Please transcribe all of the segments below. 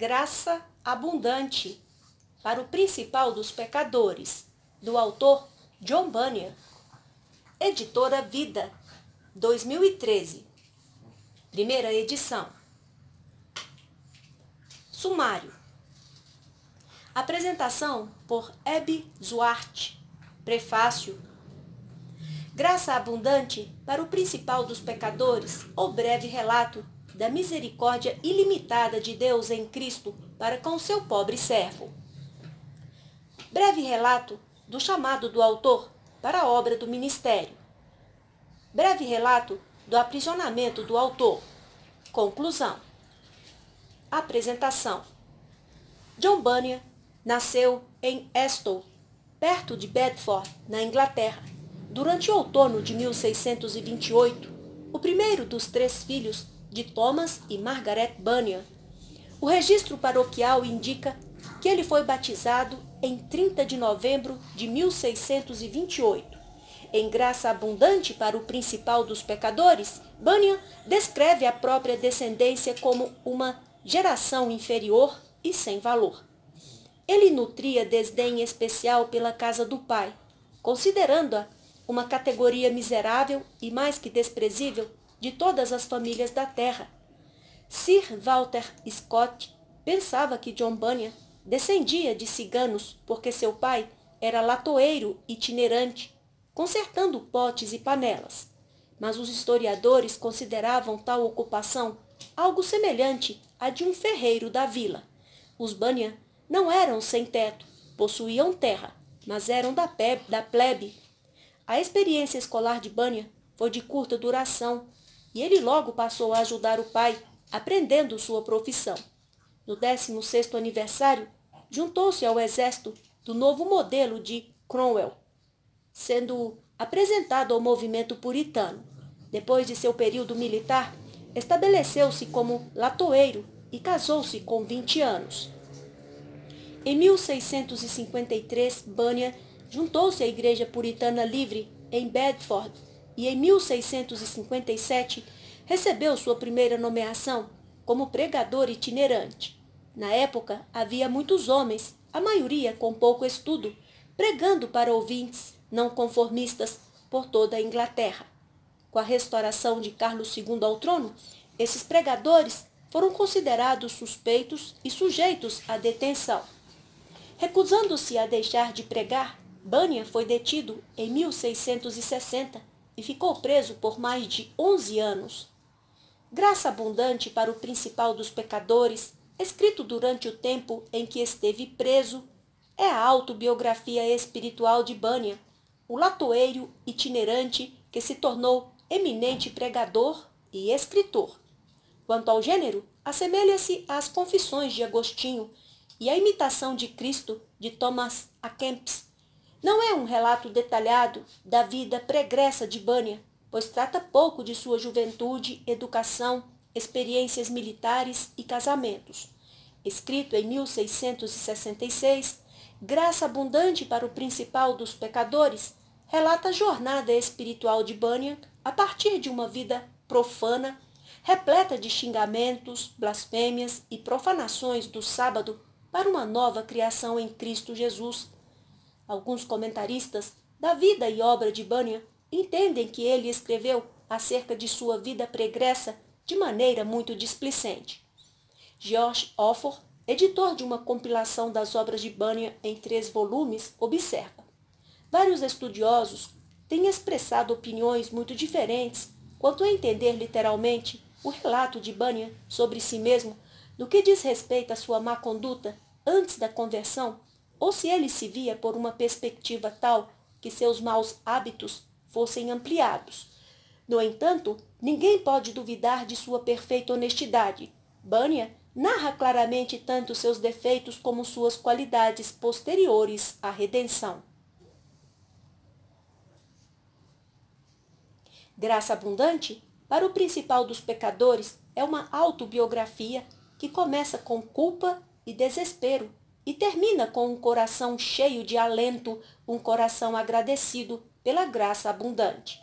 Graça Abundante, para o principal dos pecadores, do autor John Bunyan. Editora Vida, 2013. Primeira edição. Sumário. Apresentação por Hebe Zuarte. Prefácio. Graça abundante para o principal dos pecadores, ou breve relato da misericórdia ilimitada de Deus em Cristo para com seu pobre servo. Breve relato do chamado do autor para a obra do ministério. Breve relato do aprisionamento do autor. Conclusão. Apresentação. John Bunyan nasceu em Estow, perto de Bedford, na Inglaterra, durante o outono de 1628, o primeiro dos três filhos de Thomas e Margaret Bunyan. O registro paroquial indica que ele foi batizado em 30 de novembro de 1628. Em graça abundante para o principal dos pecadores, Bunyan descreve a própria descendência como uma geração inferior e sem valor. Ele nutria desdém especial pela casa do pai, considerando-a uma categoria miserável e mais que desprezível, de todas as famílias da terra. Sir Walter Scott pensava que John Bunyan descendia de ciganos porque seu pai era latoeiro itinerante, consertando potes e panelas. Mas os historiadores consideravam tal ocupação algo semelhante à de um ferreiro da vila. Os Bunyan não eram sem teto, possuíam terra, mas eram da, da plebe. A experiência escolar de Bunyan foi de curta duração e ele logo passou a ajudar o pai, aprendendo sua profissão. No 16º aniversário, juntou-se ao exército do novo modelo de Cromwell, sendo apresentado ao movimento puritano. Depois de seu período militar, estabeleceu-se como latoeiro e casou-se com 20 anos. Em 1653, Bunyan juntou-se à Igreja Puritana Livre em Bedford, e em 1657 recebeu sua primeira nomeação como pregador itinerante. Na época, havia muitos homens, a maioria com pouco estudo, pregando para ouvintes não conformistas por toda a Inglaterra. Com a restauração de Carlos II ao trono, esses pregadores foram considerados suspeitos e sujeitos à detenção. Recusando-se a deixar de pregar, Bânia foi detido em 1660 e ficou preso por mais de 11 anos. Graça abundante para o principal dos pecadores, escrito durante o tempo em que esteve preso, é a autobiografia espiritual de Bânia, o latoeiro itinerante que se tornou eminente pregador e escritor. Quanto ao gênero, assemelha-se às confissões de Agostinho e à imitação de Cristo de Thomas A. Kempis, não é um relato detalhado da vida pregressa de Bânia, pois trata pouco de sua juventude, educação, experiências militares e casamentos. Escrito em 1666, graça abundante para o principal dos pecadores, relata a jornada espiritual de Bânia a partir de uma vida profana, repleta de xingamentos, blasfêmias e profanações do sábado para uma nova criação em Cristo Jesus Alguns comentaristas da vida e obra de Bunyan entendem que ele escreveu acerca de sua vida pregressa de maneira muito displicente. George Offor, editor de uma compilação das obras de Bunyan em três volumes, observa. Vários estudiosos têm expressado opiniões muito diferentes quanto a entender literalmente o relato de Bunyan sobre si mesmo no que diz respeito à sua má conduta antes da conversão ou se ele se via por uma perspectiva tal que seus maus hábitos fossem ampliados. No entanto, ninguém pode duvidar de sua perfeita honestidade. Bânia narra claramente tanto seus defeitos como suas qualidades posteriores à redenção. Graça Abundante, para o principal dos pecadores, é uma autobiografia que começa com culpa e desespero e termina com um coração cheio de alento, um coração agradecido pela graça abundante.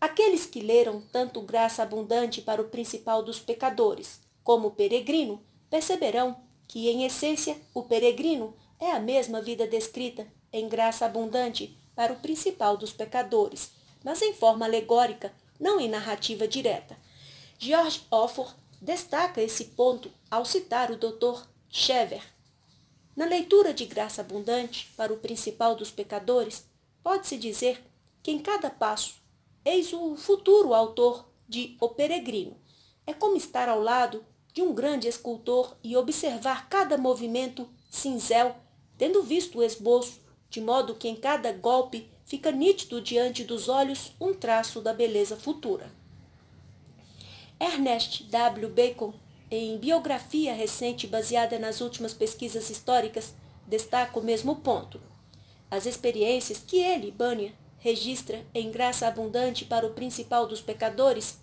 Aqueles que leram tanto graça abundante para o principal dos pecadores, como o peregrino, perceberão que, em essência, o peregrino é a mesma vida descrita em graça abundante para o principal dos pecadores, mas em forma alegórica, não em narrativa direta. George Offor destaca esse ponto ao citar o Dr. Chever, na leitura de graça abundante para o principal dos pecadores, pode-se dizer que em cada passo eis o futuro autor de O Peregrino. É como estar ao lado de um grande escultor e observar cada movimento cinzel, tendo visto o esboço, de modo que em cada golpe fica nítido diante dos olhos um traço da beleza futura. Ernest W. Bacon em biografia recente baseada nas últimas pesquisas históricas, destaca o mesmo ponto. As experiências que ele, Bânia, registra em graça abundante para o principal dos pecadores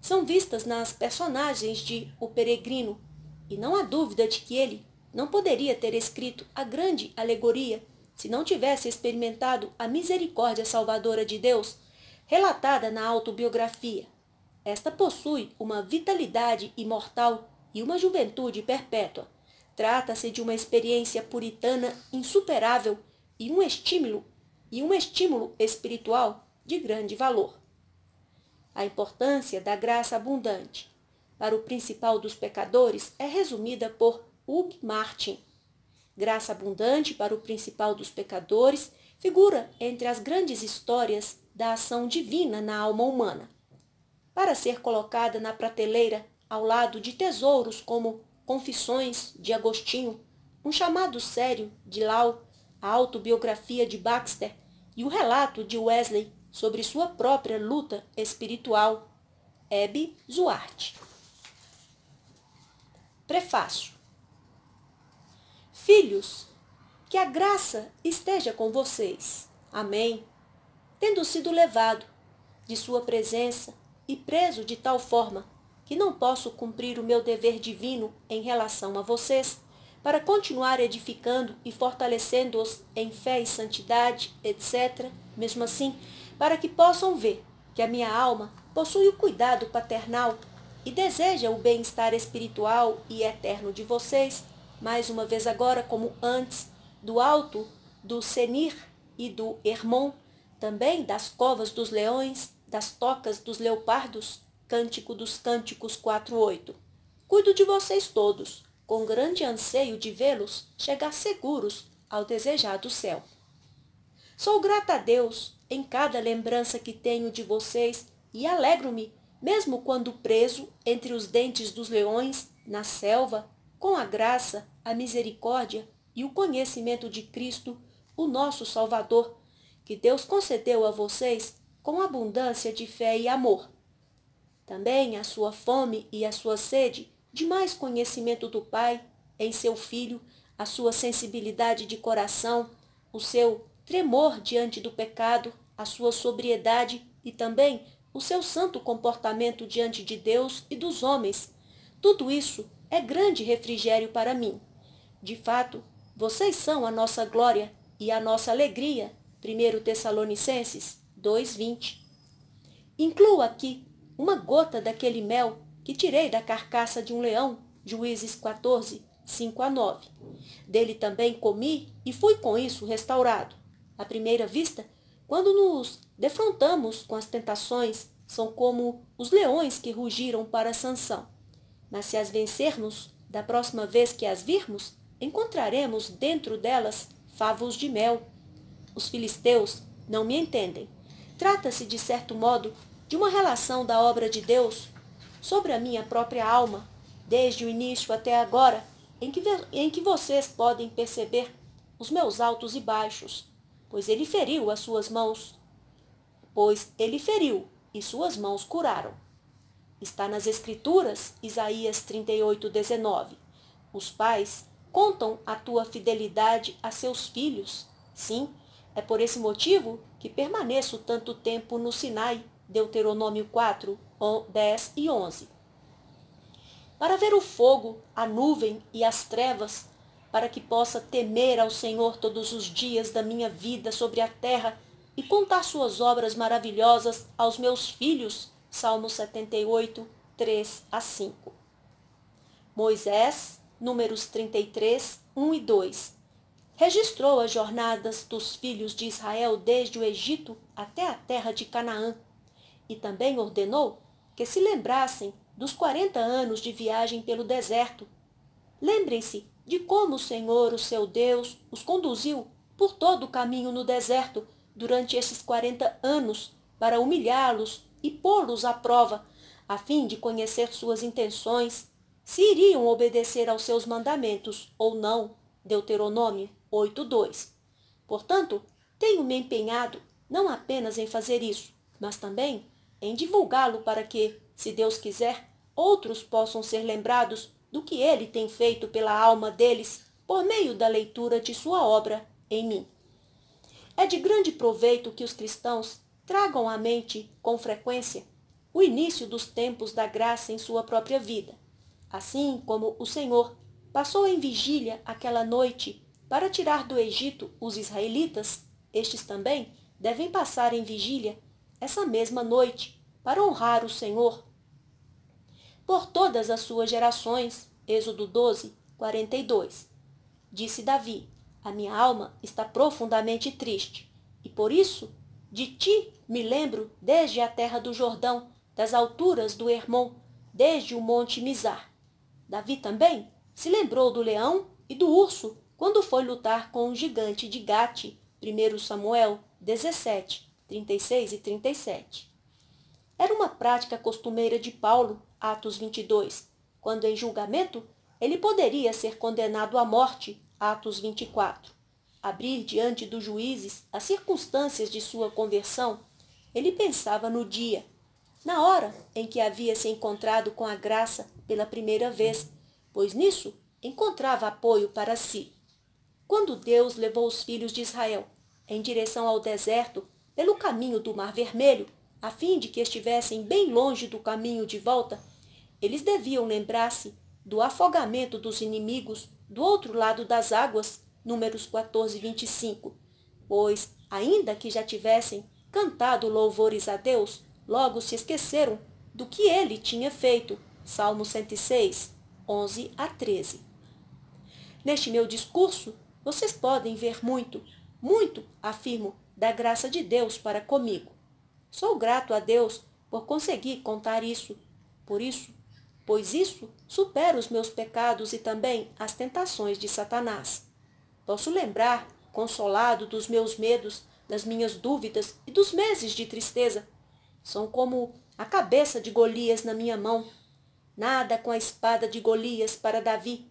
são vistas nas personagens de O Peregrino, e não há dúvida de que ele não poderia ter escrito a grande alegoria se não tivesse experimentado a misericórdia salvadora de Deus relatada na autobiografia. Esta possui uma vitalidade imortal e uma juventude perpétua. Trata-se de uma experiência puritana insuperável e um estímulo e um estímulo espiritual de grande valor. A importância da graça abundante para o principal dos pecadores é resumida por Hugh Martin. Graça abundante para o principal dos pecadores figura entre as grandes histórias da ação divina na alma humana, para ser colocada na prateleira ao lado de tesouros como Confissões de Agostinho, um chamado sério de Lau, a autobiografia de Baxter e o relato de Wesley sobre sua própria luta espiritual. Hebe Zuarte. Prefácio. Filhos, que a graça esteja com vocês. Amém. Tendo sido levado de sua presença e preso de tal forma que não posso cumprir o meu dever divino em relação a vocês, para continuar edificando e fortalecendo-os em fé e santidade, etc., mesmo assim, para que possam ver que a minha alma possui o cuidado paternal e deseja o bem-estar espiritual e eterno de vocês, mais uma vez agora como antes, do alto, do senir e do hermon, também das covas dos leões, das tocas dos leopardos, Cântico dos Cânticos 4:8. Cuido de vocês todos, com grande anseio de vê-los chegar seguros ao desejado céu. Sou grata a Deus em cada lembrança que tenho de vocês e alegro-me, mesmo quando preso entre os dentes dos leões, na selva, com a graça, a misericórdia e o conhecimento de Cristo, o nosso Salvador, que Deus concedeu a vocês com abundância de fé e amor. Também a sua fome e a sua sede de mais conhecimento do Pai em seu filho, a sua sensibilidade de coração, o seu tremor diante do pecado, a sua sobriedade e também o seu santo comportamento diante de Deus e dos homens. Tudo isso é grande refrigério para mim. De fato, vocês são a nossa glória e a nossa alegria. 1 Tessalonicenses 2:20. Incluo aqui uma gota daquele mel que tirei da carcaça de um leão, Juízes 14, 5 a 9. Dele também comi e fui com isso restaurado. À primeira vista, quando nos defrontamos com as tentações, são como os leões que rugiram para Sansão. Mas se as vencermos, da próxima vez que as virmos, encontraremos dentro delas favos de mel. Os filisteus não me entendem. Trata-se, de certo modo, de uma relação da obra de Deus sobre a minha própria alma, desde o início até agora, em que, em que vocês podem perceber os meus altos e baixos, pois ele feriu as suas mãos. Pois ele feriu e suas mãos curaram. Está nas Escrituras, Isaías 38, 19. Os pais contam a tua fidelidade a seus filhos. Sim, é por esse motivo que permaneço tanto tempo no Sinai Deuteronômio 4, 10 e 11. Para ver o fogo, a nuvem e as trevas, para que possa temer ao Senhor todos os dias da minha vida sobre a terra e contar suas obras maravilhosas aos meus filhos. Salmo 78, 3 a 5. Moisés, números 33, 1 e 2. Registrou as jornadas dos filhos de Israel desde o Egito até a terra de Canaã e também ordenou que se lembrassem dos 40 anos de viagem pelo deserto. Lembrem-se de como o Senhor, o seu Deus, os conduziu por todo o caminho no deserto durante esses 40 anos para humilhá-los e pô-los à prova, a fim de conhecer suas intenções, se iriam obedecer aos seus mandamentos ou não. Deuteronômio 8:2. Portanto, tenho me empenhado não apenas em fazer isso, mas também em divulgá-lo para que, se Deus quiser, outros possam ser lembrados do que ele tem feito pela alma deles por meio da leitura de sua obra em mim. É de grande proveito que os cristãos tragam à mente, com frequência, o início dos tempos da graça em sua própria vida, assim como o Senhor passou em vigília aquela noite para tirar do Egito os israelitas, estes também devem passar em vigília essa mesma noite, para honrar o Senhor. Por todas as suas gerações, Êxodo 12, 42. Disse Davi: A minha alma está profundamente triste, e por isso de ti me lembro desde a terra do Jordão, das alturas do Hermon, desde o monte Mizar. Davi também se lembrou do leão e do urso quando foi lutar com o gigante de Gate, 1 Samuel 17, 36 e 37. Era uma prática costumeira de Paulo, Atos 22, quando em julgamento ele poderia ser condenado à morte, Atos 24. Abrir diante dos juízes as circunstâncias de sua conversão, ele pensava no dia, na hora em que havia se encontrado com a graça pela primeira vez, pois nisso encontrava apoio para si. Quando Deus levou os filhos de Israel em direção ao deserto pelo caminho do Mar Vermelho, a fim de que estivessem bem longe do caminho de volta, eles deviam lembrar-se do afogamento dos inimigos do outro lado das águas, números 14 e 25, pois, ainda que já tivessem cantado louvores a Deus, logo se esqueceram do que ele tinha feito. Salmo 106, 11 a 13. Neste meu discurso, vocês podem ver muito, muito, afirmo, da graça de Deus para comigo. Sou grato a Deus por conseguir contar isso. Por isso, pois isso supera os meus pecados e também as tentações de Satanás. Posso lembrar, consolado, dos meus medos, das minhas dúvidas e dos meses de tristeza. São como a cabeça de Golias na minha mão. Nada com a espada de Golias para Davi.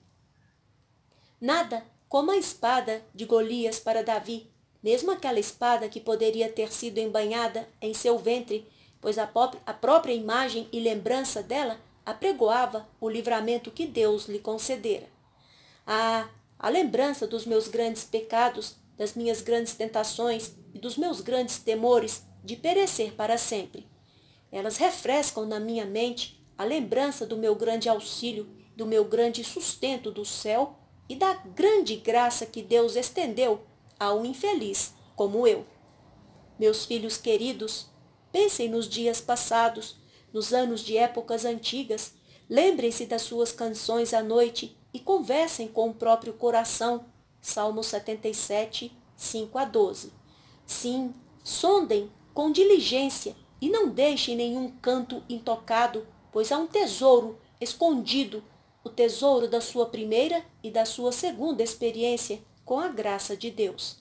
Nada como a espada de Golias para Davi. Mesmo aquela espada que poderia ter sido embanhada em seu ventre, pois a, a própria imagem e lembrança dela apregoava o livramento que Deus lhe concedera. Ah, a lembrança dos meus grandes pecados, das minhas grandes tentações e dos meus grandes temores de perecer para sempre. Elas refrescam na minha mente a lembrança do meu grande auxílio, do meu grande sustento do céu e da grande graça que Deus estendeu a um infeliz como eu. Meus filhos queridos, pensem nos dias passados, nos anos de épocas antigas, lembrem-se das suas canções à noite e conversem com o próprio coração. Salmo 77, 5 a 12. Sim, sondem com diligência e não deixem nenhum canto intocado, pois há um tesouro escondido, o tesouro da sua primeira e da sua segunda experiência, com a graça de Deus.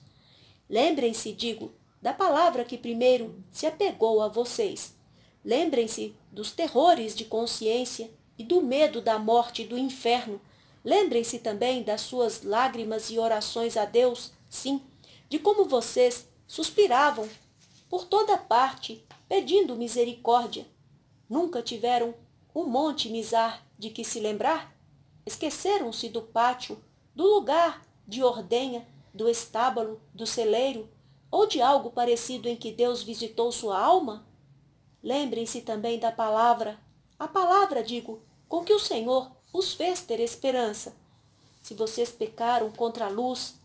Lembrem-se, digo, da palavra que primeiro se apegou a vocês. Lembrem-se dos terrores de consciência e do medo da morte e do inferno. Lembrem-se também das suas lágrimas e orações a Deus, sim, de como vocês suspiravam por toda parte pedindo misericórdia. Nunca tiveram um monte Mizar de que se lembrar? Esqueceram-se do pátio, do lugar de ordenha, do estábulo, do celeiro, ou de algo parecido em que Deus visitou sua alma? Lembrem-se também da palavra, a palavra, digo, com que o Senhor os fez ter esperança. Se vocês pecaram contra a luz,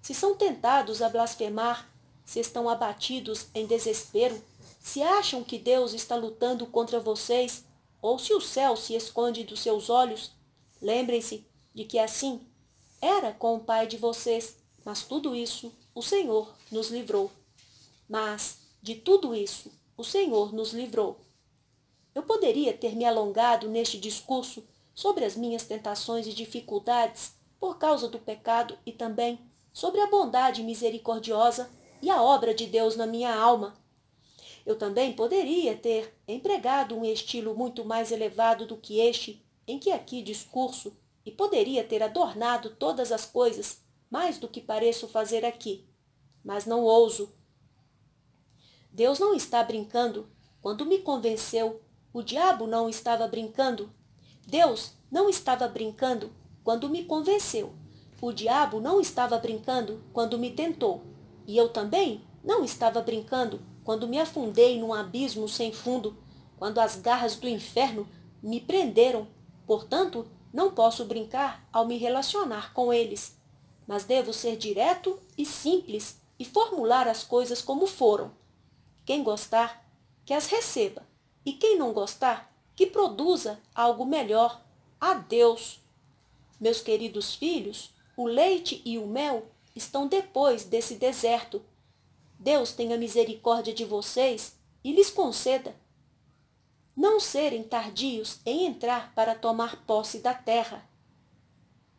se são tentados a blasfemar, se estão abatidos em desespero, se acham que Deus está lutando contra vocês, ou se o céu se esconde dos seus olhos, lembrem-se de que assim era com o pai de vocês, mas tudo isso o Senhor nos livrou. Mas de tudo isso o Senhor nos livrou. Eu poderia ter me alongado neste discurso sobre as minhas tentações e dificuldades por causa do pecado e também sobre a bondade misericordiosa e a obra de Deus na minha alma. Eu também poderia ter empregado um estilo muito mais elevado do que este em que aqui discurso e poderia ter adornado todas as coisas mais do que pareço fazer aqui, mas não ouso. Deus não está brincando. Quando me convenceu, o diabo não estava brincando. Deus não estava brincando quando me convenceu. O diabo não estava brincando quando me tentou. E eu também não estava brincando quando me afundei num abismo sem fundo, quando as garras do inferno me prenderam. Portanto, não posso brincar ao me relacionar com eles, mas devo ser direto e simples e formular as coisas como foram. Quem gostar, que as receba, e quem não gostar, que produza algo melhor. Adeus! Meus queridos filhos, o leite e o mel estão depois desse deserto. Deus tenha misericórdia de vocês e lhes conceda não serem tardios em entrar para tomar posse da terra.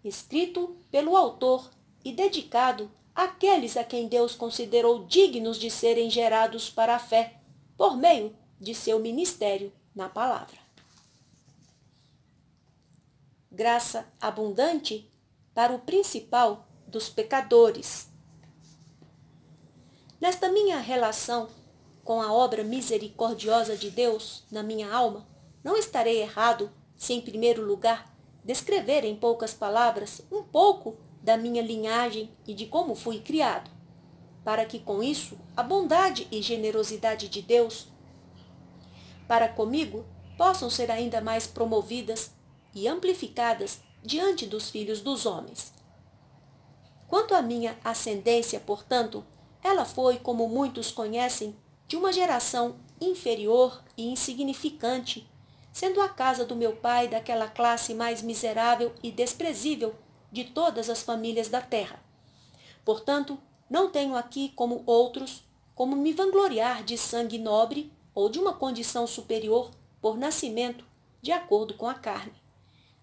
Escrito pelo autor e dedicado àqueles a quem Deus considerou dignos de serem gerados para a fé, por meio de seu ministério na palavra. Graça abundante para o principal dos pecadores. Nesta minha relação com a obra misericordiosa de Deus na minha alma, não estarei errado se, em primeiro lugar, descrever em poucas palavras um pouco da minha linhagem e de como fui criado, para que com isso a bondade e generosidade de Deus para comigo possam ser ainda mais promovidas e amplificadas diante dos filhos dos homens. Quanto à minha ascendência, portanto, ela foi, como muitos conhecem, de uma geração inferior e insignificante, sendo a casa do meu pai daquela classe mais miserável e desprezível de todas as famílias da terra. Portanto, não tenho aqui, como outros, como me vangloriar de sangue nobre ou de uma condição superior por nascimento, de acordo com a carne.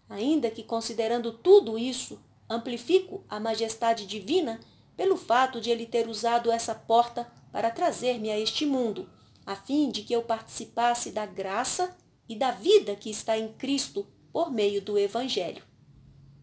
Ainda que, considerando tudo isso, amplifico a majestade divina pelo fato de ele ter usado essa porta para trazer-me a este mundo, a fim de que eu participasse da graça e da vida que está em Cristo por meio do Evangelho.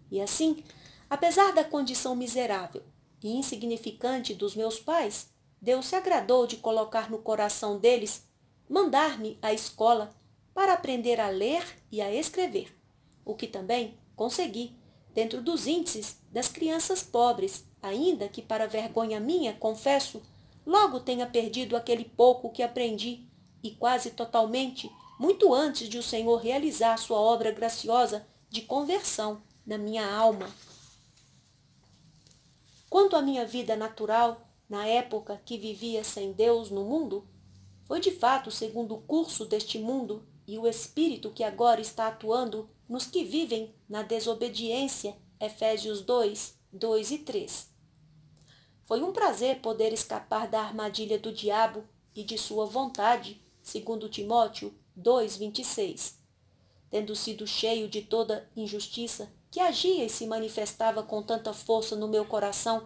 E assim, apesar da condição miserável e insignificante dos meus pais, Deus se agradou de colocar no coração deles mandar-me à escola para aprender a ler e a escrever, o que também consegui, dentro dos índices das crianças pobres, ainda que para vergonha minha, confesso, logo tenha perdido aquele pouco que aprendi, e quase totalmente, muito antes de o Senhor realizar sua obra graciosa de conversão na minha alma. Quanto à minha vida natural, na época que vivia sem Deus no mundo, foi de fato segundo o curso deste mundo e o espírito que agora está atuando nos que vivem na desobediência. Efésios 2, 2 e 3. Foi um prazer poder escapar da armadilha do diabo e de sua vontade, segundo Timóteo 2:26. Tendo sido cheio de toda injustiça que agia e se manifestava com tanta força no meu coração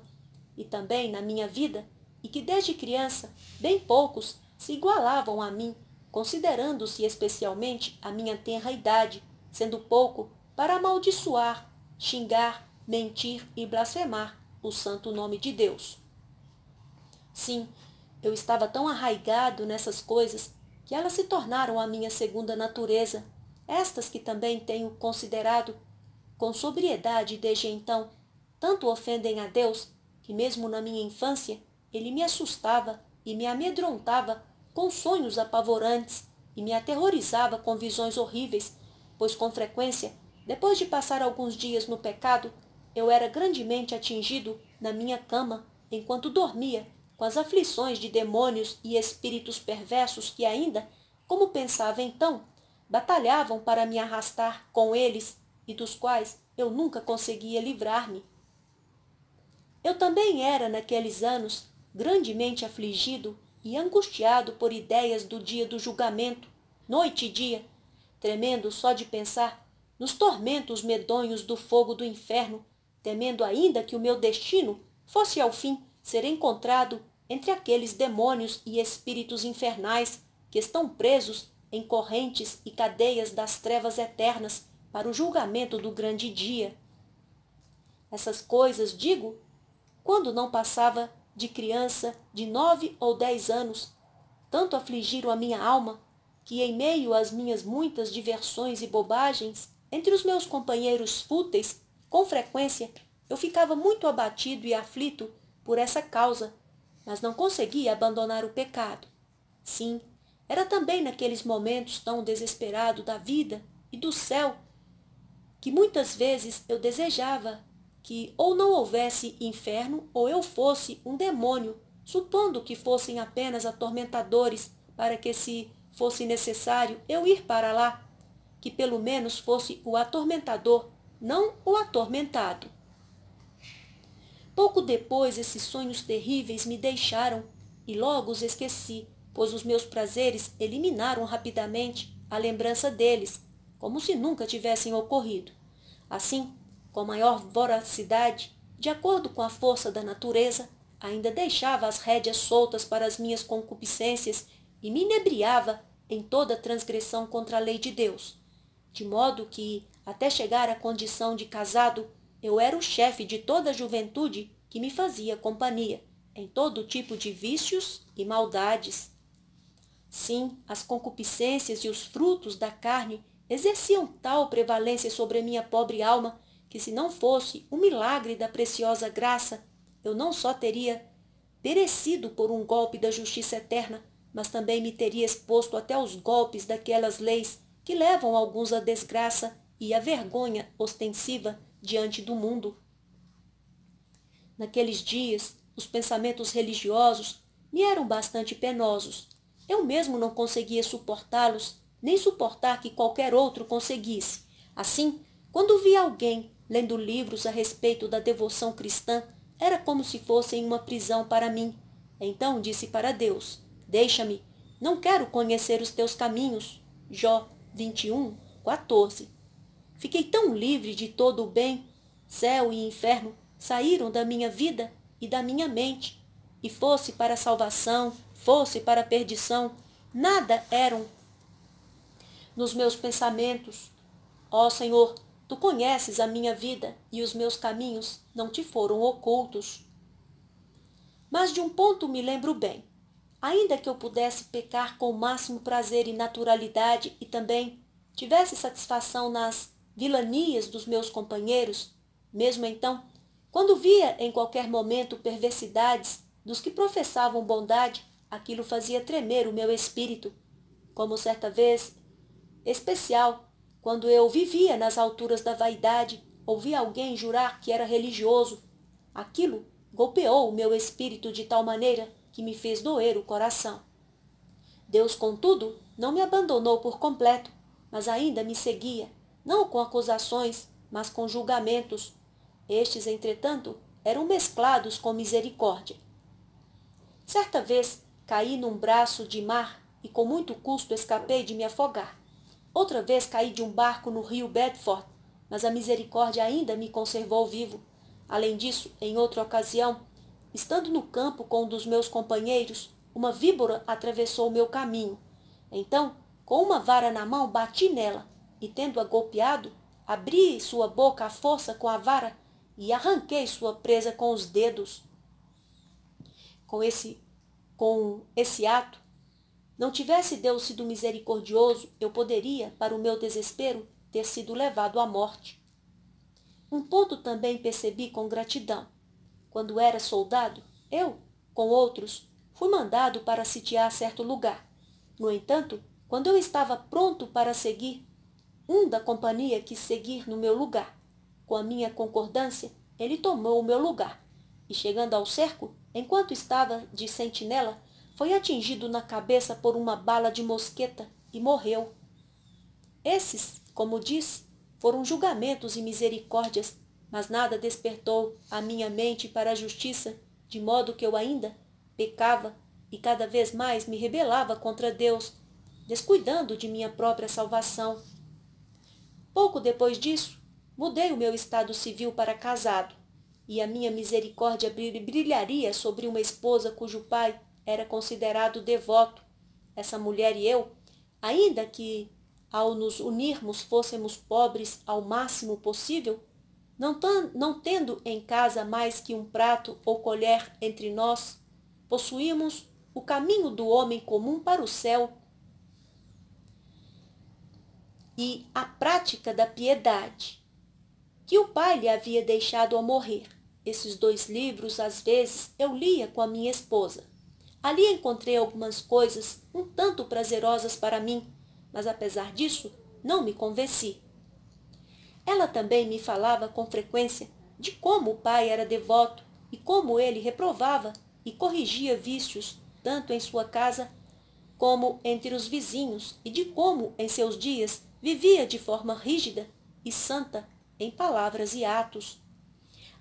e também na minha vida, e que desde criança bem poucos se igualavam a mim, considerando-se especialmente a minha tenra idade, sendo pouco para amaldiçoar, xingar, mentir e blasfemar o santo nome de Deus. Sim, eu estava tão arraigado nessas coisas que elas se tornaram a minha segunda natureza, estas que também tenho considerado com sobriedade desde então, tanto ofendem a Deus que, mesmo na minha infância, ele me assustava e me amedrontava com sonhos apavorantes e me aterrorizava com visões horríveis, pois com frequência, depois de passar alguns dias no pecado, eu era grandemente atingido na minha cama enquanto dormia com as aflições de demônios e espíritos perversos que ainda, como pensava então, batalhavam para me arrastar com eles e dos quais eu nunca conseguia livrar-me. Eu também era, naqueles anos, grandemente afligido e angustiado por ideias do dia do julgamento, noite e dia, tremendo só de pensar nos tormentos medonhos do fogo do inferno temendo ainda que o meu destino fosse ao fim ser encontrado entre aqueles demônios e espíritos infernais que estão presos em correntes e cadeias das trevas eternas para o julgamento do grande dia. Essas coisas, digo, quando não passava de criança de nove ou dez anos, tanto afligiram a minha alma que, em meio às minhas muitas diversões e bobagens, entre os meus companheiros fúteis com frequência, eu ficava muito abatido e aflito por essa causa, mas não conseguia abandonar o pecado. Sim, era também naqueles momentos tão desesperado da vida e do céu que muitas vezes eu desejava que ou não houvesse inferno ou eu fosse um demônio, supondo que fossem apenas atormentadores para que se fosse necessário eu ir para lá, que pelo menos fosse o atormentador não o atormentado. Pouco depois, esses sonhos terríveis me deixaram e logo os esqueci, pois os meus prazeres eliminaram rapidamente a lembrança deles, como se nunca tivessem ocorrido. Assim, com maior voracidade, de acordo com a força da natureza, ainda deixava as rédeas soltas para as minhas concupiscências e me inebriava em toda transgressão contra a lei de Deus, de modo que até chegar à condição de casado, eu era o chefe de toda a juventude que me fazia companhia, em todo tipo de vícios e maldades. Sim, as concupiscências e os frutos da carne exerciam tal prevalência sobre a minha pobre alma que, se não fosse o milagre da preciosa graça, eu não só teria perecido por um golpe da justiça eterna, mas também me teria exposto até aos golpes daquelas leis que levam alguns à desgraça e a vergonha ostensiva diante do mundo. Naqueles dias, os pensamentos religiosos me eram bastante penosos. Eu mesmo não conseguia suportá-los, nem suportar que qualquer outro conseguisse. Assim, quando via alguém lendo livros a respeito da devoção cristã, era como se fossem uma prisão para mim. Então disse para Deus: Deixa-me, não quero conhecer os teus caminhos. Jó 21, 14. Fiquei tão livre de todo o bem. Céu e inferno saíram da minha vida e da minha mente. E fosse para a salvação, fosse para a perdição, nada eram nos meus pensamentos. Ó Senhor, tu conheces a minha vida e os meus caminhos não te foram ocultos. Mas de um ponto me lembro bem. Ainda que eu pudesse pecar com o máximo prazer e naturalidade e também tivesse satisfação nas vilanias dos meus companheiros, mesmo então, quando via em qualquer momento perversidades dos que professavam bondade, aquilo fazia tremer o meu espírito. Como certa vez, especial, quando eu vivia nas alturas da vaidade, ouvi alguém jurar que era religioso. Aquilo golpeou o meu espírito de tal maneira que me fez doer o coração. Deus, contudo, não me abandonou por completo, mas ainda me seguia não com acusações, mas com julgamentos. Estes, entretanto, eram mesclados com misericórdia. Certa vez caí num braço de mar e com muito custo escapei de me afogar. Outra vez caí de um barco no rio Bedford, mas a misericórdia ainda me conservou vivo. Além disso, em outra ocasião, estando no campo com um dos meus companheiros, uma víbora atravessou o meu caminho. Então, com uma vara na mão, bati nela e tendo-a golpeado, abri sua boca à força com a vara e arranquei sua presa com os dedos. Com esse, com esse ato, não tivesse Deus sido misericordioso, eu poderia, para o meu desespero, ter sido levado à morte. Um ponto também percebi com gratidão. Quando era soldado, eu, com outros, fui mandado para sitiar certo lugar. No entanto, quando eu estava pronto para seguir, um da companhia quis seguir no meu lugar. Com a minha concordância, ele tomou o meu lugar e, chegando ao cerco, enquanto estava de sentinela, foi atingido na cabeça por uma bala de mosqueta e morreu. Esses, como diz, foram julgamentos e misericórdias, mas nada despertou a minha mente para a justiça, de modo que eu ainda pecava e cada vez mais me rebelava contra Deus, descuidando de minha própria salvação Pouco depois disso, mudei o meu estado civil para casado, e a minha misericórdia brilharia sobre uma esposa cujo pai era considerado devoto. Essa mulher e eu, ainda que ao nos unirmos fôssemos pobres ao máximo possível, não, não tendo em casa mais que um prato ou colher entre nós, possuímos o caminho do homem comum para o céu e a prática da piedade, que o pai lhe havia deixado ao morrer. Esses dois livros, às vezes, eu lia com a minha esposa. Ali encontrei algumas coisas um tanto prazerosas para mim, mas apesar disso, não me convenci. Ela também me falava com frequência de como o pai era devoto e como ele reprovava e corrigia vícios, tanto em sua casa como entre os vizinhos, e de como, em seus dias, Vivia de forma rígida e santa em palavras e atos.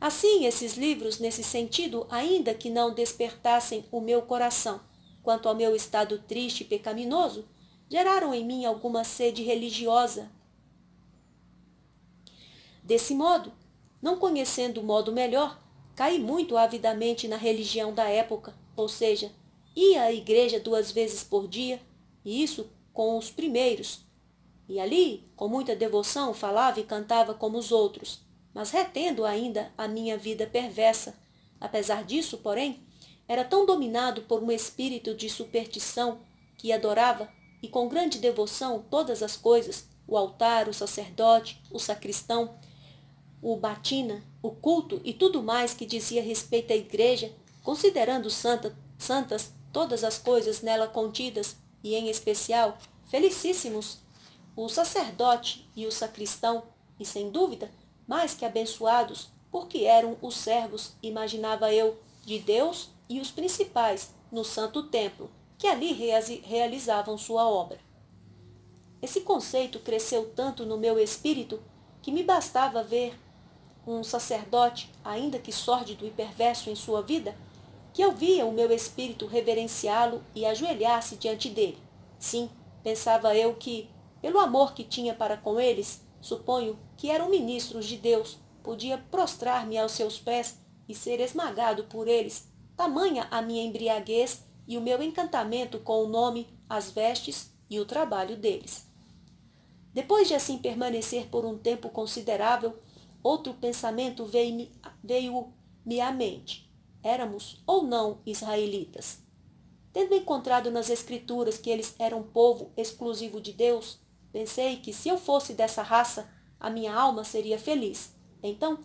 Assim, esses livros, nesse sentido, ainda que não despertassem o meu coração quanto ao meu estado triste e pecaminoso, geraram em mim alguma sede religiosa. Desse modo, não conhecendo o modo melhor, caí muito avidamente na religião da época, ou seja, ia à igreja duas vezes por dia, e isso com os primeiros, e ali, com muita devoção, falava e cantava como os outros, mas retendo ainda a minha vida perversa. Apesar disso, porém, era tão dominado por um espírito de superstição que adorava, e com grande devoção, todas as coisas, o altar, o sacerdote, o sacristão, o batina, o culto e tudo mais que dizia respeito à igreja, considerando santa, santas todas as coisas nela contidas, e em especial, felicíssimos o sacerdote e o sacristão, e sem dúvida, mais que abençoados, porque eram os servos, imaginava eu, de Deus e os principais, no santo templo, que ali realizavam sua obra. Esse conceito cresceu tanto no meu espírito que me bastava ver um sacerdote, ainda que sórdido e perverso em sua vida, que eu via o meu espírito reverenciá-lo e ajoelhar-se diante dele. Sim, pensava eu que, pelo amor que tinha para com eles, suponho que eram ministros de Deus, podia prostrar-me aos seus pés e ser esmagado por eles, tamanha a minha embriaguez e o meu encantamento com o nome, as vestes e o trabalho deles. Depois de assim permanecer por um tempo considerável, outro pensamento veio-me veio à mente. Éramos ou não israelitas? Tendo encontrado nas Escrituras que eles eram povo exclusivo de Deus, Pensei que se eu fosse dessa raça, a minha alma seria feliz. Então,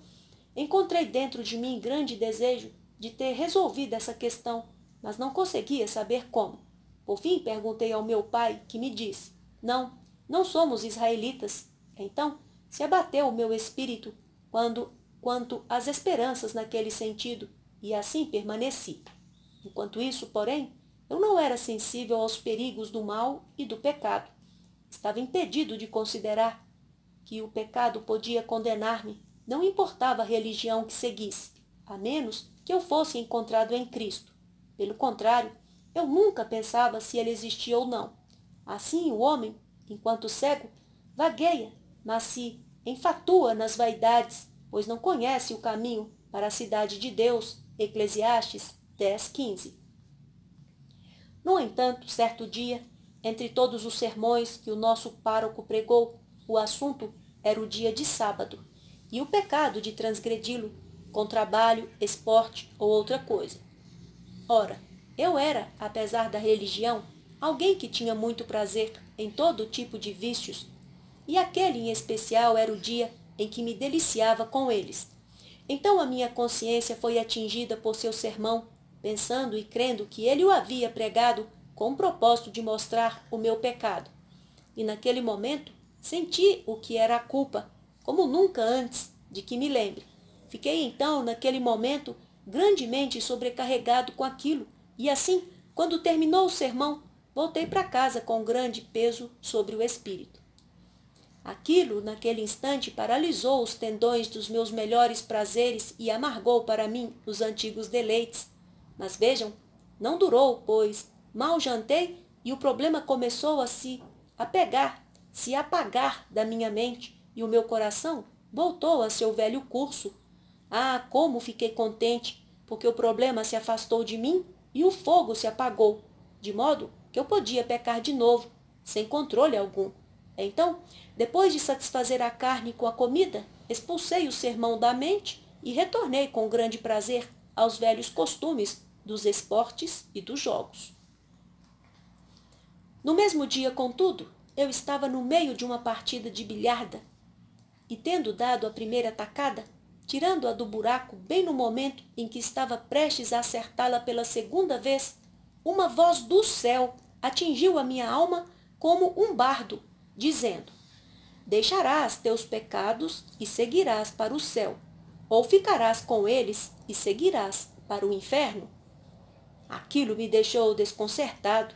encontrei dentro de mim grande desejo de ter resolvido essa questão, mas não conseguia saber como. Por fim, perguntei ao meu pai, que me disse: Não, não somos israelitas. Então, se abateu o meu espírito quando quanto às esperanças naquele sentido, e assim permaneci. Enquanto isso, porém, eu não era sensível aos perigos do mal e do pecado. Estava impedido de considerar que o pecado podia condenar-me, não importava a religião que seguisse, a menos que eu fosse encontrado em Cristo. Pelo contrário, eu nunca pensava se ele existia ou não. Assim, o homem, enquanto cego, vagueia, mas se enfatua nas vaidades, pois não conhece o caminho para a cidade de Deus. Eclesiastes 10, 15. No entanto, certo dia, entre todos os sermões que o nosso pároco pregou, o assunto era o dia de sábado e o pecado de transgredi-lo com trabalho, esporte ou outra coisa. Ora, eu era, apesar da religião, alguém que tinha muito prazer em todo tipo de vícios, e aquele em especial era o dia em que me deliciava com eles. Então a minha consciência foi atingida por seu sermão, pensando e crendo que ele o havia pregado com o propósito de mostrar o meu pecado. E naquele momento, senti o que era a culpa, como nunca antes de que me lembre. Fiquei então, naquele momento, grandemente sobrecarregado com aquilo, e assim, quando terminou o sermão, voltei para casa com grande peso sobre o espírito. Aquilo, naquele instante, paralisou os tendões dos meus melhores prazeres e amargou para mim os antigos deleites. Mas vejam, não durou, pois, mal jantei e o problema começou a se apegar, se apagar da minha mente e o meu coração voltou a seu velho curso. Ah, como fiquei contente, porque o problema se afastou de mim e o fogo se apagou, de modo que eu podia pecar de novo, sem controle algum. Então, depois de satisfazer a carne com a comida, expulsei o sermão da mente e retornei com grande prazer aos velhos costumes dos esportes e dos jogos. No mesmo dia, contudo, eu estava no meio de uma partida de bilharda e, tendo dado a primeira tacada, tirando-a do buraco bem no momento em que estava prestes a acertá-la pela segunda vez, uma voz do céu atingiu a minha alma como um bardo, dizendo: Deixarás teus pecados e seguirás para o céu, ou ficarás com eles e seguirás para o inferno. Aquilo me deixou desconcertado.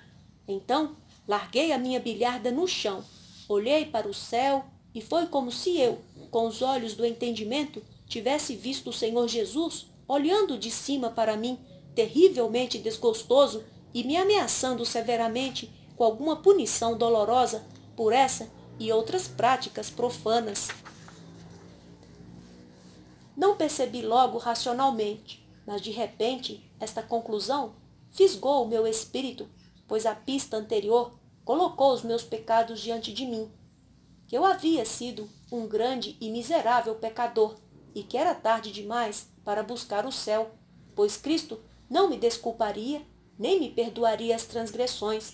Então, Larguei a minha bilharda no chão, olhei para o céu e foi como se eu, com os olhos do entendimento, tivesse visto o Senhor Jesus olhando de cima para mim, terrivelmente desgostoso e me ameaçando severamente com alguma punição dolorosa por essa e outras práticas profanas. Não percebi logo racionalmente, mas de repente esta conclusão fisgou o meu espírito pois a pista anterior colocou os meus pecados diante de mim, que eu havia sido um grande e miserável pecador e que era tarde demais para buscar o céu, pois Cristo não me desculparia nem me perdoaria as transgressões.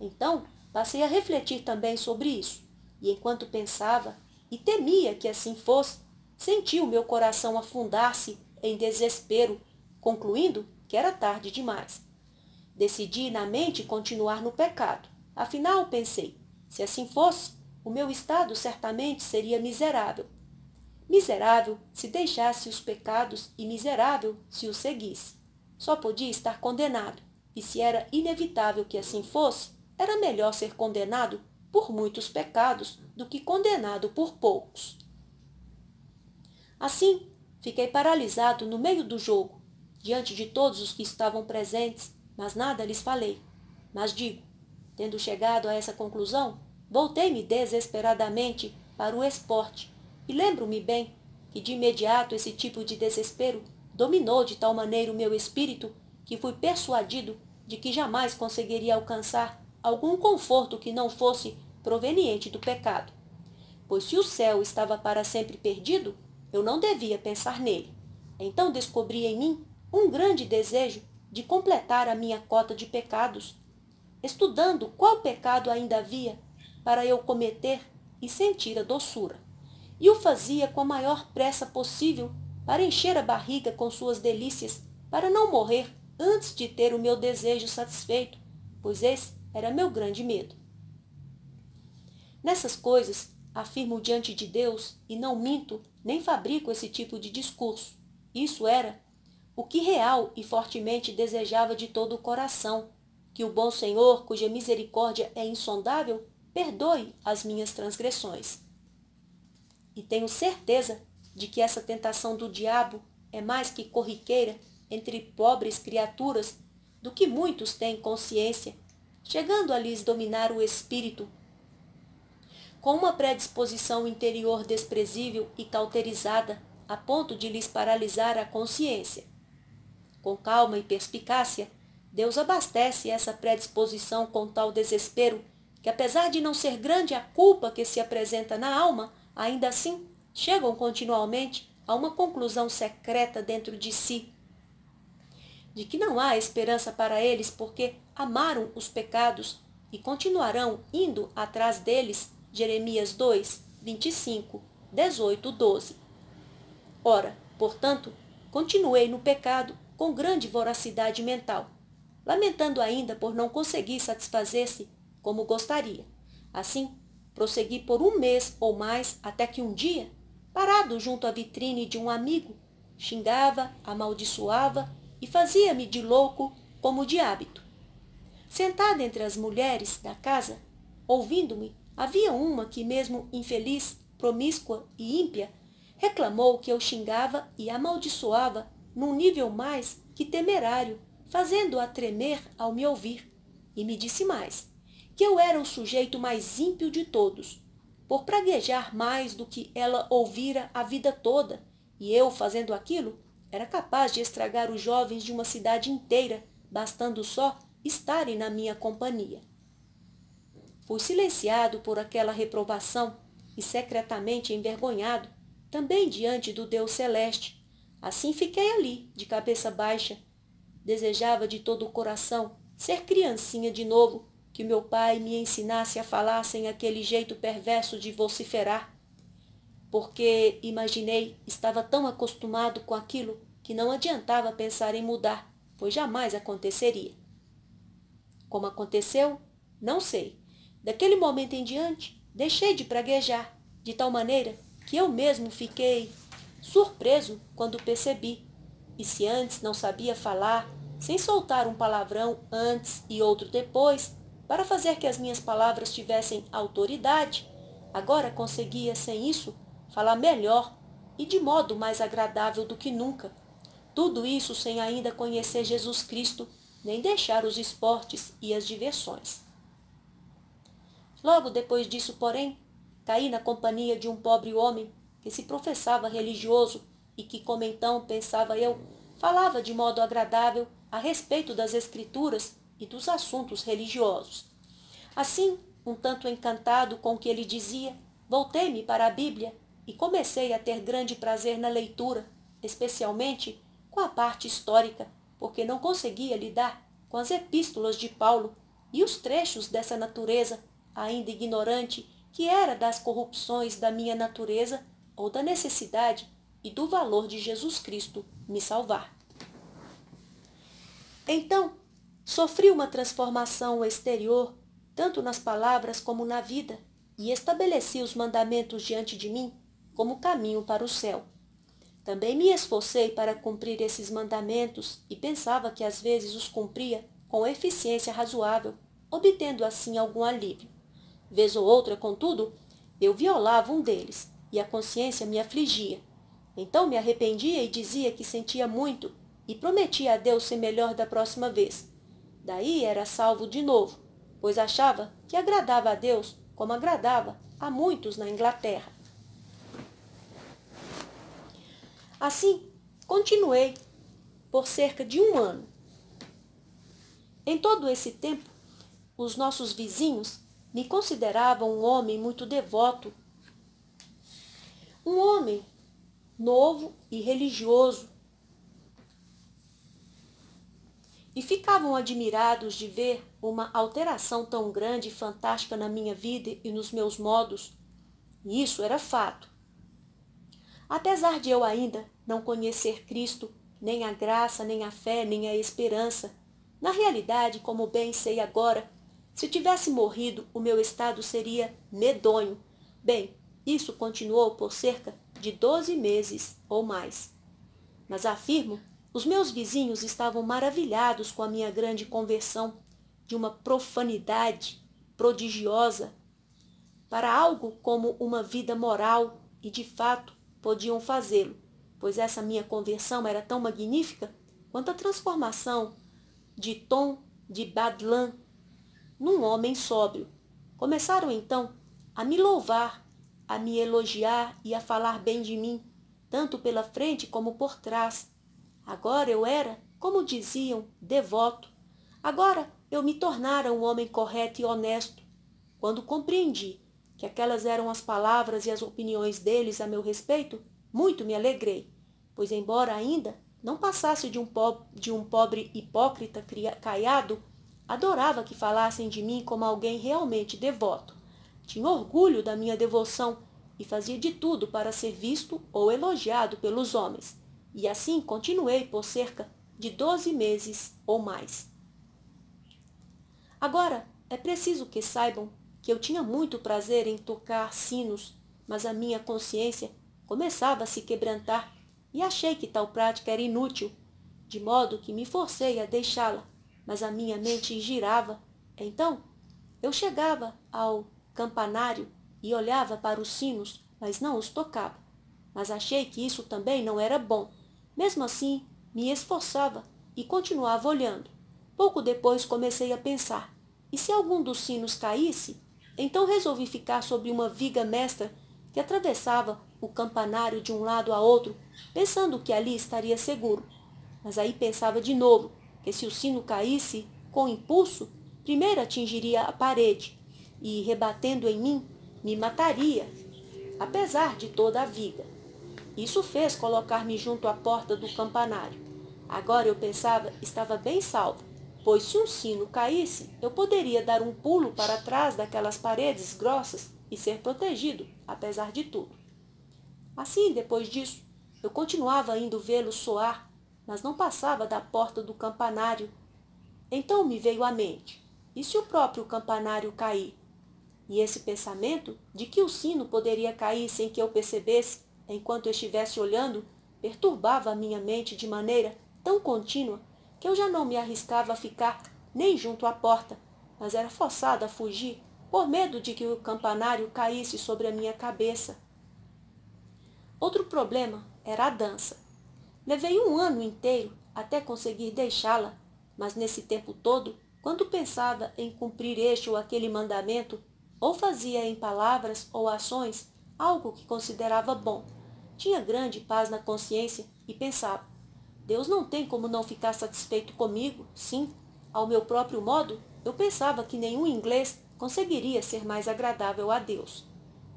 Então, passei a refletir também sobre isso, e enquanto pensava e temia que assim fosse, senti o meu coração afundar-se em desespero, concluindo que era tarde demais. Decidi na mente continuar no pecado. Afinal, pensei, se assim fosse, o meu estado certamente seria miserável. Miserável se deixasse os pecados e miserável se os seguisse. Só podia estar condenado, e se era inevitável que assim fosse, era melhor ser condenado por muitos pecados do que condenado por poucos. Assim, fiquei paralisado no meio do jogo, diante de todos os que estavam presentes, mas nada lhes falei. Mas digo, tendo chegado a essa conclusão, voltei-me desesperadamente para o esporte, e lembro-me bem que de imediato esse tipo de desespero dominou de tal maneira o meu espírito que fui persuadido de que jamais conseguiria alcançar algum conforto que não fosse proveniente do pecado. Pois se o céu estava para sempre perdido, eu não devia pensar nele. Então descobri em mim um grande desejo de completar a minha cota de pecados, estudando qual pecado ainda havia para eu cometer e sentir a doçura. E o fazia com a maior pressa possível para encher a barriga com suas delícias, para não morrer antes de ter o meu desejo satisfeito, pois esse era meu grande medo. Nessas coisas, afirmo diante de Deus, e não minto, nem fabrico esse tipo de discurso. Isso era o que real e fortemente desejava de todo o coração, que o bom Senhor, cuja misericórdia é insondável, perdoe as minhas transgressões. E tenho certeza de que essa tentação do diabo é mais que corriqueira entre pobres criaturas do que muitos têm consciência, chegando a lhes dominar o espírito. Com uma predisposição interior desprezível e cauterizada, a ponto de lhes paralisar a consciência. Com calma e perspicácia, Deus abastece essa predisposição com tal desespero que, apesar de não ser grande a culpa que se apresenta na alma, ainda assim chegam continuamente a uma conclusão secreta dentro de si, de que não há esperança para eles porque amaram os pecados e continuarão indo atrás deles. Jeremias 2, 25, 18, 12. Ora, portanto, continuei no pecado com grande voracidade mental, lamentando ainda por não conseguir satisfazer-se como gostaria. Assim, prossegui por um mês ou mais até que um dia, parado junto à vitrine de um amigo, xingava, amaldiçoava e fazia-me de louco como de hábito. Sentada entre as mulheres da casa, ouvindo-me, havia uma que, mesmo infeliz, promíscua e ímpia, reclamou que eu xingava e amaldiçoava num nível mais que temerário, fazendo-a tremer ao me ouvir. E me disse mais, que eu era o sujeito mais ímpio de todos, por praguejar mais do que ela ouvira a vida toda, e eu, fazendo aquilo, era capaz de estragar os jovens de uma cidade inteira, bastando só estarem na minha companhia. Fui silenciado por aquela reprovação e secretamente envergonhado, também diante do Deus Celeste, Assim fiquei ali, de cabeça baixa. Desejava de todo o coração ser criancinha de novo, que meu pai me ensinasse a falar sem aquele jeito perverso de vociferar. Porque, imaginei, estava tão acostumado com aquilo que não adiantava pensar em mudar, pois jamais aconteceria. Como aconteceu, não sei. Daquele momento em diante, deixei de praguejar, de tal maneira que eu mesmo fiquei surpreso quando percebi. E se antes não sabia falar, sem soltar um palavrão antes e outro depois, para fazer que as minhas palavras tivessem autoridade, agora conseguia, sem isso, falar melhor e de modo mais agradável do que nunca. Tudo isso sem ainda conhecer Jesus Cristo, nem deixar os esportes e as diversões. Logo depois disso, porém, caí na companhia de um pobre homem que se professava religioso e que, como então pensava eu, falava de modo agradável a respeito das escrituras e dos assuntos religiosos. Assim, um tanto encantado com o que ele dizia, voltei-me para a Bíblia e comecei a ter grande prazer na leitura, especialmente com a parte histórica, porque não conseguia lidar com as epístolas de Paulo e os trechos dessa natureza, ainda ignorante, que era das corrupções da minha natureza ou da necessidade e do valor de Jesus Cristo me salvar. Então, sofri uma transformação exterior, tanto nas palavras como na vida, e estabeleci os mandamentos diante de mim como caminho para o céu. Também me esforcei para cumprir esses mandamentos e pensava que às vezes os cumpria com eficiência razoável, obtendo assim algum alívio. Vez ou outra, contudo, eu violava um deles, e a consciência me afligia. Então me arrependia e dizia que sentia muito e prometia a Deus ser melhor da próxima vez. Daí era salvo de novo, pois achava que agradava a Deus como agradava a muitos na Inglaterra. Assim, continuei por cerca de um ano. Em todo esse tempo, os nossos vizinhos me consideravam um homem muito devoto um homem novo e religioso. E ficavam admirados de ver uma alteração tão grande e fantástica na minha vida e nos meus modos. E isso era fato. Apesar de eu ainda não conhecer Cristo, nem a graça, nem a fé, nem a esperança, na realidade, como bem sei agora, se tivesse morrido, o meu estado seria medonho. Bem, isso continuou por cerca de 12 meses ou mais. Mas afirmo, os meus vizinhos estavam maravilhados com a minha grande conversão de uma profanidade prodigiosa para algo como uma vida moral e de fato podiam fazê-lo, pois essa minha conversão era tão magnífica quanto a transformação de Tom de Badlan num homem sóbrio. Começaram então a me louvar a me elogiar e a falar bem de mim, tanto pela frente como por trás. Agora eu era, como diziam, devoto. Agora eu me tornara um homem correto e honesto, quando compreendi que aquelas eram as palavras e as opiniões deles a meu respeito, muito me alegrei, pois embora ainda não passasse de um, po de um pobre hipócrita caiado, adorava que falassem de mim como alguém realmente devoto. Tinha orgulho da minha devoção e fazia de tudo para ser visto ou elogiado pelos homens, e assim continuei por cerca de 12 meses ou mais. Agora, é preciso que saibam que eu tinha muito prazer em tocar sinos, mas a minha consciência começava a se quebrantar e achei que tal prática era inútil, de modo que me forcei a deixá-la, mas a minha mente girava. Então, eu chegava ao campanário e olhava para os sinos, mas não os tocava. Mas achei que isso também não era bom. Mesmo assim, me esforçava e continuava olhando. Pouco depois comecei a pensar: e se algum dos sinos caísse? Então resolvi ficar sobre uma viga mestra que atravessava o campanário de um lado a outro, pensando que ali estaria seguro. Mas aí pensava de novo que se o sino caísse, com impulso, primeiro atingiria a parede e, rebatendo em mim, me mataria, apesar de toda a vida. Isso fez colocar-me junto à porta do campanário. Agora eu pensava estava bem salvo, pois se um sino caísse, eu poderia dar um pulo para trás daquelas paredes grossas e ser protegido, apesar de tudo. Assim, depois disso, eu continuava indo vê-lo soar, mas não passava da porta do campanário. Então me veio à mente: e se o próprio campanário cair? E esse pensamento de que o sino poderia cair sem que eu percebesse, enquanto eu estivesse olhando, perturbava a minha mente de maneira tão contínua que eu já não me arriscava a ficar nem junto à porta, mas era forçada a fugir por medo de que o campanário caísse sobre a minha cabeça. Outro problema era a dança. Levei um ano inteiro até conseguir deixá-la, mas nesse tempo todo, quando pensava em cumprir este ou aquele mandamento, ou fazia em palavras ou ações algo que considerava bom. Tinha grande paz na consciência e pensava: Deus não tem como não ficar satisfeito comigo, sim, ao meu próprio modo, eu pensava que nenhum inglês conseguiria ser mais agradável a Deus.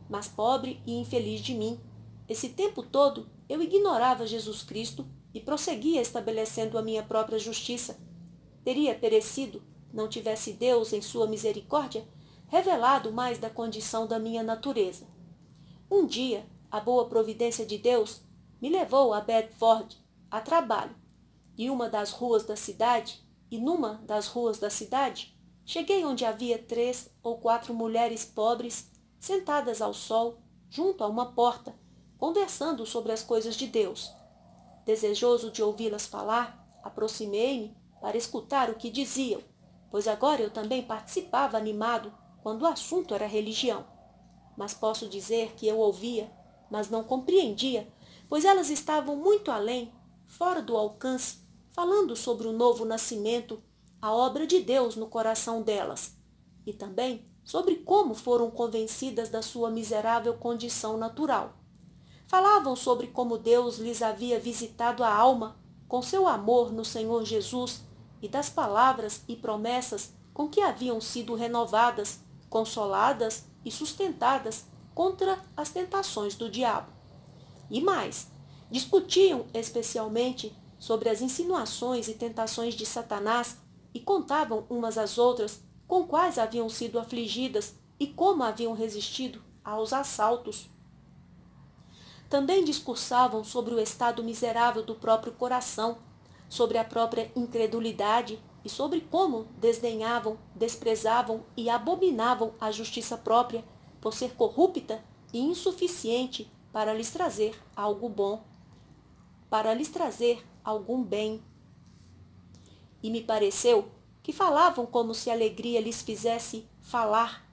Mas pobre e infeliz de mim, esse tempo todo eu ignorava Jesus Cristo e prosseguia estabelecendo a minha própria justiça. Teria perecido, não tivesse Deus, em sua misericórdia, revelado mais da condição da minha natureza. Um dia, a boa providência de Deus me levou a Bedford a trabalho, e uma das ruas da cidade, e numa das ruas da cidade, cheguei onde havia três ou quatro mulheres pobres sentadas ao sol, junto a uma porta, conversando sobre as coisas de Deus. Desejoso de ouvi-las falar, aproximei-me para escutar o que diziam, pois agora eu também participava animado quando o assunto era religião. Mas posso dizer que eu ouvia, mas não compreendia, pois elas estavam muito além, fora do alcance, falando sobre o novo nascimento, a obra de Deus no coração delas, e também sobre como foram convencidas da sua miserável condição natural. Falavam sobre como Deus lhes havia visitado a alma com seu amor no Senhor Jesus e das palavras e promessas com que haviam sido renovadas consoladas e sustentadas contra as tentações do diabo. E mais, discutiam especialmente sobre as insinuações e tentações de Satanás e contavam umas às outras com quais haviam sido afligidas e como haviam resistido aos assaltos. Também discursavam sobre o estado miserável do próprio coração, sobre a própria incredulidade e sobre como desdenhavam, desprezavam e abominavam a justiça própria por ser corrupta e insuficiente para lhes trazer algo bom, para lhes trazer algum bem. E me pareceu que falavam como se a alegria lhes fizesse falar.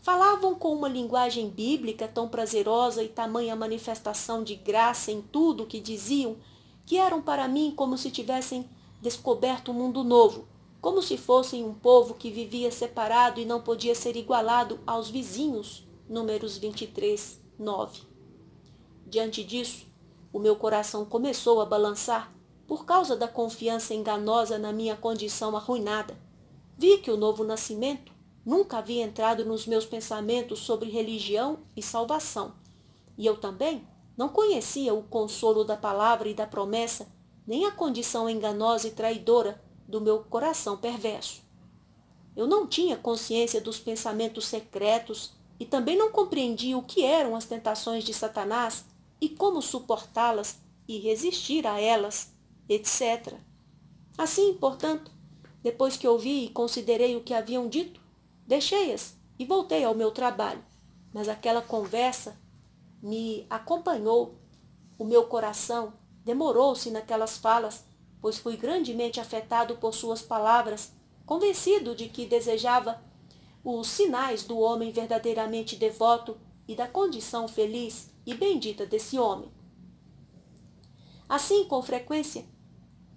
Falavam com uma linguagem bíblica tão prazerosa e tamanha manifestação de graça em tudo o que diziam, que eram para mim como se tivessem descoberto um mundo novo, como se fossem um povo que vivia separado e não podia ser igualado aos vizinhos. Números 23, 9. Diante disso, o meu coração começou a balançar por causa da confiança enganosa na minha condição arruinada. Vi que o novo nascimento nunca havia entrado nos meus pensamentos sobre religião e salvação. E eu também não conhecia o consolo da palavra e da promessa nem a condição enganosa e traidora do meu coração perverso. Eu não tinha consciência dos pensamentos secretos e também não compreendia o que eram as tentações de Satanás e como suportá-las e resistir a elas, etc. Assim, portanto, depois que ouvi e considerei o que haviam dito, deixei-as e voltei ao meu trabalho. Mas aquela conversa me acompanhou, o meu coração Demorou-se naquelas falas, pois fui grandemente afetado por suas palavras, convencido de que desejava os sinais do homem verdadeiramente devoto e da condição feliz e bendita desse homem. Assim, com frequência,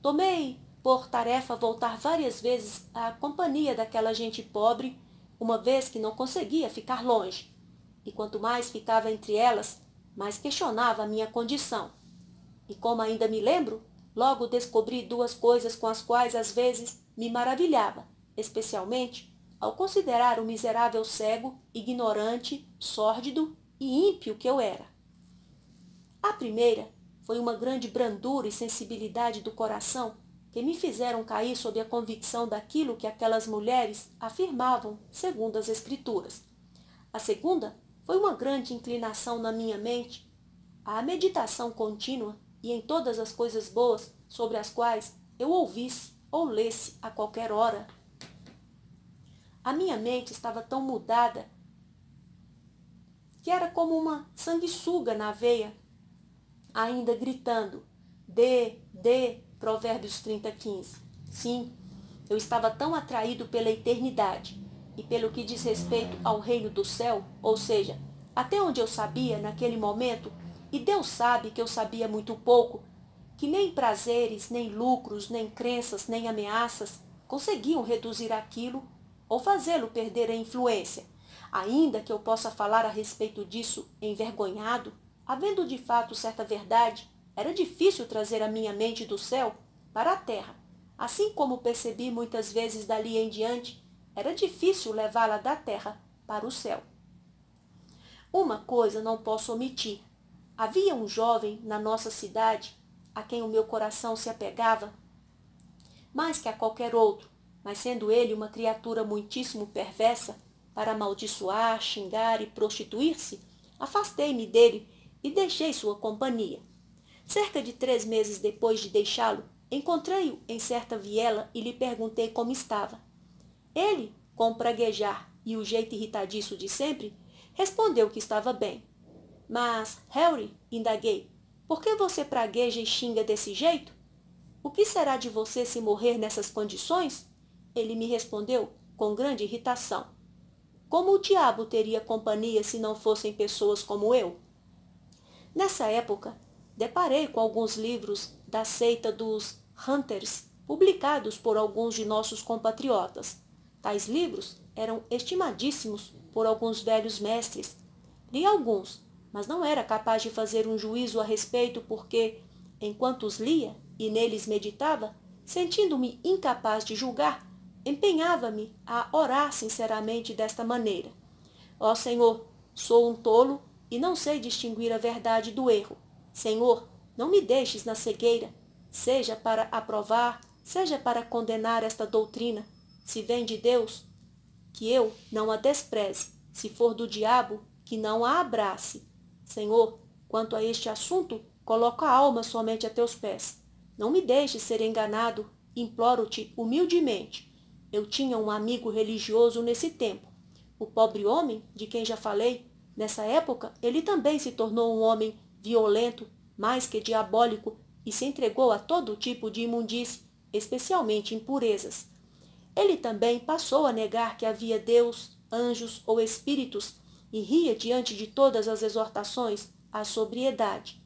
tomei por tarefa voltar várias vezes à companhia daquela gente pobre, uma vez que não conseguia ficar longe. E quanto mais ficava entre elas, mais questionava a minha condição. E como ainda me lembro, logo descobri duas coisas com as quais às vezes me maravilhava, especialmente ao considerar o miserável cego, ignorante, sórdido e ímpio que eu era. A primeira foi uma grande brandura e sensibilidade do coração que me fizeram cair sob a convicção daquilo que aquelas mulheres afirmavam segundo as Escrituras. A segunda foi uma grande inclinação na minha mente à meditação contínua e em todas as coisas boas sobre as quais eu ouvisse ou lesse a qualquer hora. A minha mente estava tão mudada que era como uma sanguessuga na veia, ainda gritando: Dê, dê, Provérbios 30, 15. Sim, eu estava tão atraído pela eternidade e pelo que diz respeito ao reino do céu, ou seja, até onde eu sabia naquele momento e Deus sabe que eu sabia muito pouco, que nem prazeres, nem lucros, nem crenças, nem ameaças conseguiam reduzir aquilo ou fazê-lo perder a influência. Ainda que eu possa falar a respeito disso envergonhado, havendo de fato certa verdade, era difícil trazer a minha mente do céu para a terra. Assim como percebi muitas vezes dali em diante, era difícil levá-la da terra para o céu. Uma coisa não posso omitir, Havia um jovem na nossa cidade a quem o meu coração se apegava mais que a qualquer outro, mas sendo ele uma criatura muitíssimo perversa, para amaldiçoar, xingar e prostituir-se, afastei-me dele e deixei sua companhia. Cerca de três meses depois de deixá-lo, encontrei-o em certa viela e lhe perguntei como estava. Ele, com o praguejar e o jeito irritadiço de sempre, respondeu que estava bem. Mas, Harry, indaguei, por que você pragueja e xinga desse jeito? O que será de você se morrer nessas condições? Ele me respondeu com grande irritação. Como o diabo teria companhia se não fossem pessoas como eu? Nessa época, deparei com alguns livros da seita dos Hunters, publicados por alguns de nossos compatriotas. Tais livros eram estimadíssimos por alguns velhos mestres. Li alguns mas não era capaz de fazer um juízo a respeito porque, enquanto os lia e neles meditava, sentindo-me incapaz de julgar, empenhava-me a orar sinceramente desta maneira: Ó Senhor, sou um tolo e não sei distinguir a verdade do erro. Senhor, não me deixes na cegueira, seja para aprovar, seja para condenar esta doutrina. Se vem de Deus, que eu não a despreze. Se for do diabo, que não a abrace. Senhor, quanto a este assunto, coloco a alma somente a teus pés. Não me deixes ser enganado, imploro-te humildemente. Eu tinha um amigo religioso nesse tempo. O pobre homem, de quem já falei, nessa época ele também se tornou um homem violento, mais que diabólico, e se entregou a todo tipo de imundície, especialmente impurezas. Ele também passou a negar que havia Deus, anjos ou espíritos e ria diante de todas as exortações à sobriedade.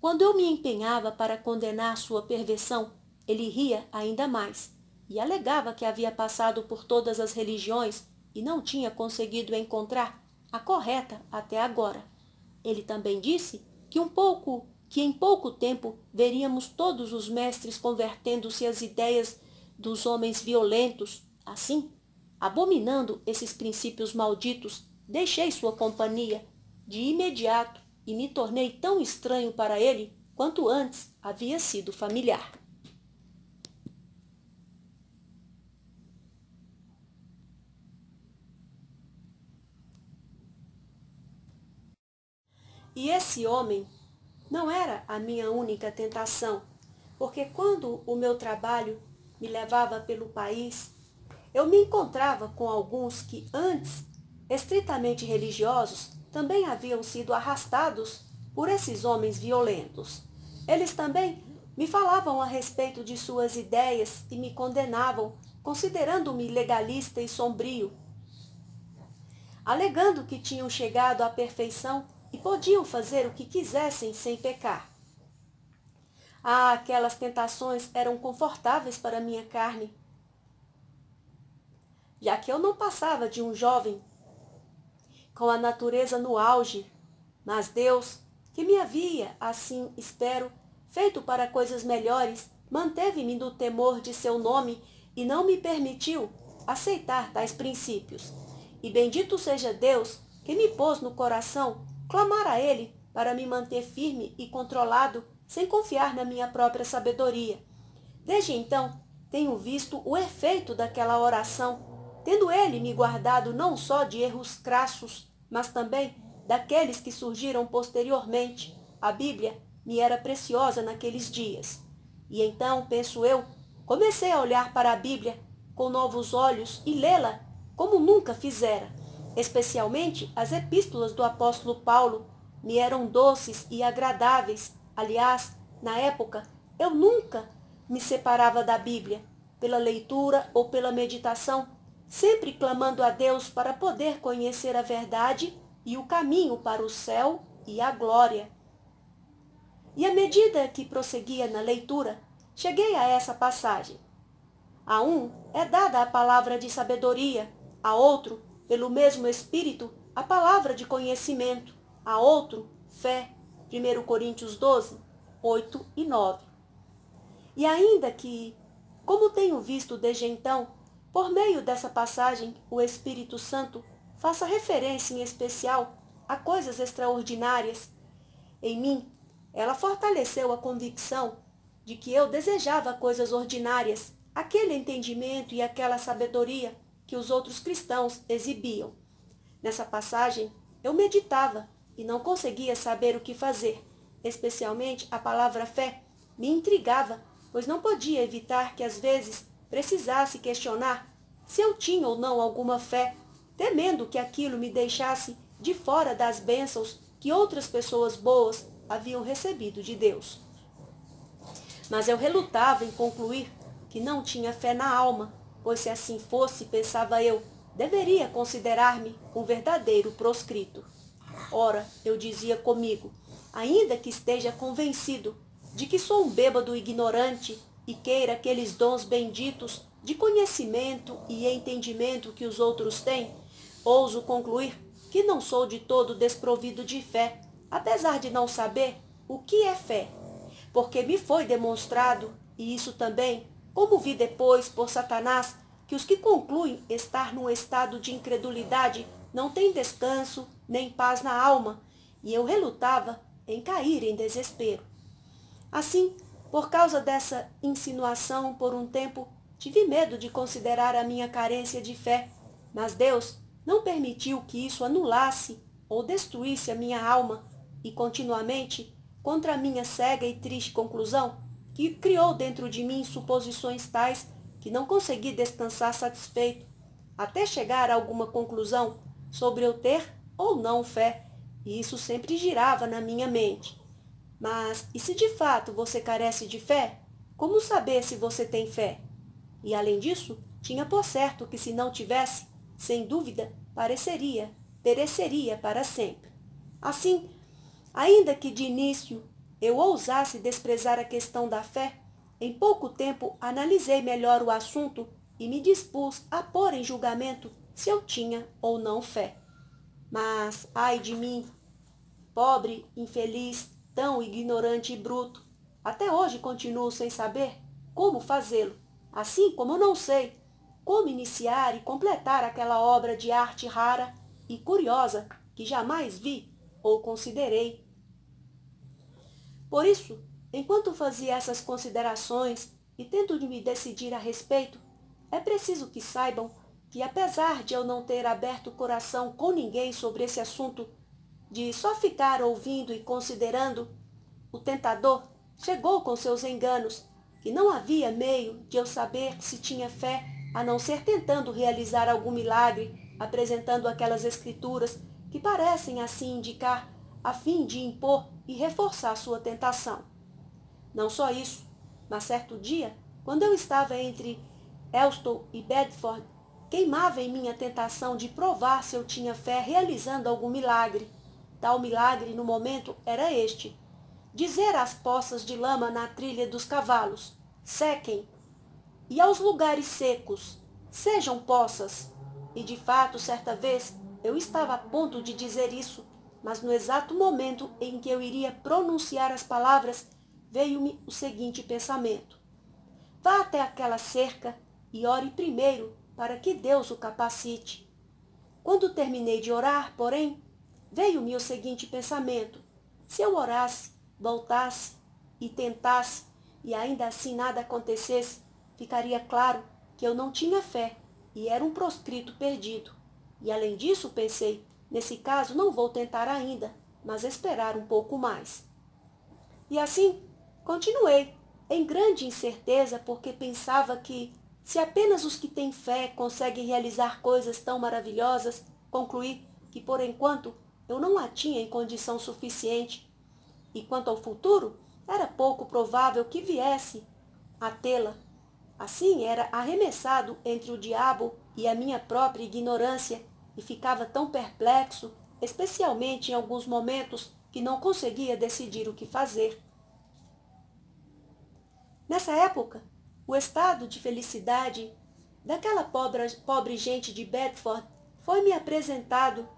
Quando eu me empenhava para condenar sua perversão, ele ria ainda mais e alegava que havia passado por todas as religiões e não tinha conseguido encontrar a correta até agora. Ele também disse que um pouco, que em pouco tempo veríamos todos os mestres convertendo-se às ideias dos homens violentos, assim Abominando esses princípios malditos, deixei sua companhia de imediato e me tornei tão estranho para ele quanto antes havia sido familiar. E esse homem não era a minha única tentação, porque quando o meu trabalho me levava pelo país eu me encontrava com alguns que antes, estritamente religiosos, também haviam sido arrastados por esses homens violentos. Eles também me falavam a respeito de suas ideias e me condenavam, considerando-me legalista e sombrio, alegando que tinham chegado à perfeição e podiam fazer o que quisessem sem pecar. Ah, aquelas tentações eram confortáveis para minha carne já que eu não passava de um jovem com a natureza no auge, mas Deus, que me havia, assim espero, feito para coisas melhores, manteve-me no temor de seu nome e não me permitiu aceitar tais princípios. E bendito seja Deus, que me pôs no coração clamar a Ele para me manter firme e controlado, sem confiar na minha própria sabedoria. Desde então, tenho visto o efeito daquela oração tendo ele me guardado não só de erros crassos, mas também daqueles que surgiram posteriormente. A Bíblia me era preciosa naqueles dias. E então, penso eu, comecei a olhar para a Bíblia com novos olhos e lê-la como nunca fizera. Especialmente as epístolas do apóstolo Paulo me eram doces e agradáveis. Aliás, na época, eu nunca me separava da Bíblia, pela leitura ou pela meditação sempre clamando a Deus para poder conhecer a verdade e o caminho para o céu e a glória. E à medida que prosseguia na leitura, cheguei a essa passagem. A um é dada a palavra de sabedoria, a outro, pelo mesmo Espírito, a palavra de conhecimento, a outro, fé. 1 Coríntios 12, 8 e 9. E ainda que, como tenho visto desde então, por meio dessa passagem, o Espírito Santo faça referência em especial a coisas extraordinárias. Em mim, ela fortaleceu a convicção de que eu desejava coisas ordinárias, aquele entendimento e aquela sabedoria que os outros cristãos exibiam. Nessa passagem, eu meditava e não conseguia saber o que fazer. Especialmente a palavra fé me intrigava, pois não podia evitar que às vezes precisasse questionar se eu tinha ou não alguma fé, temendo que aquilo me deixasse de fora das bênçãos que outras pessoas boas haviam recebido de Deus. Mas eu relutava em concluir que não tinha fé na alma, pois se assim fosse, pensava eu, deveria considerar-me um verdadeiro proscrito. Ora, eu dizia comigo, ainda que esteja convencido de que sou um bêbado ignorante e queira aqueles dons benditos de conhecimento e entendimento que os outros têm, ouso concluir que não sou de todo desprovido de fé, apesar de não saber o que é fé, porque me foi demonstrado, e isso também, como vi depois por Satanás, que os que concluem estar num estado de incredulidade não têm descanso nem paz na alma, e eu relutava em cair em desespero. Assim, por causa dessa insinuação, por um tempo, tive medo de considerar a minha carência de fé, mas Deus não permitiu que isso anulasse ou destruísse a minha alma, e continuamente, contra a minha cega e triste conclusão, que criou dentro de mim suposições tais que não consegui descansar satisfeito, até chegar a alguma conclusão sobre eu ter ou não fé, e isso sempre girava na minha mente. Mas e se de fato você carece de fé? Como saber se você tem fé? E além disso, tinha por certo que se não tivesse, sem dúvida, pareceria, pereceria para sempre. Assim, ainda que de início eu ousasse desprezar a questão da fé, em pouco tempo analisei melhor o assunto e me dispus a pôr em julgamento se eu tinha ou não fé. Mas, ai de mim, pobre, infeliz, tão ignorante e bruto. Até hoje continuo sem saber como fazê-lo, assim como não sei como iniciar e completar aquela obra de arte rara e curiosa que jamais vi ou considerei. Por isso, enquanto fazia essas considerações e tento de me decidir a respeito, é preciso que saibam que, apesar de eu não ter aberto o coração com ninguém sobre esse assunto de só ficar ouvindo e considerando, o tentador chegou com seus enganos, e não havia meio de eu saber se tinha fé, a não ser tentando realizar algum milagre, apresentando aquelas escrituras que parecem assim indicar, a fim de impor e reforçar sua tentação. Não só isso, mas certo dia, quando eu estava entre Elstow e Bedford, queimava em minha tentação de provar se eu tinha fé realizando algum milagre tal milagre no momento era este: dizer às poças de lama na trilha dos cavalos, sequem, e aos lugares secos, sejam poças. E de fato, certa vez, eu estava a ponto de dizer isso, mas no exato momento em que eu iria pronunciar as palavras, veio-me o seguinte pensamento: Vá até aquela cerca e ore primeiro para que Deus o capacite. Quando terminei de orar, porém, veio-me o seguinte pensamento: se eu orasse, voltasse e tentasse, e ainda assim nada acontecesse, ficaria claro que eu não tinha fé e era um proscrito perdido. E além disso, pensei, nesse caso não vou tentar ainda, mas esperar um pouco mais. E assim, continuei, em grande incerteza, porque pensava que, se apenas os que têm fé conseguem realizar coisas tão maravilhosas, concluí que por enquanto eu não a tinha em condição suficiente. E quanto ao futuro, era pouco provável que viesse a tê-la. Assim era arremessado entre o diabo e a minha própria ignorância e ficava tão perplexo, especialmente em alguns momentos, que não conseguia decidir o que fazer. Nessa época, o estado de felicidade daquela pobre, pobre gente de Bedford foi me apresentado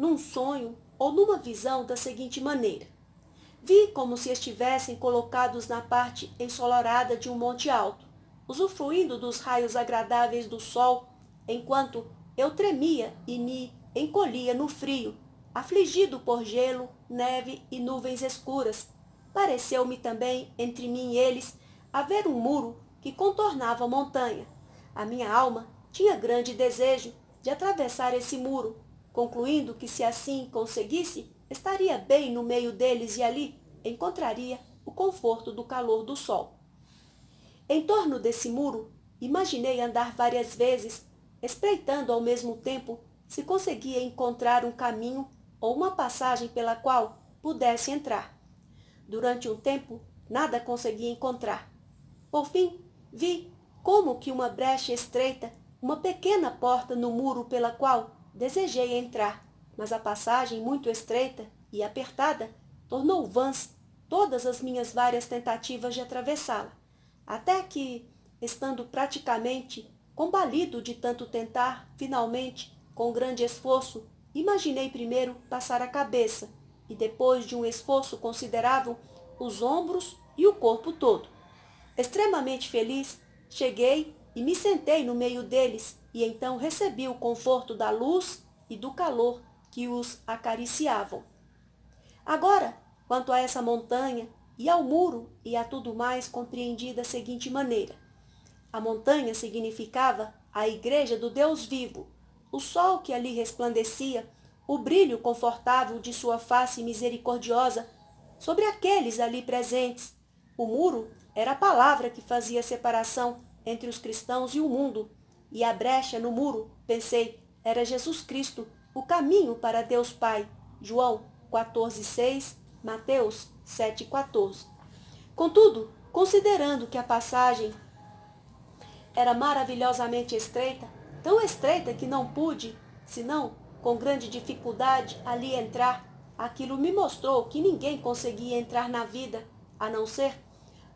num sonho ou numa visão da seguinte maneira. Vi como se estivessem colocados na parte ensolarada de um monte alto, usufruindo dos raios agradáveis do sol, enquanto eu tremia e me encolhia no frio, afligido por gelo, neve e nuvens escuras. Pareceu-me também, entre mim e eles, haver um muro que contornava a montanha. A minha alma tinha grande desejo de atravessar esse muro, concluindo que se assim conseguisse, estaria bem no meio deles e ali encontraria o conforto do calor do sol. Em torno desse muro, imaginei andar várias vezes, espreitando ao mesmo tempo se conseguia encontrar um caminho ou uma passagem pela qual pudesse entrar. Durante um tempo, nada conseguia encontrar. Por fim, vi como que uma brecha estreita, uma pequena porta no muro pela qual Desejei entrar, mas a passagem muito estreita e apertada tornou vãs todas as minhas várias tentativas de atravessá-la, até que, estando praticamente combalido de tanto tentar, finalmente, com grande esforço, imaginei primeiro passar a cabeça e depois de um esforço considerável, os ombros e o corpo todo. Extremamente feliz, cheguei e me sentei no meio deles e então recebi o conforto da luz e do calor que os acariciavam. Agora, quanto a essa montanha e ao muro e a tudo mais, compreendi da seguinte maneira: a montanha significava a igreja do Deus vivo, o sol que ali resplandecia, o brilho confortável de sua face misericordiosa sobre aqueles ali presentes. O muro era a palavra que fazia separação entre os cristãos e o mundo e a brecha no muro, pensei, era Jesus Cristo, o caminho para Deus Pai. João 14,6, Mateus 7,14. Contudo, considerando que a passagem era maravilhosamente estreita, tão estreita que não pude, senão com grande dificuldade, ali entrar, aquilo me mostrou que ninguém conseguia entrar na vida, a não ser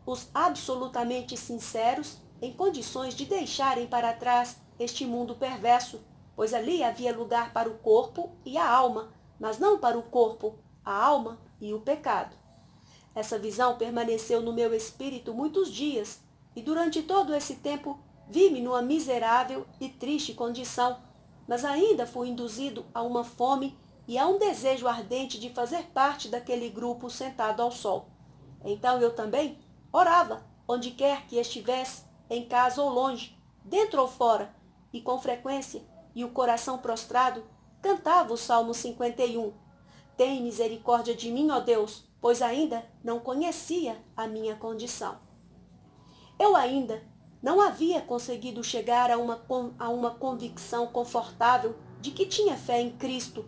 os absolutamente sinceros em condições de deixarem para trás este mundo perverso, pois ali havia lugar para o corpo e a alma, mas não para o corpo, a alma e o pecado. Essa visão permaneceu no meu espírito muitos dias, e durante todo esse tempo vi-me numa miserável e triste condição, mas ainda fui induzido a uma fome e a um desejo ardente de fazer parte daquele grupo sentado ao sol. Então eu também orava, onde quer que estivesse, em casa ou longe, dentro ou fora, e com frequência, e o coração prostrado, cantava o Salmo 51. Tem misericórdia de mim, ó Deus, pois ainda não conhecia a minha condição. Eu ainda não havia conseguido chegar a uma, a uma convicção confortável de que tinha fé em Cristo,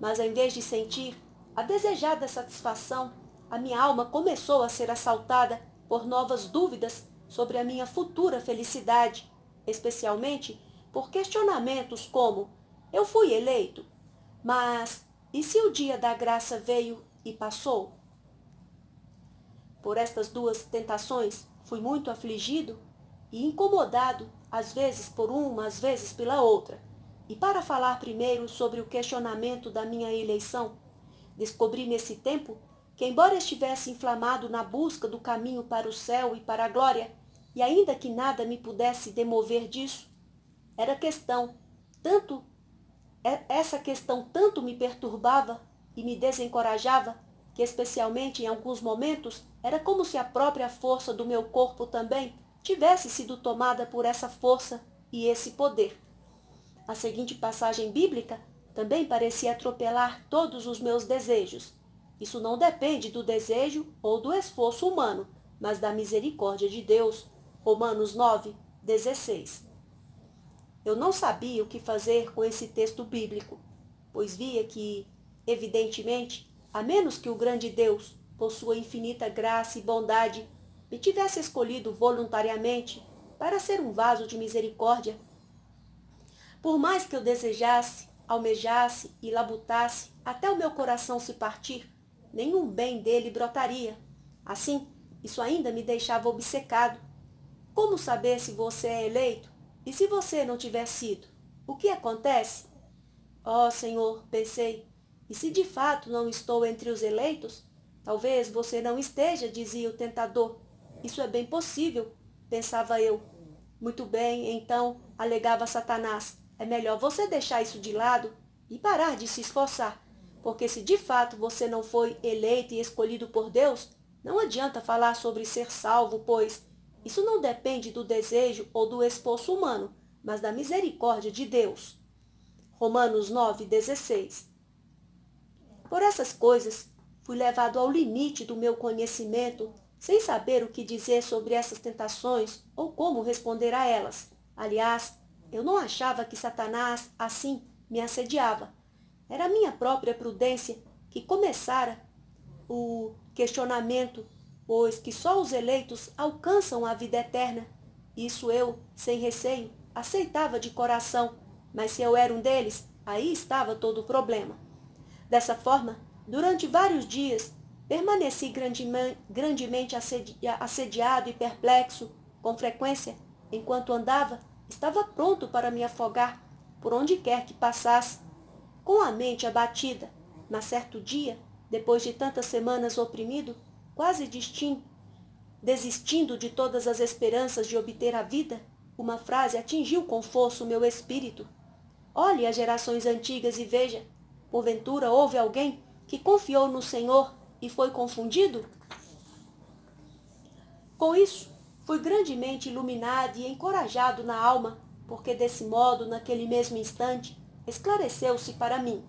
mas em vez de sentir a desejada satisfação, a minha alma começou a ser assaltada por novas dúvidas sobre a minha futura felicidade, especialmente por questionamentos como: eu fui eleito, mas e se o dia da graça veio e passou? Por estas duas tentações, fui muito afligido e incomodado, às vezes por uma, às vezes pela outra. E para falar primeiro sobre o questionamento da minha eleição, descobri nesse tempo que, embora estivesse inflamado na busca do caminho para o céu e para a glória, e ainda que nada me pudesse demover disso, era questão, tanto é, essa questão tanto me perturbava e me desencorajava, que especialmente em alguns momentos era como se a própria força do meu corpo também tivesse sido tomada por essa força e esse poder. A seguinte passagem bíblica também parecia atropelar todos os meus desejos. Isso não depende do desejo ou do esforço humano, mas da misericórdia de Deus. Romanos 9, 16. Eu não sabia o que fazer com esse texto bíblico, pois via que, evidentemente, a menos que o grande Deus, por sua infinita graça e bondade, me tivesse escolhido voluntariamente para ser um vaso de misericórdia, por mais que eu desejasse, almejasse e labutasse até o meu coração se partir, nenhum bem dele brotaria. Assim, isso ainda me deixava obcecado. Como saber se você é eleito e se você não tiver sido? O que acontece? Ó oh, Senhor, pensei, e se de fato não estou entre os eleitos? Talvez você não esteja, dizia o tentador. Isso é bem possível, pensava eu. Muito bem, então, alegava Satanás, é melhor você deixar isso de lado e parar de se esforçar porque se de fato você não foi eleito e escolhido por Deus, não adianta falar sobre ser salvo, pois isso não depende do desejo ou do esforço humano, mas da misericórdia de Deus. Romanos 9,16 Por essas coisas, fui levado ao limite do meu conhecimento, sem saber o que dizer sobre essas tentações ou como responder a elas. Aliás, eu não achava que Satanás assim me assediava, era minha própria prudência que começara o questionamento, pois que só os eleitos alcançam a vida eterna. Isso eu, sem receio, aceitava de coração, mas se eu era um deles, aí estava todo o problema. Dessa forma, durante vários dias, permaneci grandemente assediado e perplexo, com frequência, enquanto andava, estava pronto para me afogar, por onde quer que passasse com a mente abatida, mas certo dia, depois de tantas semanas oprimido, quase distinto, desistindo de todas as esperanças de obter a vida, uma frase atingiu com força o meu espírito. Olhe as gerações antigas e veja, porventura houve alguém que confiou no Senhor e foi confundido? Com isso, fui grandemente iluminado e encorajado na alma, porque desse modo, naquele mesmo instante, esclareceu-se para mim.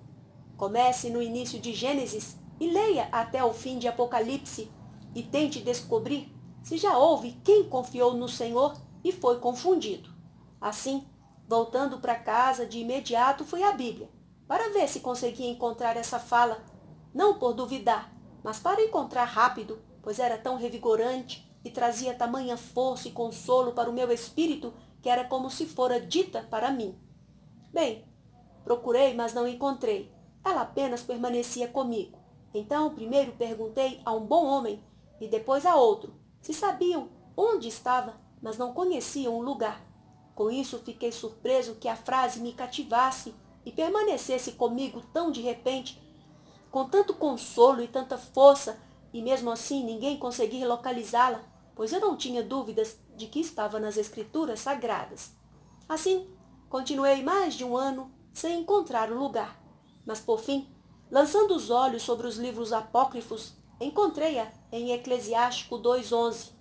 Comece no início de Gênesis e leia até o fim de Apocalipse e tente descobrir se já houve quem confiou no Senhor e foi confundido. Assim, voltando para casa, de imediato fui à Bíblia para ver se conseguia encontrar essa fala, não por duvidar, mas para encontrar rápido, pois era tão revigorante e trazia tamanha força e consolo para o meu espírito que era como se fora dita para mim. Bem, Procurei, mas não encontrei. Ela apenas permanecia comigo. Então, primeiro perguntei a um bom homem e depois a outro, se sabiam onde estava, mas não conheciam o lugar. Com isso, fiquei surpreso que a frase me cativasse e permanecesse comigo tão de repente, com tanto consolo e tanta força, e mesmo assim ninguém conseguir localizá-la, pois eu não tinha dúvidas de que estava nas escrituras sagradas. Assim, continuei mais de um ano sem encontrar o lugar. Mas por fim, lançando os olhos sobre os livros apócrifos, encontrei-a em Eclesiástico 2:11.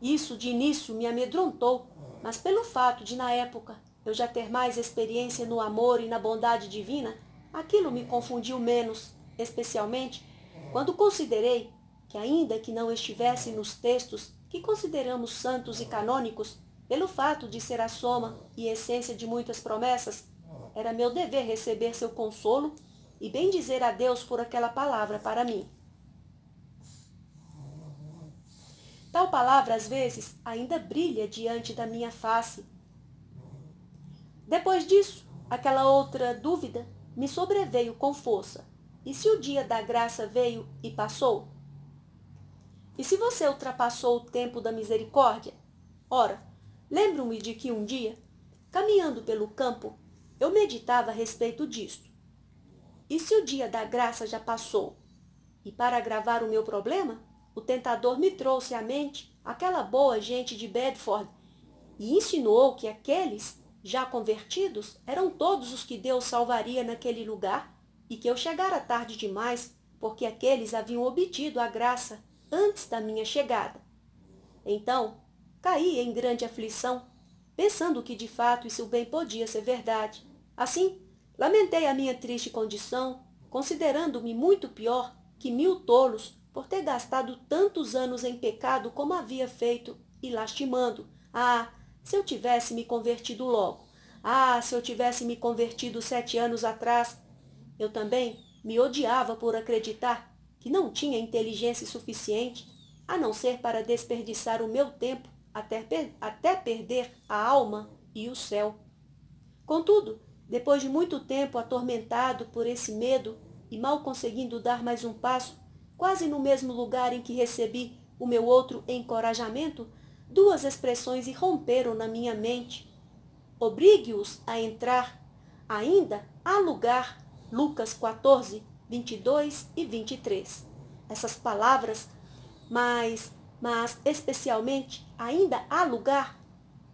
Isso de início me amedrontou, mas pelo fato de na época eu já ter mais experiência no amor e na bondade divina, aquilo me confundiu menos, especialmente quando considerei que ainda que não estivesse nos textos que consideramos santos e canônicos, pelo fato de ser a soma e essência de muitas promessas, era meu dever receber seu consolo e bem dizer a Deus por aquela palavra para mim. Tal palavra, às vezes, ainda brilha diante da minha face. Depois disso, aquela outra dúvida me sobreveio com força. E se o dia da graça veio e passou? E se você ultrapassou o tempo da misericórdia? Ora, Lembro-me de que um dia, caminhando pelo campo, eu meditava a respeito disto. E se o dia da graça já passou? E para agravar o meu problema, o tentador me trouxe à mente aquela boa gente de Bedford e insinuou que aqueles já convertidos eram todos os que Deus salvaria naquele lugar e que eu chegara tarde demais porque aqueles haviam obtido a graça antes da minha chegada. Então, Caí em grande aflição, pensando que de fato isso bem podia ser verdade. Assim, lamentei a minha triste condição, considerando-me muito pior que mil tolos por ter gastado tantos anos em pecado como havia feito e lastimando. Ah, se eu tivesse me convertido logo! Ah, se eu tivesse me convertido sete anos atrás! Eu também me odiava por acreditar que não tinha inteligência suficiente, a não ser para desperdiçar o meu tempo até, até perder a alma e o céu. Contudo, depois de muito tempo atormentado por esse medo e mal conseguindo dar mais um passo, quase no mesmo lugar em que recebi o meu outro encorajamento, duas expressões irromperam na minha mente. Obrigue-os a entrar. Ainda há lugar. Lucas 14, 22 e 23. Essas palavras, mas mas especialmente ainda há lugar,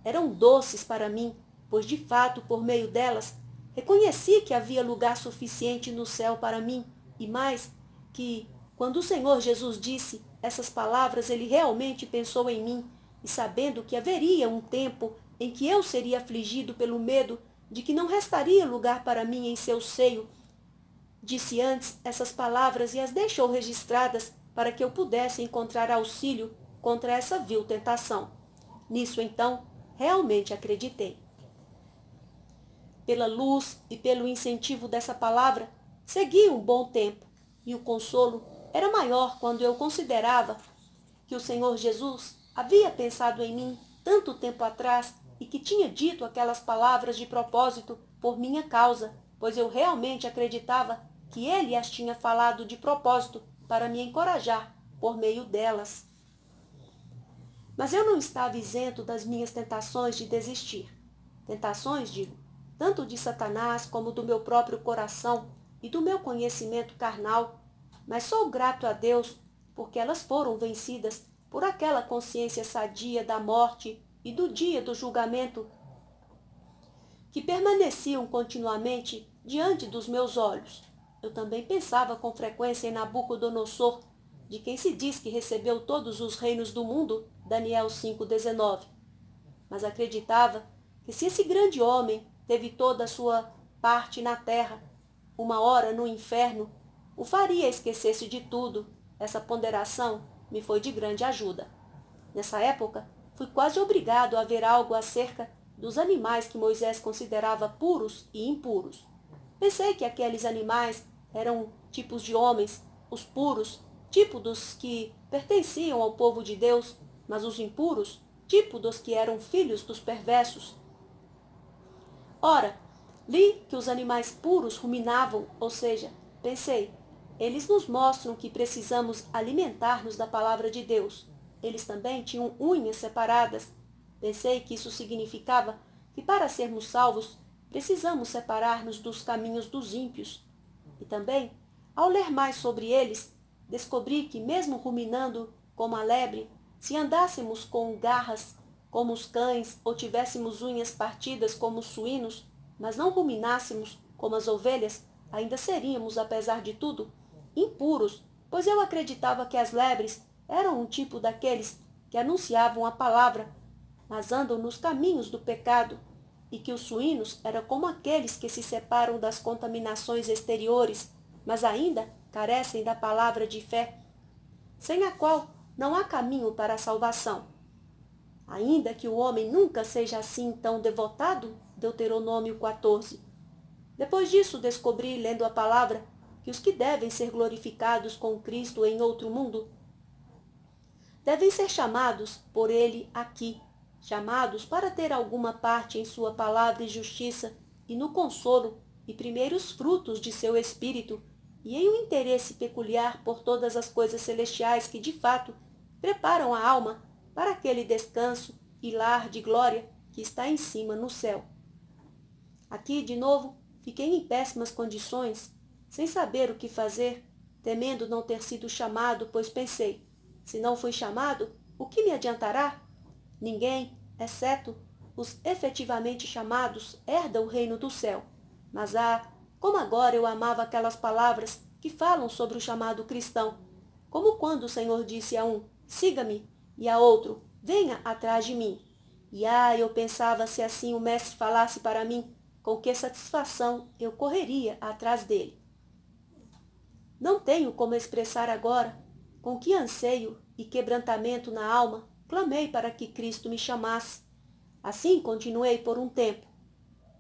eram doces para mim, pois de fato, por meio delas, reconheci que havia lugar suficiente no céu para mim, e mais, que, quando o Senhor Jesus disse essas palavras, ele realmente pensou em mim, e sabendo que haveria um tempo em que eu seria afligido pelo medo de que não restaria lugar para mim em seu seio, disse antes essas palavras e as deixou registradas para que eu pudesse encontrar auxílio contra essa vil tentação. Nisso então, realmente acreditei. Pela luz e pelo incentivo dessa palavra, segui um bom tempo, e o consolo era maior quando eu considerava que o Senhor Jesus havia pensado em mim tanto tempo atrás e que tinha dito aquelas palavras de propósito por minha causa, pois eu realmente acreditava que ele as tinha falado de propósito para me encorajar por meio delas. Mas eu não estava isento das minhas tentações de desistir. Tentações, digo, tanto de Satanás como do meu próprio coração e do meu conhecimento carnal, mas sou grato a Deus porque elas foram vencidas por aquela consciência sadia da morte e do dia do julgamento, que permaneciam continuamente diante dos meus olhos, eu também pensava com frequência em Nabucodonosor, de quem se diz que recebeu todos os reinos do mundo, Daniel 5,19. Mas acreditava que se esse grande homem teve toda a sua parte na terra, uma hora no inferno, o faria esquecer-se de tudo. Essa ponderação me foi de grande ajuda. Nessa época, fui quase obrigado a ver algo acerca dos animais que Moisés considerava puros e impuros. Pensei que aqueles animais eram tipos de homens, os puros, tipo dos que pertenciam ao povo de Deus, mas os impuros, tipo dos que eram filhos dos perversos. Ora, li que os animais puros ruminavam, ou seja, pensei, eles nos mostram que precisamos alimentar-nos da palavra de Deus. Eles também tinham unhas separadas. Pensei que isso significava que para sermos salvos, precisamos separar-nos dos caminhos dos ímpios e também, ao ler mais sobre eles, descobri que, mesmo ruminando como a lebre, se andássemos com garras como os cães ou tivéssemos unhas partidas como os suínos, mas não ruminássemos como as ovelhas, ainda seríamos, apesar de tudo, impuros, pois eu acreditava que as lebres eram um tipo daqueles que anunciavam a palavra, mas andam nos caminhos do pecado e que os suínos eram como aqueles que se separam das contaminações exteriores, mas ainda carecem da palavra de fé, sem a qual não há caminho para a salvação. Ainda que o homem nunca seja assim tão devotado, Deuteronômio 14. Depois disso, descobri, lendo a palavra, que os que devem ser glorificados com Cristo em outro mundo devem ser chamados por ele aqui chamados para ter alguma parte em sua palavra e justiça, e no consolo e primeiros frutos de seu espírito, e em um interesse peculiar por todas as coisas celestiais que, de fato, preparam a alma para aquele descanso e lar de glória que está em cima no céu. Aqui, de novo, fiquei em péssimas condições, sem saber o que fazer, temendo não ter sido chamado, pois pensei, se não fui chamado, o que me adiantará? Ninguém, exceto os efetivamente chamados, herda o reino do céu. Mas ah, como agora eu amava aquelas palavras que falam sobre o chamado cristão. Como quando o Senhor disse a um, siga-me, e a outro, venha atrás de mim. E ah, eu pensava se assim o mestre falasse para mim, com que satisfação eu correria atrás dele. Não tenho como expressar agora com que anseio e quebrantamento na alma clamei para que Cristo me chamasse. Assim continuei por um tempo,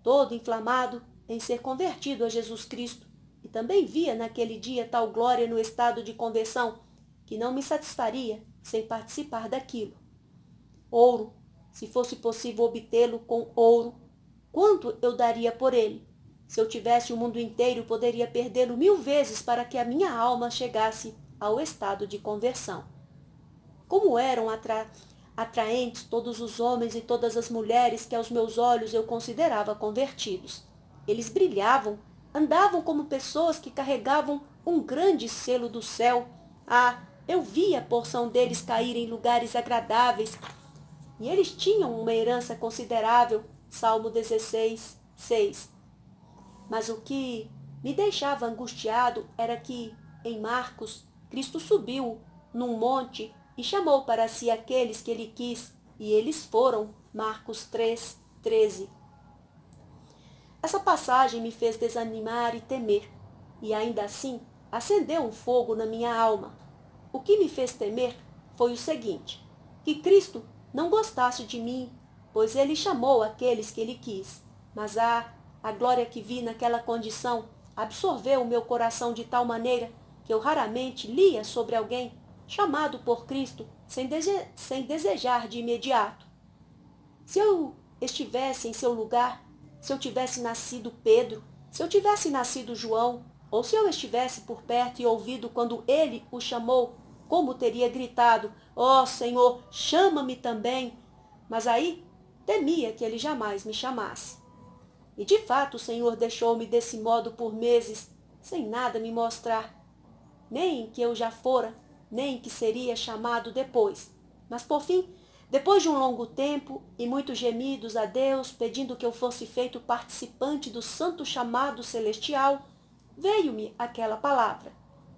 todo inflamado em ser convertido a Jesus Cristo, e também via naquele dia tal glória no estado de conversão que não me satisfaria sem participar daquilo. Ouro, se fosse possível obtê-lo com ouro, quanto eu daria por ele? Se eu tivesse o mundo inteiro, poderia perdê-lo mil vezes para que a minha alma chegasse ao estado de conversão. Como eram atra atraentes todos os homens e todas as mulheres que aos meus olhos eu considerava convertidos. Eles brilhavam, andavam como pessoas que carregavam um grande selo do céu. Ah, eu via a porção deles cair em lugares agradáveis. E eles tinham uma herança considerável. Salmo 16, 6. Mas o que me deixava angustiado era que, em Marcos, Cristo subiu num monte e chamou para si aqueles que ele quis, e eles foram. Marcos 3, 13. Essa passagem me fez desanimar e temer, e ainda assim acendeu um fogo na minha alma. O que me fez temer foi o seguinte: que Cristo não gostasse de mim, pois ele chamou aqueles que ele quis. Mas ah, a glória que vi naquela condição absorveu o meu coração de tal maneira que eu raramente lia sobre alguém chamado por Cristo sem, dese sem desejar de imediato. Se eu estivesse em seu lugar, se eu tivesse nascido Pedro, se eu tivesse nascido João, ou se eu estivesse por perto e ouvido quando ele o chamou, como teria gritado: Ó oh, Senhor, chama-me também! Mas aí temia que ele jamais me chamasse. E de fato o Senhor deixou-me desse modo por meses, sem nada me mostrar, nem que eu já fora nem que seria chamado depois. Mas por fim, depois de um longo tempo e muitos gemidos a Deus, pedindo que eu fosse feito participante do santo chamado celestial, veio-me aquela palavra.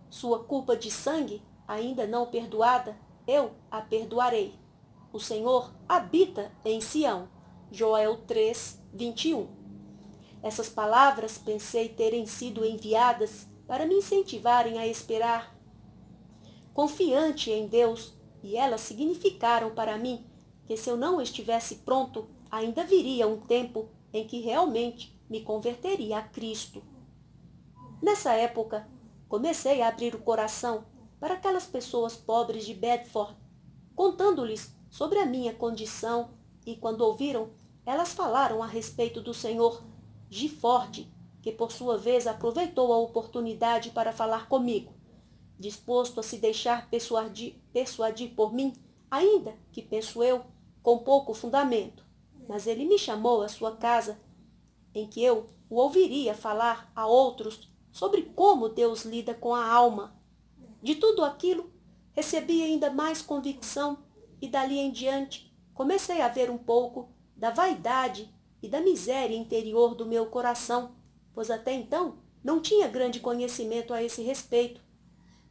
Sua culpa de sangue, ainda não perdoada, eu a perdoarei. O Senhor habita em Sião. Joel 3, 21. Essas palavras pensei terem sido enviadas para me incentivarem a esperar confiante em Deus, e elas significaram para mim que se eu não estivesse pronto, ainda viria um tempo em que realmente me converteria a Cristo. Nessa época, comecei a abrir o coração para aquelas pessoas pobres de Bedford, contando-lhes sobre a minha condição e, quando ouviram, elas falaram a respeito do senhor Gifford, que por sua vez aproveitou a oportunidade para falar comigo disposto a se deixar persuadir, persuadir por mim, ainda que penso eu, com pouco fundamento. Mas ele me chamou à sua casa, em que eu o ouviria falar a outros sobre como Deus lida com a alma. De tudo aquilo, recebi ainda mais convicção e dali em diante comecei a ver um pouco da vaidade e da miséria interior do meu coração, pois até então não tinha grande conhecimento a esse respeito.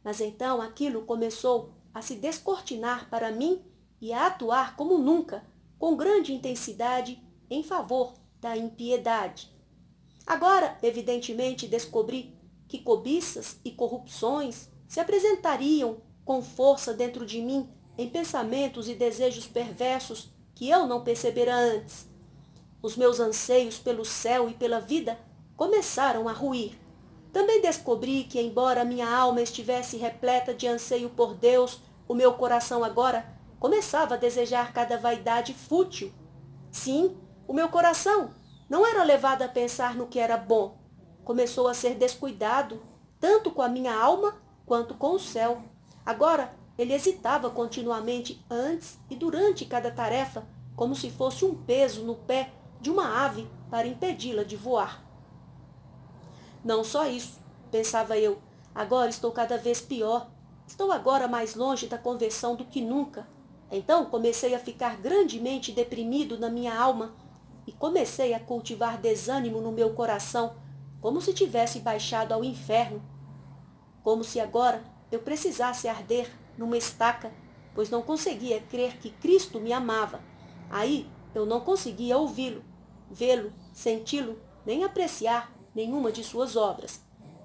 Mas então aquilo começou a se descortinar para mim e a atuar como nunca, com grande intensidade, em favor da impiedade. Agora, evidentemente, descobri que cobiças e corrupções se apresentariam com força dentro de mim em pensamentos e desejos perversos que eu não percebera antes. Os meus anseios pelo céu e pela vida começaram a ruir. Também descobri que, embora minha alma estivesse repleta de anseio por Deus, o meu coração agora começava a desejar cada vaidade fútil. Sim, o meu coração não era levado a pensar no que era bom. Começou a ser descuidado, tanto com a minha alma quanto com o céu. Agora, ele hesitava continuamente antes e durante cada tarefa, como se fosse um peso no pé de uma ave para impedi-la de voar. Não só isso, pensava eu, agora estou cada vez pior. Estou agora mais longe da conversão do que nunca. Então comecei a ficar grandemente deprimido na minha alma e comecei a cultivar desânimo no meu coração, como se tivesse baixado ao inferno. Como se agora eu precisasse arder numa estaca, pois não conseguia crer que Cristo me amava. Aí eu não conseguia ouvi-lo, vê-lo, senti-lo, nem apreciar nenhuma de suas obras.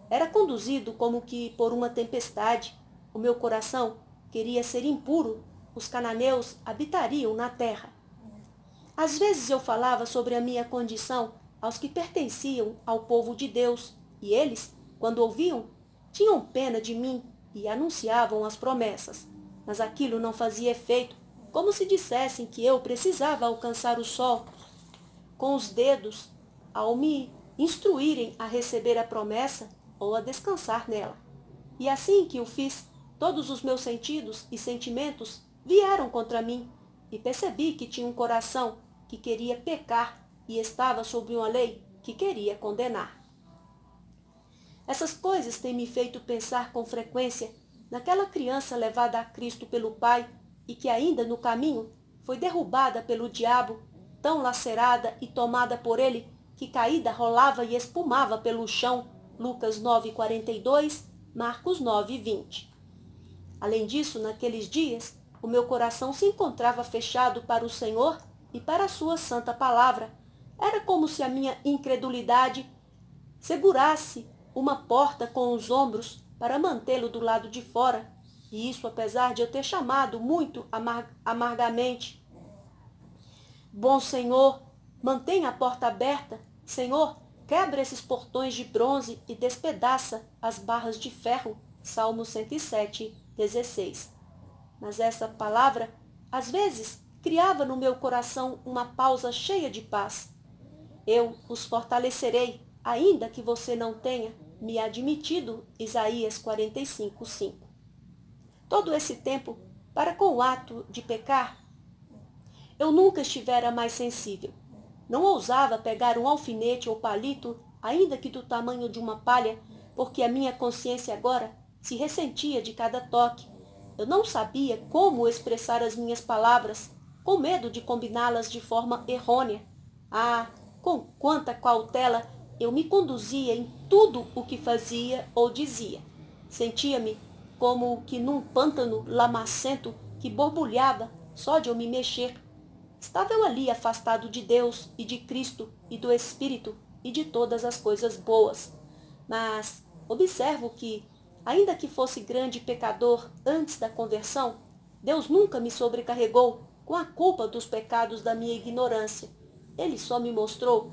Era conduzido como que por uma tempestade. O meu coração queria ser impuro. Os cananeus habitariam na terra. Às vezes eu falava sobre a minha condição aos que pertenciam ao povo de Deus, e eles, quando ouviam, tinham pena de mim e anunciavam as promessas. Mas aquilo não fazia efeito, como se dissessem que eu precisava alcançar o sol com os dedos ao me instruírem a receber a promessa ou a descansar nela. E assim que o fiz, todos os meus sentidos e sentimentos vieram contra mim, e percebi que tinha um coração que queria pecar e estava sob uma lei que queria condenar. Essas coisas têm me feito pensar com frequência naquela criança levada a Cristo pelo Pai e que ainda no caminho foi derrubada pelo diabo, tão lacerada e tomada por ele que caída rolava e espumava pelo chão, Lucas 9:42, Marcos 9:20. Além disso, naqueles dias, o meu coração se encontrava fechado para o Senhor e para a sua santa palavra. Era como se a minha incredulidade segurasse uma porta com os ombros para mantê-lo do lado de fora, e isso apesar de eu ter chamado muito amargamente. Bom Senhor, Mantenha a porta aberta, Senhor, quebra esses portões de bronze e despedaça as barras de ferro. Salmo 107, 16. Mas essa palavra, às vezes, criava no meu coração uma pausa cheia de paz. Eu os fortalecerei, ainda que você não tenha me admitido. Isaías 45, 5. Todo esse tempo, para com o ato de pecar, eu nunca estivera mais sensível não ousava pegar um alfinete ou palito, ainda que do tamanho de uma palha, porque a minha consciência agora se ressentia de cada toque. Eu não sabia como expressar as minhas palavras, com medo de combiná-las de forma errônea. Ah, com quanta cautela eu me conduzia em tudo o que fazia ou dizia. Sentia-me como que num pântano lamacento que borbulhava só de eu me mexer Estava eu ali afastado de Deus e de Cristo e do Espírito e de todas as coisas boas. Mas observo que, ainda que fosse grande pecador antes da conversão, Deus nunca me sobrecarregou com a culpa dos pecados da minha ignorância. Ele só me mostrou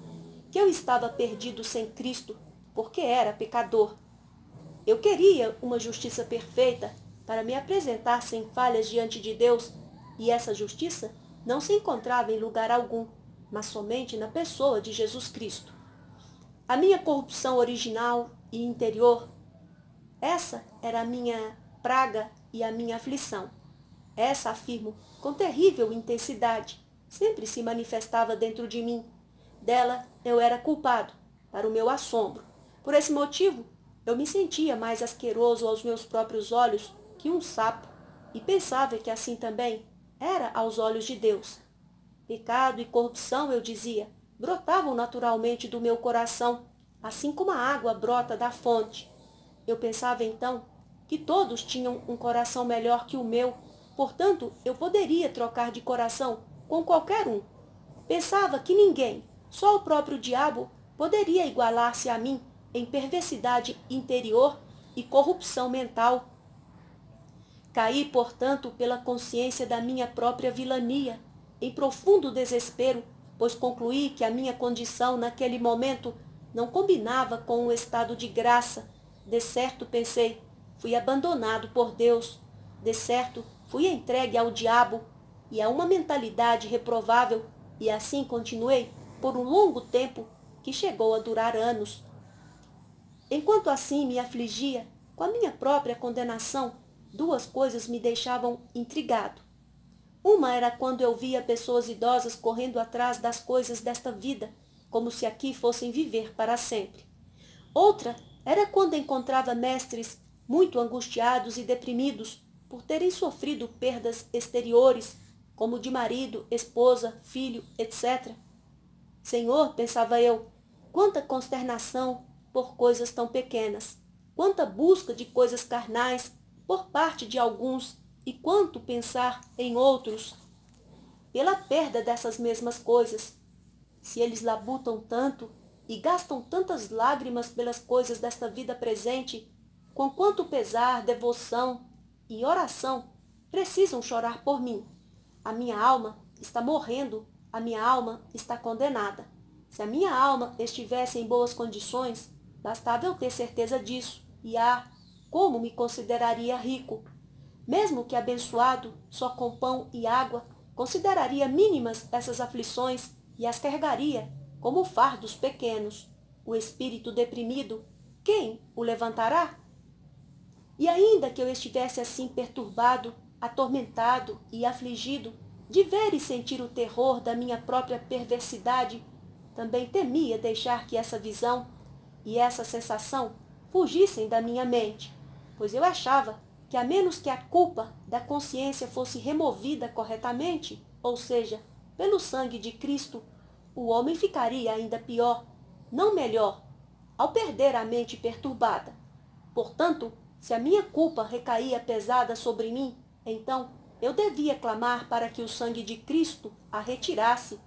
que eu estava perdido sem Cristo, porque era pecador. Eu queria uma justiça perfeita para me apresentar sem falhas diante de Deus, e essa justiça não se encontrava em lugar algum, mas somente na pessoa de Jesus Cristo. A minha corrupção original e interior, essa era a minha praga e a minha aflição. Essa, afirmo, com terrível intensidade, sempre se manifestava dentro de mim. Dela eu era culpado, para o meu assombro. Por esse motivo, eu me sentia mais asqueroso aos meus próprios olhos que um sapo, e pensava que assim também era aos olhos de Deus. Pecado e corrupção, eu dizia, brotavam naturalmente do meu coração, assim como a água brota da fonte. Eu pensava então que todos tinham um coração melhor que o meu, portanto eu poderia trocar de coração com qualquer um. Pensava que ninguém, só o próprio diabo, poderia igualar-se a mim em perversidade interior e corrupção mental Caí, portanto, pela consciência da minha própria vilania, em profundo desespero, pois concluí que a minha condição naquele momento não combinava com um estado de graça. De certo, pensei, fui abandonado por Deus. De certo, fui entregue ao diabo e a uma mentalidade reprovável, e assim continuei por um longo tempo que chegou a durar anos. Enquanto assim me afligia com a minha própria condenação, duas coisas me deixavam intrigado. Uma era quando eu via pessoas idosas correndo atrás das coisas desta vida, como se aqui fossem viver para sempre. Outra era quando encontrava mestres muito angustiados e deprimidos por terem sofrido perdas exteriores, como de marido, esposa, filho, etc. Senhor, pensava eu, quanta consternação por coisas tão pequenas, quanta busca de coisas carnais por parte de alguns e quanto pensar em outros, pela perda dessas mesmas coisas. Se eles labutam tanto e gastam tantas lágrimas pelas coisas desta vida presente, com quanto pesar, devoção e oração precisam chorar por mim. A minha alma está morrendo, a minha alma está condenada. Se a minha alma estivesse em boas condições, bastava eu ter certeza disso, e há como me consideraria rico. Mesmo que abençoado só com pão e água, consideraria mínimas essas aflições e as carregaria como fardos pequenos. O espírito deprimido, quem o levantará? E ainda que eu estivesse assim perturbado, atormentado e afligido, de ver e sentir o terror da minha própria perversidade, também temia deixar que essa visão e essa sensação fugissem da minha mente pois eu achava que a menos que a culpa da consciência fosse removida corretamente, ou seja, pelo sangue de Cristo, o homem ficaria ainda pior, não melhor, ao perder a mente perturbada. Portanto, se a minha culpa recaía pesada sobre mim, então eu devia clamar para que o sangue de Cristo a retirasse.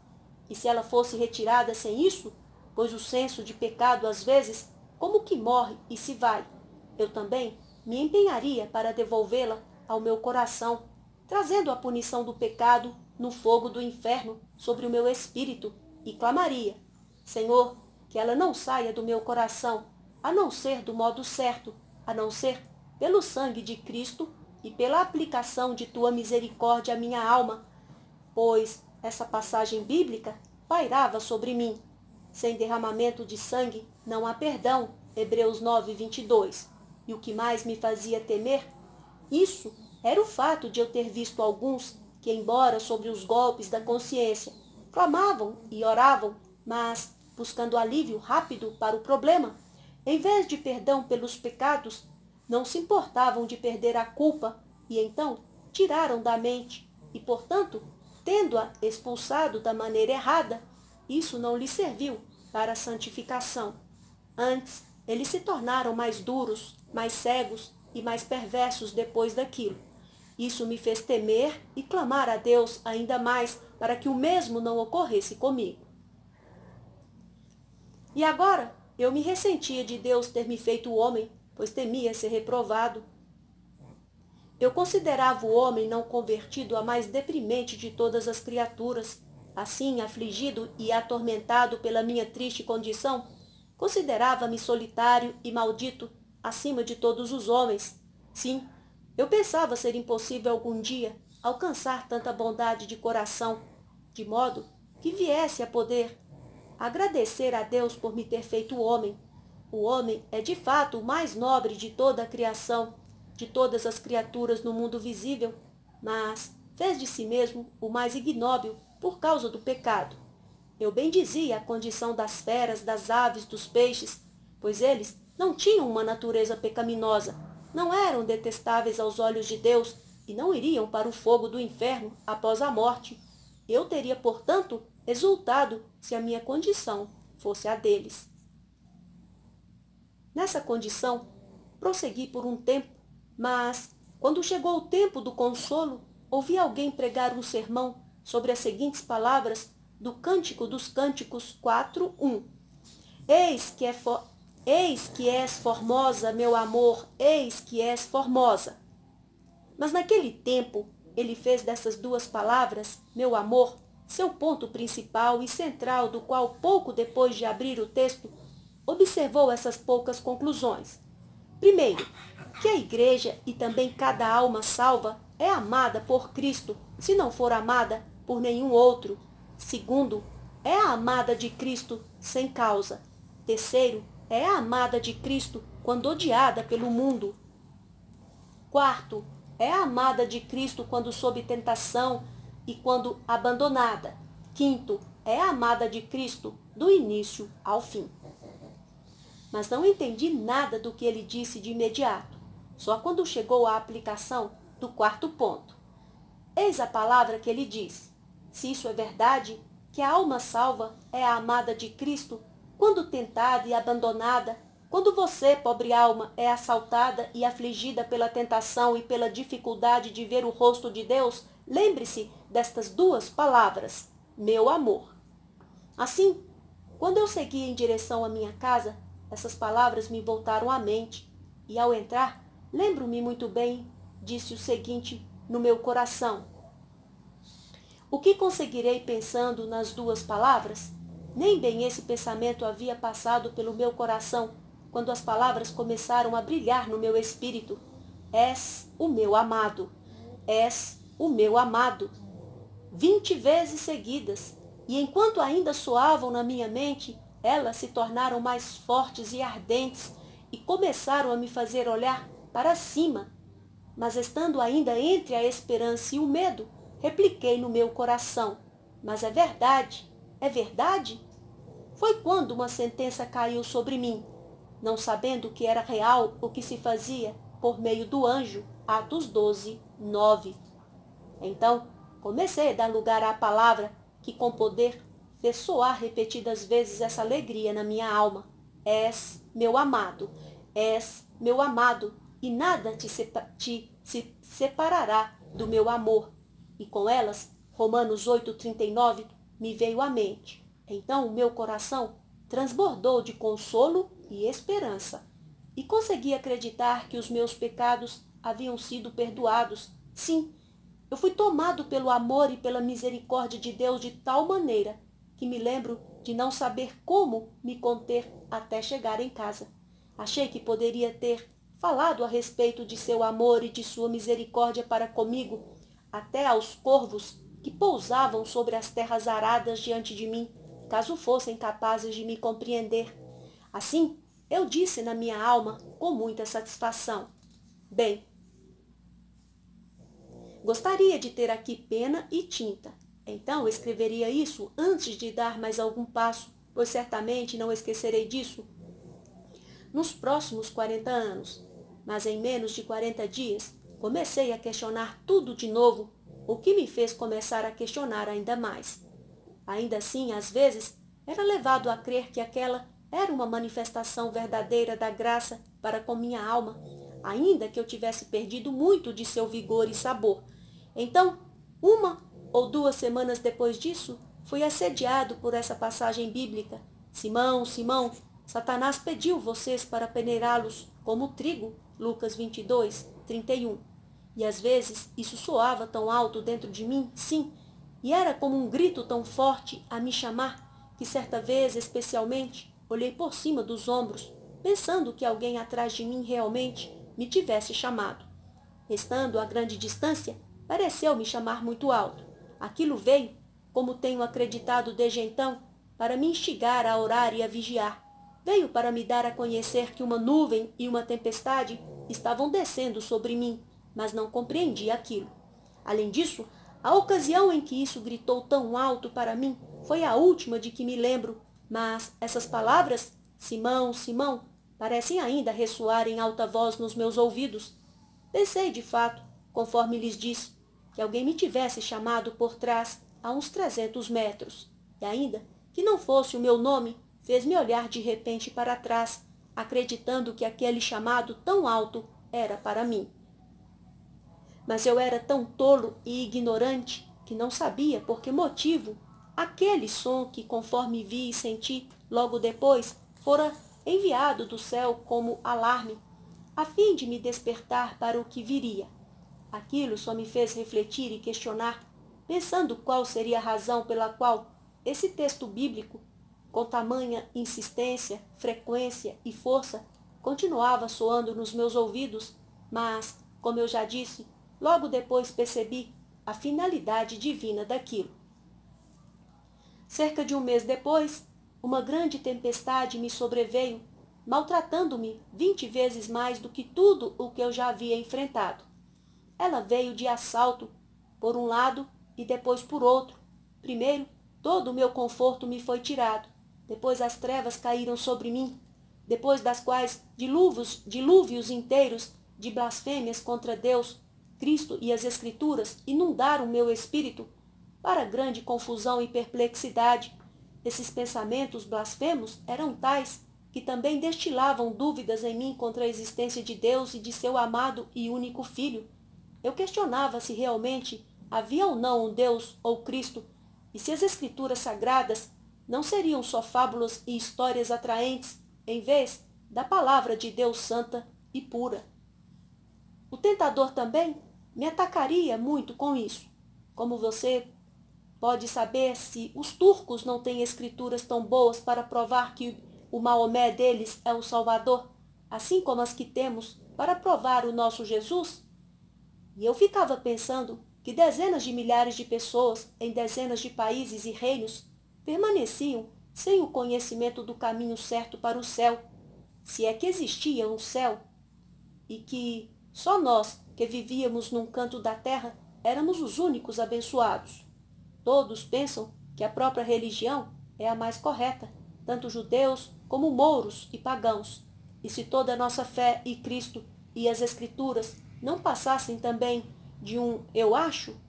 E se ela fosse retirada sem isso, pois o senso de pecado às vezes como que morre e se vai, eu também me empenharia para devolvê-la ao meu coração, trazendo a punição do pecado no fogo do inferno sobre o meu espírito, e clamaria: Senhor, que ela não saia do meu coração, a não ser do modo certo, a não ser pelo sangue de Cristo e pela aplicação de tua misericórdia à minha alma, pois essa passagem bíblica pairava sobre mim. Sem derramamento de sangue não há perdão. Hebreus 9, 22. E o que mais me fazia temer? Isso era o fato de eu ter visto alguns que, embora sobre os golpes da consciência, clamavam e oravam, mas, buscando alívio rápido para o problema, em vez de perdão pelos pecados, não se importavam de perder a culpa e então tiraram da mente e, portanto, tendo-a expulsado da maneira errada, isso não lhe serviu para a santificação. Antes, eles se tornaram mais duros, mais cegos e mais perversos depois daquilo. Isso me fez temer e clamar a Deus ainda mais para que o mesmo não ocorresse comigo. E agora eu me ressentia de Deus ter me feito homem, pois temia ser reprovado. Eu considerava o homem não convertido a mais deprimente de todas as criaturas. Assim, afligido e atormentado pela minha triste condição, Considerava-me solitário e maldito acima de todos os homens. Sim, eu pensava ser impossível algum dia alcançar tanta bondade de coração, de modo que viesse a poder agradecer a Deus por me ter feito homem. O homem é de fato o mais nobre de toda a criação, de todas as criaturas no mundo visível, mas fez de si mesmo o mais ignóbil por causa do pecado. Eu bendizia a condição das feras, das aves, dos peixes, pois eles não tinham uma natureza pecaminosa, não eram detestáveis aos olhos de Deus e não iriam para o fogo do inferno após a morte. Eu teria, portanto, exultado se a minha condição fosse a deles. Nessa condição, prossegui por um tempo, mas, quando chegou o tempo do consolo, ouvi alguém pregar um sermão sobre as seguintes palavras do Cântico dos Cânticos 4:1. Eis que é eis que és formosa, meu amor, eis que és formosa. Mas naquele tempo, ele fez dessas duas palavras, meu amor, seu ponto principal e central, do qual pouco depois de abrir o texto, observou essas poucas conclusões. Primeiro, que a igreja e também cada alma salva é amada por Cristo, se não for amada por nenhum outro, Segundo, é a amada de Cristo sem causa. Terceiro, é a amada de Cristo quando odiada pelo mundo. Quarto, é a amada de Cristo quando sob tentação e quando abandonada. Quinto, é a amada de Cristo do início ao fim. Mas não entendi nada do que ele disse de imediato, só quando chegou à aplicação do quarto ponto. Eis a palavra que ele disse: se isso é verdade, que a alma salva é a amada de Cristo, quando tentada e abandonada, quando você, pobre alma, é assaltada e afligida pela tentação e pela dificuldade de ver o rosto de Deus, lembre-se destas duas palavras: meu amor. Assim, quando eu segui em direção à minha casa, essas palavras me voltaram à mente, e ao entrar, lembro-me muito bem, disse o seguinte no meu coração: o que conseguirei pensando nas duas palavras? Nem bem esse pensamento havia passado pelo meu coração, quando as palavras começaram a brilhar no meu espírito. És o meu amado. És o meu amado. Vinte vezes seguidas, e enquanto ainda soavam na minha mente, elas se tornaram mais fortes e ardentes e começaram a me fazer olhar para cima. Mas estando ainda entre a esperança e o medo, Repliquei no meu coração. Mas é verdade? É verdade? Foi quando uma sentença caiu sobre mim, não sabendo que era real o que se fazia por meio do anjo, Atos 12, 9. Então, comecei a dar lugar à palavra que com poder fez soar repetidas vezes essa alegria na minha alma. És meu amado, és meu amado, e nada te, te se separará do meu amor, e com elas, Romanos 8,39 me veio à mente. Então o meu coração transbordou de consolo e esperança, e consegui acreditar que os meus pecados haviam sido perdoados. Sim, eu fui tomado pelo amor e pela misericórdia de Deus de tal maneira que me lembro de não saber como me conter até chegar em casa. Achei que poderia ter falado a respeito de seu amor e de sua misericórdia para comigo até aos corvos que pousavam sobre as terras aradas diante de mim, caso fossem capazes de me compreender. Assim, eu disse na minha alma com muita satisfação: Bem, gostaria de ter aqui pena e tinta. Então escreveria isso antes de dar mais algum passo, pois certamente não esquecerei disso nos próximos 40 anos. Mas em menos de 40 dias Comecei a questionar tudo de novo, o que me fez começar a questionar ainda mais. Ainda assim, às vezes, era levado a crer que aquela era uma manifestação verdadeira da graça para com minha alma, ainda que eu tivesse perdido muito de seu vigor e sabor. Então, uma ou duas semanas depois disso, fui assediado por essa passagem bíblica. Simão, Simão, Satanás pediu vocês para peneirá-los como trigo. Lucas 22. 31. E às vezes isso soava tão alto dentro de mim, sim, e era como um grito tão forte a me chamar, que certa vez, especialmente, olhei por cima dos ombros, pensando que alguém atrás de mim realmente me tivesse chamado. Estando a grande distância, pareceu-me chamar muito alto. Aquilo veio, como tenho acreditado desde então, para me instigar a orar e a vigiar. Veio para me dar a conhecer que uma nuvem e uma tempestade estavam descendo sobre mim, mas não compreendi aquilo. Além disso, a ocasião em que isso gritou tão alto para mim foi a última de que me lembro, mas essas palavras, Simão, Simão, parecem ainda ressoar em alta voz nos meus ouvidos. Pensei, de fato, conforme lhes disse, que alguém me tivesse chamado por trás a uns trezentos metros, e ainda que não fosse o meu nome, fez-me olhar de repente para trás, acreditando que aquele chamado tão alto era para mim. Mas eu era tão tolo e ignorante que não sabia por que motivo aquele som que, conforme vi e senti logo depois, fora enviado do céu como alarme, a fim de me despertar para o que viria. Aquilo só me fez refletir e questionar, pensando qual seria a razão pela qual esse texto bíblico com tamanha insistência, frequência e força, continuava soando nos meus ouvidos, mas, como eu já disse, logo depois percebi a finalidade divina daquilo. Cerca de um mês depois, uma grande tempestade me sobreveio, maltratando-me vinte vezes mais do que tudo o que eu já havia enfrentado. Ela veio de assalto, por um lado e depois por outro. Primeiro, todo o meu conforto me foi tirado. Depois as trevas caíram sobre mim, depois das quais dilúvios, dilúvios inteiros de blasfêmias contra Deus, Cristo e as Escrituras inundaram meu espírito para grande confusão e perplexidade. Esses pensamentos blasfemos eram tais que também destilavam dúvidas em mim contra a existência de Deus e de seu amado e único Filho. Eu questionava se realmente havia ou não um Deus ou Cristo, e se as Escrituras sagradas não seriam só fábulas e histórias atraentes, em vez da palavra de Deus santa e pura. O tentador também me atacaria muito com isso. Como você pode saber se os turcos não têm escrituras tão boas para provar que o Maomé deles é o Salvador, assim como as que temos para provar o nosso Jesus? E eu ficava pensando que dezenas de milhares de pessoas em dezenas de países e reinos permaneciam sem o conhecimento do caminho certo para o céu, se é que existia um céu, e que só nós, que vivíamos num canto da terra, éramos os únicos abençoados. Todos pensam que a própria religião é a mais correta, tanto judeus como mouros e pagãos. E se toda a nossa fé e Cristo e as Escrituras não passassem também de um eu acho?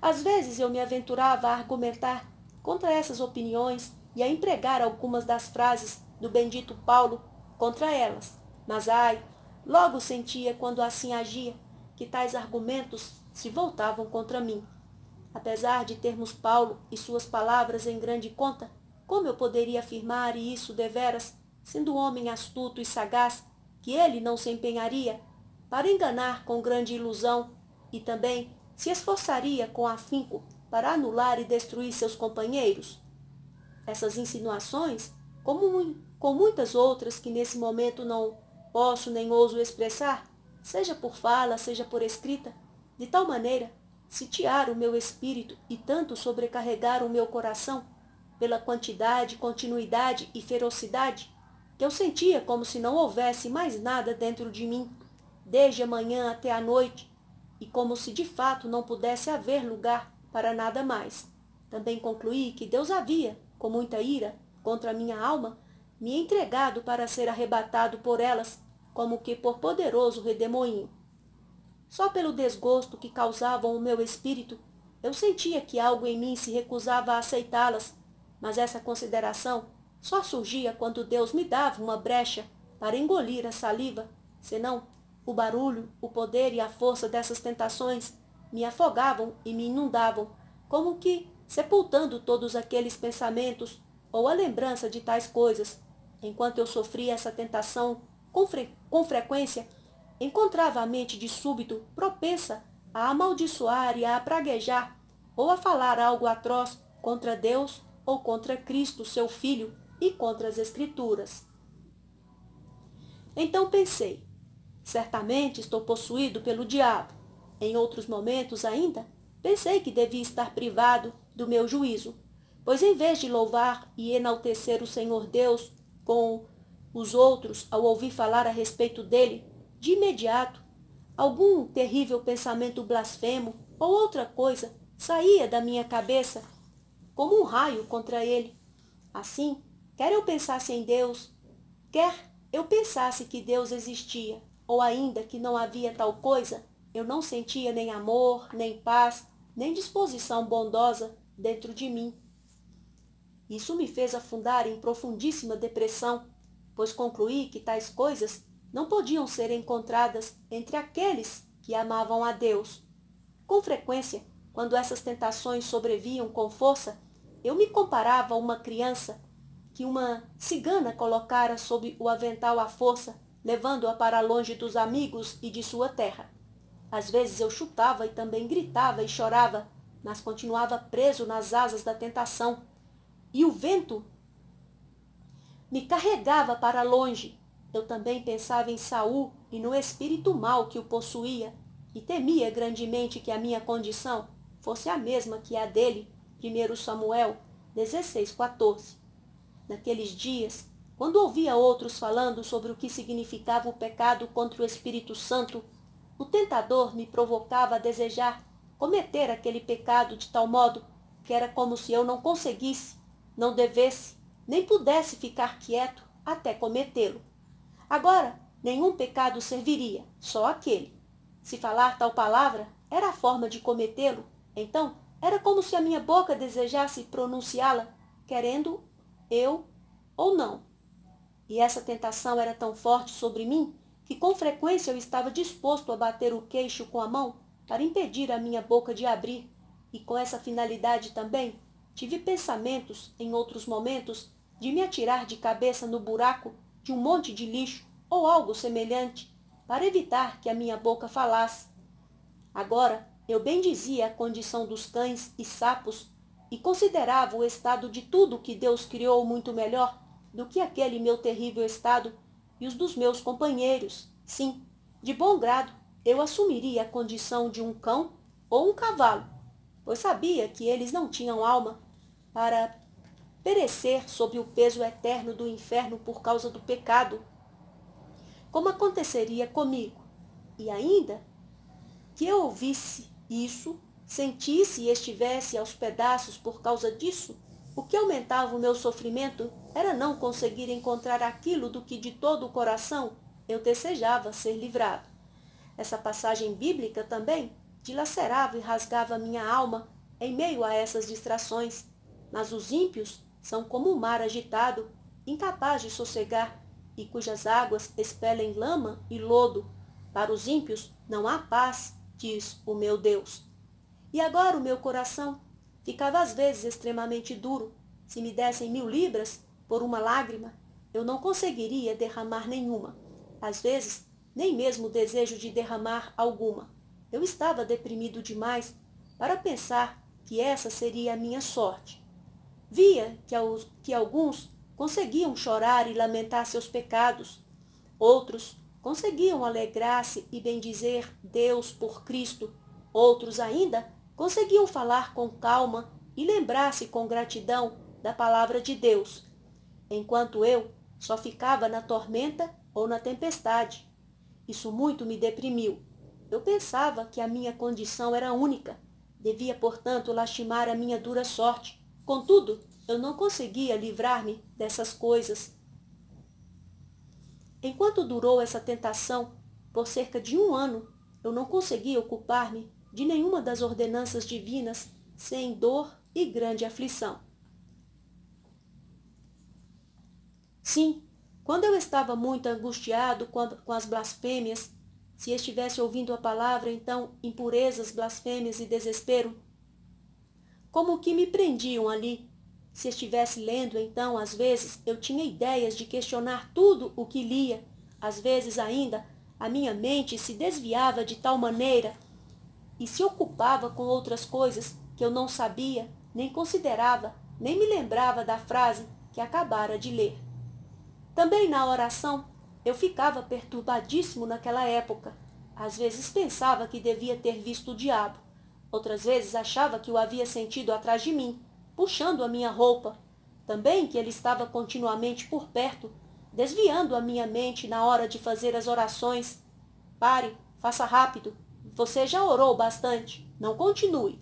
Às vezes eu me aventurava a argumentar contra essas opiniões e a empregar algumas das frases do bendito Paulo contra elas. Mas ai, logo sentia quando assim agia que tais argumentos se voltavam contra mim. Apesar de termos Paulo e suas palavras em grande conta, como eu poderia afirmar e isso deveras, sendo um homem astuto e sagaz, que ele não se empenharia para enganar com grande ilusão e também se esforçaria com afinco para anular e destruir seus companheiros? Essas insinuações, como com muitas outras que nesse momento não posso nem ouso expressar, seja por fala, seja por escrita, de tal maneira sitiar o meu espírito e tanto sobrecarregar o meu coração pela quantidade, continuidade e ferocidade que eu sentia como se não houvesse mais nada dentro de mim, desde a manhã até a noite, e como se de fato não pudesse haver lugar para nada mais. Também concluí que Deus havia, com muita ira, contra a minha alma, me entregado para ser arrebatado por elas, como que por poderoso redemoinho. Só pelo desgosto que causavam o meu espírito, eu sentia que algo em mim se recusava a aceitá-las, mas essa consideração só surgia quando Deus me dava uma brecha para engolir a saliva, senão o barulho, o poder e a força dessas tentações me afogavam e me inundavam, como que sepultando todos aqueles pensamentos ou a lembrança de tais coisas. Enquanto eu sofria essa tentação, com, fre com frequência, encontrava a mente de súbito propensa a amaldiçoar e a praguejar, ou a falar algo atroz contra Deus ou contra Cristo, seu Filho, e contra as Escrituras. Então pensei, certamente estou possuído pelo diabo. Em outros momentos ainda, pensei que devia estar privado do meu juízo, pois em vez de louvar e enaltecer o Senhor Deus com os outros ao ouvir falar a respeito dele, de imediato, algum terrível pensamento blasfemo ou outra coisa saía da minha cabeça como um raio contra ele. Assim, quer eu pensasse em Deus, quer eu pensasse que Deus existia, ou ainda que não havia tal coisa, eu não sentia nem amor, nem paz, nem disposição bondosa dentro de mim. Isso me fez afundar em profundíssima depressão, pois concluí que tais coisas não podiam ser encontradas entre aqueles que amavam a Deus. Com frequência, quando essas tentações sobreviam com força, eu me comparava a uma criança que uma cigana colocara sob o avental à força, levando-a para longe dos amigos e de sua terra. Às vezes eu chutava e também gritava e chorava, mas continuava preso nas asas da tentação. E o vento me carregava para longe. Eu também pensava em Saul e no espírito mau que o possuía, e temia grandemente que a minha condição fosse a mesma que a dele. 1 Samuel 16:14. Naqueles dias, quando ouvia outros falando sobre o que significava o pecado contra o Espírito Santo, o tentador me provocava a desejar cometer aquele pecado de tal modo que era como se eu não conseguisse, não devesse, nem pudesse ficar quieto até cometê-lo. Agora, nenhum pecado serviria, só aquele. Se falar tal palavra, era a forma de cometê-lo, então era como se a minha boca desejasse pronunciá-la, querendo eu ou não. E essa tentação era tão forte sobre mim que com frequência eu estava disposto a bater o queixo com a mão para impedir a minha boca de abrir, e com essa finalidade também tive pensamentos, em outros momentos, de me atirar de cabeça no buraco de um monte de lixo ou algo semelhante, para evitar que a minha boca falasse. Agora, eu bendizia a condição dos cães e sapos e considerava o estado de tudo que Deus criou muito melhor do que aquele meu terrível estado e os dos meus companheiros. Sim, de bom grado, eu assumiria a condição de um cão ou um cavalo, pois sabia que eles não tinham alma para perecer sob o peso eterno do inferno por causa do pecado, como aconteceria comigo. E ainda que eu ouvisse isso, sentisse e estivesse aos pedaços por causa disso, o que aumentava o meu sofrimento era não conseguir encontrar aquilo do que de todo o coração eu desejava ser livrado. Essa passagem bíblica também dilacerava e rasgava minha alma em meio a essas distrações, mas os ímpios são como um mar agitado, incapaz de sossegar e cujas águas expelem lama e lodo. Para os ímpios não há paz, diz o meu Deus. E agora o meu coração Ficava às vezes extremamente duro. Se me dessem mil libras por uma lágrima, eu não conseguiria derramar nenhuma. Às vezes, nem mesmo o desejo de derramar alguma. Eu estava deprimido demais para pensar que essa seria a minha sorte. Via que, que alguns conseguiam chorar e lamentar seus pecados, outros conseguiam alegrar-se e bendizer Deus por Cristo, outros ainda conseguiam falar com calma e lembrar-se com gratidão da palavra de Deus, enquanto eu só ficava na tormenta ou na tempestade. Isso muito me deprimiu. Eu pensava que a minha condição era única, devia, portanto, lastimar a minha dura sorte. Contudo, eu não conseguia livrar-me dessas coisas. Enquanto durou essa tentação, por cerca de um ano, eu não conseguia ocupar-me de nenhuma das ordenanças divinas sem dor e grande aflição. Sim, quando eu estava muito angustiado com as blasfêmias, se estivesse ouvindo a palavra, então impurezas, blasfêmias e desespero, como que me prendiam ali. Se estivesse lendo, então, às vezes, eu tinha ideias de questionar tudo o que lia. Às vezes ainda, a minha mente se desviava de tal maneira e se ocupava com outras coisas que eu não sabia, nem considerava, nem me lembrava da frase que acabara de ler. Também na oração, eu ficava perturbadíssimo naquela época. Às vezes pensava que devia ter visto o diabo, outras vezes achava que o havia sentido atrás de mim, puxando a minha roupa. Também que ele estava continuamente por perto, desviando a minha mente na hora de fazer as orações. Pare, faça rápido, você já orou bastante? Não continue.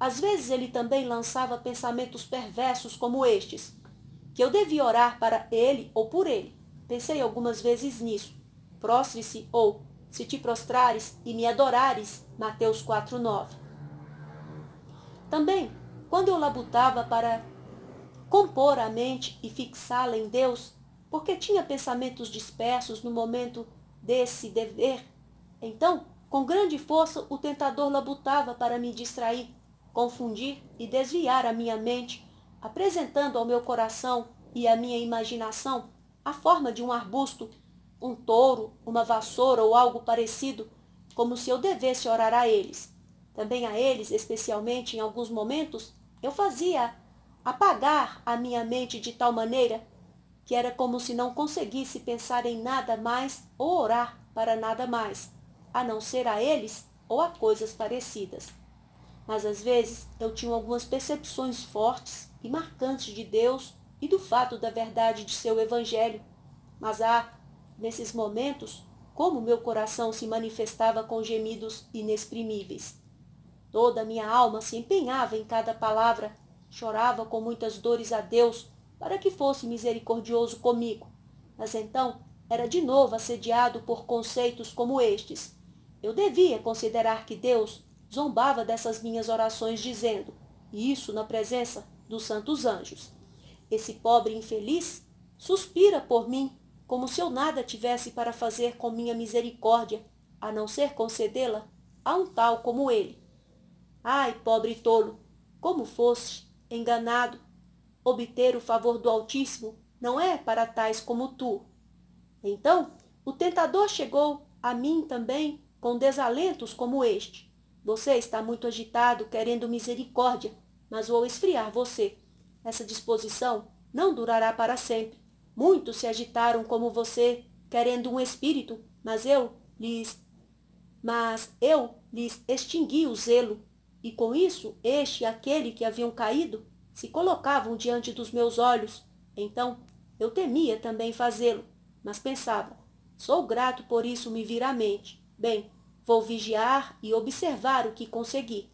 Às vezes ele também lançava pensamentos perversos como estes: que eu devia orar para ele ou por ele. Pensei algumas vezes nisso. Prostre-se ou se te prostrares e me adorares. Mateus 4:9. Também, quando eu labutava para compor a mente e fixá-la em Deus, porque tinha pensamentos dispersos no momento desse dever, então com grande força, o tentador labutava para me distrair, confundir e desviar a minha mente, apresentando ao meu coração e à minha imaginação a forma de um arbusto, um touro, uma vassoura ou algo parecido, como se eu devesse orar a eles. Também a eles, especialmente em alguns momentos, eu fazia apagar a minha mente de tal maneira que era como se não conseguisse pensar em nada mais ou orar para nada mais a não ser a eles ou a coisas parecidas. Mas às vezes eu tinha algumas percepções fortes e marcantes de Deus e do fato da verdade de seu evangelho. Mas há, nesses momentos, como meu coração se manifestava com gemidos inexprimíveis. Toda a minha alma se empenhava em cada palavra, chorava com muitas dores a Deus para que fosse misericordioso comigo. Mas então era de novo assediado por conceitos como estes. Eu devia considerar que Deus zombava dessas minhas orações, dizendo, e isso na presença dos santos anjos: Esse pobre infeliz suspira por mim, como se eu nada tivesse para fazer com minha misericórdia, a não ser concedê-la a um tal como ele. Ai, pobre tolo, como foste enganado! Obter o favor do Altíssimo não é para tais como tu. Então, o tentador chegou a mim também com desalentos como este. Você está muito agitado, querendo misericórdia, mas vou esfriar você. Essa disposição não durará para sempre. Muitos se agitaram como você, querendo um espírito, mas eu lhes mas eu lhes extingui o zelo, e com isso este e aquele que haviam caído se colocavam diante dos meus olhos. Então, eu temia também fazê-lo, mas pensava: sou grato por isso me vir à mente. Bem, vou vigiar e observar o que consegui.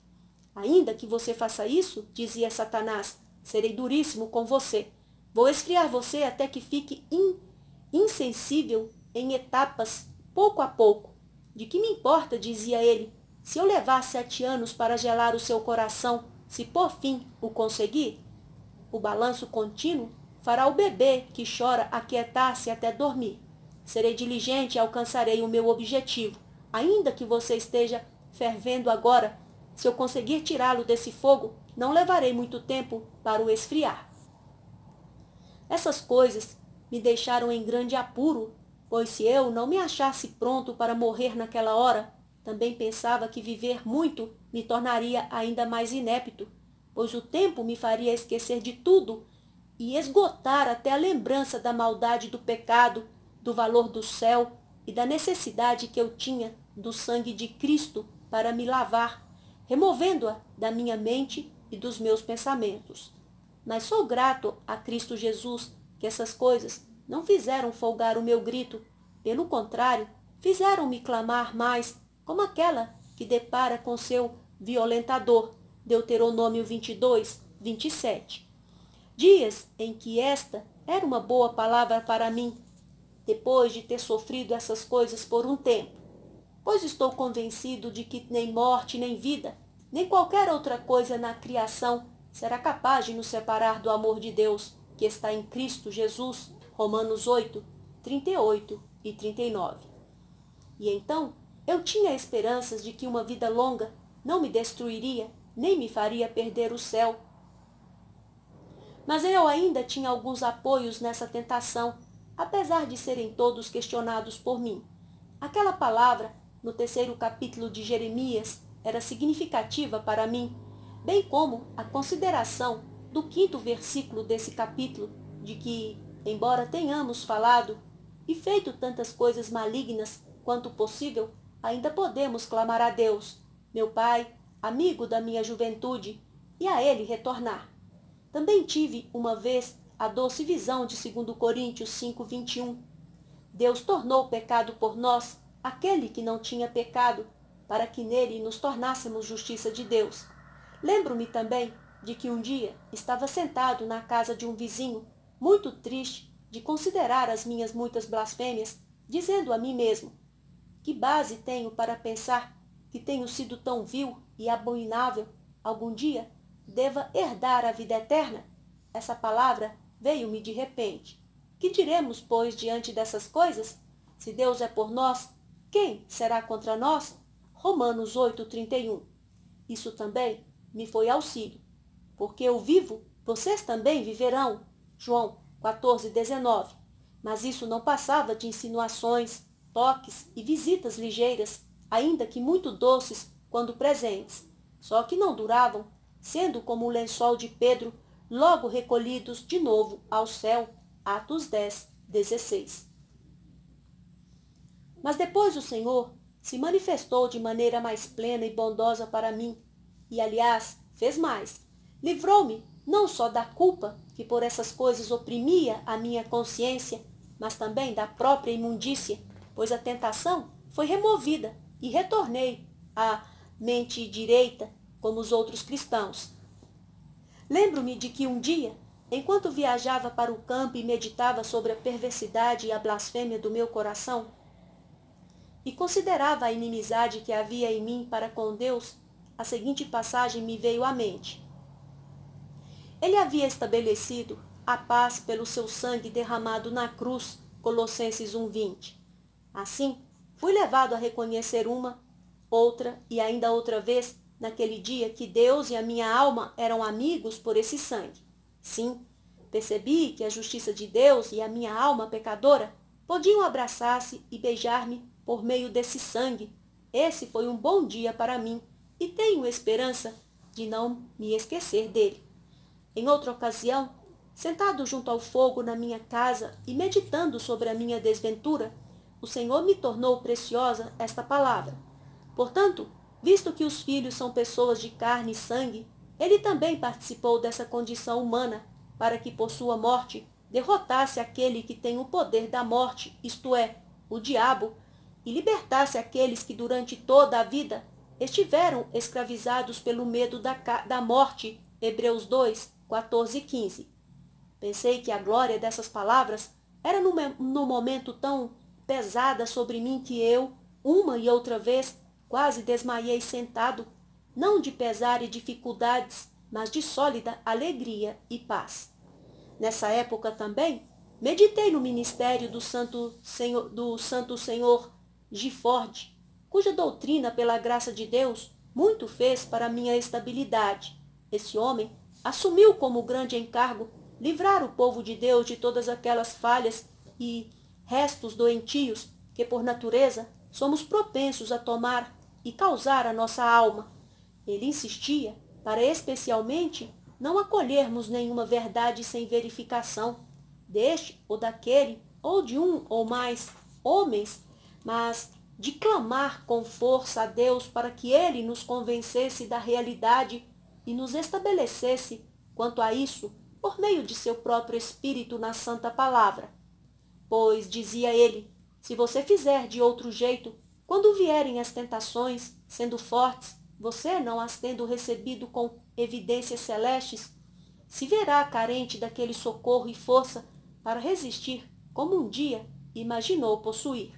Ainda que você faça isso, dizia Satanás, serei duríssimo com você. Vou esfriar você até que fique in, insensível em etapas, pouco a pouco. De que me importa, dizia ele, se eu levar sete anos para gelar o seu coração, se por fim o conseguir? O balanço contínuo fará o bebê que chora aquietar-se até dormir. Serei diligente e alcançarei o meu objetivo. Ainda que você esteja fervendo agora, se eu conseguir tirá-lo desse fogo, não levarei muito tempo para o esfriar. Essas coisas me deixaram em grande apuro, pois se eu não me achasse pronto para morrer naquela hora, também pensava que viver muito me tornaria ainda mais inepto, pois o tempo me faria esquecer de tudo e esgotar até a lembrança da maldade do pecado, do valor do céu e da necessidade que eu tinha do sangue de Cristo para me lavar, removendo-a da minha mente e dos meus pensamentos. Mas sou grato a Cristo Jesus que essas coisas não fizeram folgar o meu grito, pelo contrário, fizeram-me clamar mais, como aquela que depara com seu violentador. Deuteronômio 22, 27. Dias em que esta era uma boa palavra para mim, depois de ter sofrido essas coisas por um tempo pois estou convencido de que nem morte, nem vida, nem qualquer outra coisa na criação será capaz de nos separar do amor de Deus que está em Cristo Jesus. Romanos 8, 38 e 39. E então eu tinha esperanças de que uma vida longa não me destruiria, nem me faria perder o céu. Mas eu ainda tinha alguns apoios nessa tentação, apesar de serem todos questionados por mim. Aquela palavra no terceiro capítulo de Jeremias era significativa para mim, bem como a consideração do quinto versículo desse capítulo, de que, embora tenhamos falado e feito tantas coisas malignas quanto possível, ainda podemos clamar a Deus, meu Pai, amigo da minha juventude, e a Ele retornar. Também tive, uma vez, a doce visão de 2 Coríntios 5, 21. Deus tornou o pecado por nós aquele que não tinha pecado, para que nele nos tornássemos justiça de Deus. Lembro-me também de que um dia estava sentado na casa de um vizinho, muito triste de considerar as minhas muitas blasfêmias, dizendo a mim mesmo: Que base tenho para pensar que tenho sido tão vil e abominável, algum dia deva herdar a vida eterna? Essa palavra veio-me de repente. Que diremos, pois, diante dessas coisas? Se Deus é por nós, quem será contra nós? Romanos 8,31. Isso também me foi auxílio. Porque eu vivo, vocês também viverão. João 14,19. Mas isso não passava de insinuações, toques e visitas ligeiras, ainda que muito doces quando presentes. Só que não duravam, sendo como o lençol de Pedro, logo recolhidos de novo ao céu. Atos 10, 16. Mas depois o Senhor se manifestou de maneira mais plena e bondosa para mim, e aliás, fez mais. Livrou-me não só da culpa que por essas coisas oprimia a minha consciência, mas também da própria imundícia, pois a tentação foi removida e retornei à mente direita como os outros cristãos. Lembro-me de que um dia, enquanto viajava para o campo e meditava sobre a perversidade e a blasfêmia do meu coração, e considerava a inimizade que havia em mim para com Deus, a seguinte passagem me veio à mente. Ele havia estabelecido a paz pelo seu sangue derramado na cruz, Colossenses 1:20. Assim, fui levado a reconhecer uma, outra e ainda outra vez naquele dia que Deus e a minha alma eram amigos por esse sangue. Sim, percebi que a justiça de Deus e a minha alma pecadora podiam abraçar-se e beijar-me por meio desse sangue. Esse foi um bom dia para mim e tenho esperança de não me esquecer dele. Em outra ocasião, sentado junto ao fogo na minha casa e meditando sobre a minha desventura, o Senhor me tornou preciosa esta palavra. Portanto, visto que os filhos são pessoas de carne e sangue, ele também participou dessa condição humana, para que por sua morte derrotasse aquele que tem o poder da morte, isto é, o diabo, e libertasse aqueles que durante toda a vida estiveram escravizados pelo medo da, da morte. Hebreus 2, 14 e 15. Pensei que a glória dessas palavras era no, no momento tão pesada sobre mim que eu, uma e outra vez, quase desmaiei sentado, não de pesar e dificuldades, mas de sólida alegria e paz. Nessa época também, meditei no ministério do Santo Senhor, do Santo Senhor Gifford, cuja doutrina, pela graça de Deus, muito fez para minha estabilidade. Esse homem assumiu como grande encargo livrar o povo de Deus de todas aquelas falhas e restos doentios que, por natureza, somos propensos a tomar e causar à nossa alma. Ele insistia para, especialmente, não acolhermos nenhuma verdade sem verificação, deste ou daquele, ou de um ou mais homens mas de clamar com força a Deus para que Ele nos convencesse da realidade e nos estabelecesse, quanto a isso, por meio de seu próprio Espírito na Santa Palavra. Pois, dizia ele, se você fizer de outro jeito, quando vierem as tentações, sendo fortes, você não as tendo recebido com evidências celestes, se verá carente daquele socorro e força para resistir como um dia imaginou possuir.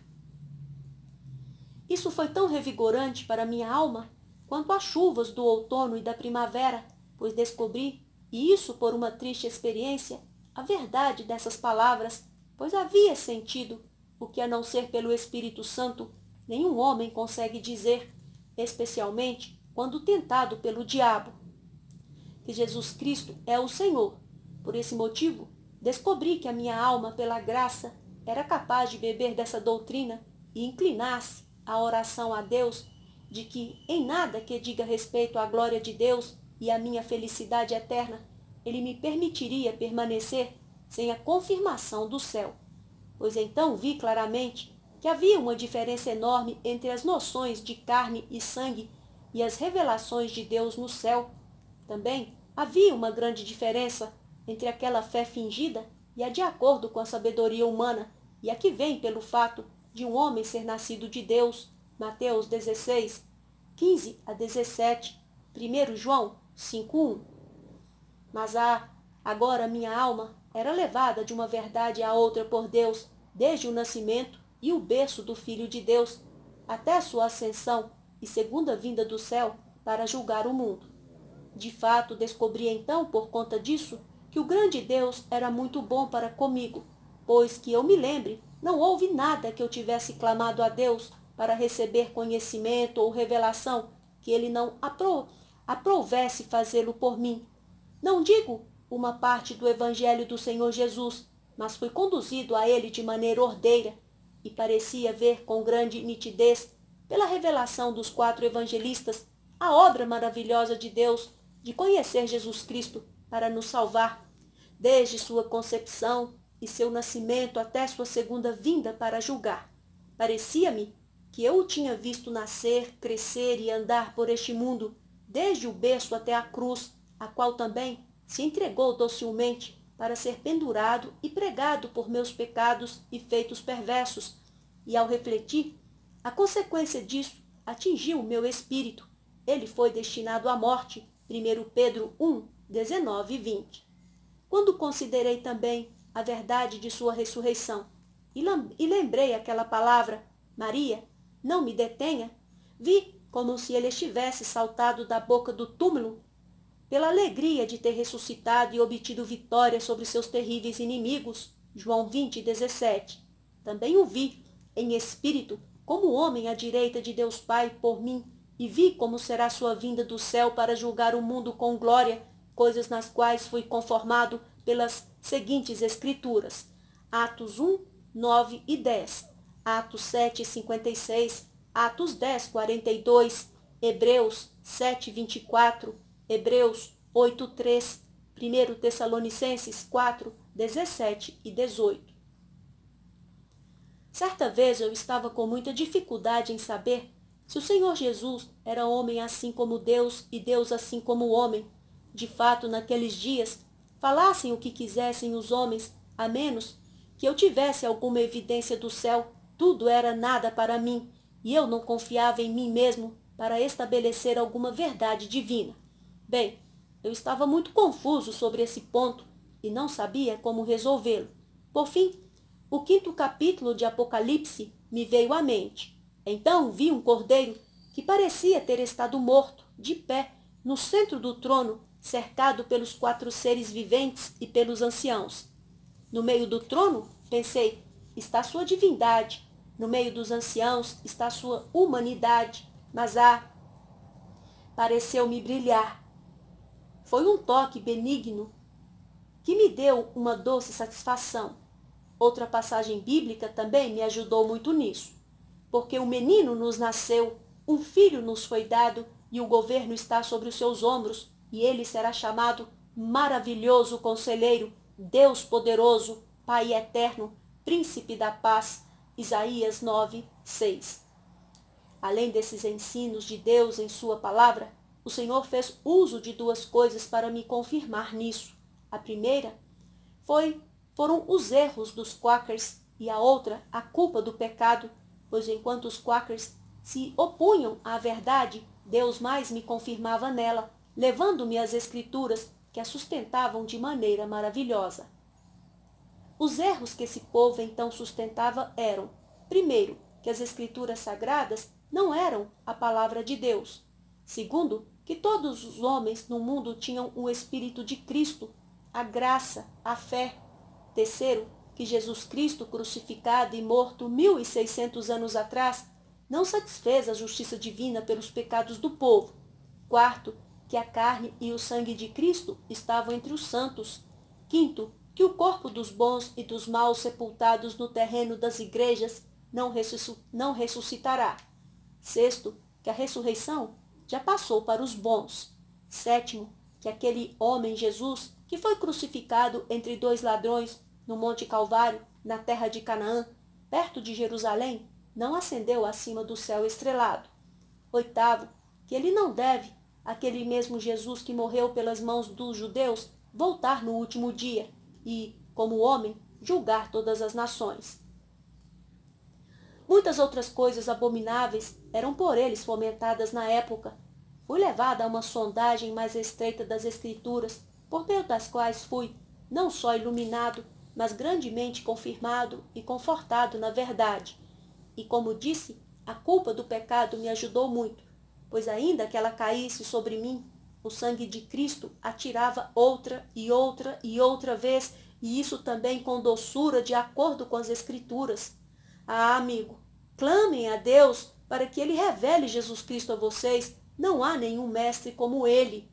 Isso foi tão revigorante para minha alma quanto as chuvas do outono e da primavera, pois descobri, e isso por uma triste experiência, a verdade dessas palavras, pois havia sentido o que, a não ser pelo Espírito Santo, nenhum homem consegue dizer, especialmente quando tentado pelo diabo. Que Jesus Cristo é o Senhor. Por esse motivo, descobri que a minha alma, pela graça, era capaz de beber dessa doutrina e inclinar-se a oração a Deus de que, em nada que diga respeito à glória de Deus e à minha felicidade eterna, ele me permitiria permanecer sem a confirmação do céu. Pois então vi claramente que havia uma diferença enorme entre as noções de carne e sangue e as revelações de Deus no céu. Também havia uma grande diferença entre aquela fé fingida e a de acordo com a sabedoria humana, e a que vem pelo fato de um homem ser nascido de Deus, Mateus 16, 15 a 17, 1 João 5.1. Mas ah, agora minha alma era levada de uma verdade a outra por Deus, desde o nascimento e o berço do Filho de Deus, até a sua ascensão e segunda vinda do céu para julgar o mundo. De fato, descobri então, por conta disso, que o grande Deus era muito bom para comigo, pois que eu me lembre, não houve nada que eu tivesse clamado a Deus para receber conhecimento ou revelação que ele não apro aprovesse fazê-lo por mim. Não digo uma parte do Evangelho do Senhor Jesus, mas fui conduzido a ele de maneira ordeira e parecia ver com grande nitidez, pela revelação dos quatro evangelistas, a obra maravilhosa de Deus de conhecer Jesus Cristo para nos salvar, desde sua concepção e seu nascimento até sua segunda vinda para julgar. Parecia-me que eu o tinha visto nascer, crescer e andar por este mundo, desde o berço até a cruz, a qual também se entregou docilmente para ser pendurado e pregado por meus pecados e feitos perversos, e ao refletir, a consequência disso atingiu o meu espírito. Ele foi destinado à morte. 1 Pedro 1, 19 e 20. Quando considerei também a verdade de sua ressurreição. E lembrei aquela palavra, Maria, não me detenha. Vi como se ele estivesse saltado da boca do túmulo pela alegria de ter ressuscitado e obtido vitória sobre seus terríveis inimigos. João 20, 17. Também o vi, em espírito, como homem à direita de Deus Pai por mim, e vi como será sua vinda do céu para julgar o mundo com glória, coisas nas quais fui conformado pelas seguintes escrituras: Atos 1, 9 e 10, Atos 7, 56, Atos 10, 42, Hebreus 7, 24, Hebreus 8, 3, 1 Tessalonicenses 4, 17 e 18. Certa vez eu estava com muita dificuldade em saber se o Senhor Jesus era homem assim como Deus e Deus assim como homem. De fato, naqueles dias, Falassem o que quisessem os homens, a menos que eu tivesse alguma evidência do céu, tudo era nada para mim, e eu não confiava em mim mesmo para estabelecer alguma verdade divina. Bem, eu estava muito confuso sobre esse ponto e não sabia como resolvê-lo. Por fim, o quinto capítulo de Apocalipse me veio à mente. Então vi um cordeiro que parecia ter estado morto, de pé, no centro do trono cercado pelos quatro seres viventes e pelos anciãos. No meio do trono, pensei, está sua divindade. No meio dos anciãos está sua humanidade. Mas há. Ah, Pareceu-me brilhar. Foi um toque benigno que me deu uma doce satisfação. Outra passagem bíblica também me ajudou muito nisso. Porque um menino nos nasceu, um filho nos foi dado e o governo está sobre os seus ombros e ele será chamado Maravilhoso Conselheiro, Deus Poderoso, Pai Eterno, Príncipe da Paz. Isaías 9, 6. Além desses ensinos de Deus em Sua palavra, o Senhor fez uso de duas coisas para me confirmar nisso. A primeira foi foram os erros dos quakers e a outra a culpa do pecado, pois enquanto os quakers se opunham à verdade, Deus mais me confirmava nela, levando-me às escrituras que a sustentavam de maneira maravilhosa. Os erros que esse povo então sustentava eram, primeiro, que as escrituras sagradas não eram a palavra de Deus. Segundo, que todos os homens no mundo tinham o Espírito de Cristo, a graça, a fé. Terceiro, que Jesus Cristo, crucificado e morto mil e seiscentos anos atrás, não satisfez a justiça divina pelos pecados do povo. Quarto, que a carne e o sangue de Cristo estavam entre os santos. Quinto, que o corpo dos bons e dos maus sepultados no terreno das igrejas não, ressuscitará. Sexto, que a ressurreição já passou para os bons. Sétimo, que aquele homem Jesus, que foi crucificado entre dois ladrões no Monte Calvário, na terra de Canaã, perto de Jerusalém, não ascendeu acima do céu estrelado. Oitavo, que ele não deve aquele mesmo Jesus que morreu pelas mãos dos judeus, voltar no último dia e, como homem, julgar todas as nações. Muitas outras coisas abomináveis eram por eles fomentadas na época. Fui levada a uma sondagem mais estreita das Escrituras, por meio das quais fui, não só iluminado, mas grandemente confirmado e confortado na verdade. E como disse, a culpa do pecado me ajudou muito, pois ainda que ela caísse sobre mim, o sangue de Cristo atirava outra e outra e outra vez, e isso também com doçura, de acordo com as Escrituras. Ah, amigo, clamem a Deus para que ele revele Jesus Cristo a vocês. Não há nenhum mestre como ele.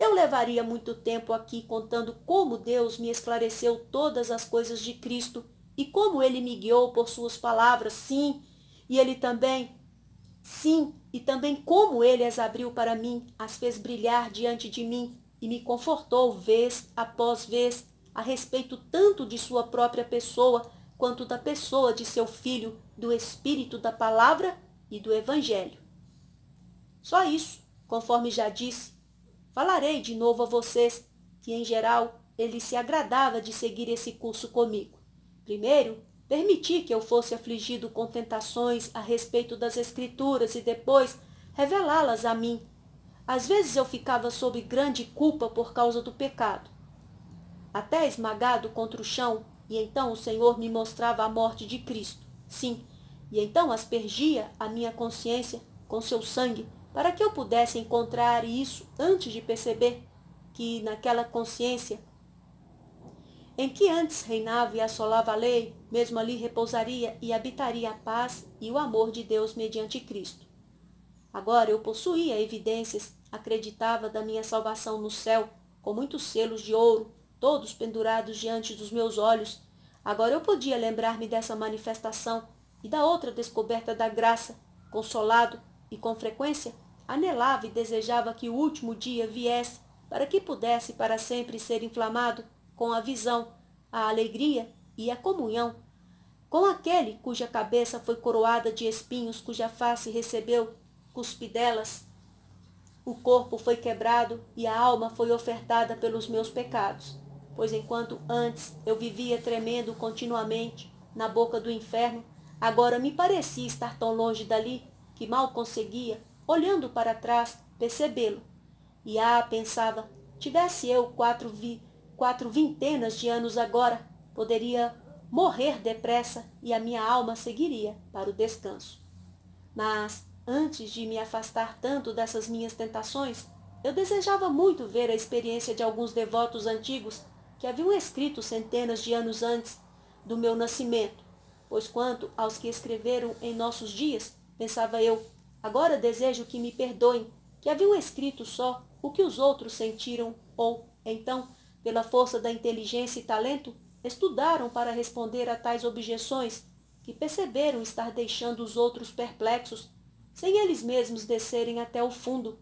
Eu levaria muito tempo aqui contando como Deus me esclareceu todas as coisas de Cristo e como ele me guiou por suas palavras, sim, e ele também Sim, e também como ele as abriu para mim, as fez brilhar diante de mim e me confortou vez após vez a respeito tanto de sua própria pessoa quanto da pessoa de seu filho, do espírito da palavra e do evangelho. Só isso, conforme já disse, falarei de novo a vocês que em geral ele se agradava de seguir esse curso comigo. Primeiro, permitir que eu fosse afligido com tentações a respeito das Escrituras e depois revelá-las a mim. Às vezes eu ficava sob grande culpa por causa do pecado, até esmagado contra o chão, e então o Senhor me mostrava a morte de Cristo. Sim, e então aspergia a minha consciência com seu sangue, para que eu pudesse encontrar isso antes de perceber que naquela consciência em que antes reinava e assolava a lei, mesmo ali repousaria e habitaria a paz e o amor de Deus mediante Cristo. Agora eu possuía evidências, acreditava da minha salvação no céu, com muitos selos de ouro, todos pendurados diante dos meus olhos. Agora eu podia lembrar-me dessa manifestação e da outra descoberta da graça, consolado e com frequência anelava e desejava que o último dia viesse para que pudesse para sempre ser inflamado com a visão, a alegria e a comunhão, com aquele cuja cabeça foi coroada de espinhos, cuja face recebeu cuspidelas, o corpo foi quebrado e a alma foi ofertada pelos meus pecados. Pois enquanto antes eu vivia tremendo continuamente na boca do inferno, agora me parecia estar tão longe dali que mal conseguia, olhando para trás, percebê-lo. E ah, pensava, tivesse eu quatro vi quatro vintenas de anos agora, poderia morrer depressa e a minha alma seguiria para o descanso. Mas, antes de me afastar tanto dessas minhas tentações, eu desejava muito ver a experiência de alguns devotos antigos que haviam escrito centenas de anos antes do meu nascimento, pois quanto aos que escreveram em nossos dias, pensava eu, agora desejo que me perdoem, que haviam escrito só o que os outros sentiram ou, então, pela força da inteligência e talento, estudaram para responder a tais objeções que perceberam estar deixando os outros perplexos, sem eles mesmos descerem até o fundo.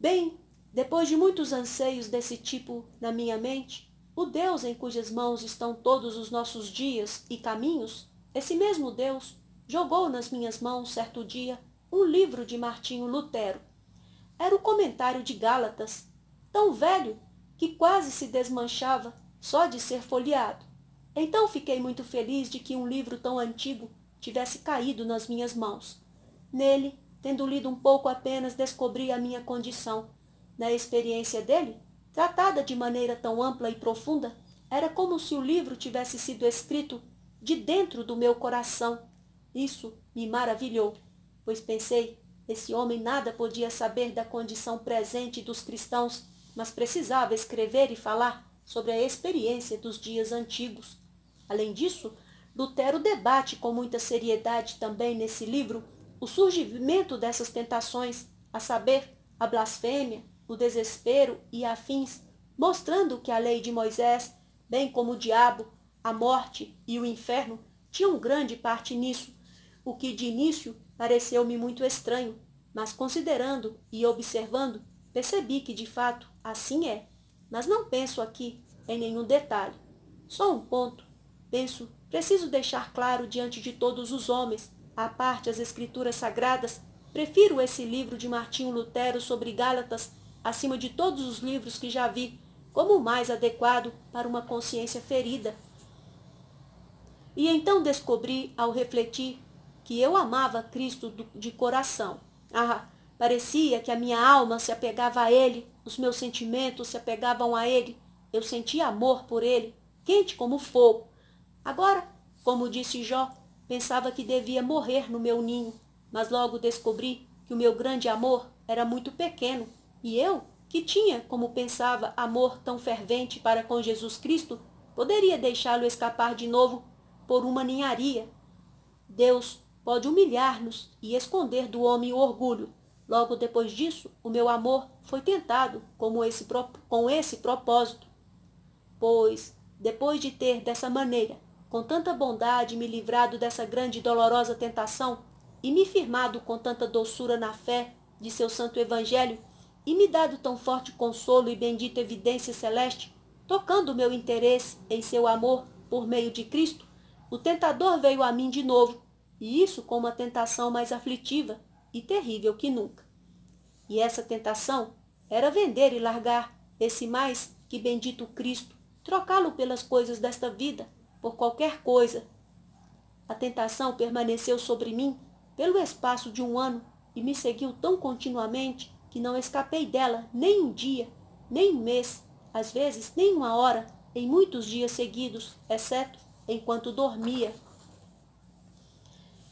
Bem, depois de muitos anseios desse tipo na minha mente, o Deus em cujas mãos estão todos os nossos dias e caminhos, esse mesmo Deus jogou nas minhas mãos certo dia um livro de Martinho Lutero. Era o comentário de Gálatas, tão velho que quase se desmanchava só de ser folheado. Então fiquei muito feliz de que um livro tão antigo tivesse caído nas minhas mãos. Nele, tendo lido um pouco apenas, descobri a minha condição. Na experiência dele, tratada de maneira tão ampla e profunda, era como se o livro tivesse sido escrito de dentro do meu coração. Isso me maravilhou, pois pensei, esse homem nada podia saber da condição presente dos cristãos mas precisava escrever e falar sobre a experiência dos dias antigos. Além disso, Lutero debate com muita seriedade também nesse livro o surgimento dessas tentações, a saber, a blasfêmia, o desespero e afins, mostrando que a lei de Moisés, bem como o diabo, a morte e o inferno, tinham grande parte nisso, o que de início pareceu-me muito estranho, mas considerando e observando, percebi que de fato Assim é, mas não penso aqui em nenhum detalhe. Só um ponto. Penso, preciso deixar claro diante de todos os homens, à parte as escrituras sagradas, prefiro esse livro de Martinho Lutero sobre Gálatas acima de todos os livros que já vi, como o mais adequado para uma consciência ferida. E então descobri, ao refletir, que eu amava Cristo de coração. Ah, parecia que a minha alma se apegava a Ele os meus sentimentos se apegavam a ele. Eu sentia amor por ele, quente como fogo. Agora, como disse Jó, pensava que devia morrer no meu ninho, mas logo descobri que o meu grande amor era muito pequeno e eu, que tinha, como pensava, amor tão fervente para com Jesus Cristo, poderia deixá-lo escapar de novo por uma ninharia. Deus pode humilhar-nos e esconder do homem o orgulho, Logo depois disso, o meu amor foi tentado com esse, com esse propósito. Pois, depois de ter dessa maneira, com tanta bondade, me livrado dessa grande e dolorosa tentação, e me firmado com tanta doçura na fé de seu santo evangelho, e me dado tão forte consolo e bendita evidência celeste, tocando o meu interesse em seu amor por meio de Cristo, o tentador veio a mim de novo, e isso com uma tentação mais aflitiva, e terrível que nunca. E essa tentação era vender e largar esse mais que bendito Cristo, trocá-lo pelas coisas desta vida, por qualquer coisa. A tentação permaneceu sobre mim pelo espaço de um ano e me seguiu tão continuamente que não escapei dela nem um dia, nem um mês, às vezes nem uma hora, em muitos dias seguidos, exceto enquanto dormia.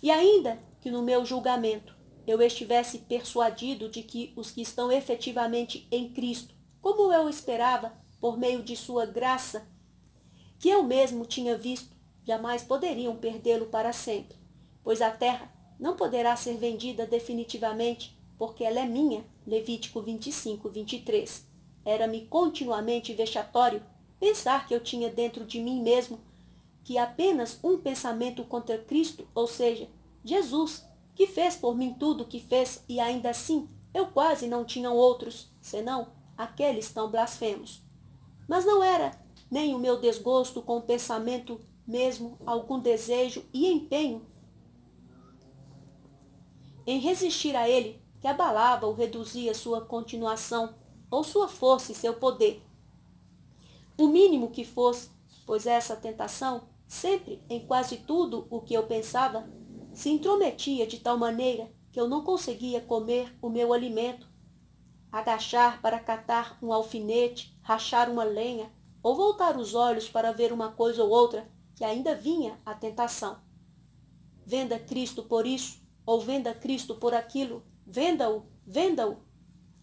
E ainda que no meu julgamento eu estivesse persuadido de que os que estão efetivamente em Cristo, como eu esperava, por meio de sua graça, que eu mesmo tinha visto, jamais poderiam perdê-lo para sempre, pois a terra não poderá ser vendida definitivamente, porque ela é minha. Levítico 25, 23. Era-me continuamente vexatório pensar que eu tinha dentro de mim mesmo que apenas um pensamento contra Cristo, ou seja, Jesus, que fez por mim tudo o que fez, e ainda assim eu quase não tinha outros, senão aqueles tão blasfemos. Mas não era nem o meu desgosto com o pensamento mesmo, algum desejo e empenho em resistir a ele que abalava ou reduzia sua continuação, ou sua força e seu poder. O mínimo que fosse, pois essa tentação, sempre em quase tudo o que eu pensava, se intrometia de tal maneira que eu não conseguia comer o meu alimento, agachar para catar um alfinete, rachar uma lenha ou voltar os olhos para ver uma coisa ou outra que ainda vinha à tentação. Venda Cristo por isso, ou venda Cristo por aquilo, venda-o, venda-o.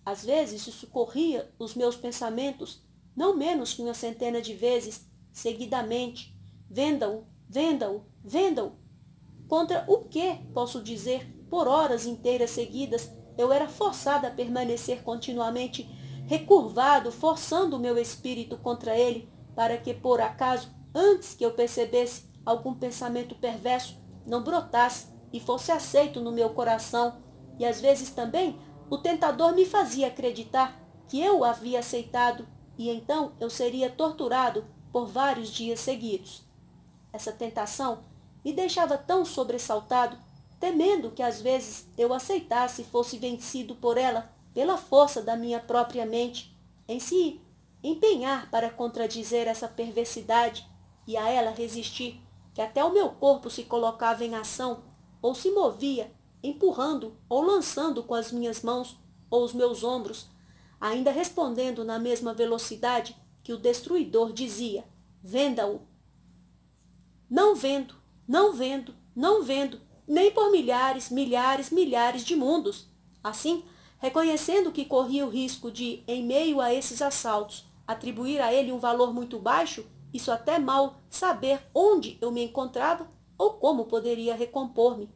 Às vezes isso corria os meus pensamentos, não menos que uma centena de vezes, seguidamente. Venda-o, venda-o, venda-o. Contra o que, posso dizer, por horas inteiras seguidas, eu era forçada a permanecer continuamente recurvado, forçando o meu espírito contra ele, para que, por acaso, antes que eu percebesse algum pensamento perverso, não brotasse e fosse aceito no meu coração. E às vezes também o tentador me fazia acreditar que eu o havia aceitado e então eu seria torturado por vários dias seguidos. Essa tentação me deixava tão sobressaltado, temendo que às vezes eu aceitasse e fosse vencido por ela, pela força da minha própria mente, em se si, empenhar para contradizer essa perversidade e a ela resistir, que até o meu corpo se colocava em ação ou se movia, empurrando ou lançando com as minhas mãos ou os meus ombros, ainda respondendo na mesma velocidade que o destruidor dizia: venda-o. Não vendo, não vendo, não vendo, nem por milhares, milhares, milhares de mundos. Assim, reconhecendo que corria o risco de, em meio a esses assaltos, atribuir a ele um valor muito baixo, isso até mal saber onde eu me encontrava ou como poderia recompor-me.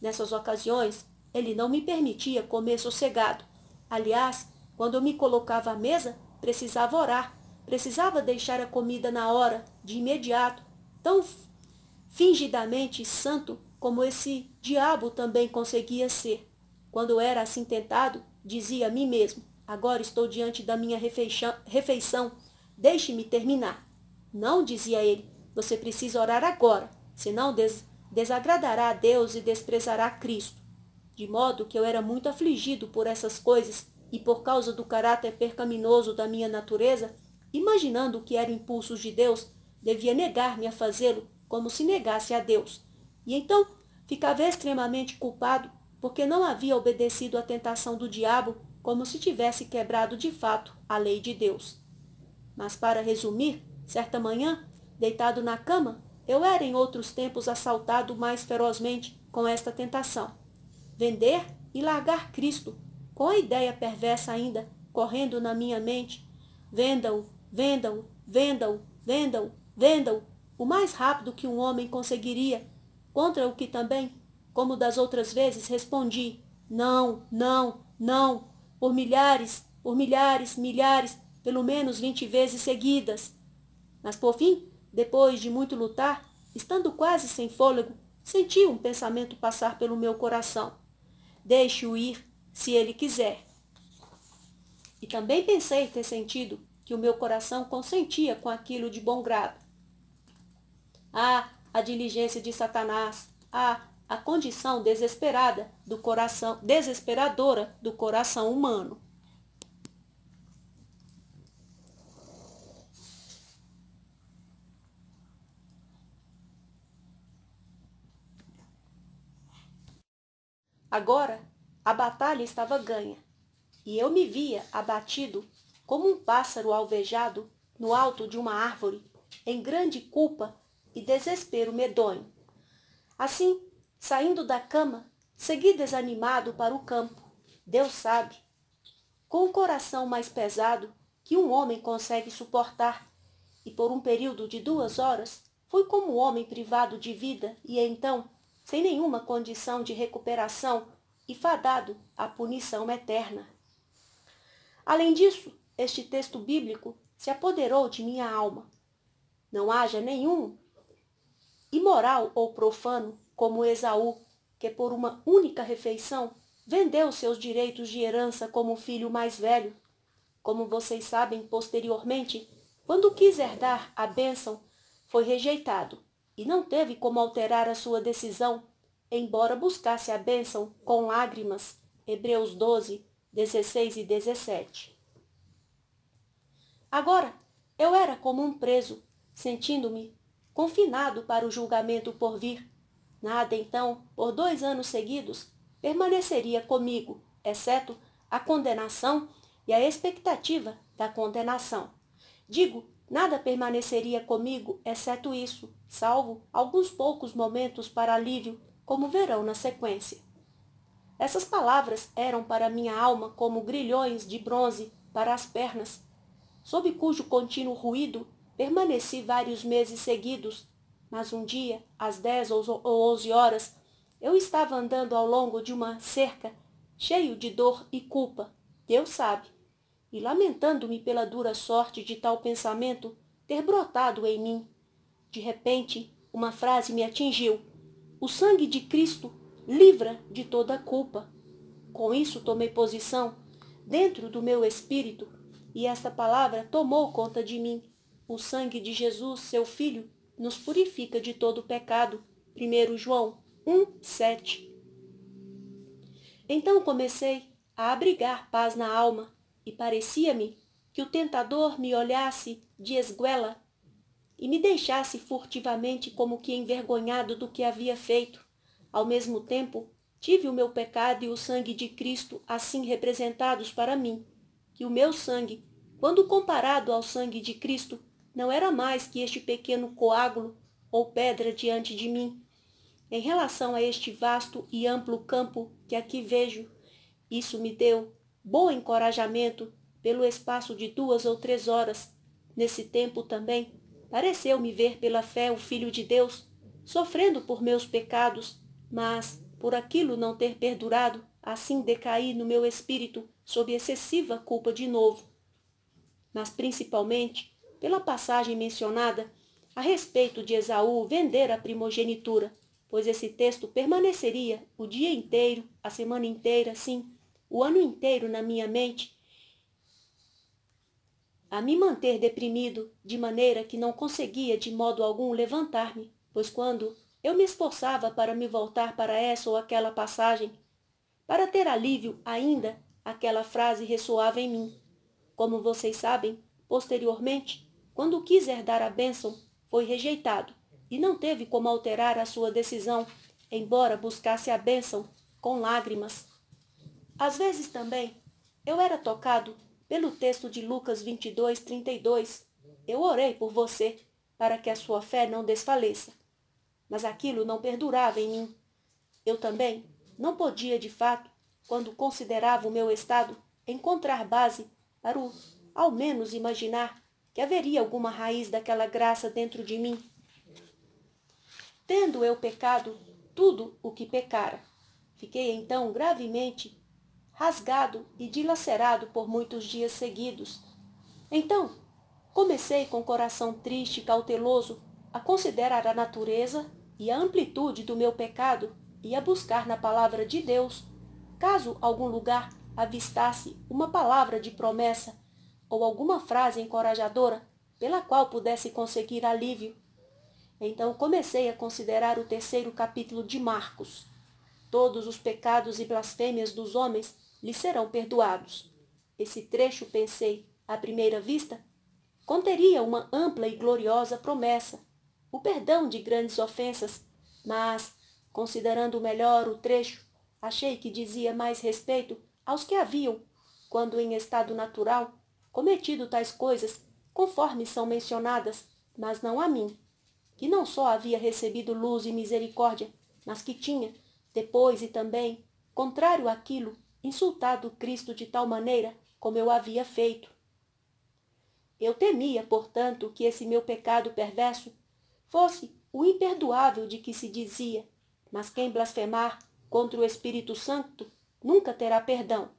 Nessas ocasiões, ele não me permitia comer sossegado. Aliás, quando eu me colocava à mesa, precisava orar, precisava deixar a comida na hora, de imediato, tão fingidamente santo como esse diabo também conseguia ser. Quando era assim tentado, dizia a mim mesmo: Agora estou diante da minha refeição, deixe-me terminar. Não, dizia ele, você precisa orar agora, senão des desagradará a Deus e desprezará Cristo. De modo que eu era muito afligido por essas coisas e por causa do caráter percaminoso da minha natureza, imaginando que eram impulsos de Deus, devia negar-me a fazê-lo como se negasse a Deus, e então ficava extremamente culpado porque não havia obedecido à tentação do diabo como se tivesse quebrado de fato a lei de Deus. Mas para resumir, certa manhã, deitado na cama, eu era em outros tempos assaltado mais ferozmente com esta tentação. Vender e largar Cristo, com a ideia perversa ainda correndo na minha mente. Venda-o, venda-o, venda-o, venda-o, venda-o, o mais rápido que um homem conseguiria, contra o que também, como das outras vezes, respondi: não, não, não, por milhares, por milhares, milhares, pelo menos vinte vezes seguidas. Mas por fim, depois de muito lutar, estando quase sem fôlego, senti um pensamento passar pelo meu coração. Deixe-o ir, se ele quiser. E também pensei ter sentido que o meu coração consentia com aquilo de bom grado. Ah, a diligência de Satanás! Ah, a condição desesperada do coração, desesperadora do coração humano. Agora, a batalha estava ganha, e eu me via abatido como um pássaro alvejado no alto de uma árvore, em grande culpa e desespero medonho. Assim, saindo da cama, segui desanimado para o campo, Deus sabe, com o coração mais pesado que um homem consegue suportar, e por um período de duas horas fui como homem privado de vida e então, sem nenhuma condição de recuperação e fadado à punição eterna. Além disso, este texto bíblico se apoderou de minha alma. Não haja nenhum imoral ou profano, como Esaú, que por uma única refeição vendeu seus direitos de herança como filho mais velho. Como vocês sabem, posteriormente, quando quis herdar a bênção, foi rejeitado e não teve como alterar a sua decisão, embora buscasse a bênção com lágrimas. Hebreus 12, 16 e 17. Agora, eu era como um preso, sentindo-me confinado para o julgamento por vir. Nada, então, por dois anos seguidos, permaneceria comigo, exceto a condenação e a expectativa da condenação. Digo, nada permaneceria comigo, exceto isso, salvo alguns poucos momentos para alívio, como verão na sequência. Essas palavras eram para minha alma como grilhões de bronze para as pernas, sob cujo contínuo ruído Permaneci vários meses seguidos, mas um dia, às dez ou onze horas, eu estava andando ao longo de uma cerca, cheio de dor e culpa, Deus sabe, e lamentando-me pela dura sorte de tal pensamento ter brotado em mim. De repente, uma frase me atingiu. O sangue de Cristo livra de toda culpa. Com isso tomei posição dentro do meu espírito e esta palavra tomou conta de mim. O sangue de Jesus, seu Filho, nos purifica de todo pecado. 1 João 1, 7. Então comecei a abrigar paz na alma e parecia-me que o tentador me olhasse de esguela e me deixasse furtivamente como que envergonhado do que havia feito. Ao mesmo tempo, tive o meu pecado e o sangue de Cristo assim representados para mim, que o meu sangue, quando comparado ao sangue de Cristo, não era mais que este pequeno coágulo ou pedra diante de mim. Em relação a este vasto e amplo campo que aqui vejo, isso me deu bom encorajamento pelo espaço de duas ou três horas. Nesse tempo também, pareceu-me ver pela fé o Filho de Deus, sofrendo por meus pecados, mas, por aquilo não ter perdurado, assim decaí no meu espírito sob excessiva culpa de novo. Mas, principalmente, pela passagem mencionada a respeito de Esaú vender a primogenitura, pois esse texto permaneceria o dia inteiro, a semana inteira, sim, o ano inteiro na minha mente, a me manter deprimido, de maneira que não conseguia de modo algum levantar-me, pois quando eu me esforçava para me voltar para essa ou aquela passagem, para ter alívio ainda, aquela frase ressoava em mim. Como vocês sabem, posteriormente, quando quis herdar a bênção, foi rejeitado e não teve como alterar a sua decisão, embora buscasse a bênção com lágrimas. Às vezes também, eu era tocado pelo texto de Lucas 22, 32. Eu orei por você, para que a sua fé não desfaleça. Mas aquilo não perdurava em mim. Eu também não podia, de fato, quando considerava o meu estado, encontrar base para o, ao menos, imaginar que haveria alguma raiz daquela graça dentro de mim. Tendo eu pecado tudo o que pecara, fiquei então gravemente rasgado e dilacerado por muitos dias seguidos. Então, comecei com coração triste e cauteloso a considerar a natureza e a amplitude do meu pecado e a buscar na palavra de Deus, caso algum lugar avistasse uma palavra de promessa ou alguma frase encorajadora pela qual pudesse conseguir alívio. Então comecei a considerar o terceiro capítulo de Marcos. Todos os pecados e blasfêmias dos homens lhe serão perdoados. Esse trecho, pensei, à primeira vista, conteria uma ampla e gloriosa promessa, o perdão de grandes ofensas, mas, considerando melhor o trecho, achei que dizia mais respeito aos que haviam, quando em estado natural, cometido tais coisas, conforme são mencionadas, mas não a mim, que não só havia recebido luz e misericórdia, mas que tinha, depois e também, contrário àquilo, insultado Cristo de tal maneira como eu havia feito. Eu temia, portanto, que esse meu pecado perverso fosse o imperdoável de que se dizia, mas quem blasfemar contra o Espírito Santo nunca terá perdão.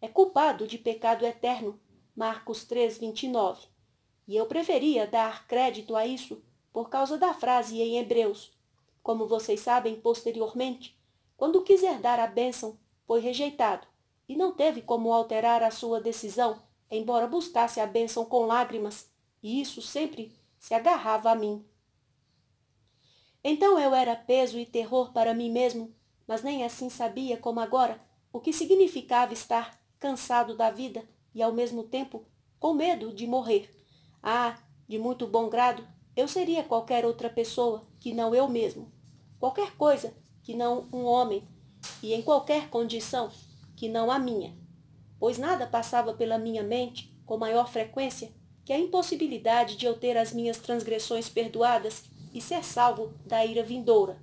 É culpado de pecado eterno Marcos 3, 29. E eu preferia dar crédito a isso por causa da frase em Hebreus. Como vocês sabem, posteriormente, quando quiser dar a bênção, foi rejeitado e não teve como alterar a sua decisão, embora buscasse a bênção com lágrimas, e isso sempre se agarrava a mim. Então eu era peso e terror para mim mesmo, mas nem assim sabia como agora o que significava estar cansado da vida e ao mesmo tempo com medo de morrer. Ah, de muito bom grado, eu seria qualquer outra pessoa que não eu mesmo. Qualquer coisa que não um homem, e em qualquer condição que não a minha. Pois nada passava pela minha mente com maior frequência que a impossibilidade de eu ter as minhas transgressões perdoadas e ser salvo da ira vindoura.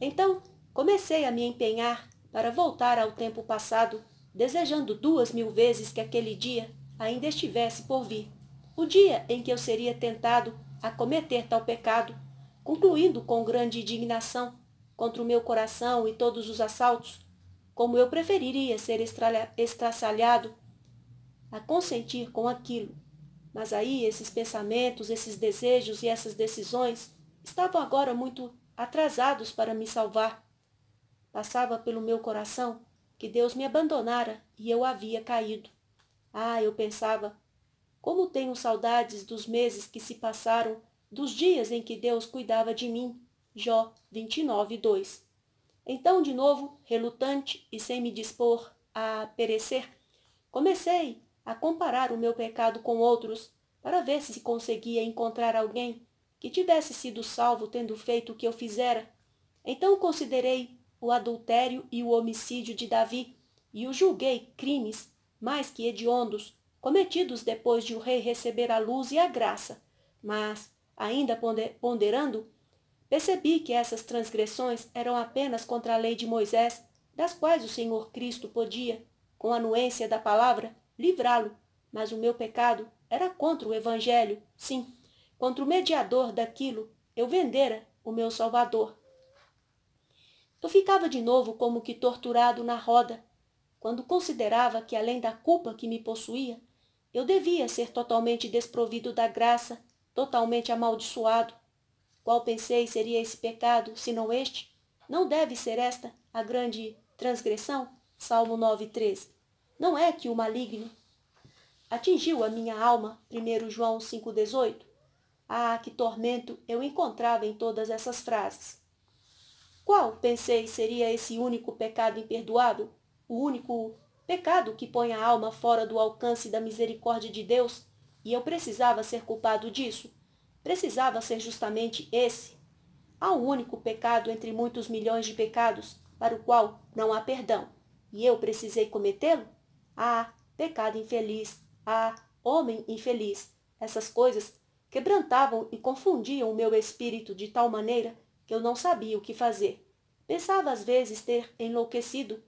Então, comecei a me empenhar para voltar ao tempo passado desejando duas mil vezes que aquele dia ainda estivesse por vir. O dia em que eu seria tentado a cometer tal pecado, concluindo com grande indignação contra o meu coração e todos os assaltos, como eu preferiria ser estraçalhado a consentir com aquilo. Mas aí esses pensamentos, esses desejos e essas decisões estavam agora muito atrasados para me salvar. Passava pelo meu coração que Deus me abandonara e eu havia caído. Ah, eu pensava, como tenho saudades dos meses que se passaram, dos dias em que Deus cuidava de mim. Jó 29, 2. Então, de novo, relutante e sem me dispor a perecer, comecei a comparar o meu pecado com outros para ver se conseguia encontrar alguém que tivesse sido salvo tendo feito o que eu fizera. Então considerei o adultério e o homicídio de Davi, e o julguei crimes mais que hediondos, cometidos depois de o rei receber a luz e a graça. Mas, ainda ponderando, percebi que essas transgressões eram apenas contra a lei de Moisés, das quais o Senhor Cristo podia, com a anuência da palavra, livrá-lo, mas o meu pecado era contra o Evangelho, sim, contra o mediador daquilo, eu vendera o meu Salvador. Eu ficava de novo como que torturado na roda, quando considerava que, além da culpa que me possuía, eu devia ser totalmente desprovido da graça, totalmente amaldiçoado. Qual pensei seria esse pecado, se não este? Não deve ser esta a grande transgressão? Salmo 9,13. Não é que o maligno atingiu a minha alma, 1 João 5,18. Ah, que tormento eu encontrava em todas essas frases. Qual, pensei, seria esse único pecado imperdoado? O único pecado que põe a alma fora do alcance da misericórdia de Deus? E eu precisava ser culpado disso? Precisava ser justamente esse? Há um único pecado entre muitos milhões de pecados para o qual não há perdão. E eu precisei cometê-lo? Ah, pecado infeliz! Ah, homem infeliz! Essas coisas quebrantavam e confundiam o meu espírito de tal maneira que eu não sabia o que fazer. Pensava às vezes ter enlouquecido,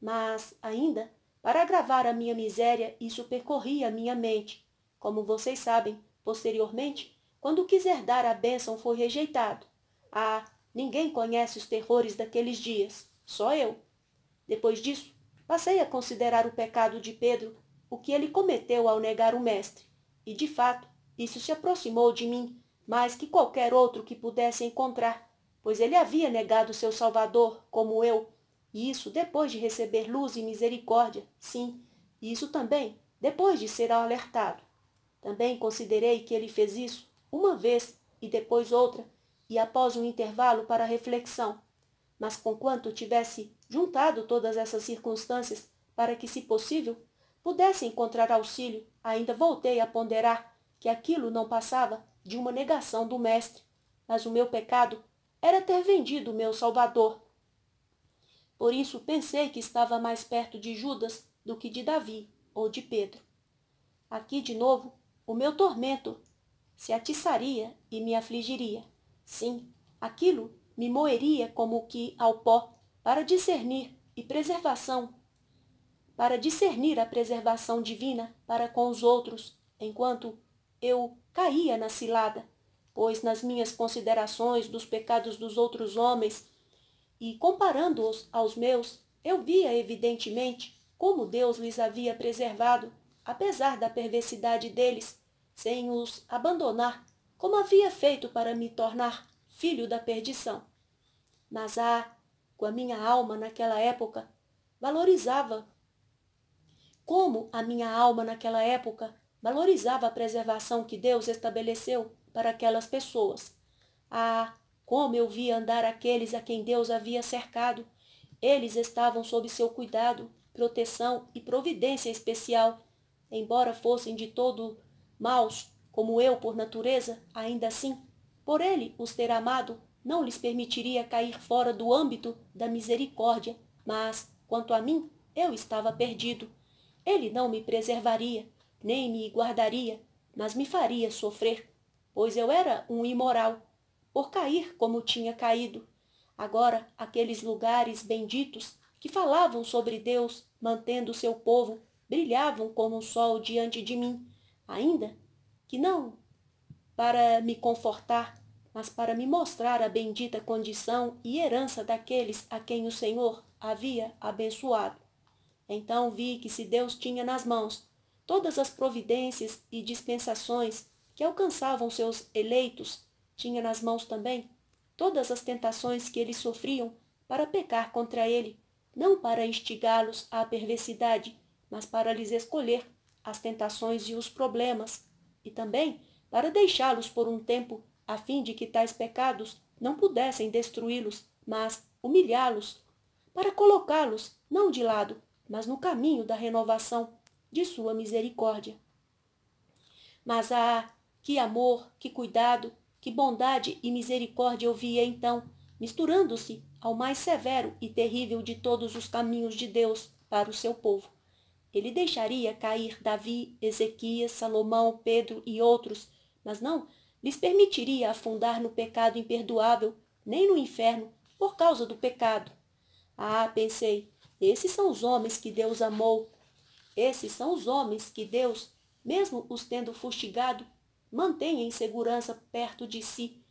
mas ainda, para agravar a minha miséria, isso percorria a minha mente. Como vocês sabem, posteriormente, quando quiser dar a bênção foi rejeitado. Ah, ninguém conhece os terrores daqueles dias, só eu. Depois disso, passei a considerar o pecado de Pedro o que ele cometeu ao negar o mestre. E, de fato, isso se aproximou de mim mais que qualquer outro que pudesse encontrar pois ele havia negado seu Salvador, como eu, e isso depois de receber luz e misericórdia, sim, e isso também depois de ser alertado. Também considerei que ele fez isso uma vez e depois outra, e após um intervalo para reflexão. Mas conquanto tivesse juntado todas essas circunstâncias para que, se possível, pudesse encontrar auxílio, ainda voltei a ponderar que aquilo não passava de uma negação do mestre, mas o meu pecado era ter vendido o meu Salvador. Por isso pensei que estava mais perto de Judas do que de Davi ou de Pedro. Aqui de novo, o meu tormento se atiçaria e me afligiria. Sim, aquilo me moeria como que ao pó para discernir e preservação, para discernir a preservação divina para com os outros, enquanto eu caía na cilada pois nas minhas considerações dos pecados dos outros homens e comparando-os aos meus, eu via evidentemente como Deus lhes havia preservado, apesar da perversidade deles, sem os abandonar, como havia feito para me tornar filho da perdição. Mas ah, com a minha alma naquela época, valorizava. Como a minha alma naquela época valorizava a preservação que Deus estabeleceu para aquelas pessoas. Ah, como eu vi andar aqueles a quem Deus havia cercado! Eles estavam sob seu cuidado, proteção e providência especial. Embora fossem de todo maus, como eu por natureza, ainda assim, por ele os ter amado, não lhes permitiria cair fora do âmbito da misericórdia, mas, quanto a mim, eu estava perdido. Ele não me preservaria, nem me guardaria, mas me faria sofrer pois eu era um imoral, por cair como tinha caído. Agora, aqueles lugares benditos que falavam sobre Deus, mantendo seu povo, brilhavam como um sol diante de mim, ainda que não para me confortar, mas para me mostrar a bendita condição e herança daqueles a quem o Senhor havia abençoado. Então vi que se Deus tinha nas mãos todas as providências e dispensações que alcançavam seus eleitos, tinha nas mãos também todas as tentações que eles sofriam para pecar contra ele, não para instigá-los à perversidade, mas para lhes escolher as tentações e os problemas, e também para deixá-los por um tempo, a fim de que tais pecados não pudessem destruí-los, mas humilhá-los, para colocá-los não de lado, mas no caminho da renovação de sua misericórdia. Mas a que amor, que cuidado, que bondade e misericórdia eu via então, misturando-se ao mais severo e terrível de todos os caminhos de Deus para o seu povo. Ele deixaria cair Davi, Ezequias, Salomão, Pedro e outros, mas não lhes permitiria afundar no pecado imperdoável, nem no inferno, por causa do pecado. Ah, pensei, esses são os homens que Deus amou. Esses são os homens que Deus, mesmo os tendo fustigado, mantenha em segurança perto de si,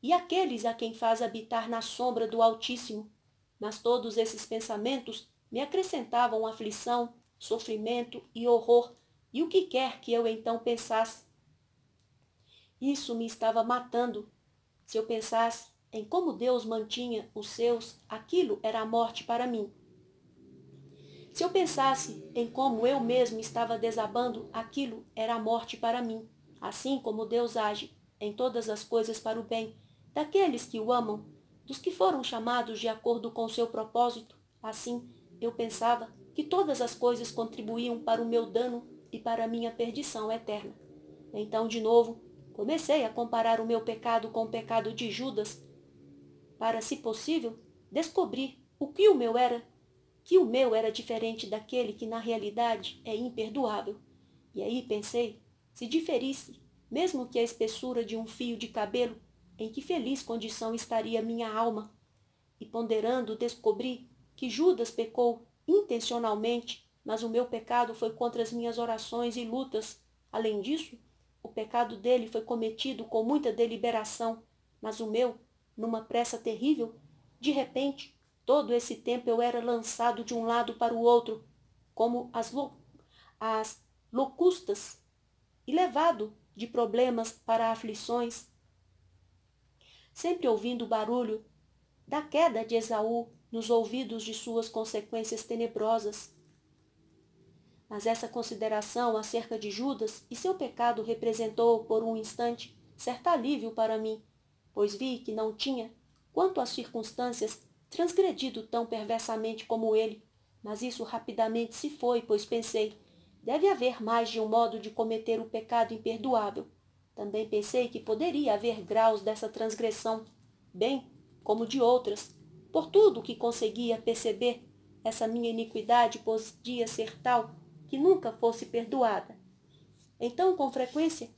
e aqueles a quem faz habitar na sombra do Altíssimo. Mas todos esses pensamentos me acrescentavam aflição, sofrimento e horror, e o que quer que eu então pensasse. Isso me estava matando. Se eu pensasse em como Deus mantinha os seus, aquilo era a morte para mim. Se eu pensasse em como eu mesmo estava desabando, aquilo era a morte para mim. Assim como Deus age em todas as coisas para o bem daqueles que o amam, dos que foram chamados de acordo com seu propósito, assim eu pensava que todas as coisas contribuíam para o meu dano e para a minha perdição eterna. Então, de novo, comecei a comparar o meu pecado com o pecado de Judas, para, se possível, descobrir o que o meu era, que o meu era diferente daquele que na realidade é imperdoável. E aí pensei se diferisse, mesmo que a espessura de um fio de cabelo, em que feliz condição estaria minha alma. E ponderando, descobri que Judas pecou intencionalmente, mas o meu pecado foi contra as minhas orações e lutas. Além disso, o pecado dele foi cometido com muita deliberação, mas o meu, numa pressa terrível, de repente, todo esse tempo eu era lançado de um lado para o outro, como as, lo as locustas e levado de problemas para aflições. Sempre ouvindo o barulho da queda de Esaú nos ouvidos de suas consequências tenebrosas. Mas essa consideração acerca de Judas e seu pecado representou, por um instante, certo alívio para mim, pois vi que não tinha, quanto às circunstâncias, transgredido tão perversamente como ele. Mas isso rapidamente se foi, pois pensei, Deve haver mais de um modo de cometer o pecado imperdoável. Também pensei que poderia haver graus dessa transgressão, bem como de outras. Por tudo que conseguia perceber, essa minha iniquidade podia ser tal que nunca fosse perdoada. Então, com frequência,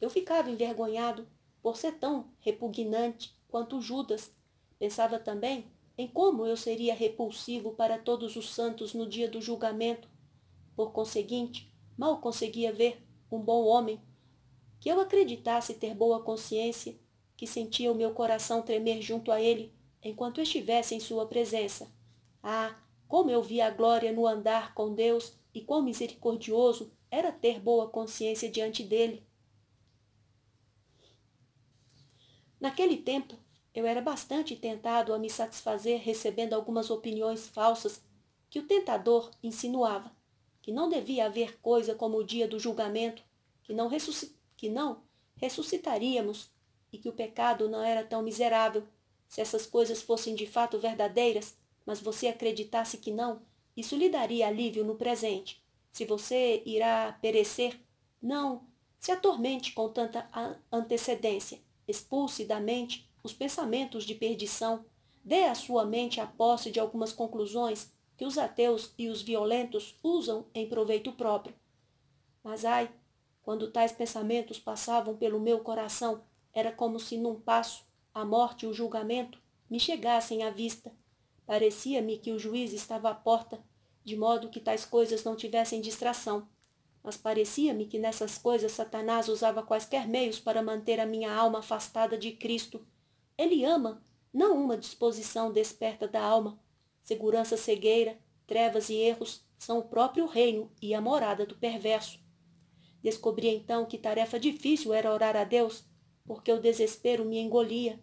eu ficava envergonhado por ser tão repugnante quanto Judas. Pensava também em como eu seria repulsivo para todos os santos no dia do julgamento por conseguinte, mal conseguia ver um bom homem que eu acreditasse ter boa consciência, que sentia o meu coração tremer junto a ele enquanto estivesse em sua presença. Ah, como eu via a glória no andar com Deus e quão misericordioso era ter boa consciência diante dele. Naquele tempo, eu era bastante tentado a me satisfazer recebendo algumas opiniões falsas que o tentador insinuava que não devia haver coisa como o dia do julgamento, que não, que não ressuscitaríamos e que o pecado não era tão miserável. Se essas coisas fossem de fato verdadeiras, mas você acreditasse que não, isso lhe daria alívio no presente. Se você irá perecer, não, se atormente com tanta antecedência. Expulse da mente os pensamentos de perdição. Dê à sua mente a posse de algumas conclusões que os ateus e os violentos usam em proveito próprio. Mas ai, quando tais pensamentos passavam pelo meu coração, era como se num passo a morte e o julgamento me chegassem à vista. Parecia-me que o juiz estava à porta, de modo que tais coisas não tivessem distração. Mas parecia-me que nessas coisas Satanás usava quaisquer meios para manter a minha alma afastada de Cristo. Ele ama, não uma disposição desperta da alma, Segurança, cegueira, trevas e erros são o próprio reino e a morada do perverso. Descobri então que tarefa difícil era orar a Deus, porque o desespero me engolia.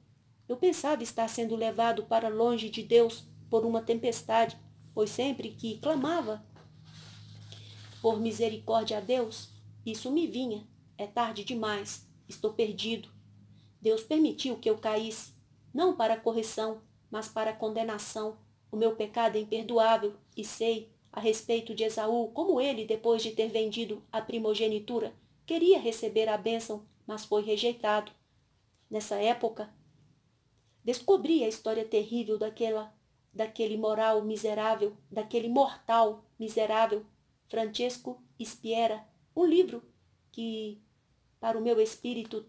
Eu pensava estar sendo levado para longe de Deus por uma tempestade, pois sempre que clamava por misericórdia a Deus, isso me vinha. É tarde demais, estou perdido. Deus permitiu que eu caísse, não para correção, mas para condenação. O meu pecado é imperdoável, e sei, a respeito de Esaú, como ele, depois de ter vendido a primogenitura, queria receber a bênção, mas foi rejeitado. Nessa época, descobri a história terrível daquela, daquele moral miserável, daquele mortal miserável, Francesco Spiera, um livro que, para o meu espírito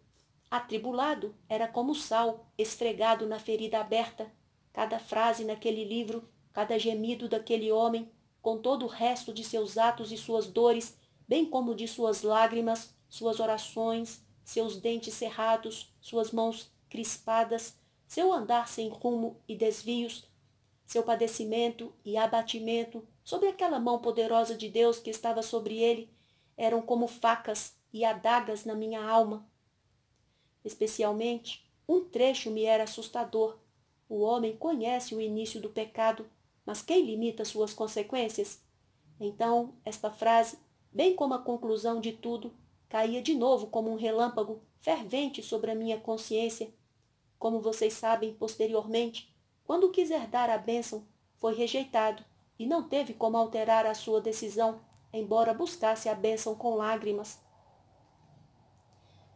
atribulado, era como sal esfregado na ferida aberta Cada frase naquele livro, cada gemido daquele homem, com todo o resto de seus atos e suas dores, bem como de suas lágrimas, suas orações, seus dentes cerrados, suas mãos crispadas, seu andar sem rumo e desvios, seu padecimento e abatimento sob aquela mão poderosa de Deus que estava sobre ele, eram como facas e adagas na minha alma. Especialmente, um trecho me era assustador, o homem conhece o início do pecado, mas quem limita suas consequências? Então, esta frase, bem como a conclusão de tudo, caía de novo como um relâmpago fervente sobre a minha consciência. Como vocês sabem, posteriormente, quando quis herdar a bênção, foi rejeitado e não teve como alterar a sua decisão, embora buscasse a bênção com lágrimas.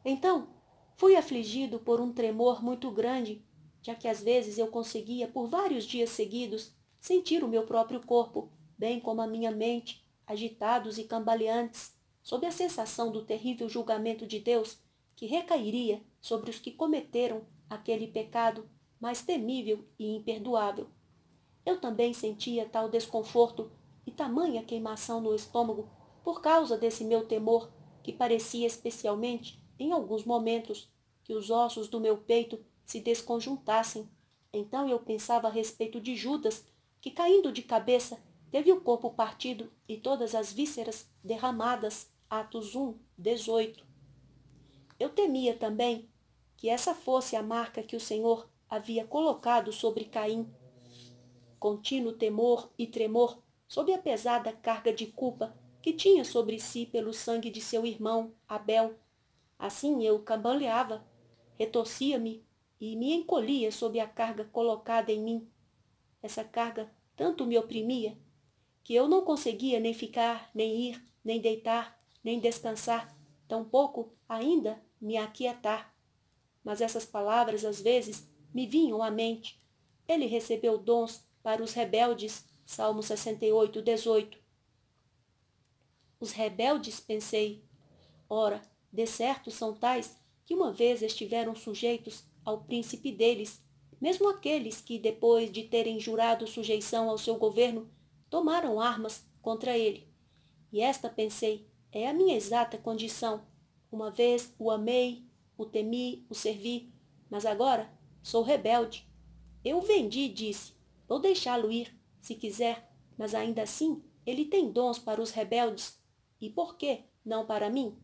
Então, fui afligido por um tremor muito grande já que às vezes eu conseguia, por vários dias seguidos, sentir o meu próprio corpo, bem como a minha mente, agitados e cambaleantes, sob a sensação do terrível julgamento de Deus que recairia sobre os que cometeram aquele pecado mais temível e imperdoável. Eu também sentia tal desconforto e tamanha queimação no estômago por causa desse meu temor, que parecia especialmente, em alguns momentos, que os ossos do meu peito se desconjuntassem. Então eu pensava a respeito de Judas, que caindo de cabeça teve o corpo partido e todas as vísceras derramadas. Atos 1, 18. Eu temia também que essa fosse a marca que o Senhor havia colocado sobre Caim. Contínuo temor e tremor sob a pesada carga de culpa que tinha sobre si pelo sangue de seu irmão, Abel. Assim eu cambaleava, retorcia-me e me encolhia sob a carga colocada em mim. Essa carga tanto me oprimia que eu não conseguia nem ficar, nem ir, nem deitar, nem descansar, tampouco ainda me aquietar. Mas essas palavras às vezes me vinham à mente. Ele recebeu dons para os rebeldes. Salmo 68, 18. Os rebeldes, pensei. Ora, de certo são tais que uma vez estiveram sujeitos ao príncipe deles, mesmo aqueles que, depois de terem jurado sujeição ao seu governo, tomaram armas contra ele. E esta, pensei, é a minha exata condição. Uma vez o amei, o temi, o servi, mas agora sou rebelde. Eu o vendi disse: vou deixá-lo ir, se quiser, mas ainda assim ele tem dons para os rebeldes. E por que não para mim?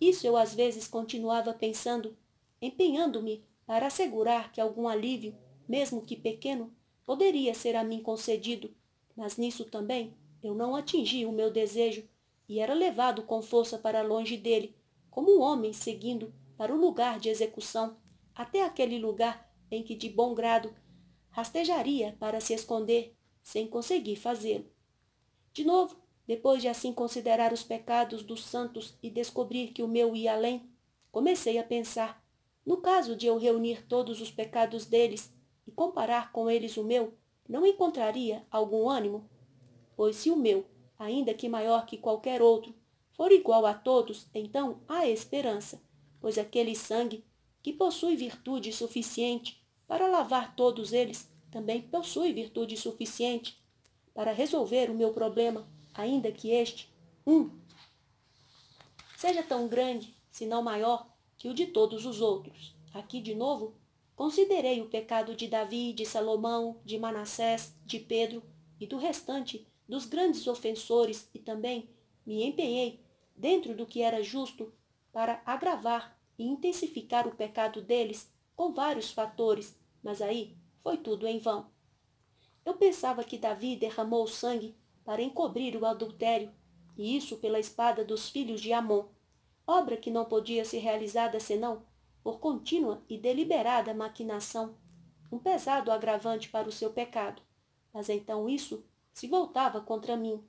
Isso eu às vezes continuava pensando, empenhando-me para assegurar que algum alívio, mesmo que pequeno, poderia ser a mim concedido, mas nisso também eu não atingi o meu desejo e era levado com força para longe dele, como um homem seguindo para o lugar de execução, até aquele lugar em que de bom grado rastejaria para se esconder, sem conseguir fazê-lo. De novo, depois de assim considerar os pecados dos santos e descobrir que o meu ia além, comecei a pensar no caso de eu reunir todos os pecados deles e comparar com eles o meu, não encontraria algum ânimo? Pois se o meu, ainda que maior que qualquer outro, for igual a todos, então há esperança, pois aquele sangue, que possui virtude suficiente para lavar todos eles, também possui virtude suficiente para resolver o meu problema, ainda que este, um, seja tão grande, se não maior, que o de todos os outros. Aqui, de novo, considerei o pecado de Davi, de Salomão, de Manassés, de Pedro e do restante dos grandes ofensores e também me empenhei, dentro do que era justo, para agravar e intensificar o pecado deles com vários fatores, mas aí foi tudo em vão. Eu pensava que Davi derramou o sangue para encobrir o adultério, e isso pela espada dos filhos de Amon obra que não podia ser realizada senão por contínua e deliberada maquinação, um pesado agravante para o seu pecado. Mas então isso se voltava contra mim.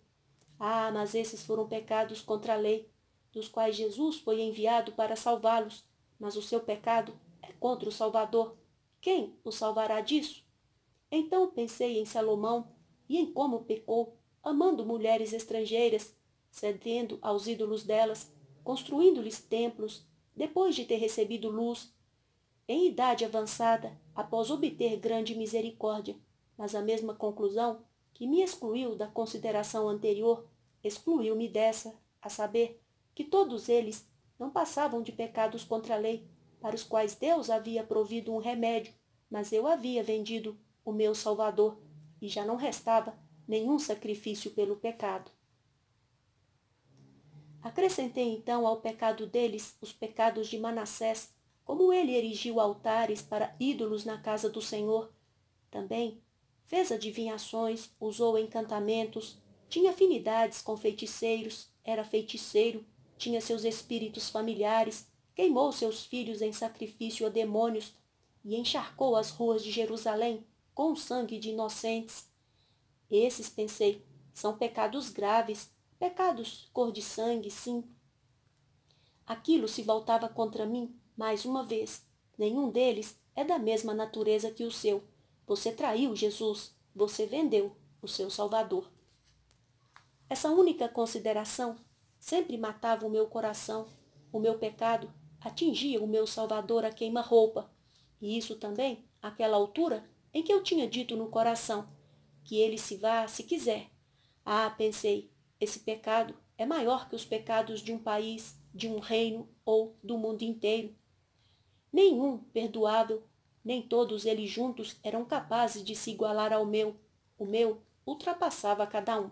Ah, mas esses foram pecados contra a lei, dos quais Jesus foi enviado para salvá-los, mas o seu pecado é contra o Salvador. Quem o salvará disso? Então pensei em Salomão e em como pecou, amando mulheres estrangeiras, cedendo aos ídolos delas, construindo-lhes templos, depois de ter recebido luz, em idade avançada, após obter grande misericórdia, mas a mesma conclusão que me excluiu da consideração anterior, excluiu-me dessa, a saber, que todos eles não passavam de pecados contra a lei, para os quais Deus havia provido um remédio, mas eu havia vendido o meu Salvador, e já não restava nenhum sacrifício pelo pecado. Acrescentei então ao pecado deles os pecados de Manassés, como ele erigiu altares para ídolos na casa do Senhor. Também fez adivinhações, usou encantamentos, tinha afinidades com feiticeiros, era feiticeiro, tinha seus espíritos familiares, queimou seus filhos em sacrifício a demônios e encharcou as ruas de Jerusalém com o sangue de inocentes. Esses, pensei, são pecados graves Pecados cor de sangue, sim. Aquilo se voltava contra mim, mais uma vez. Nenhum deles é da mesma natureza que o seu. Você traiu Jesus, você vendeu o seu Salvador. Essa única consideração sempre matava o meu coração. O meu pecado atingia o meu Salvador a queima-roupa. E isso também àquela altura em que eu tinha dito no coração: que ele se vá se quiser. Ah, pensei, esse pecado é maior que os pecados de um país, de um reino ou do mundo inteiro. Nenhum perdoável, nem todos eles juntos eram capazes de se igualar ao meu. O meu ultrapassava cada um.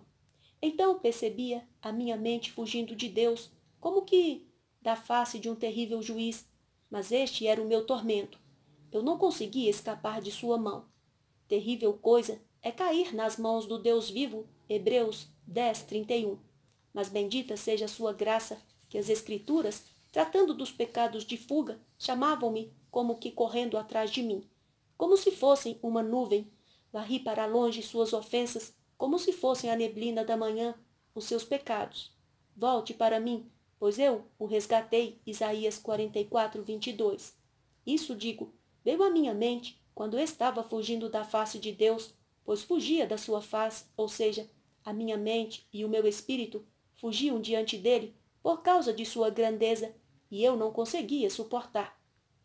Então percebia a minha mente fugindo de Deus, como que da face de um terrível juiz, mas este era o meu tormento. Eu não conseguia escapar de sua mão. Terrível coisa é cair nas mãos do Deus vivo, Hebreus 10, 31. Mas bendita seja a sua graça, que as Escrituras, tratando dos pecados de fuga, chamavam-me como que correndo atrás de mim, como se fossem uma nuvem. Varri para longe suas ofensas, como se fossem a neblina da manhã, os seus pecados. Volte para mim, pois eu o resgatei. Isaías 44, 22. Isso digo, veio à minha mente quando estava fugindo da face de Deus, pois fugia da sua face, ou seja, a minha mente e o meu espírito fugiam diante dele por causa de sua grandeza e eu não conseguia suportar.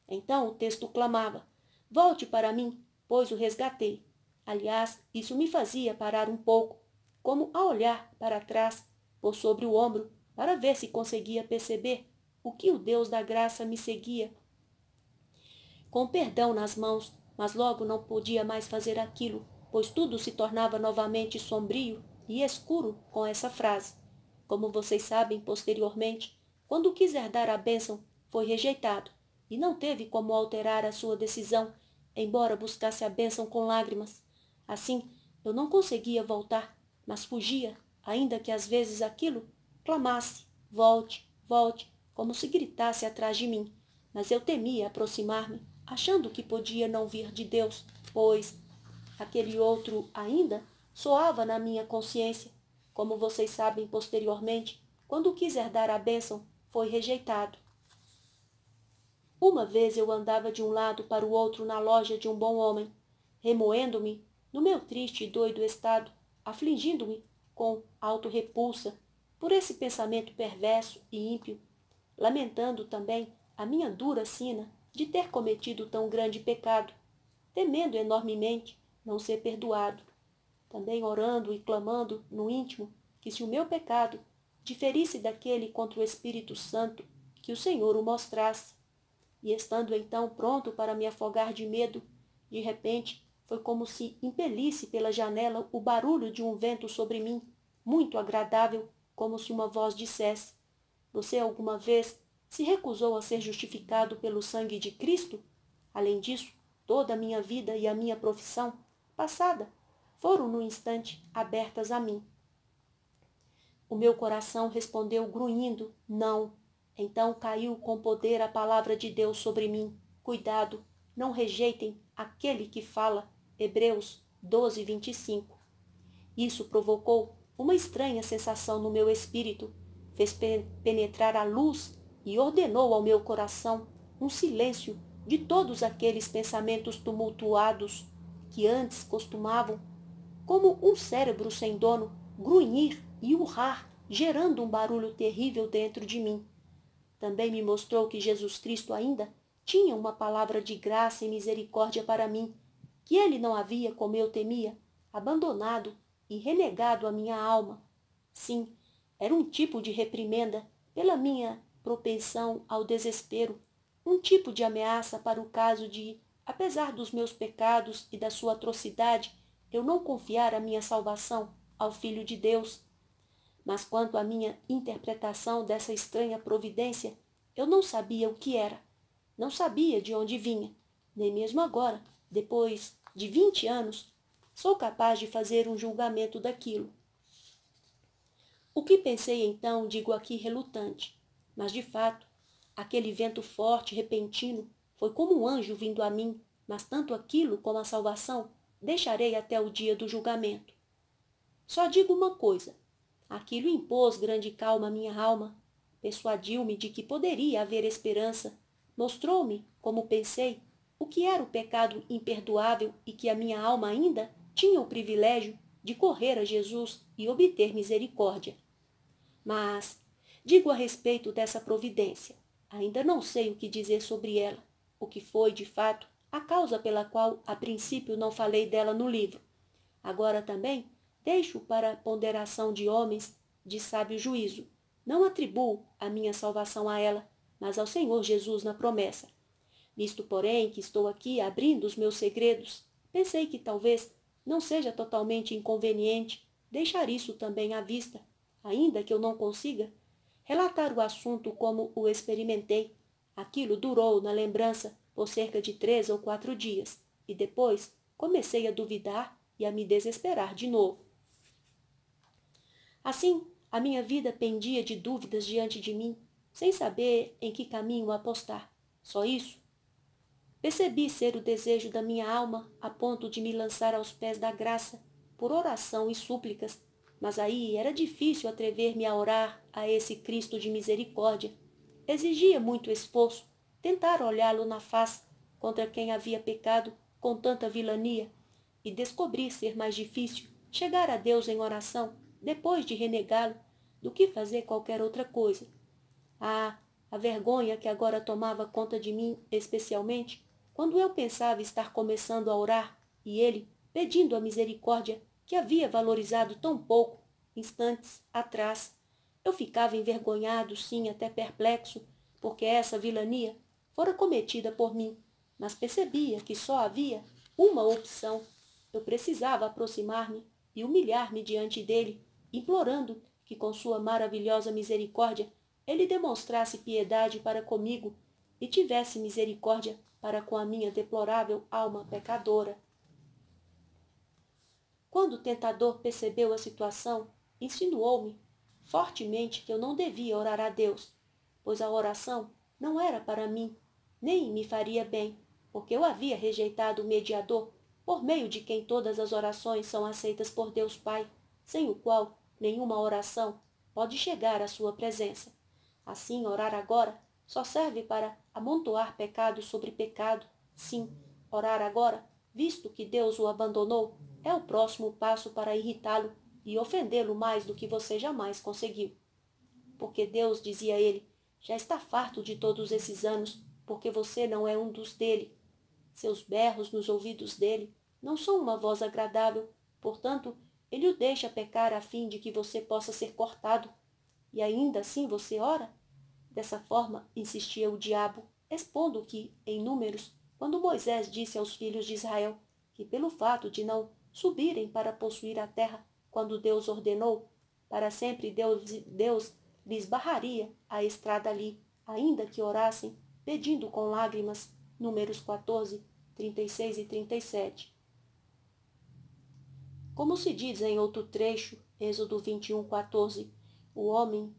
Então o texto clamava: Volte para mim, pois o resgatei. Aliás, isso me fazia parar um pouco, como a olhar para trás, por sobre o ombro, para ver se conseguia perceber o que o Deus da graça me seguia. Com perdão nas mãos, mas logo não podia mais fazer aquilo, pois tudo se tornava novamente sombrio e escuro com essa frase. Como vocês sabem, posteriormente, quando quiser dar a bênção, foi rejeitado e não teve como alterar a sua decisão, embora buscasse a bênção com lágrimas. Assim, eu não conseguia voltar, mas fugia, ainda que às vezes aquilo clamasse: volte, volte, como se gritasse atrás de mim. Mas eu temia aproximar-me, achando que podia não vir de Deus, pois aquele outro ainda Soava na minha consciência. Como vocês sabem posteriormente, quando quiser dar a bênção, foi rejeitado. Uma vez eu andava de um lado para o outro na loja de um bom homem, remoendo-me, no meu triste e doido estado, afligindo-me com auto-repulsa por esse pensamento perverso e ímpio, lamentando também a minha dura sina de ter cometido tão grande pecado, temendo enormemente não ser perdoado também orando e clamando no íntimo que se o meu pecado diferisse daquele contra o Espírito Santo, que o Senhor o mostrasse. E estando então pronto para me afogar de medo, de repente foi como se impelisse pela janela o barulho de um vento sobre mim, muito agradável, como se uma voz dissesse: Você alguma vez se recusou a ser justificado pelo sangue de Cristo? Além disso, toda a minha vida e a minha profissão, passada foram num instante abertas a mim. O meu coração respondeu grunhindo: Não. Então caiu com poder a palavra de Deus sobre mim. Cuidado, não rejeitem aquele que fala. Hebreus 12, 25. Isso provocou uma estranha sensação no meu espírito, fez penetrar a luz e ordenou ao meu coração um silêncio de todos aqueles pensamentos tumultuados que antes costumavam como um cérebro sem dono grunhir e urrar, gerando um barulho terrível dentro de mim. Também me mostrou que Jesus Cristo ainda tinha uma palavra de graça e misericórdia para mim, que ele não havia, como eu temia, abandonado e renegado a minha alma. Sim, era um tipo de reprimenda pela minha propensão ao desespero, um tipo de ameaça para o caso de, apesar dos meus pecados e da sua atrocidade, eu não confiar a minha salvação ao Filho de Deus. Mas quanto à minha interpretação dessa estranha providência, eu não sabia o que era, não sabia de onde vinha, nem mesmo agora, depois de vinte anos, sou capaz de fazer um julgamento daquilo. O que pensei então, digo aqui relutante, mas de fato, aquele vento forte, repentino, foi como um anjo vindo a mim, mas tanto aquilo como a salvação deixarei até o dia do julgamento. Só digo uma coisa: aquilo impôs grande calma à minha alma, persuadiu-me de que poderia haver esperança, mostrou-me, como pensei, o que era o pecado imperdoável e que a minha alma ainda tinha o privilégio de correr a Jesus e obter misericórdia. Mas digo a respeito dessa providência. Ainda não sei o que dizer sobre ela, o que foi, de fato, a causa pela qual a princípio não falei dela no livro. Agora também deixo para ponderação de homens de sábio juízo. Não atribuo a minha salvação a ela, mas ao Senhor Jesus na promessa. Visto, porém, que estou aqui abrindo os meus segredos, pensei que talvez não seja totalmente inconveniente deixar isso também à vista, ainda que eu não consiga relatar o assunto como o experimentei. Aquilo durou na lembrança por cerca de três ou quatro dias, e depois comecei a duvidar e a me desesperar de novo. Assim, a minha vida pendia de dúvidas diante de mim, sem saber em que caminho apostar. Só isso. Percebi ser o desejo da minha alma a ponto de me lançar aos pés da graça, por oração e súplicas, mas aí era difícil atrever-me a orar a esse Cristo de misericórdia. Exigia muito esforço, tentar olhá-lo na face contra quem havia pecado com tanta vilania e descobrir ser mais difícil chegar a Deus em oração depois de renegá-lo do que fazer qualquer outra coisa. Ah, a vergonha que agora tomava conta de mim, especialmente, quando eu pensava estar começando a orar e ele pedindo a misericórdia que havia valorizado tão pouco, instantes atrás. Eu ficava envergonhado, sim, até perplexo, porque essa vilania fora cometida por mim, mas percebia que só havia uma opção. Eu precisava aproximar-me e humilhar-me diante dele, implorando que, com sua maravilhosa misericórdia, ele demonstrasse piedade para comigo e tivesse misericórdia para com a minha deplorável alma pecadora. Quando o tentador percebeu a situação, insinuou-me fortemente que eu não devia orar a Deus, pois a oração não era para mim, nem me faria bem, porque eu havia rejeitado o mediador, por meio de quem todas as orações são aceitas por Deus Pai, sem o qual nenhuma oração pode chegar à sua presença. Assim, orar agora só serve para amontoar pecado sobre pecado. Sim, orar agora, visto que Deus o abandonou, é o próximo passo para irritá-lo e ofendê-lo mais do que você jamais conseguiu. Porque Deus, dizia ele, já está farto de todos esses anos porque você não é um dos dele. Seus berros nos ouvidos dele não são uma voz agradável, portanto, ele o deixa pecar a fim de que você possa ser cortado. E ainda assim você ora? Dessa forma, insistia o diabo, expondo que, em números, quando Moisés disse aos filhos de Israel que, pelo fato de não subirem para possuir a terra, quando Deus ordenou, para sempre Deus, Deus lhes barraria a estrada ali, ainda que orassem pedindo com lágrimas números 14, 36 e 37. Como se diz em outro trecho, Êxodo 21, 14, o homem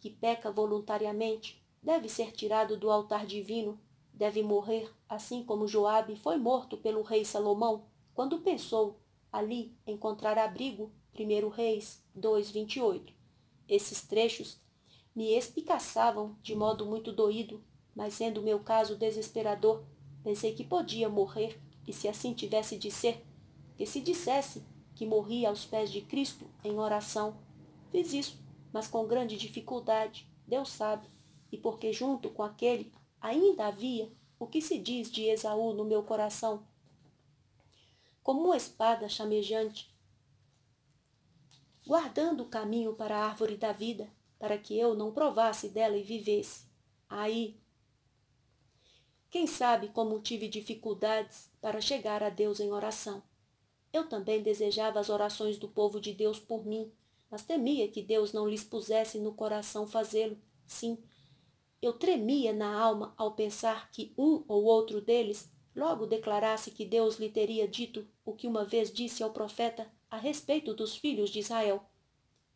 que peca voluntariamente deve ser tirado do altar divino, deve morrer, assim como Joabe foi morto pelo rei Salomão, quando pensou ali encontrar abrigo, 1 Reis 2, 28. Esses trechos me espicaçavam de modo muito doído mas sendo o meu caso desesperador, pensei que podia morrer, e se assim tivesse de ser, que se dissesse que morria aos pés de Cristo em oração. Fiz isso, mas com grande dificuldade, Deus sabe, e porque junto com aquele ainda havia o que se diz de Esaú no meu coração. Como uma espada chamejante, guardando o caminho para a árvore da vida, para que eu não provasse dela e vivesse. Aí, quem sabe como tive dificuldades para chegar a Deus em oração. Eu também desejava as orações do povo de Deus por mim, mas temia que Deus não lhes pusesse no coração fazê-lo. Sim, eu tremia na alma ao pensar que um ou outro deles logo declarasse que Deus lhe teria dito o que uma vez disse ao profeta a respeito dos filhos de Israel.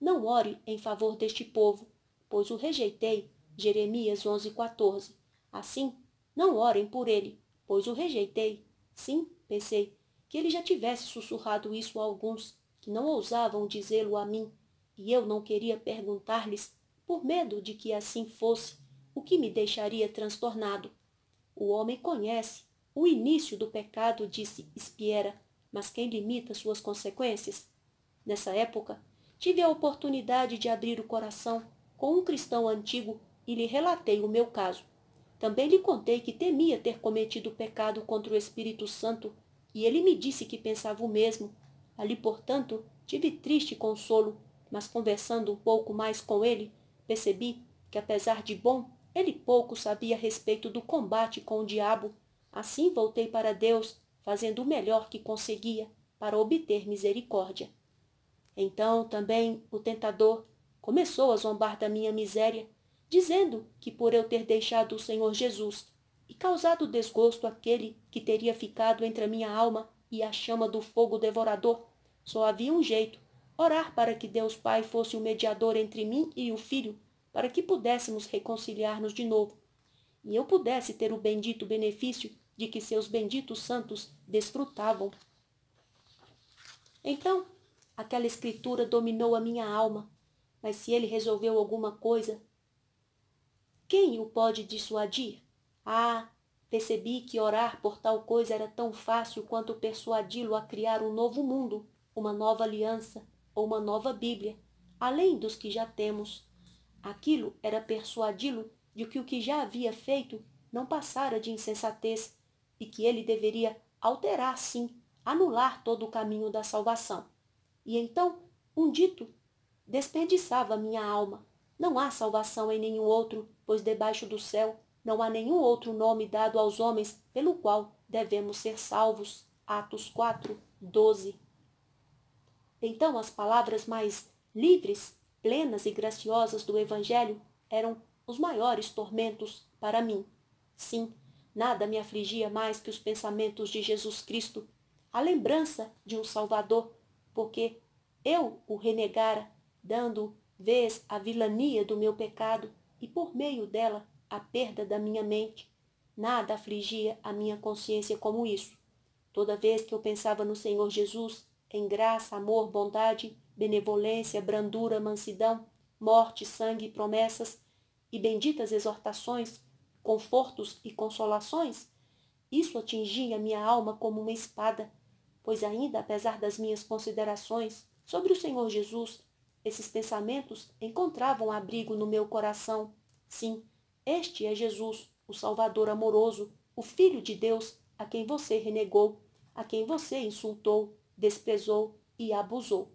Não ore em favor deste povo, pois o rejeitei. Jeremias 11:14. Assim, não orem por ele, pois o rejeitei. Sim, pensei, que ele já tivesse sussurrado isso a alguns, que não ousavam dizê-lo a mim, e eu não queria perguntar-lhes, por medo de que assim fosse, o que me deixaria transtornado. O homem conhece o início do pecado, disse Espiera, mas quem limita suas consequências? Nessa época, tive a oportunidade de abrir o coração com um cristão antigo e lhe relatei o meu caso. Também lhe contei que temia ter cometido pecado contra o Espírito Santo, e ele me disse que pensava o mesmo. Ali, portanto, tive triste consolo, mas conversando um pouco mais com ele, percebi que, apesar de bom, ele pouco sabia a respeito do combate com o diabo. Assim voltei para Deus, fazendo o melhor que conseguia para obter misericórdia. Então também o tentador começou a zombar da minha miséria dizendo que por eu ter deixado o Senhor Jesus e causado desgosto àquele que teria ficado entre a minha alma e a chama do fogo devorador, só havia um jeito, orar para que Deus Pai fosse o mediador entre mim e o Filho, para que pudéssemos reconciliar-nos de novo, e eu pudesse ter o bendito benefício de que seus benditos santos desfrutavam. Então, aquela escritura dominou a minha alma, mas se ele resolveu alguma coisa, quem o pode dissuadir? Ah, percebi que orar por tal coisa era tão fácil quanto persuadi-lo a criar um novo mundo, uma nova aliança ou uma nova Bíblia, além dos que já temos. Aquilo era persuadi-lo de que o que já havia feito não passara de insensatez e que ele deveria alterar, sim, anular todo o caminho da salvação. E então, um dito desperdiçava minha alma. Não há salvação em nenhum outro pois debaixo do céu não há nenhum outro nome dado aos homens pelo qual devemos ser salvos. Atos 4, 12. Então as palavras mais livres, plenas e graciosas do Evangelho eram os maiores tormentos para mim. Sim, nada me afligia mais que os pensamentos de Jesus Cristo, a lembrança de um Salvador, porque eu o renegara, dando vez à vilania do meu pecado, e por meio dela a perda da minha mente. Nada afligia a minha consciência como isso. Toda vez que eu pensava no Senhor Jesus, em graça, amor, bondade, benevolência, brandura, mansidão, morte, sangue, promessas e benditas exortações, confortos e consolações, isso atingia minha alma como uma espada, pois ainda apesar das minhas considerações sobre o Senhor Jesus, esses pensamentos encontravam abrigo no meu coração. Sim, este é Jesus, o Salvador amoroso, o Filho de Deus, a quem você renegou, a quem você insultou, desprezou e abusou.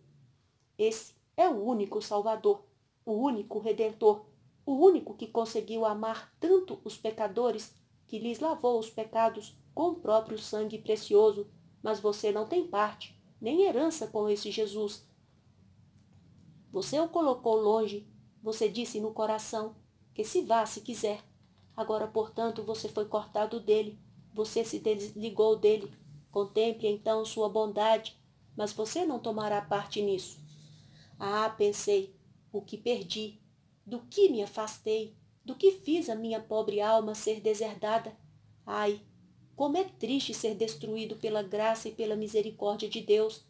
Esse é o único Salvador, o único Redentor, o único que conseguiu amar tanto os pecadores que lhes lavou os pecados com o próprio sangue precioso. Mas você não tem parte, nem herança com esse Jesus você o colocou longe, você disse no coração que se vá se quiser. Agora, portanto, você foi cortado dele, você se desligou dele. Contemple então sua bondade, mas você não tomará parte nisso. Ah, pensei, o que perdi, do que me afastei, do que fiz a minha pobre alma ser deserdada. Ai, como é triste ser destruído pela graça e pela misericórdia de Deus,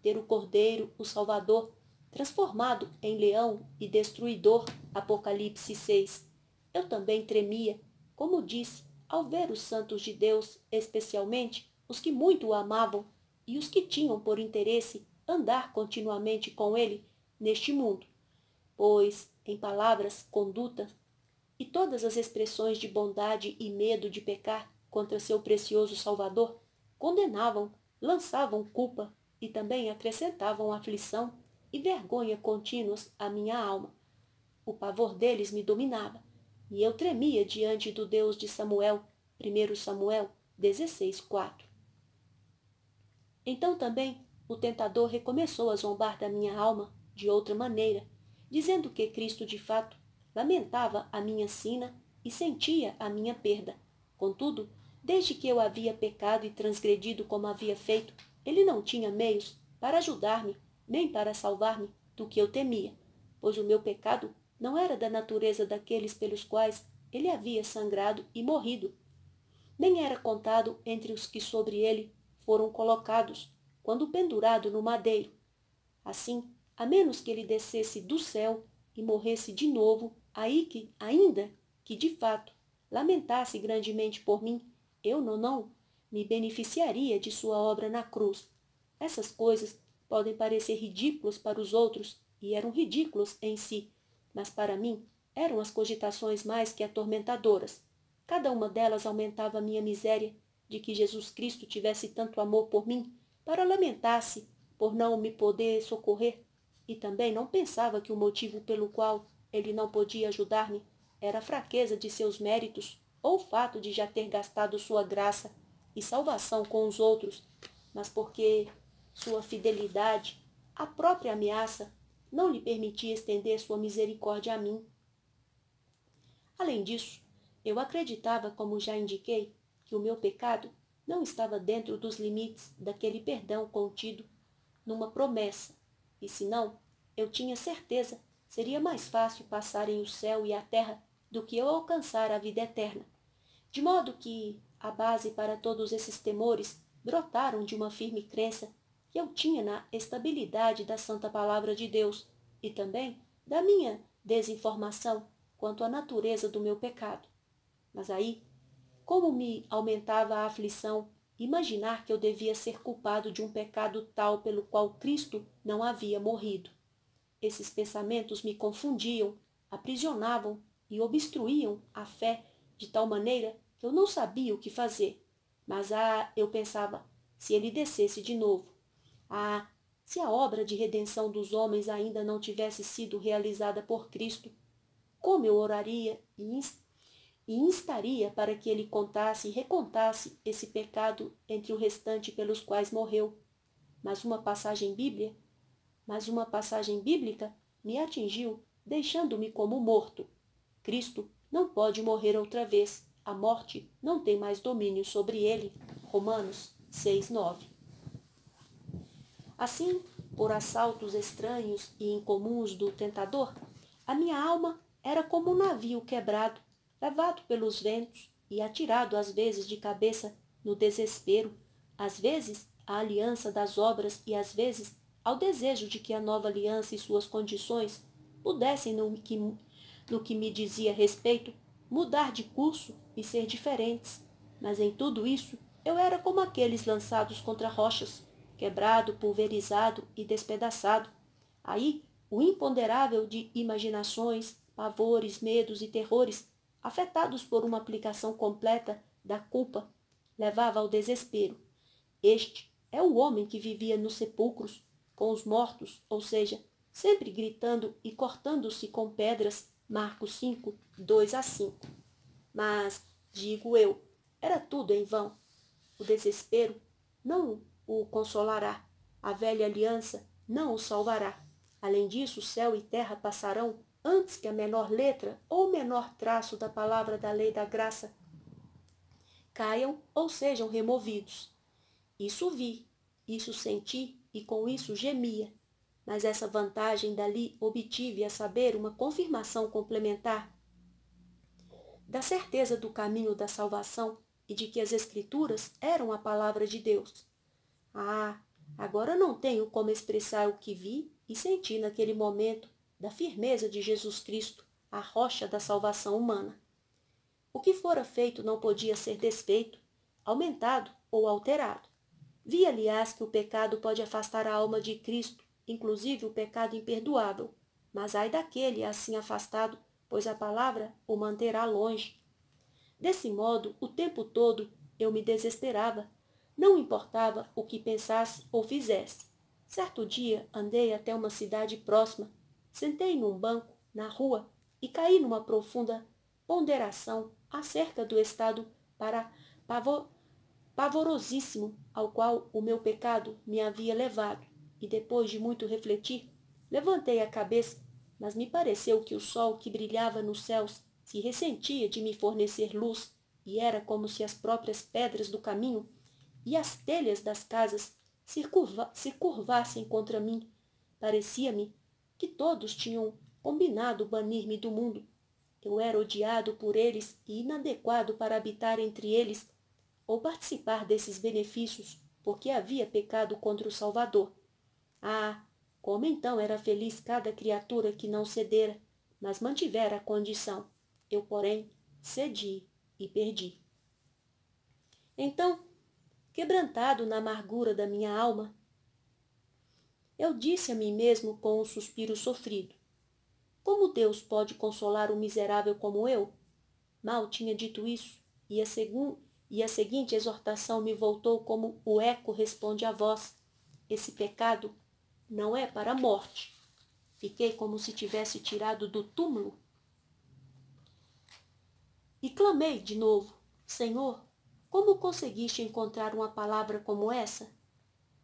ter o Cordeiro, o Salvador, Transformado em leão e destruidor, Apocalipse 6, eu também tremia, como disse, ao ver os santos de Deus, especialmente os que muito o amavam e os que tinham por interesse andar continuamente com ele neste mundo. Pois, em palavras, conduta e todas as expressões de bondade e medo de pecar contra seu precioso Salvador, condenavam, lançavam culpa e também acrescentavam aflição e vergonha contínuas à minha alma. O pavor deles me dominava, e eu tremia diante do Deus de Samuel, 1 Samuel 16, 4. Então também o tentador recomeçou a zombar da minha alma de outra maneira, dizendo que Cristo de fato lamentava a minha sina e sentia a minha perda. Contudo, desde que eu havia pecado e transgredido como havia feito, ele não tinha meios para ajudar-me nem para salvar-me do que eu temia, pois o meu pecado não era da natureza daqueles pelos quais ele havia sangrado e morrido. Nem era contado entre os que sobre ele foram colocados, quando pendurado no madeiro. Assim, a menos que ele descesse do céu e morresse de novo, aí que, ainda que de fato lamentasse grandemente por mim, eu não, não me beneficiaria de sua obra na cruz. Essas coisas podem parecer ridículos para os outros, e eram ridículos em si, mas para mim eram as cogitações mais que atormentadoras. Cada uma delas aumentava minha miséria de que Jesus Cristo tivesse tanto amor por mim para lamentar-se por não me poder socorrer, e também não pensava que o motivo pelo qual ele não podia ajudar-me era a fraqueza de seus méritos ou o fato de já ter gastado sua graça e salvação com os outros, mas porque sua fidelidade, a própria ameaça, não lhe permitia estender sua misericórdia a mim. Além disso, eu acreditava, como já indiquei, que o meu pecado não estava dentro dos limites daquele perdão contido numa promessa, e se não, eu tinha certeza seria mais fácil passarem o céu e a terra do que eu alcançar a vida eterna. De modo que a base para todos esses temores brotaram de uma firme crença que eu tinha na estabilidade da Santa Palavra de Deus e também da minha desinformação quanto à natureza do meu pecado. Mas aí, como me aumentava a aflição imaginar que eu devia ser culpado de um pecado tal pelo qual Cristo não havia morrido. Esses pensamentos me confundiam, aprisionavam e obstruíam a fé de tal maneira que eu não sabia o que fazer. Mas ah, eu pensava, se ele descesse de novo, ah, se a obra de redenção dos homens ainda não tivesse sido realizada por Cristo, como eu oraria e instaria para que ele contasse e recontasse esse pecado entre o restante pelos quais morreu. Mas uma passagem bíblia, mas uma passagem bíblica me atingiu, deixando-me como morto. Cristo não pode morrer outra vez. A morte não tem mais domínio sobre ele. Romanos 9. Assim, por assaltos estranhos e incomuns do tentador, a minha alma era como um navio quebrado, levado pelos ventos e atirado às vezes de cabeça no desespero, às vezes à aliança das obras e às vezes ao desejo de que a nova aliança e suas condições pudessem, no que, no que me dizia respeito, mudar de curso e ser diferentes. Mas em tudo isso eu era como aqueles lançados contra rochas, quebrado, pulverizado e despedaçado. Aí, o imponderável de imaginações, pavores, medos e terrores, afetados por uma aplicação completa da culpa, levava ao desespero. Este é o homem que vivia nos sepulcros, com os mortos, ou seja, sempre gritando e cortando-se com pedras, Marcos 5, 2 a 5. Mas, digo eu, era tudo em vão. O desespero não o consolará. A velha aliança não o salvará. Além disso, céu e terra passarão antes que a menor letra ou menor traço da palavra da lei da graça caiam ou sejam removidos. Isso vi, isso senti e com isso gemia. Mas essa vantagem dali obtive a saber uma confirmação complementar da certeza do caminho da salvação e de que as Escrituras eram a palavra de Deus. Ah, agora não tenho como expressar o que vi e senti naquele momento da firmeza de Jesus Cristo, a rocha da salvação humana. O que fora feito não podia ser desfeito, aumentado ou alterado. Vi, aliás, que o pecado pode afastar a alma de Cristo, inclusive o pecado imperdoável, mas ai daquele assim afastado, pois a palavra o manterá longe. Desse modo, o tempo todo, eu me desesperava não importava o que pensasse ou fizesse. Certo dia andei até uma cidade próxima, sentei num banco na rua e caí numa profunda ponderação acerca do estado para pavor, pavorosíssimo ao qual o meu pecado me havia levado. E depois de muito refletir, levantei a cabeça, mas me pareceu que o sol que brilhava nos céus se ressentia de me fornecer luz e era como se as próprias pedras do caminho e as telhas das casas se, curva se curvassem contra mim, parecia-me que todos tinham combinado banir-me do mundo. Eu era odiado por eles e inadequado para habitar entre eles ou participar desses benefícios, porque havia pecado contra o Salvador. Ah, como então era feliz cada criatura que não cedera, mas mantivera a condição. Eu, porém, cedi e perdi. Então, quebrantado na amargura da minha alma. Eu disse a mim mesmo com um suspiro sofrido: Como Deus pode consolar um miserável como eu? Mal tinha dito isso, e a, segun, e a seguinte exortação me voltou como o eco responde à voz: Esse pecado não é para a morte. Fiquei como se tivesse tirado do túmulo. E clamei de novo: Senhor, como conseguiste encontrar uma palavra como essa?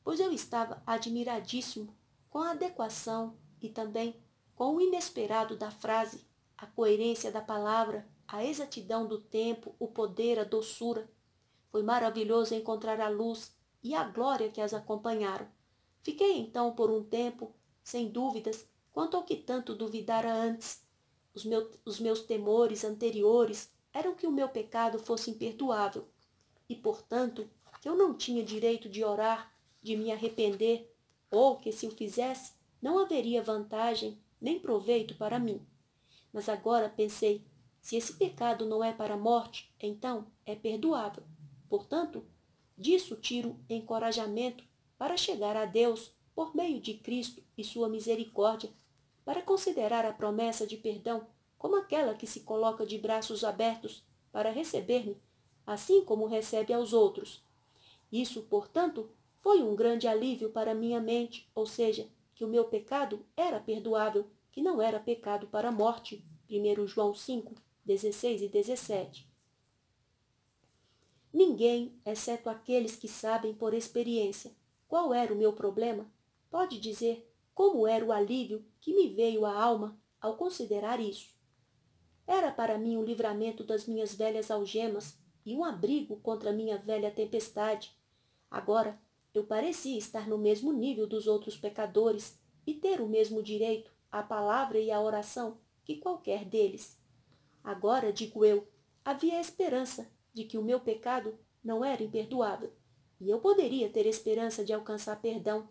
Pois eu estava admiradíssimo com a adequação e também com o inesperado da frase, a coerência da palavra, a exatidão do tempo, o poder, a doçura. Foi maravilhoso encontrar a luz e a glória que as acompanharam. Fiquei então por um tempo, sem dúvidas, quanto ao que tanto duvidara antes. Os, meus os meus temores anteriores eram que o meu pecado fosse imperdoável e, portanto, que eu não tinha direito de orar, de me arrepender, ou que se o fizesse, não haveria vantagem nem proveito para mim. Mas agora pensei, se esse pecado não é para a morte, então é perdoável. Portanto, disso tiro encorajamento para chegar a Deus por meio de Cristo e sua misericórdia, para considerar a promessa de perdão como aquela que se coloca de braços abertos para receber-me assim como recebe aos outros. Isso, portanto, foi um grande alívio para minha mente, ou seja, que o meu pecado era perdoável, que não era pecado para a morte. 1 João 5, 16 e 17. Ninguém, exceto aqueles que sabem por experiência qual era o meu problema, pode dizer como era o alívio que me veio à alma ao considerar isso. Era para mim o livramento das minhas velhas algemas e um abrigo contra minha velha tempestade. Agora, eu parecia estar no mesmo nível dos outros pecadores e ter o mesmo direito à palavra e à oração que qualquer deles. Agora, digo eu, havia esperança de que o meu pecado não era imperdoável, e eu poderia ter esperança de alcançar perdão.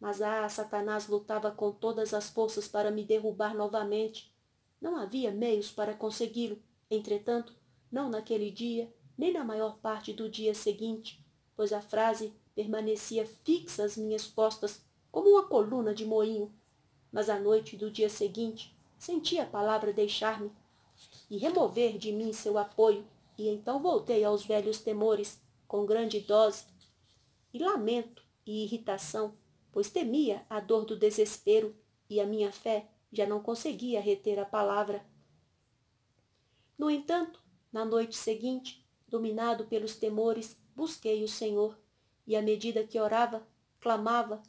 Mas ah, Satanás lutava com todas as forças para me derrubar novamente. Não havia meios para consegui-lo. Entretanto, não naquele dia, nem na maior parte do dia seguinte, pois a frase permanecia fixa às minhas costas como uma coluna de moinho. Mas à noite do dia seguinte, senti a palavra deixar-me e remover de mim seu apoio, e então voltei aos velhos temores, com grande dose, e lamento e irritação, pois temia a dor do desespero e a minha fé já não conseguia reter a palavra. No entanto, na noite seguinte, dominado pelos temores, busquei o Senhor, e à medida que orava, clamava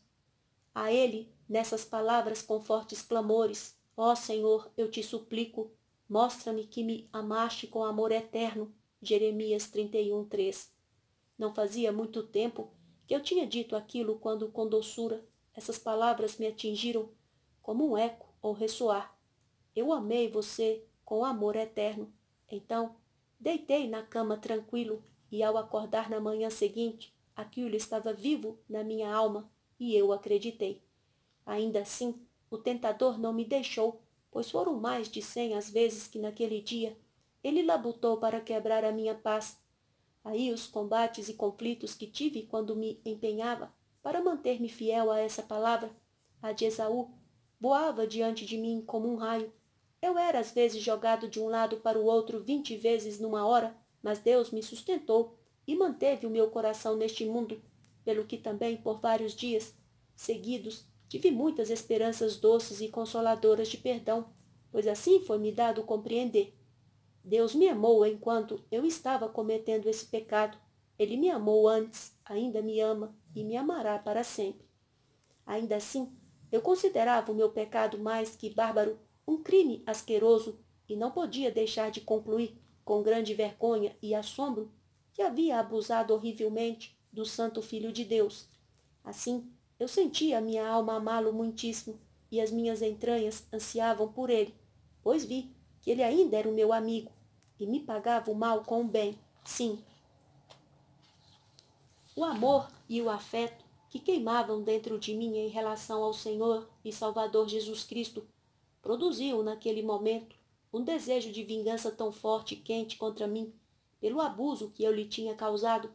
a ele nessas palavras com fortes clamores: Ó oh, Senhor, eu te suplico, mostra-me que me amaste com amor eterno. Jeremias 31:3. Não fazia muito tempo que eu tinha dito aquilo quando com doçura essas palavras me atingiram como um eco ou ressoar. Eu amei você com amor eterno. Então, Deitei na cama tranquilo e ao acordar na manhã seguinte, aquilo estava vivo na minha alma e eu acreditei. Ainda assim, o tentador não me deixou, pois foram mais de cem as vezes que naquele dia ele labutou para quebrar a minha paz. Aí os combates e conflitos que tive quando me empenhava para manter-me fiel a essa palavra, a de Esaú, voava diante de mim como um raio eu era às vezes jogado de um lado para o outro vinte vezes numa hora, mas Deus me sustentou e manteve o meu coração neste mundo, pelo que também por vários dias seguidos tive muitas esperanças doces e consoladoras de perdão, pois assim foi-me dado compreender. Deus me amou enquanto eu estava cometendo esse pecado. Ele me amou antes, ainda me ama e me amará para sempre. Ainda assim, eu considerava o meu pecado mais que bárbaro um crime asqueroso, e não podia deixar de concluir, com grande vergonha e assombro, que havia abusado horrivelmente do Santo Filho de Deus. Assim, eu sentia minha alma amá-lo muitíssimo, e as minhas entranhas ansiavam por ele, pois vi que ele ainda era o meu amigo, e me pagava o mal com o bem, sim. O amor e o afeto que queimavam dentro de mim em relação ao Senhor e Salvador Jesus Cristo produziu naquele momento um desejo de vingança tão forte e quente contra mim, pelo abuso que eu lhe tinha causado,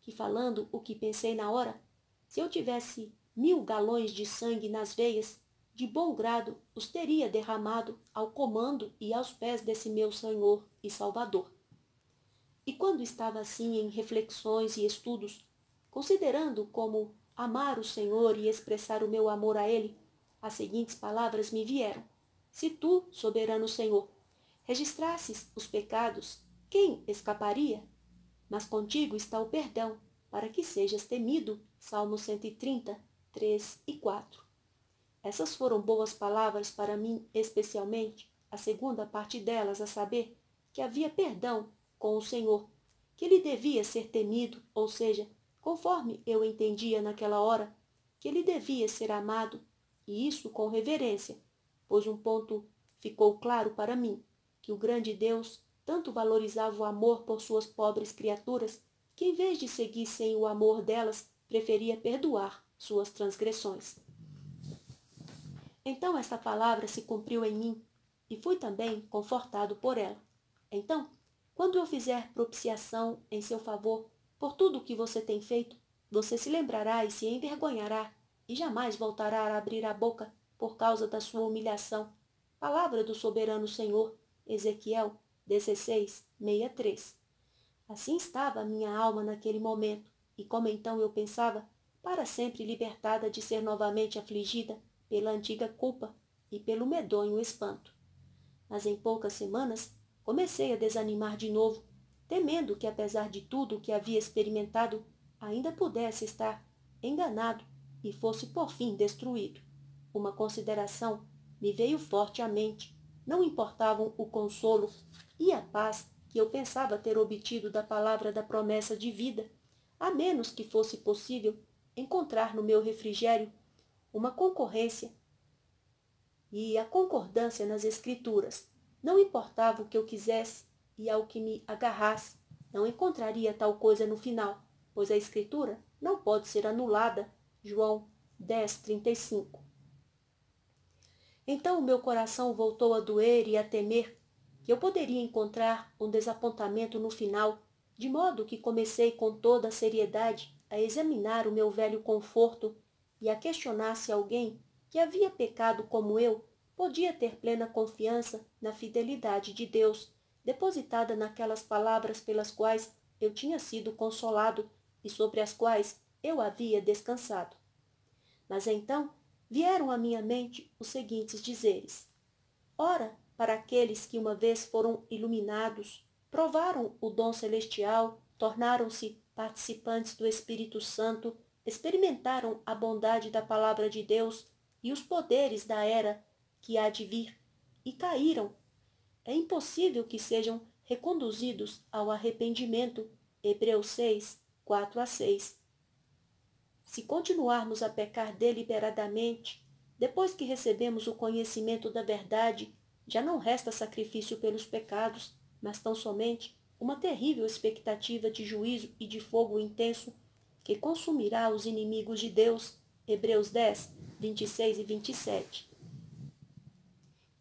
que falando o que pensei na hora, se eu tivesse mil galões de sangue nas veias, de bom grado os teria derramado ao comando e aos pés desse meu Senhor e Salvador. E quando estava assim em reflexões e estudos, considerando como amar o Senhor e expressar o meu amor a Ele, as seguintes palavras me vieram. Se tu, soberano Senhor, registrasses os pecados, quem escaparia? Mas contigo está o perdão, para que sejas temido. Salmo 130, 3 e 4. Essas foram boas palavras para mim, especialmente, a segunda parte delas, a saber que havia perdão com o Senhor, que ele devia ser temido, ou seja, conforme eu entendia naquela hora, que ele devia ser amado, e isso com reverência, pois um ponto ficou claro para mim, que o grande Deus tanto valorizava o amor por suas pobres criaturas, que em vez de seguir sem o amor delas, preferia perdoar suas transgressões. Então esta palavra se cumpriu em mim, e fui também confortado por ela. Então, quando eu fizer propiciação em seu favor por tudo o que você tem feito, você se lembrará e se envergonhará, e jamais voltará a abrir a boca por causa da sua humilhação. Palavra do soberano Senhor, Ezequiel 16, 63. Assim estava a minha alma naquele momento, e como então eu pensava, para sempre libertada de ser novamente afligida pela antiga culpa e pelo medonho espanto. Mas em poucas semanas comecei a desanimar de novo, temendo que, apesar de tudo o que havia experimentado, ainda pudesse estar enganado e fosse por fim destruído. Uma consideração me veio forte à mente. Não importavam o consolo e a paz que eu pensava ter obtido da palavra da promessa de vida, a menos que fosse possível encontrar no meu refrigério uma concorrência e a concordância nas escrituras. Não importava o que eu quisesse e ao que me agarrasse, não encontraria tal coisa no final, pois a escritura não pode ser anulada. João 10, 35. Então o meu coração voltou a doer e a temer que eu poderia encontrar um desapontamento no final, de modo que comecei com toda a seriedade a examinar o meu velho conforto e a questionar se alguém que havia pecado como eu podia ter plena confiança na fidelidade de Deus, depositada naquelas palavras pelas quais eu tinha sido consolado e sobre as quais eu havia descansado. Mas então vieram à minha mente os seguintes dizeres: Ora, para aqueles que uma vez foram iluminados, provaram o dom celestial, tornaram-se participantes do Espírito Santo, experimentaram a bondade da palavra de Deus e os poderes da era que há de vir, e caíram. É impossível que sejam reconduzidos ao arrependimento. Hebreus 6, 4 a 6. Se continuarmos a pecar deliberadamente, depois que recebemos o conhecimento da verdade, já não resta sacrifício pelos pecados, mas tão somente uma terrível expectativa de juízo e de fogo intenso que consumirá os inimigos de Deus. Hebreus 10, 26 e 27.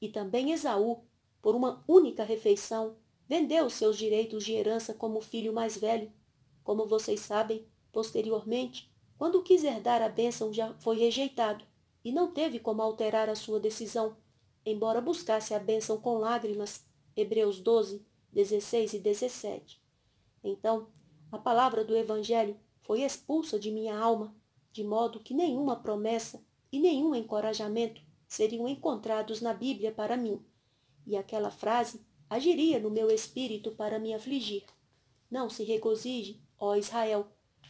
E também Esaú, por uma única refeição, vendeu seus direitos de herança como filho mais velho. Como vocês sabem, posteriormente, quando quiser dar a bênção, já foi rejeitado e não teve como alterar a sua decisão, embora buscasse a bênção com lágrimas. Hebreus 12, 16 e 17. Então, a palavra do Evangelho foi expulsa de minha alma, de modo que nenhuma promessa e nenhum encorajamento seriam encontrados na Bíblia para mim, e aquela frase agiria no meu espírito para me afligir. Não se regozije, ó Israel,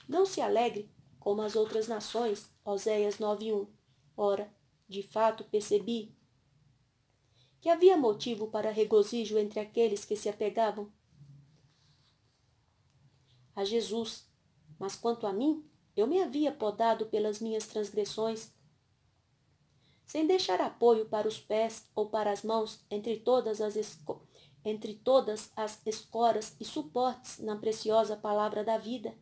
não se alegre, como as outras nações. Oséias 9:1. Ora, de fato percebi que havia motivo para regozijo entre aqueles que se apegavam a Jesus, mas quanto a mim, eu me havia podado pelas minhas transgressões, sem deixar apoio para os pés ou para as mãos entre todas as entre todas as escoras e suportes na preciosa palavra da vida.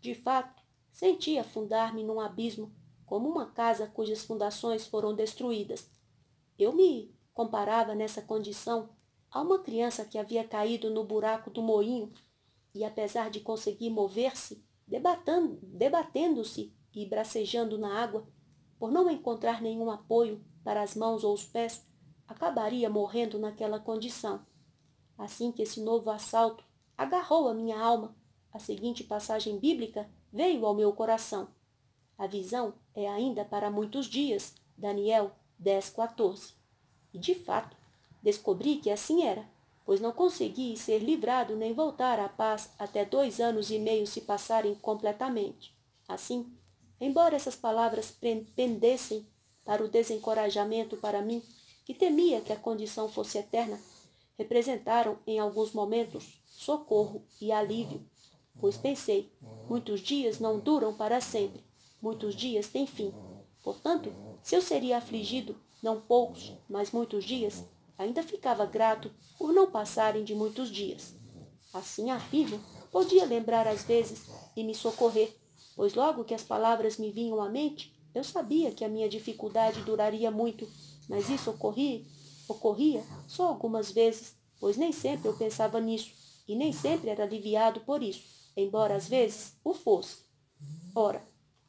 De fato, Senti afundar-me num abismo, como uma casa cujas fundações foram destruídas. Eu me comparava nessa condição a uma criança que havia caído no buraco do moinho e, apesar de conseguir mover-se, debatendo-se e bracejando na água, por não encontrar nenhum apoio para as mãos ou os pés, acabaria morrendo naquela condição. Assim que esse novo assalto agarrou a minha alma, a seguinte passagem bíblica veio ao meu coração. A visão é ainda para muitos dias, Daniel 10:14. E de fato, descobri que assim era, pois não consegui ser livrado nem voltar à paz até dois anos e meio se passarem completamente. Assim, embora essas palavras pendessem para o desencorajamento para mim, que temia que a condição fosse eterna, representaram em alguns momentos socorro e alívio Pois pensei: muitos dias não duram para sempre, muitos dias têm fim. Portanto, se eu seria afligido, não poucos, mas muitos dias, ainda ficava grato por não passarem de muitos dias. Assim afirmo, podia lembrar às vezes e me socorrer, pois logo que as palavras me vinham à mente, eu sabia que a minha dificuldade duraria muito, mas isso ocorria, ocorria só algumas vezes, pois nem sempre eu pensava nisso e nem sempre era aliviado por isso embora às vezes o fosse. Ora,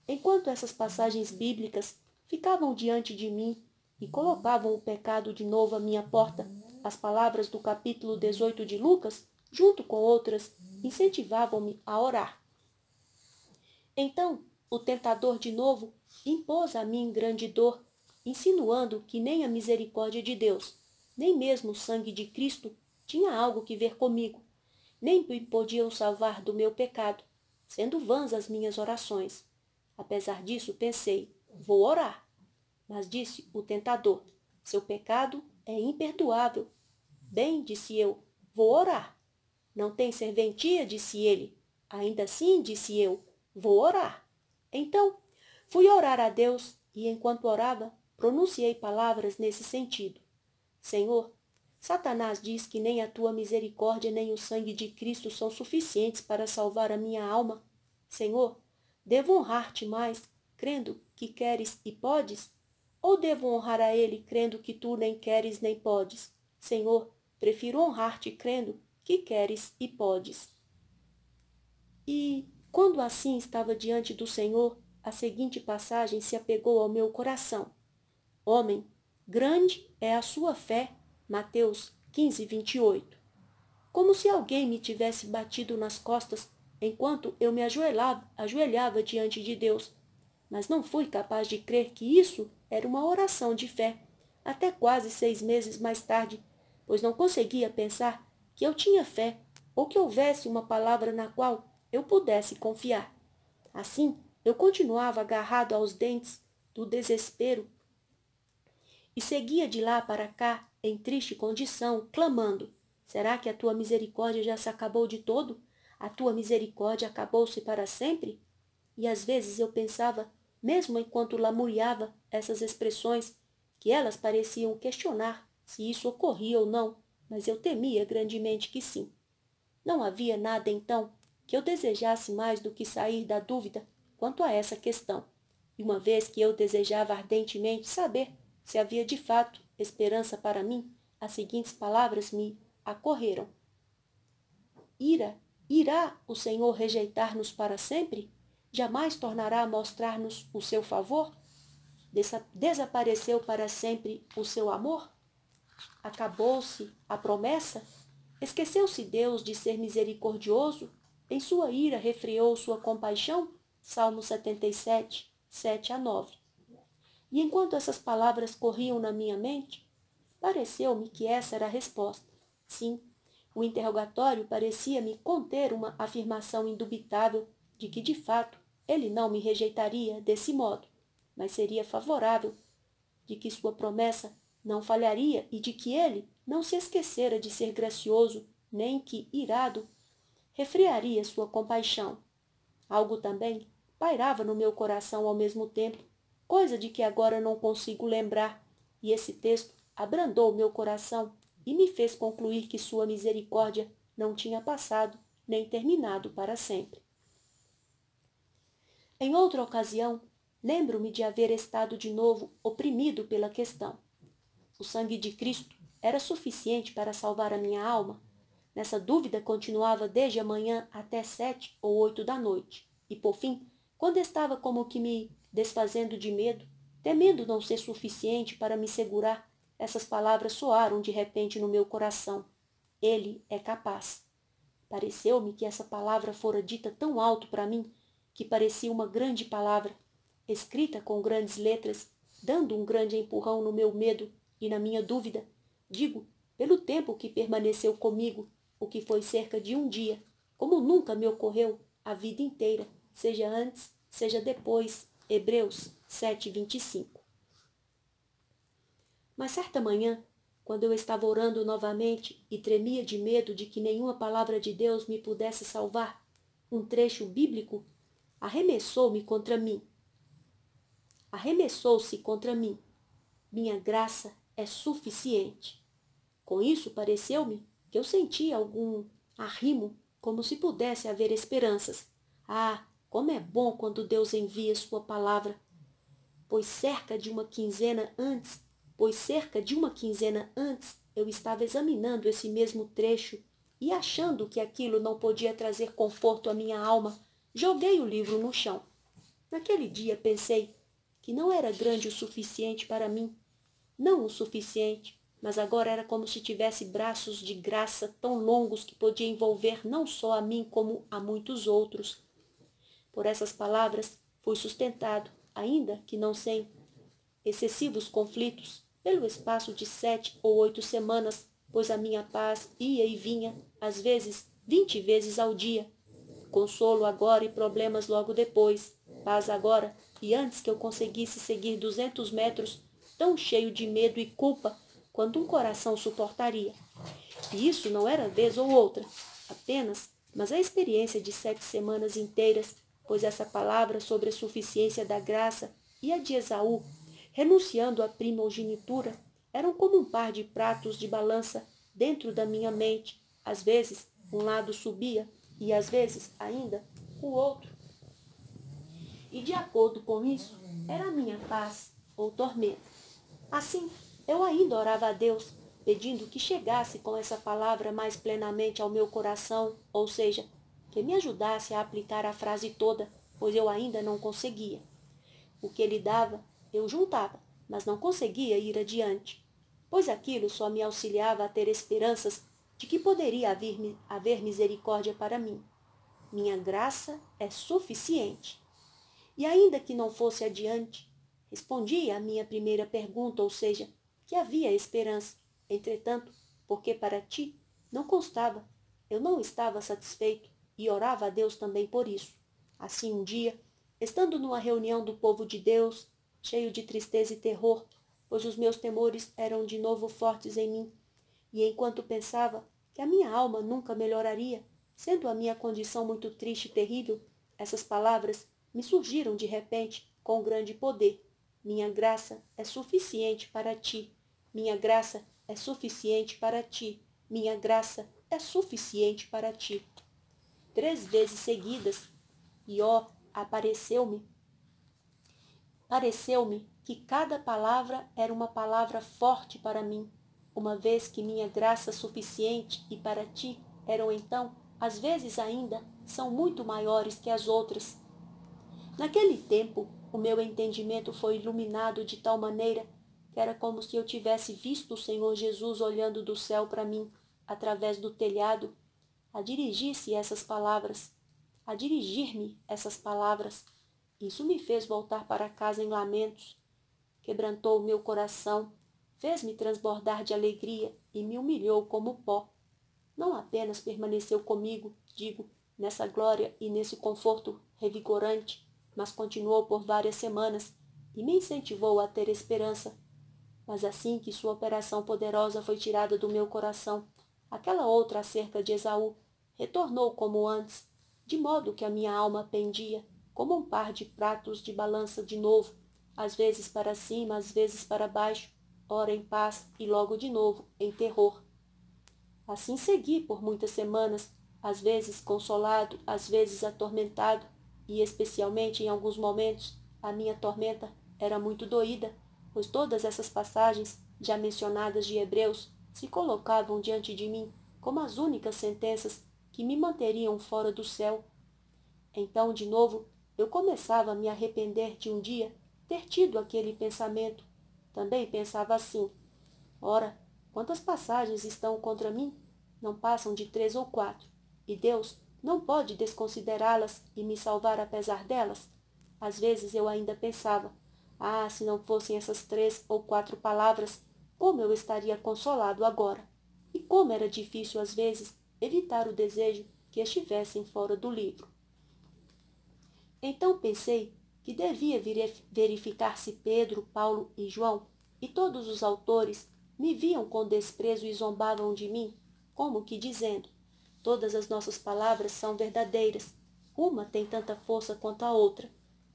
enquanto essas passagens bíblicas ficavam diante de mim e colocavam o pecado de novo à minha porta, as palavras do capítulo 18 de Lucas, junto com outras, incentivavam-me a orar. Então, o tentador de novo impôs a mim grande dor, insinuando que nem a misericórdia de Deus, nem mesmo o sangue de Cristo tinha algo que ver comigo nem me podiam salvar do meu pecado, sendo vãs as minhas orações. Apesar disso, pensei, vou orar. Mas disse o tentador, seu pecado é imperdoável. Bem, disse eu, vou orar. Não tem serventia, disse ele. Ainda assim, disse eu, vou orar. Então, fui orar a Deus e, enquanto orava, pronunciei palavras nesse sentido. Senhor, Satanás diz que nem a tua misericórdia nem o sangue de Cristo são suficientes para salvar a minha alma. Senhor, devo honrar-te mais, crendo que queres e podes? Ou devo honrar a ele, crendo que tu nem queres nem podes? Senhor, prefiro honrar-te crendo que queres e podes. E, quando assim estava diante do Senhor, a seguinte passagem se apegou ao meu coração: Homem, grande é a sua fé Mateus 15, 28. Como se alguém me tivesse batido nas costas enquanto eu me ajoelhava, ajoelhava diante de Deus, mas não fui capaz de crer que isso era uma oração de fé, até quase seis meses mais tarde, pois não conseguia pensar que eu tinha fé ou que houvesse uma palavra na qual eu pudesse confiar. Assim, eu continuava agarrado aos dentes do desespero e seguia de lá para cá em triste condição, clamando: Será que a tua misericórdia já se acabou de todo? A tua misericórdia acabou-se para sempre? E às vezes eu pensava, mesmo enquanto lamuriava essas expressões, que elas pareciam questionar se isso ocorria ou não, mas eu temia grandemente que sim. Não havia nada, então, que eu desejasse mais do que sair da dúvida quanto a essa questão. E uma vez que eu desejava ardentemente saber se havia de fato esperança para mim, as seguintes palavras me acorreram: Ira, irá o Senhor rejeitar-nos para sempre? Jamais tornará a mostrar-nos o seu favor? Desapareceu para sempre o seu amor? Acabou-se a promessa? Esqueceu-se Deus de ser misericordioso? Em sua ira refreou sua compaixão? Salmo 77, 7 a 9. E enquanto essas palavras corriam na minha mente, pareceu-me que essa era a resposta. Sim, o interrogatório parecia-me conter uma afirmação indubitável de que, de fato, ele não me rejeitaria desse modo, mas seria favorável, de que sua promessa não falharia e de que ele não se esquecera de ser gracioso, nem que, irado, refrearia sua compaixão. Algo também pairava no meu coração ao mesmo tempo coisa de que agora não consigo lembrar. E esse texto abrandou meu coração e me fez concluir que sua misericórdia não tinha passado nem terminado para sempre. Em outra ocasião, lembro-me de haver estado de novo oprimido pela questão. O sangue de Cristo era suficiente para salvar a minha alma? Nessa dúvida continuava desde a manhã até sete ou oito da noite, e por fim, quando estava como que me desfazendo de medo, temendo não ser suficiente para me segurar. Essas palavras soaram de repente no meu coração. Ele é capaz. Pareceu-me que essa palavra fora dita tão alto para mim que parecia uma grande palavra, escrita com grandes letras, dando um grande empurrão no meu medo e na minha dúvida. Digo, pelo tempo que permaneceu comigo, o que foi cerca de um dia, como nunca me ocorreu a vida inteira, seja antes, seja depois, Hebreus 7, 25. Mas certa manhã, quando eu estava orando novamente e tremia de medo de que nenhuma palavra de Deus me pudesse salvar, um trecho bíblico arremessou-me contra mim. Arremessou-se contra mim. Minha graça é suficiente. Com isso, pareceu-me que eu sentia algum arrimo, como se pudesse haver esperanças. Ah, como é bom quando Deus envia sua palavra, pois cerca de uma quinzena antes, pois cerca de uma quinzena antes, eu estava examinando esse mesmo trecho e achando que aquilo não podia trazer conforto à minha alma, joguei o livro no chão. Naquele dia pensei que não era grande o suficiente para mim, não o suficiente, mas agora era como se tivesse braços de graça tão longos que podia envolver não só a mim como a muitos outros por essas palavras, foi sustentado, ainda que não sem excessivos conflitos, pelo espaço de sete ou oito semanas, pois a minha paz ia e vinha, às vezes vinte vezes ao dia. Consolo agora e problemas logo depois, paz agora e antes que eu conseguisse seguir duzentos metros, tão cheio de medo e culpa quanto um coração suportaria. E isso não era vez ou outra, apenas, mas a experiência de sete semanas inteiras pois essa palavra sobre a suficiência da graça e a de Esaú, renunciando à primogenitura, eram como um par de pratos de balança dentro da minha mente. Às vezes, um lado subia e às vezes, ainda, o outro. E de acordo com isso, era a minha paz ou tormento. Assim, eu ainda orava a Deus, pedindo que chegasse com essa palavra mais plenamente ao meu coração, ou seja, que me ajudasse a aplicar a frase toda, pois eu ainda não conseguia. O que ele dava, eu juntava, mas não conseguia ir adiante, pois aquilo só me auxiliava a ter esperanças de que poderia haver, haver misericórdia para mim. Minha graça é suficiente. E ainda que não fosse adiante, respondia à minha primeira pergunta, ou seja, que havia esperança. Entretanto, porque para ti não constava, eu não estava satisfeito, e orava a Deus também por isso. Assim, um dia, estando numa reunião do povo de Deus, cheio de tristeza e terror, pois os meus temores eram de novo fortes em mim, e enquanto pensava que a minha alma nunca melhoraria, sendo a minha condição muito triste e terrível, essas palavras me surgiram de repente com grande poder. Minha graça é suficiente para ti. Minha graça é suficiente para ti. Minha graça é suficiente para ti três vezes seguidas, e ó, apareceu-me. Pareceu-me que cada palavra era uma palavra forte para mim, uma vez que minha graça suficiente e para ti eram então, às vezes ainda, são muito maiores que as outras. Naquele tempo, o meu entendimento foi iluminado de tal maneira que era como se eu tivesse visto o Senhor Jesus olhando do céu para mim, através do telhado a dirigir-se essas palavras, a dirigir-me essas palavras. Isso me fez voltar para casa em lamentos, quebrantou o meu coração, fez-me transbordar de alegria e me humilhou como pó. Não apenas permaneceu comigo, digo, nessa glória e nesse conforto revigorante, mas continuou por várias semanas e me incentivou a ter esperança. Mas assim que sua operação poderosa foi tirada do meu coração, aquela outra acerca de Esaú retornou como antes, de modo que a minha alma pendia, como um par de pratos de balança de novo, às vezes para cima, às vezes para baixo, ora em paz e logo de novo em terror. Assim segui por muitas semanas, às vezes consolado, às vezes atormentado, e especialmente em alguns momentos a minha tormenta era muito doída, pois todas essas passagens já mencionadas de Hebreus se colocavam diante de mim como as únicas sentenças que me manteriam fora do céu. Então, de novo, eu começava a me arrepender de um dia ter tido aquele pensamento. Também pensava assim: ora, quantas passagens estão contra mim? Não passam de três ou quatro, e Deus não pode desconsiderá-las e me salvar apesar delas. Às vezes eu ainda pensava: ah, se não fossem essas três ou quatro palavras, como eu estaria consolado agora! E como era difícil às vezes evitar o desejo que estivessem fora do livro. Então pensei que devia verificar se Pedro, Paulo e João e todos os autores me viam com desprezo e zombavam de mim, como que dizendo: Todas as nossas palavras são verdadeiras, uma tem tanta força quanto a outra.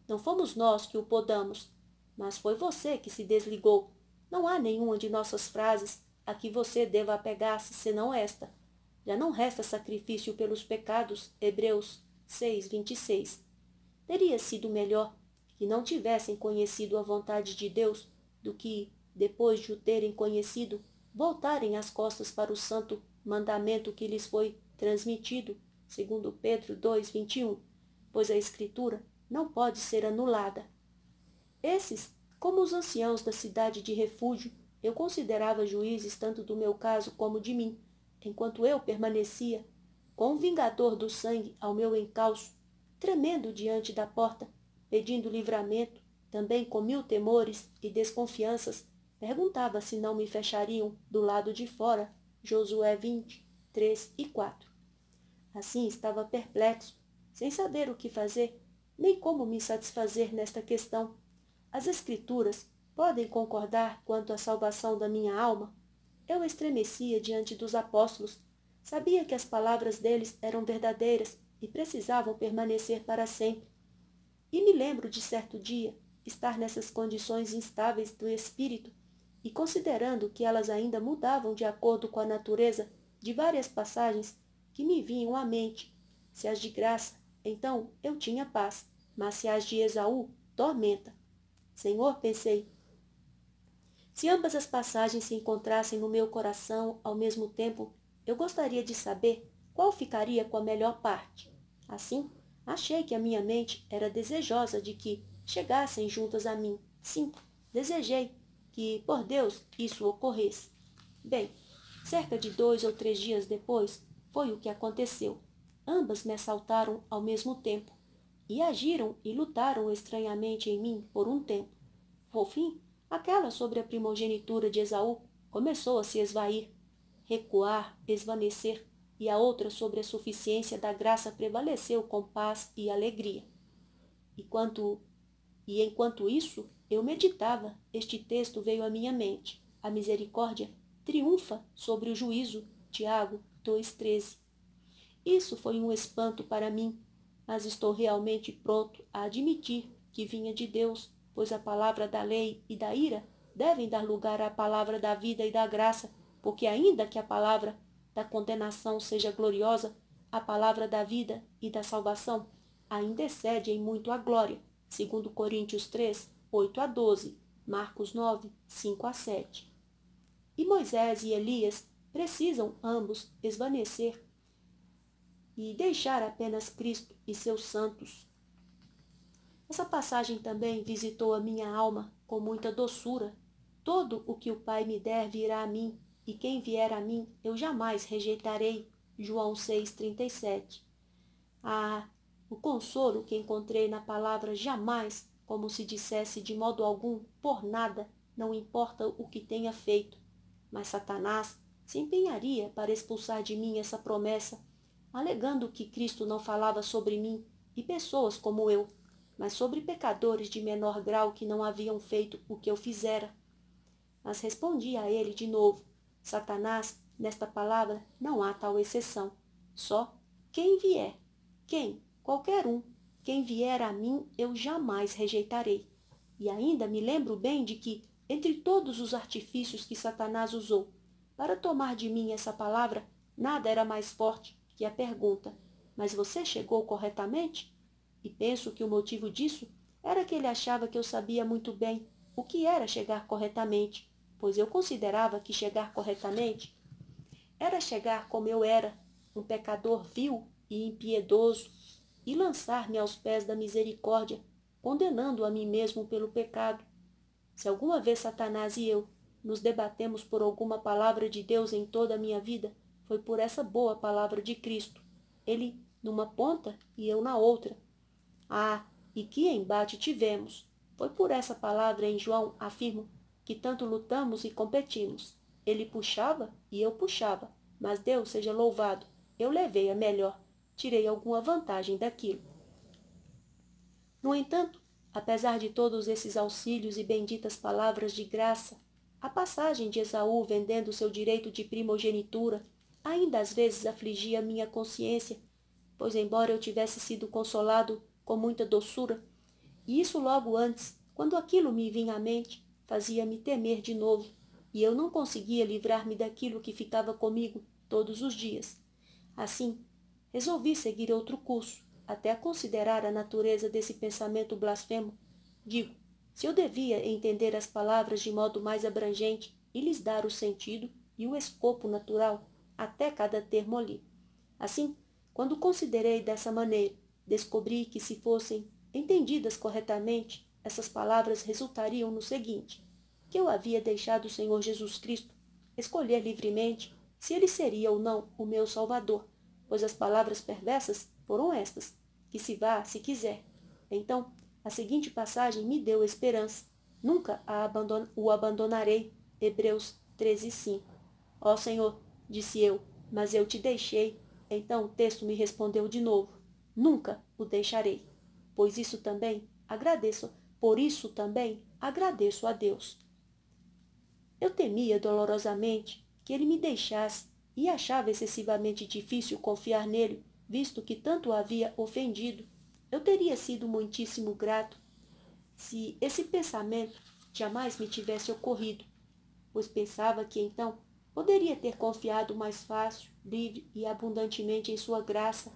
Não fomos nós que o podamos, mas foi você que se desligou. Não há nenhuma de nossas frases a que você deva apegar-se senão esta. Já não resta sacrifício pelos pecados. Hebreus 6, 26. Teria sido melhor que não tivessem conhecido a vontade de Deus do que, depois de o terem conhecido, voltarem as costas para o santo mandamento que lhes foi transmitido, segundo Pedro 2, 21, pois a Escritura não pode ser anulada. Esses, como os anciãos da cidade de refúgio, eu considerava juízes tanto do meu caso como de mim, enquanto eu permanecia, com o um vingador do sangue ao meu encalço, tremendo diante da porta, pedindo livramento, também com mil temores e desconfianças, perguntava se não me fechariam do lado de fora, Josué 20, 3 e 4. Assim estava perplexo, sem saber o que fazer, nem como me satisfazer nesta questão. As Escrituras podem concordar quanto à salvação da minha alma, eu estremecia diante dos apóstolos. Sabia que as palavras deles eram verdadeiras e precisavam permanecer para sempre. E me lembro de certo dia estar nessas condições instáveis do espírito e considerando que elas ainda mudavam de acordo com a natureza de várias passagens que me vinham à mente. Se as de graça, então eu tinha paz, mas se as de Esaú, tormenta. Senhor, pensei, se ambas as passagens se encontrassem no meu coração ao mesmo tempo, eu gostaria de saber qual ficaria com a melhor parte. Assim, achei que a minha mente era desejosa de que chegassem juntas a mim. Sim, desejei que, por Deus, isso ocorresse. Bem, cerca de dois ou três dias depois, foi o que aconteceu. Ambas me assaltaram ao mesmo tempo e agiram e lutaram estranhamente em mim por um tempo. Por fim, Aquela sobre a primogenitura de Esaú começou a se esvair, recuar, desvanecer, e a outra sobre a suficiência da graça prevaleceu com paz e alegria. E, quanto, e enquanto isso, eu meditava, este texto veio à minha mente. A misericórdia triunfa sobre o juízo. Tiago 2,13. Isso foi um espanto para mim, mas estou realmente pronto a admitir que vinha de Deus pois a palavra da lei e da ira devem dar lugar à palavra da vida e da graça, porque ainda que a palavra da condenação seja gloriosa, a palavra da vida e da salvação ainda excede em muito a glória, segundo Coríntios 3, 8 a 12, Marcos 9, 5 a 7. E Moisés e Elias precisam ambos esvanecer e deixar apenas Cristo e seus santos essa passagem também visitou a minha alma com muita doçura. Todo o que o Pai me der virá a mim, e quem vier a mim eu jamais rejeitarei. João 6,37. Ah, o consolo que encontrei na palavra jamais, como se dissesse de modo algum, por nada, não importa o que tenha feito. Mas Satanás se empenharia para expulsar de mim essa promessa, alegando que Cristo não falava sobre mim e pessoas como eu mas sobre pecadores de menor grau que não haviam feito o que eu fizera. Mas respondi a ele de novo: Satanás, nesta palavra não há tal exceção. Só quem vier, quem, qualquer um, quem vier a mim eu jamais rejeitarei. E ainda me lembro bem de que, entre todos os artifícios que Satanás usou para tomar de mim essa palavra, nada era mais forte que a pergunta: Mas você chegou corretamente? E penso que o motivo disso era que ele achava que eu sabia muito bem o que era chegar corretamente, pois eu considerava que chegar corretamente era chegar como eu era, um pecador vil e impiedoso, e lançar-me aos pés da misericórdia, condenando a mim mesmo pelo pecado. Se alguma vez Satanás e eu nos debatemos por alguma palavra de Deus em toda a minha vida, foi por essa boa palavra de Cristo. Ele numa ponta e eu na outra ah, e que embate tivemos! Foi por essa palavra em João, afirmo, que tanto lutamos e competimos. Ele puxava e eu puxava, mas Deus seja louvado, eu levei a melhor, tirei alguma vantagem daquilo. No entanto, apesar de todos esses auxílios e benditas palavras de graça, a passagem de Esaú vendendo seu direito de primogenitura ainda às vezes afligia minha consciência, pois embora eu tivesse sido consolado com muita doçura, e isso logo antes, quando aquilo me vinha à mente, fazia-me temer de novo, e eu não conseguia livrar-me daquilo que ficava comigo todos os dias. Assim, resolvi seguir outro curso, até considerar a natureza desse pensamento blasfemo. Digo, se eu devia entender as palavras de modo mais abrangente e lhes dar o sentido e o escopo natural até cada termo ali. Assim, quando considerei dessa maneira Descobri que, se fossem entendidas corretamente, essas palavras resultariam no seguinte: que eu havia deixado o Senhor Jesus Cristo escolher livremente se ele seria ou não o meu Salvador, pois as palavras perversas foram estas: que se vá se quiser. Então, a seguinte passagem me deu esperança. Nunca abandon o abandonarei. Hebreus 13, 5. Ó Senhor, disse eu, mas eu te deixei. Então o texto me respondeu de novo. Nunca o deixarei, pois isso também agradeço, por isso também agradeço a Deus. Eu temia dolorosamente que ele me deixasse e achava excessivamente difícil confiar nele, visto que tanto o havia ofendido. Eu teria sido muitíssimo grato se esse pensamento jamais me tivesse ocorrido, pois pensava que então poderia ter confiado mais fácil, livre e abundantemente em sua graça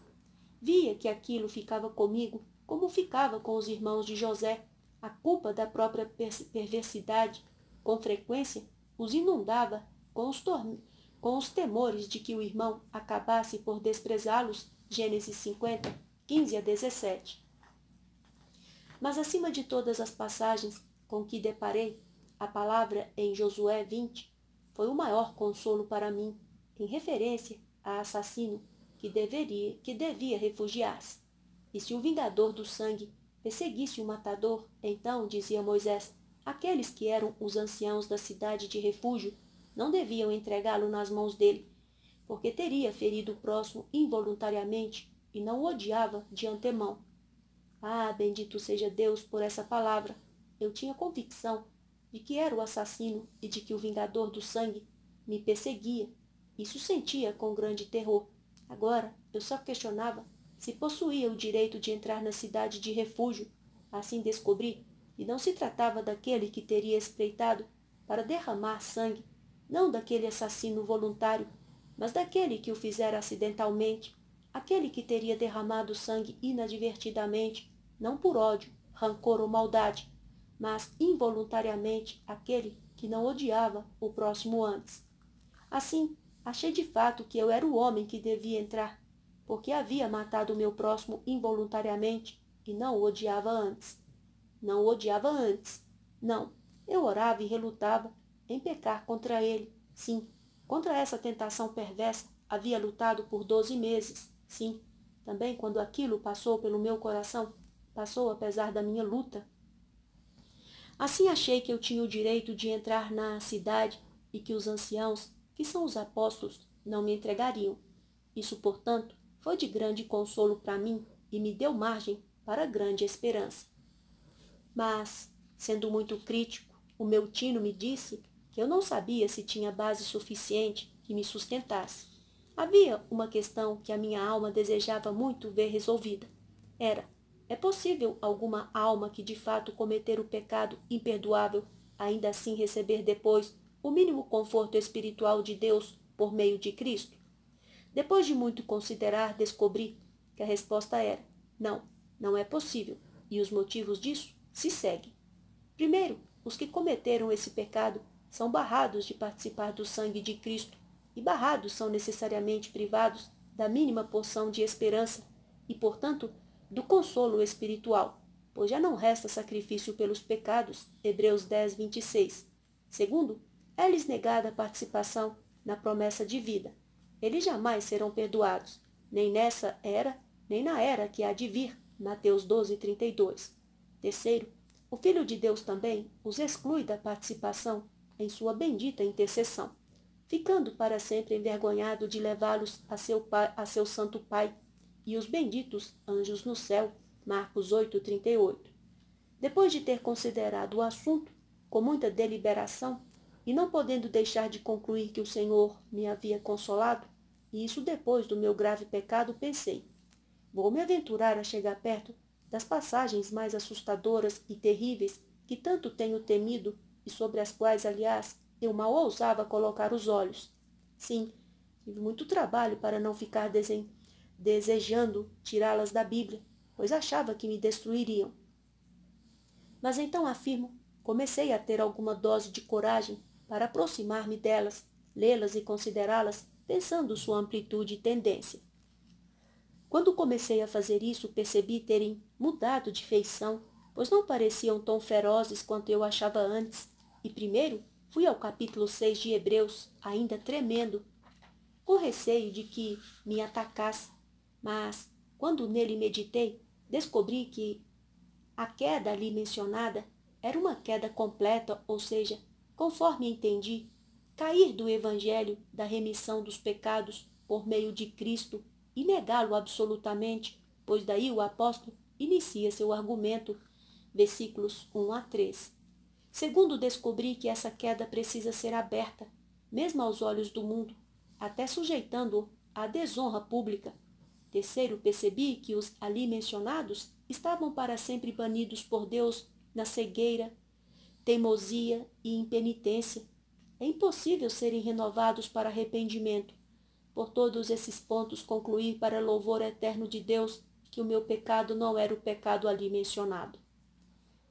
Via que aquilo ficava comigo, como ficava com os irmãos de José. A culpa da própria perversidade, com frequência, os inundava com os, com os temores de que o irmão acabasse por desprezá-los. Gênesis 50, 15 a 17. Mas acima de todas as passagens com que deparei, a palavra em Josué 20 foi o maior consolo para mim, em referência a assassino que deveria, que devia refugiar-se. E se o vingador do sangue perseguisse o matador, então, dizia Moisés, aqueles que eram os anciãos da cidade de refúgio não deviam entregá-lo nas mãos dele, porque teria ferido o próximo involuntariamente e não o odiava de antemão. Ah, bendito seja Deus por essa palavra! Eu tinha convicção de que era o assassino e de que o vingador do sangue me perseguia. Isso sentia com grande terror. Agora, eu só questionava se possuía o direito de entrar na cidade de refúgio. Assim descobri, e não se tratava daquele que teria espreitado para derramar sangue, não daquele assassino voluntário, mas daquele que o fizera acidentalmente, aquele que teria derramado sangue inadvertidamente, não por ódio, rancor ou maldade, mas involuntariamente aquele que não odiava o próximo antes. Assim, Achei de fato que eu era o homem que devia entrar, porque havia matado o meu próximo involuntariamente e não o odiava antes. Não o odiava antes. Não, eu orava e relutava em pecar contra ele. Sim, contra essa tentação perversa havia lutado por doze meses. Sim, também quando aquilo passou pelo meu coração, passou apesar da minha luta. Assim achei que eu tinha o direito de entrar na cidade e que os anciãos que são os apóstolos, não me entregariam. Isso, portanto, foi de grande consolo para mim e me deu margem para grande esperança. Mas, sendo muito crítico, o meu tino me disse que eu não sabia se tinha base suficiente que me sustentasse. Havia uma questão que a minha alma desejava muito ver resolvida. Era: é possível alguma alma que de fato cometer o pecado imperdoável ainda assim receber depois o mínimo conforto espiritual de Deus por meio de Cristo? Depois de muito considerar, descobri que a resposta era: não, não é possível, e os motivos disso se seguem. Primeiro, os que cometeram esse pecado são barrados de participar do sangue de Cristo, e barrados são necessariamente privados da mínima porção de esperança e, portanto, do consolo espiritual, pois já não resta sacrifício pelos pecados. Hebreus 10, 26. Segundo, é-lhes negada a participação na promessa de vida. Eles jamais serão perdoados, nem nessa era, nem na era que há de vir. Mateus 12, 32. Terceiro, o Filho de Deus também os exclui da participação em sua bendita intercessão, ficando para sempre envergonhado de levá-los a seu, pai, a seu Santo Pai e os benditos anjos no céu. Marcos 8, 38. Depois de ter considerado o assunto, com muita deliberação, e não podendo deixar de concluir que o Senhor me havia consolado, e isso depois do meu grave pecado, pensei: vou me aventurar a chegar perto das passagens mais assustadoras e terríveis que tanto tenho temido e sobre as quais, aliás, eu mal ousava colocar os olhos. Sim, tive muito trabalho para não ficar desen... desejando tirá-las da Bíblia, pois achava que me destruiriam. Mas então afirmo, comecei a ter alguma dose de coragem para aproximar-me delas, lê-las e considerá-las, pensando sua amplitude e tendência. Quando comecei a fazer isso, percebi terem mudado de feição, pois não pareciam tão ferozes quanto eu achava antes, e primeiro fui ao capítulo 6 de Hebreus, ainda tremendo, com receio de que me atacasse, mas, quando nele meditei, descobri que a queda ali mencionada era uma queda completa, ou seja, conforme entendi, cair do evangelho da remissão dos pecados por meio de Cristo e negá-lo absolutamente, pois daí o apóstolo inicia seu argumento, versículos 1 a 3. Segundo, descobri que essa queda precisa ser aberta, mesmo aos olhos do mundo, até sujeitando-o à desonra pública. Terceiro, percebi que os ali mencionados estavam para sempre banidos por Deus na cegueira teimosia e impenitência. É impossível serem renovados para arrependimento. Por todos esses pontos, concluí para louvor eterno de Deus que o meu pecado não era o pecado ali mencionado.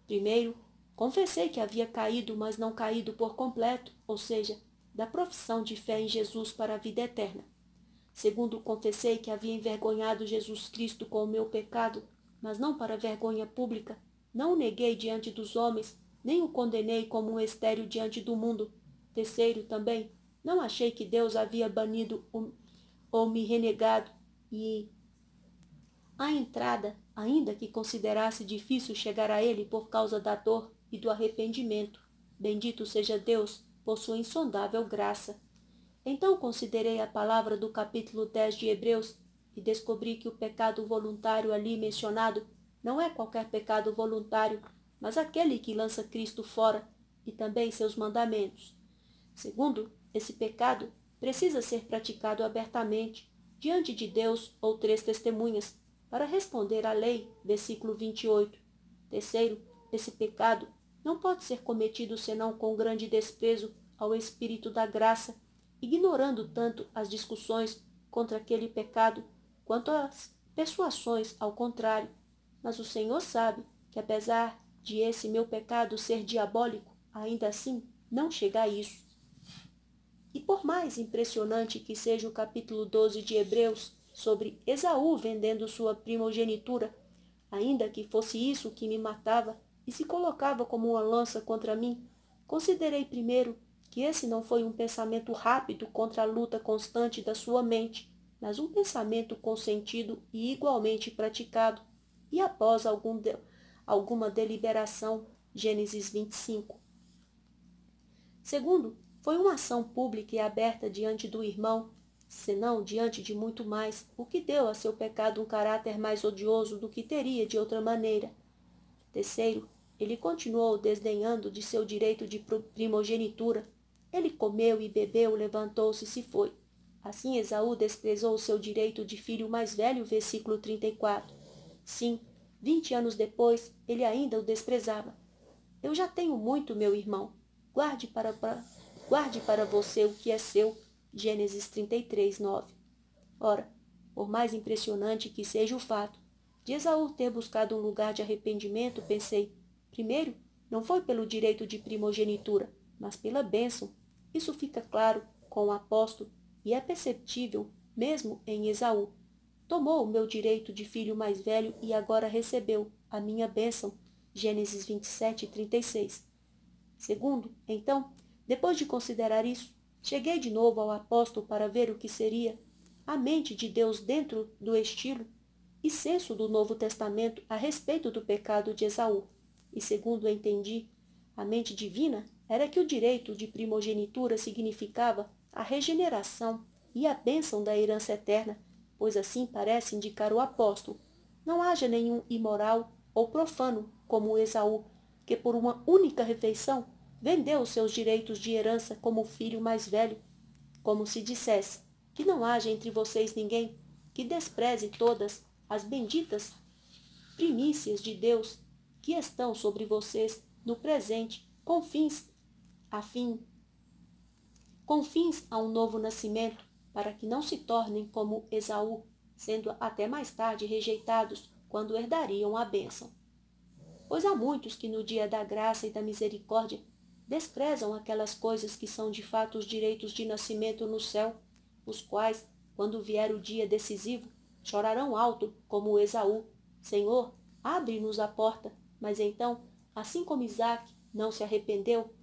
Primeiro, confessei que havia caído, mas não caído por completo, ou seja, da profissão de fé em Jesus para a vida eterna. Segundo, confessei que havia envergonhado Jesus Cristo com o meu pecado, mas não para vergonha pública. Não o neguei diante dos homens, nem o condenei como um estéreo diante do mundo. Terceiro, também, não achei que Deus havia banido ou me renegado, e a entrada, ainda que considerasse difícil chegar a ele por causa da dor e do arrependimento. Bendito seja Deus por sua insondável graça. Então considerei a palavra do capítulo 10 de Hebreus e descobri que o pecado voluntário ali mencionado não é qualquer pecado voluntário, mas aquele que lança Cristo fora e também seus mandamentos. Segundo, esse pecado precisa ser praticado abertamente diante de Deus ou três testemunhas para responder à lei, versículo 28. Terceiro, esse pecado não pode ser cometido senão com grande desprezo ao espírito da graça, ignorando tanto as discussões contra aquele pecado quanto as persuasões ao contrário. Mas o Senhor sabe que, apesar de esse meu pecado ser diabólico, ainda assim não chega a isso. E por mais impressionante que seja o capítulo 12 de Hebreus sobre Esaú vendendo sua primogenitura, ainda que fosse isso que me matava e se colocava como uma lança contra mim, considerei primeiro que esse não foi um pensamento rápido contra a luta constante da sua mente, mas um pensamento consentido e igualmente praticado, e após algum, de, alguma deliberação. Gênesis 25. Segundo, foi uma ação pública e aberta diante do irmão, senão diante de muito mais, o que deu a seu pecado um caráter mais odioso do que teria de outra maneira. Terceiro, ele continuou desdenhando de seu direito de primogenitura. Ele comeu e bebeu, levantou-se e se foi. Assim Esaú desprezou o seu direito de filho mais velho, versículo 34. Sim, Vinte anos depois, ele ainda o desprezava. Eu já tenho muito, meu irmão. Guarde para, para, guarde para você o que é seu. Gênesis 33, 9. Ora, por mais impressionante que seja o fato de Esaú ter buscado um lugar de arrependimento, pensei, primeiro, não foi pelo direito de primogenitura, mas pela bênção. Isso fica claro com o apóstolo e é perceptível mesmo em Esaú. Tomou o meu direito de filho mais velho e agora recebeu a minha bênção. Gênesis 27, 36. Segundo, então, depois de considerar isso, cheguei de novo ao apóstolo para ver o que seria a mente de Deus dentro do estilo e senso do Novo Testamento a respeito do pecado de Esaú. E segundo entendi, a mente divina era que o direito de primogenitura significava a regeneração e a bênção da herança eterna pois assim parece indicar o apóstolo. Não haja nenhum imoral ou profano, como Esaú, que por uma única refeição vendeu os seus direitos de herança como filho mais velho, como se dissesse que não haja entre vocês ninguém que despreze todas as benditas primícias de Deus que estão sobre vocês no presente, com fins a fim, com fins a um novo nascimento, para que não se tornem como Esaú, sendo até mais tarde rejeitados quando herdariam a bênção. Pois há muitos que no dia da graça e da misericórdia desprezam aquelas coisas que são de fato os direitos de nascimento no céu, os quais, quando vier o dia decisivo, chorarão alto como Esaú: Senhor, abre-nos a porta. Mas então, assim como Isaac não se arrependeu,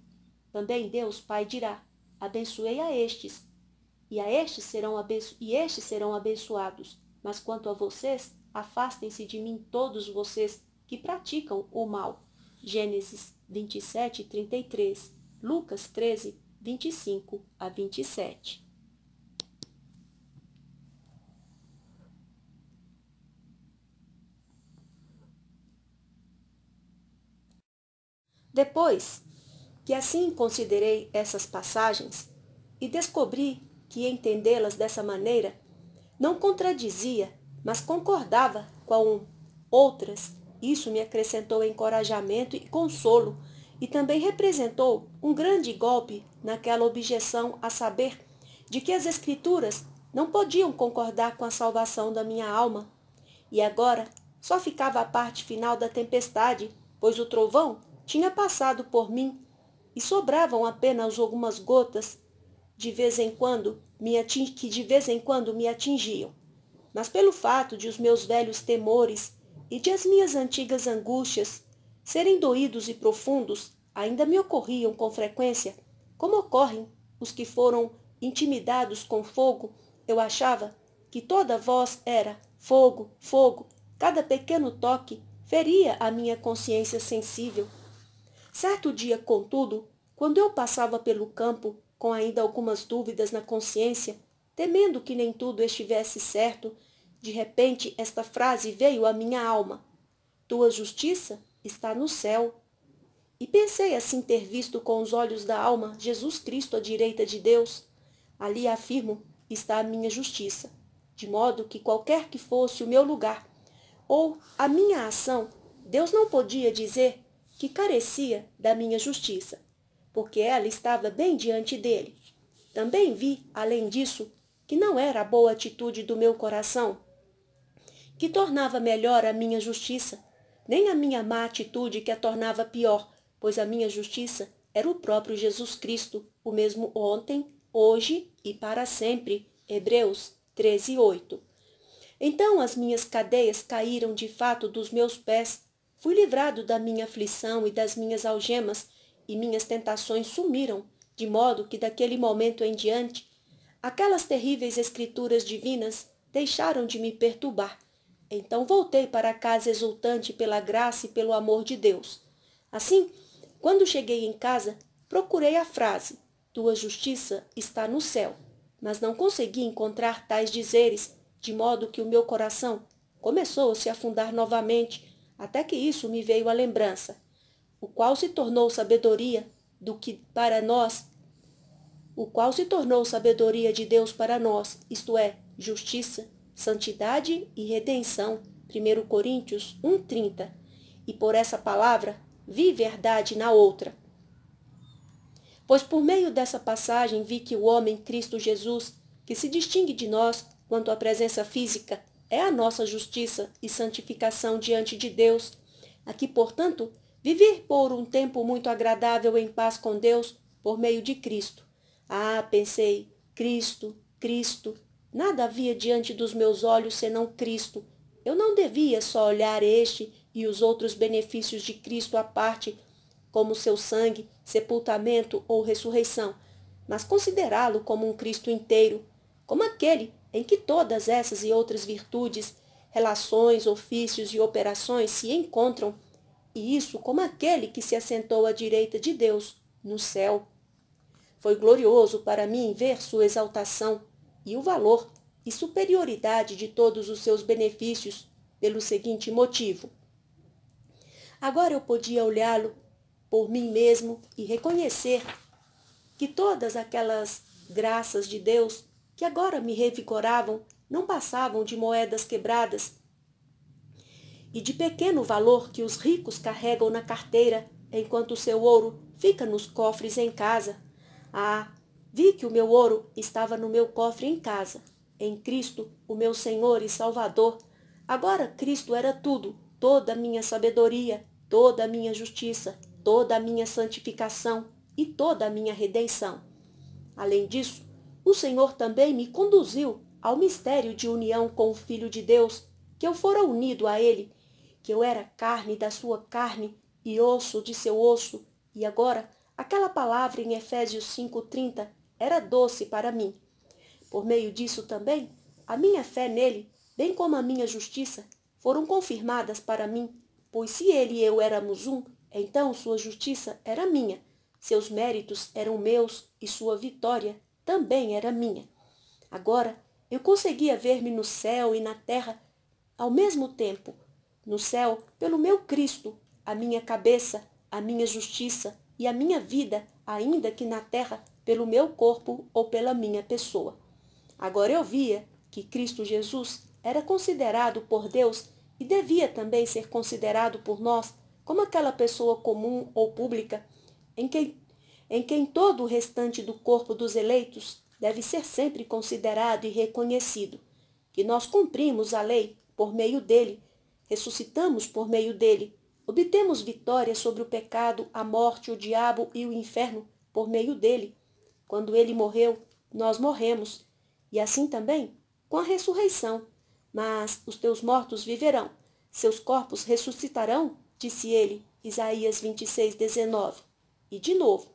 também Deus Pai dirá: Abençoei a estes e a estes serão, e estes serão abençoados. Mas quanto a vocês, afastem-se de mim todos vocês que praticam o mal. Gênesis 27, 33, Lucas 13, 25 a 27. Depois que assim considerei essas passagens e descobri que entendê-las dessa maneira não contradizia, mas concordava com outras. Isso me acrescentou encorajamento e consolo, e também representou um grande golpe naquela objeção a saber de que as Escrituras não podiam concordar com a salvação da minha alma. E agora só ficava a parte final da tempestade, pois o trovão tinha passado por mim e sobravam apenas algumas gotas de vez em quando me ating... que de vez em quando me atingiam, mas pelo fato de os meus velhos temores e de as minhas antigas angústias serem doídos e profundos, ainda me ocorriam com frequência, como ocorrem os que foram intimidados com fogo, eu achava que toda voz era fogo, fogo, cada pequeno toque feria a minha consciência sensível. Certo dia, contudo, quando eu passava pelo campo com ainda algumas dúvidas na consciência, temendo que nem tudo estivesse certo, de repente esta frase veio à minha alma: Tua justiça está no céu. E pensei assim ter visto com os olhos da alma Jesus Cristo à direita de Deus. Ali afirmo está a minha justiça, de modo que qualquer que fosse o meu lugar ou a minha ação, Deus não podia dizer que carecia da minha justiça porque ela estava bem diante dele. Também vi, além disso, que não era a boa atitude do meu coração, que tornava melhor a minha justiça, nem a minha má atitude que a tornava pior, pois a minha justiça era o próprio Jesus Cristo, o mesmo ontem, hoje e para sempre. Hebreus 13, 8. Então as minhas cadeias caíram de fato dos meus pés, fui livrado da minha aflição e das minhas algemas, e minhas tentações sumiram, de modo que daquele momento em diante, aquelas terríveis escrituras divinas deixaram de me perturbar. Então voltei para casa exultante pela graça e pelo amor de Deus. Assim, quando cheguei em casa, procurei a frase: Tua justiça está no céu, mas não consegui encontrar tais dizeres, de modo que o meu coração começou a se afundar novamente, até que isso me veio à lembrança o qual se tornou sabedoria do que para nós, o qual se tornou sabedoria de Deus para nós, isto é, justiça, santidade e redenção. 1 Coríntios 1:30. E por essa palavra vi verdade na outra. Pois por meio dessa passagem vi que o homem Cristo Jesus, que se distingue de nós quanto à presença física, é a nossa justiça e santificação diante de Deus. Aqui, portanto, Viver por um tempo muito agradável em paz com Deus por meio de Cristo. Ah, pensei, Cristo, Cristo. Nada havia diante dos meus olhos senão Cristo. Eu não devia só olhar este e os outros benefícios de Cristo à parte, como seu sangue, sepultamento ou ressurreição, mas considerá-lo como um Cristo inteiro, como aquele em que todas essas e outras virtudes, relações, ofícios e operações se encontram e isso como aquele que se assentou à direita de Deus, no céu. Foi glorioso para mim ver sua exaltação e o valor e superioridade de todos os seus benefícios, pelo seguinte motivo. Agora eu podia olhá-lo por mim mesmo e reconhecer que todas aquelas graças de Deus que agora me revigoravam não passavam de moedas quebradas e de pequeno valor que os ricos carregam na carteira, enquanto o seu ouro fica nos cofres em casa. Ah, vi que o meu ouro estava no meu cofre em casa, em Cristo, o meu Senhor e Salvador. Agora Cristo era tudo, toda a minha sabedoria, toda a minha justiça, toda a minha santificação e toda a minha redenção. Além disso, o Senhor também me conduziu ao mistério de união com o Filho de Deus, que eu fora unido a Ele que eu era carne da sua carne e osso de seu osso, e agora aquela palavra em Efésios 5:30 era doce para mim. Por meio disso também, a minha fé nele, bem como a minha justiça, foram confirmadas para mim, pois se ele e eu éramos um, então sua justiça era minha, seus méritos eram meus e sua vitória também era minha. Agora eu conseguia ver-me no céu e na terra ao mesmo tempo, no céu, pelo meu Cristo, a minha cabeça, a minha justiça e a minha vida, ainda que na terra, pelo meu corpo ou pela minha pessoa. Agora eu via que Cristo Jesus era considerado por Deus e devia também ser considerado por nós como aquela pessoa comum ou pública em quem, em quem todo o restante do corpo dos eleitos deve ser sempre considerado e reconhecido, que nós cumprimos a lei por meio dele ressuscitamos por meio dele, obtemos vitória sobre o pecado, a morte, o diabo e o inferno por meio dele. Quando ele morreu, nós morremos, e assim também com a ressurreição. Mas os teus mortos viverão, seus corpos ressuscitarão, disse ele, Isaías 26, 19. E de novo,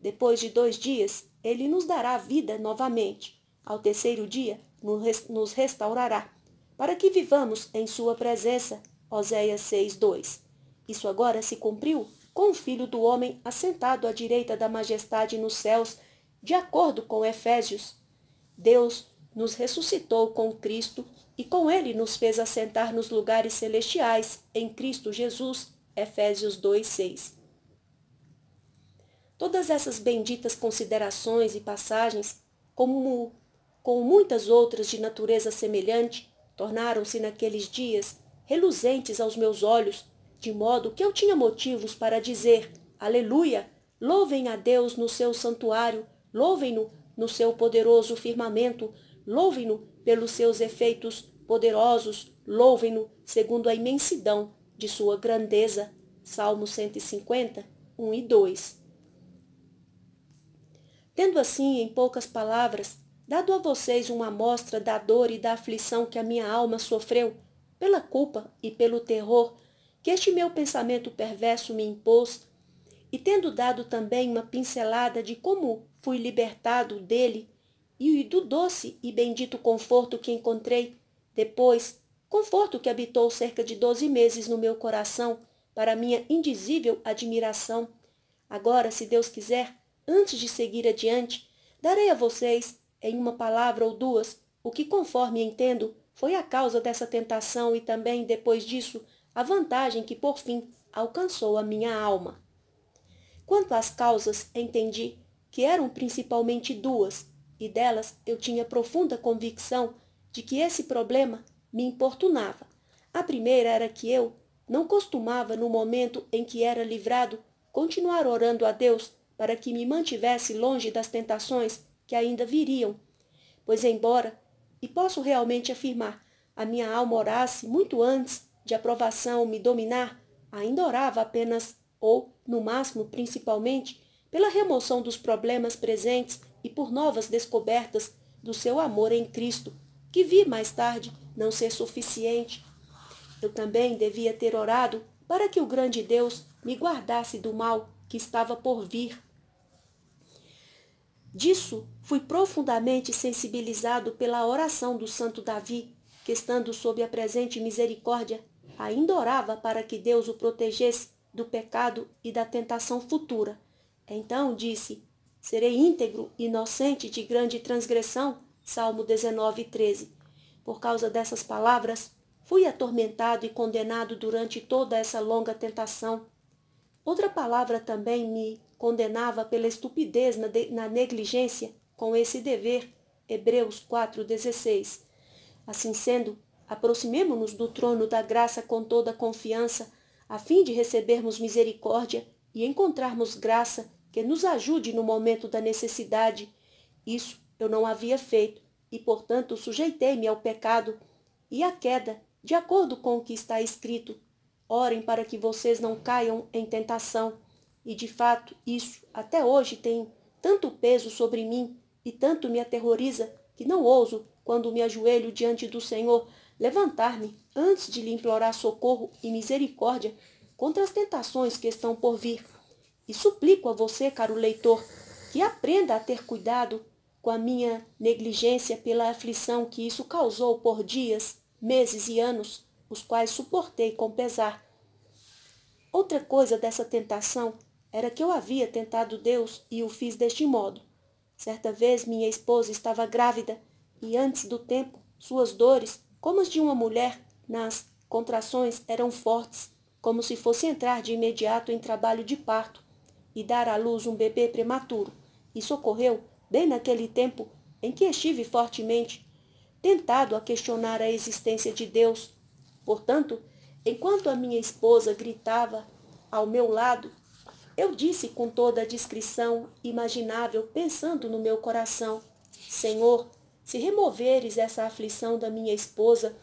depois de dois dias, ele nos dará vida novamente. Ao terceiro dia, nos restaurará para que vivamos em sua presença. Oséias 6:2. Isso agora se cumpriu com o Filho do homem assentado à direita da majestade nos céus, de acordo com Efésios. Deus nos ressuscitou com Cristo e com ele nos fez assentar nos lugares celestiais em Cristo Jesus. Efésios 2:6. Todas essas benditas considerações e passagens, como com muitas outras de natureza semelhante, tornaram-se naqueles dias reluzentes aos meus olhos, de modo que eu tinha motivos para dizer: Aleluia! Louvem a Deus no seu santuário, louvem-no no seu poderoso firmamento, louvem-no pelos seus efeitos poderosos, louvem-no segundo a imensidão de sua grandeza. Salmo 150, 1 e 2. Tendo assim, em poucas palavras, dado a vocês uma amostra da dor e da aflição que a minha alma sofreu, pela culpa e pelo terror que este meu pensamento perverso me impôs, e tendo dado também uma pincelada de como fui libertado dele e do doce e bendito conforto que encontrei depois, conforto que habitou cerca de doze meses no meu coração, para minha indizível admiração. Agora, se Deus quiser, antes de seguir adiante, darei a vocês em uma palavra ou duas, o que, conforme entendo, foi a causa dessa tentação e também, depois disso, a vantagem que, por fim, alcançou a minha alma. Quanto às causas, entendi que eram principalmente duas, e delas eu tinha profunda convicção de que esse problema me importunava. A primeira era que eu não costumava, no momento em que era livrado, continuar orando a Deus para que me mantivesse longe das tentações que ainda viriam. Pois, embora, e posso realmente afirmar, a minha alma orasse muito antes de aprovação me dominar, ainda orava apenas, ou, no máximo, principalmente, pela remoção dos problemas presentes e por novas descobertas do seu amor em Cristo, que vi mais tarde não ser suficiente. Eu também devia ter orado para que o grande Deus me guardasse do mal que estava por vir. Disso fui profundamente sensibilizado pela oração do santo Davi, que estando sob a presente misericórdia, ainda orava para que Deus o protegesse do pecado e da tentação futura. Então disse: Serei íntegro, inocente de grande transgressão. Salmo 19, 13. Por causa dessas palavras, fui atormentado e condenado durante toda essa longa tentação. Outra palavra também me condenava pela estupidez na, de, na negligência com esse dever. Hebreus 4,16. Assim sendo, aproximemo-nos do trono da graça com toda confiança, a fim de recebermos misericórdia e encontrarmos graça que nos ajude no momento da necessidade. Isso eu não havia feito, e portanto sujeitei-me ao pecado e à queda, de acordo com o que está escrito. Orem para que vocês não caiam em tentação. E de fato, isso até hoje tem tanto peso sobre mim e tanto me aterroriza que não ouso, quando me ajoelho diante do Senhor, levantar-me antes de lhe implorar socorro e misericórdia contra as tentações que estão por vir. E suplico a você, caro leitor, que aprenda a ter cuidado com a minha negligência pela aflição que isso causou por dias, meses e anos, os quais suportei com pesar. Outra coisa dessa tentação era que eu havia tentado Deus e o fiz deste modo. Certa vez minha esposa estava grávida e antes do tempo suas dores, como as de uma mulher, nas contrações eram fortes, como se fosse entrar de imediato em trabalho de parto e dar à luz um bebê prematuro. Isso ocorreu bem naquele tempo em que estive fortemente tentado a questionar a existência de Deus. Portanto, enquanto a minha esposa gritava ao meu lado eu disse com toda a discrição imaginável, pensando no meu coração: Senhor, se removeres essa aflição da minha esposa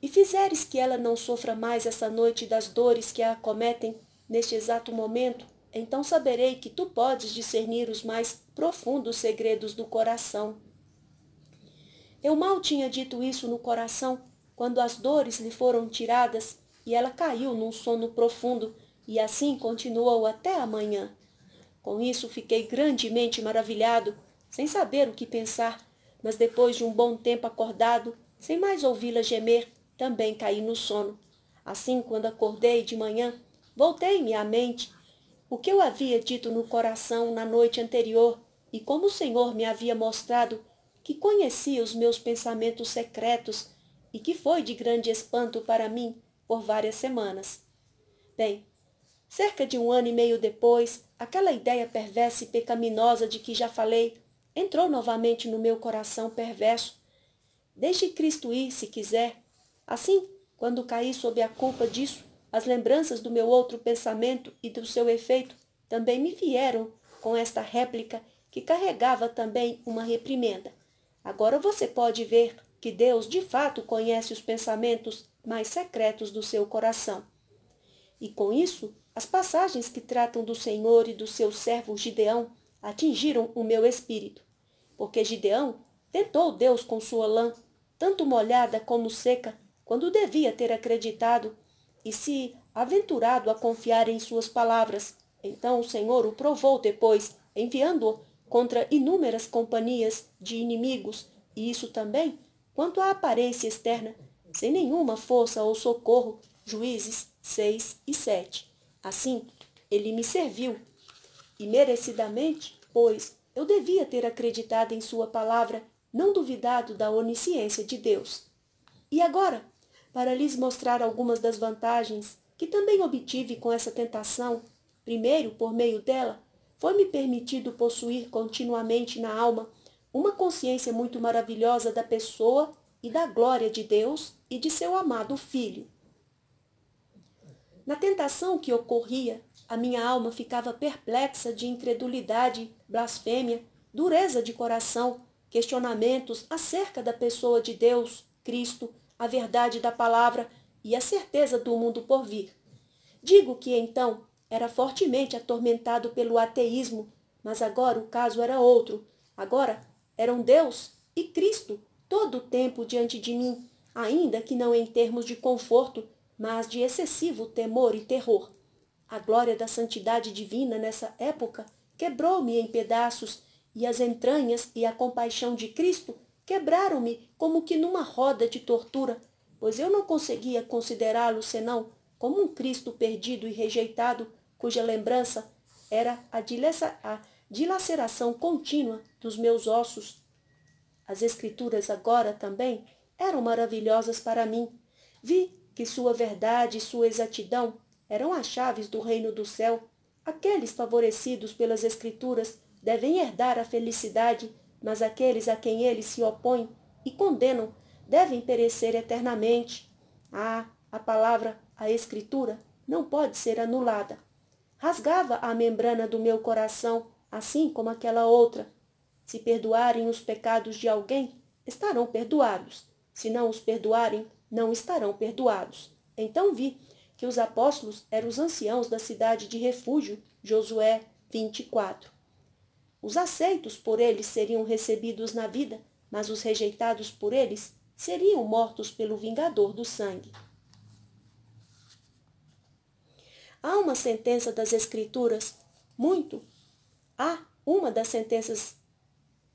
e fizeres que ela não sofra mais essa noite das dores que a acometem neste exato momento, então saberei que tu podes discernir os mais profundos segredos do coração. Eu mal tinha dito isso no coração quando as dores lhe foram tiradas e ela caiu num sono profundo e assim continuou até amanhã. Com isso fiquei grandemente maravilhado, sem saber o que pensar, mas depois de um bom tempo acordado, sem mais ouvi-la gemer, também caí no sono. Assim, quando acordei de manhã, voltei-me à mente o que eu havia dito no coração na noite anterior e como o Senhor me havia mostrado que conhecia os meus pensamentos secretos e que foi de grande espanto para mim por várias semanas. Bem, Cerca de um ano e meio depois, aquela ideia perversa e pecaminosa de que já falei entrou novamente no meu coração perverso. Deixe Cristo ir, se quiser. Assim, quando caí sob a culpa disso, as lembranças do meu outro pensamento e do seu efeito também me vieram com esta réplica que carregava também uma reprimenda. Agora você pode ver que Deus de fato conhece os pensamentos mais secretos do seu coração. E com isso, as passagens que tratam do Senhor e do seu servo Gideão atingiram o meu espírito, porque Gideão tentou Deus com sua lã, tanto molhada como seca, quando devia ter acreditado e se aventurado a confiar em suas palavras. Então o Senhor o provou depois, enviando-o contra inúmeras companhias de inimigos, e isso também quanto à aparência externa, sem nenhuma força ou socorro. Juízes 6 e 7. Assim, ele me serviu, e merecidamente, pois eu devia ter acreditado em sua palavra, não duvidado da onisciência de Deus. E agora, para lhes mostrar algumas das vantagens que também obtive com essa tentação, primeiro, por meio dela, foi-me permitido possuir continuamente na alma uma consciência muito maravilhosa da pessoa e da glória de Deus e de seu amado Filho. Na tentação que ocorria, a minha alma ficava perplexa de incredulidade, blasfêmia, dureza de coração, questionamentos acerca da pessoa de Deus, Cristo, a verdade da palavra e a certeza do mundo por vir. Digo que então era fortemente atormentado pelo ateísmo, mas agora o caso era outro. Agora eram Deus e Cristo todo o tempo diante de mim, ainda que não em termos de conforto, mas de excessivo temor e terror. A glória da santidade divina nessa época quebrou-me em pedaços, e as entranhas e a compaixão de Cristo quebraram-me como que numa roda de tortura, pois eu não conseguia considerá-lo senão como um Cristo perdido e rejeitado, cuja lembrança era a, dilessa, a dilaceração contínua dos meus ossos. As Escrituras agora também eram maravilhosas para mim. Vi que sua verdade e sua exatidão eram as chaves do reino do céu, aqueles favorecidos pelas Escrituras devem herdar a felicidade, mas aqueles a quem eles se opõem e condenam devem perecer eternamente. Ah, a palavra, a Escritura, não pode ser anulada. Rasgava a membrana do meu coração, assim como aquela outra. Se perdoarem os pecados de alguém, estarão perdoados. Se não os perdoarem, não estarão perdoados. Então vi que os apóstolos eram os anciãos da cidade de refúgio, Josué 24. Os aceitos por eles seriam recebidos na vida, mas os rejeitados por eles seriam mortos pelo vingador do sangue. Há uma sentença das Escrituras, muito, há uma das sentenças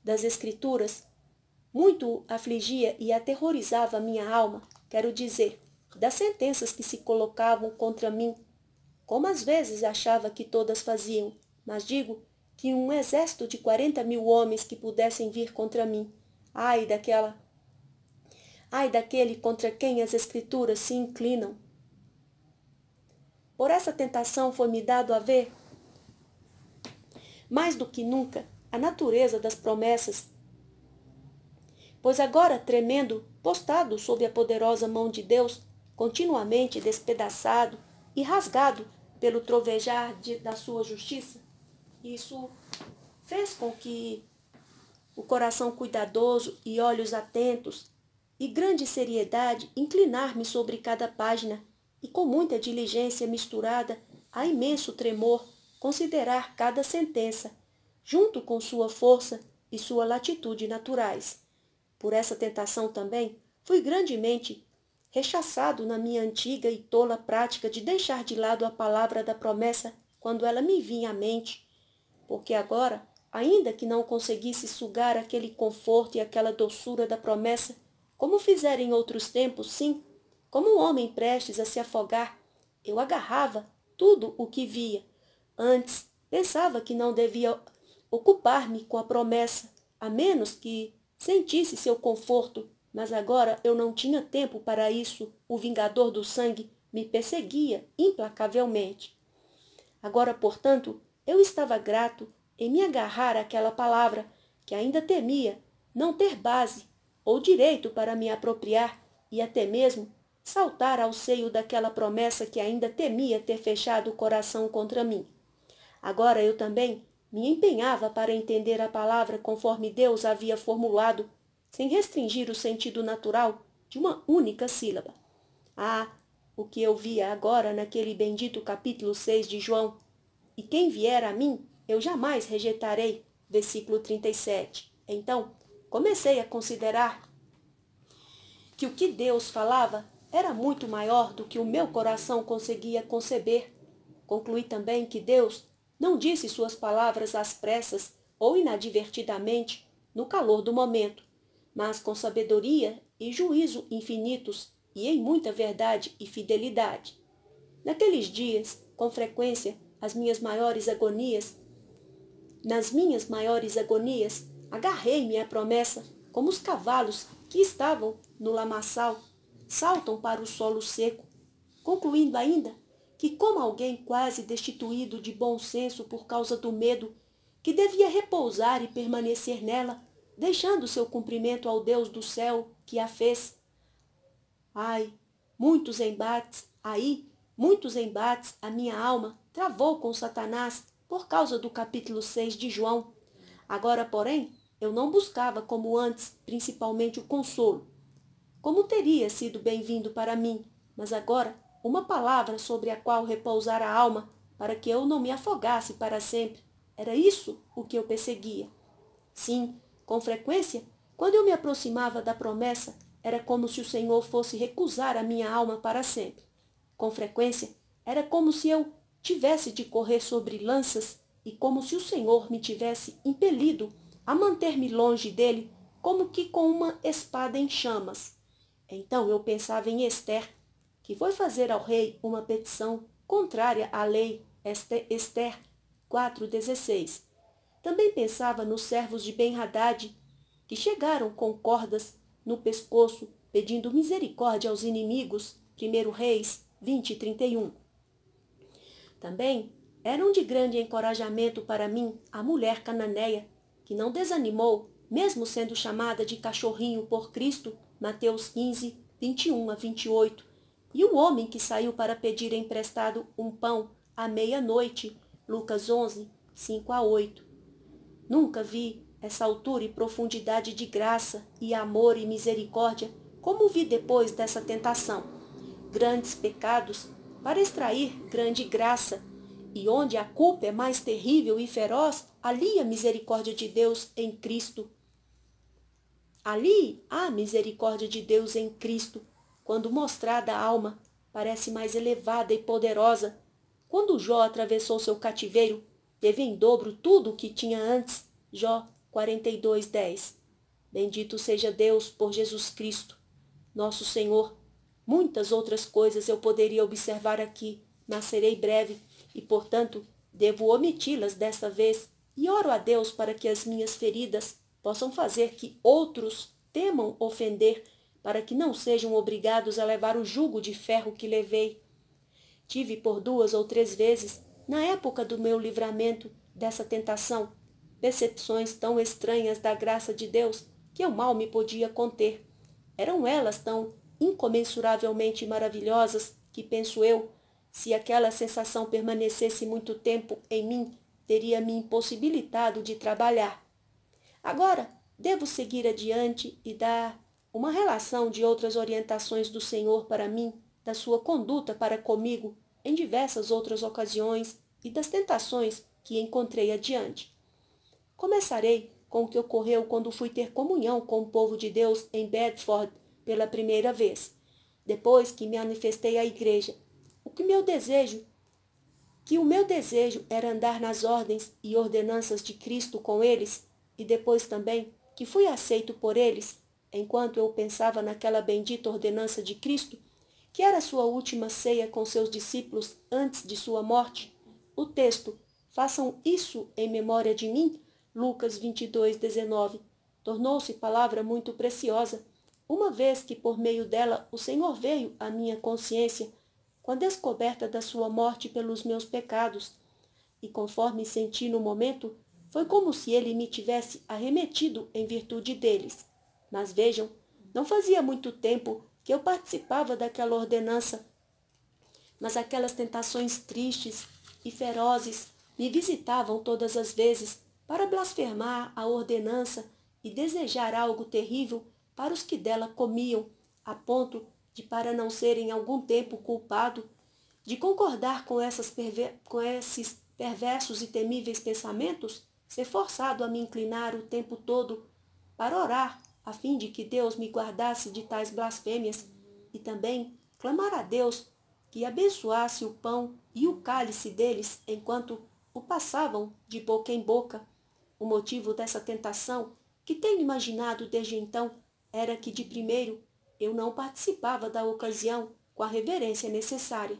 das Escrituras, muito afligia e aterrorizava minha alma, quero dizer, das sentenças que se colocavam contra mim, como às vezes achava que todas faziam, mas digo que um exército de quarenta mil homens que pudessem vir contra mim. Ai daquela! Ai daquele contra quem as escrituras se inclinam! Por essa tentação foi-me dado a ver, mais do que nunca, a natureza das promessas pois agora, tremendo, postado sob a poderosa mão de Deus, continuamente despedaçado e rasgado pelo trovejar de, da sua justiça, isso fez com que o coração cuidadoso e olhos atentos e grande seriedade inclinar-me sobre cada página e com muita diligência misturada a imenso tremor considerar cada sentença, junto com sua força e sua latitude naturais por essa tentação também, fui grandemente rechaçado na minha antiga e tola prática de deixar de lado a palavra da promessa quando ela me vinha à mente, porque agora, ainda que não conseguisse sugar aquele conforto e aquela doçura da promessa, como fizera em outros tempos, sim, como um homem prestes a se afogar, eu agarrava tudo o que via. Antes, pensava que não devia ocupar-me com a promessa, a menos que Sentisse seu conforto, mas agora eu não tinha tempo para isso. O vingador do sangue me perseguia implacavelmente. Agora, portanto, eu estava grato em me agarrar àquela palavra que ainda temia não ter base ou direito para me apropriar e até mesmo saltar ao seio daquela promessa que ainda temia ter fechado o coração contra mim. Agora eu também me empenhava para entender a palavra conforme Deus havia formulado, sem restringir o sentido natural de uma única sílaba. Ah, o que eu via agora naquele bendito capítulo 6 de João. E quem vier a mim, eu jamais rejeitarei. Versículo 37. Então, comecei a considerar que o que Deus falava era muito maior do que o meu coração conseguia conceber. Concluí também que Deus não disse suas palavras às pressas ou inadvertidamente, no calor do momento, mas com sabedoria e juízo infinitos e em muita verdade e fidelidade. Naqueles dias, com frequência, as minhas maiores agonias, nas minhas maiores agonias, agarrei-me à promessa, como os cavalos que estavam no lamaçal saltam para o solo seco, concluindo ainda que, como alguém quase destituído de bom senso por causa do medo, que devia repousar e permanecer nela, deixando seu cumprimento ao Deus do céu que a fez. Ai, muitos embates, aí, muitos embates a minha alma travou com Satanás por causa do capítulo 6 de João. Agora, porém, eu não buscava como antes, principalmente o consolo. Como teria sido bem-vindo para mim, mas agora uma palavra sobre a qual repousar a alma para que eu não me afogasse para sempre. Era isso o que eu perseguia. Sim, com frequência, quando eu me aproximava da promessa, era como se o Senhor fosse recusar a minha alma para sempre. Com frequência, era como se eu tivesse de correr sobre lanças e como se o Senhor me tivesse impelido a manter-me longe dele, como que com uma espada em chamas. Então eu pensava em Esther e foi fazer ao rei uma petição contrária à lei Esther 4,16. Também pensava nos servos de Ben-Haddad, que chegaram com cordas no pescoço pedindo misericórdia aos inimigos, 1 Reis 20 31. Também eram de grande encorajamento para mim a mulher cananeia, que não desanimou, mesmo sendo chamada de cachorrinho por Cristo, Mateus 15, 21 a 28, e o homem que saiu para pedir emprestado um pão à meia-noite, Lucas 11, 5 a 8. Nunca vi essa altura e profundidade de graça e amor e misericórdia como vi depois dessa tentação. Grandes pecados para extrair grande graça, e onde a culpa é mais terrível e feroz, ali a misericórdia de Deus em Cristo. Ali há misericórdia de Deus em Cristo quando mostrada a alma, parece mais elevada e poderosa. Quando Jó atravessou seu cativeiro, teve em dobro tudo o que tinha antes. Jó 42, 10. Bendito seja Deus por Jesus Cristo, nosso Senhor. Muitas outras coisas eu poderia observar aqui, mas serei breve e, portanto, devo omiti-las desta vez e oro a Deus para que as minhas feridas possam fazer que outros temam ofender para que não sejam obrigados a levar o jugo de ferro que levei. Tive por duas ou três vezes, na época do meu livramento dessa tentação, percepções tão estranhas da graça de Deus que eu mal me podia conter. Eram elas tão incomensuravelmente maravilhosas que, penso eu, se aquela sensação permanecesse muito tempo em mim, teria me impossibilitado de trabalhar. Agora, devo seguir adiante e dar uma relação de outras orientações do Senhor para mim, da sua conduta para comigo em diversas outras ocasiões e das tentações que encontrei adiante. Começarei com o que ocorreu quando fui ter comunhão com o povo de Deus em Bedford pela primeira vez, depois que me manifestei à igreja. O que meu desejo que o meu desejo era andar nas ordens e ordenanças de Cristo com eles, e depois também que fui aceito por eles enquanto eu pensava naquela bendita ordenança de Cristo, que era sua última ceia com seus discípulos antes de sua morte, o texto Façam isso em memória de mim, Lucas 22, 19, tornou-se palavra muito preciosa, uma vez que por meio dela o Senhor veio à minha consciência com a descoberta da sua morte pelos meus pecados. E conforme senti no momento, foi como se ele me tivesse arremetido em virtude deles. Mas vejam, não fazia muito tempo que eu participava daquela ordenança. Mas aquelas tentações tristes e ferozes me visitavam todas as vezes para blasfemar a ordenança e desejar algo terrível para os que dela comiam, a ponto de, para não serem algum tempo culpado, de concordar com, com esses perversos e temíveis pensamentos, ser forçado a me inclinar o tempo todo para orar a fim de que Deus me guardasse de tais blasfêmias, e também clamar a Deus que abençoasse o pão e o cálice deles enquanto o passavam de boca em boca. O motivo dessa tentação, que tenho imaginado desde então, era que de primeiro eu não participava da ocasião com a reverência necessária.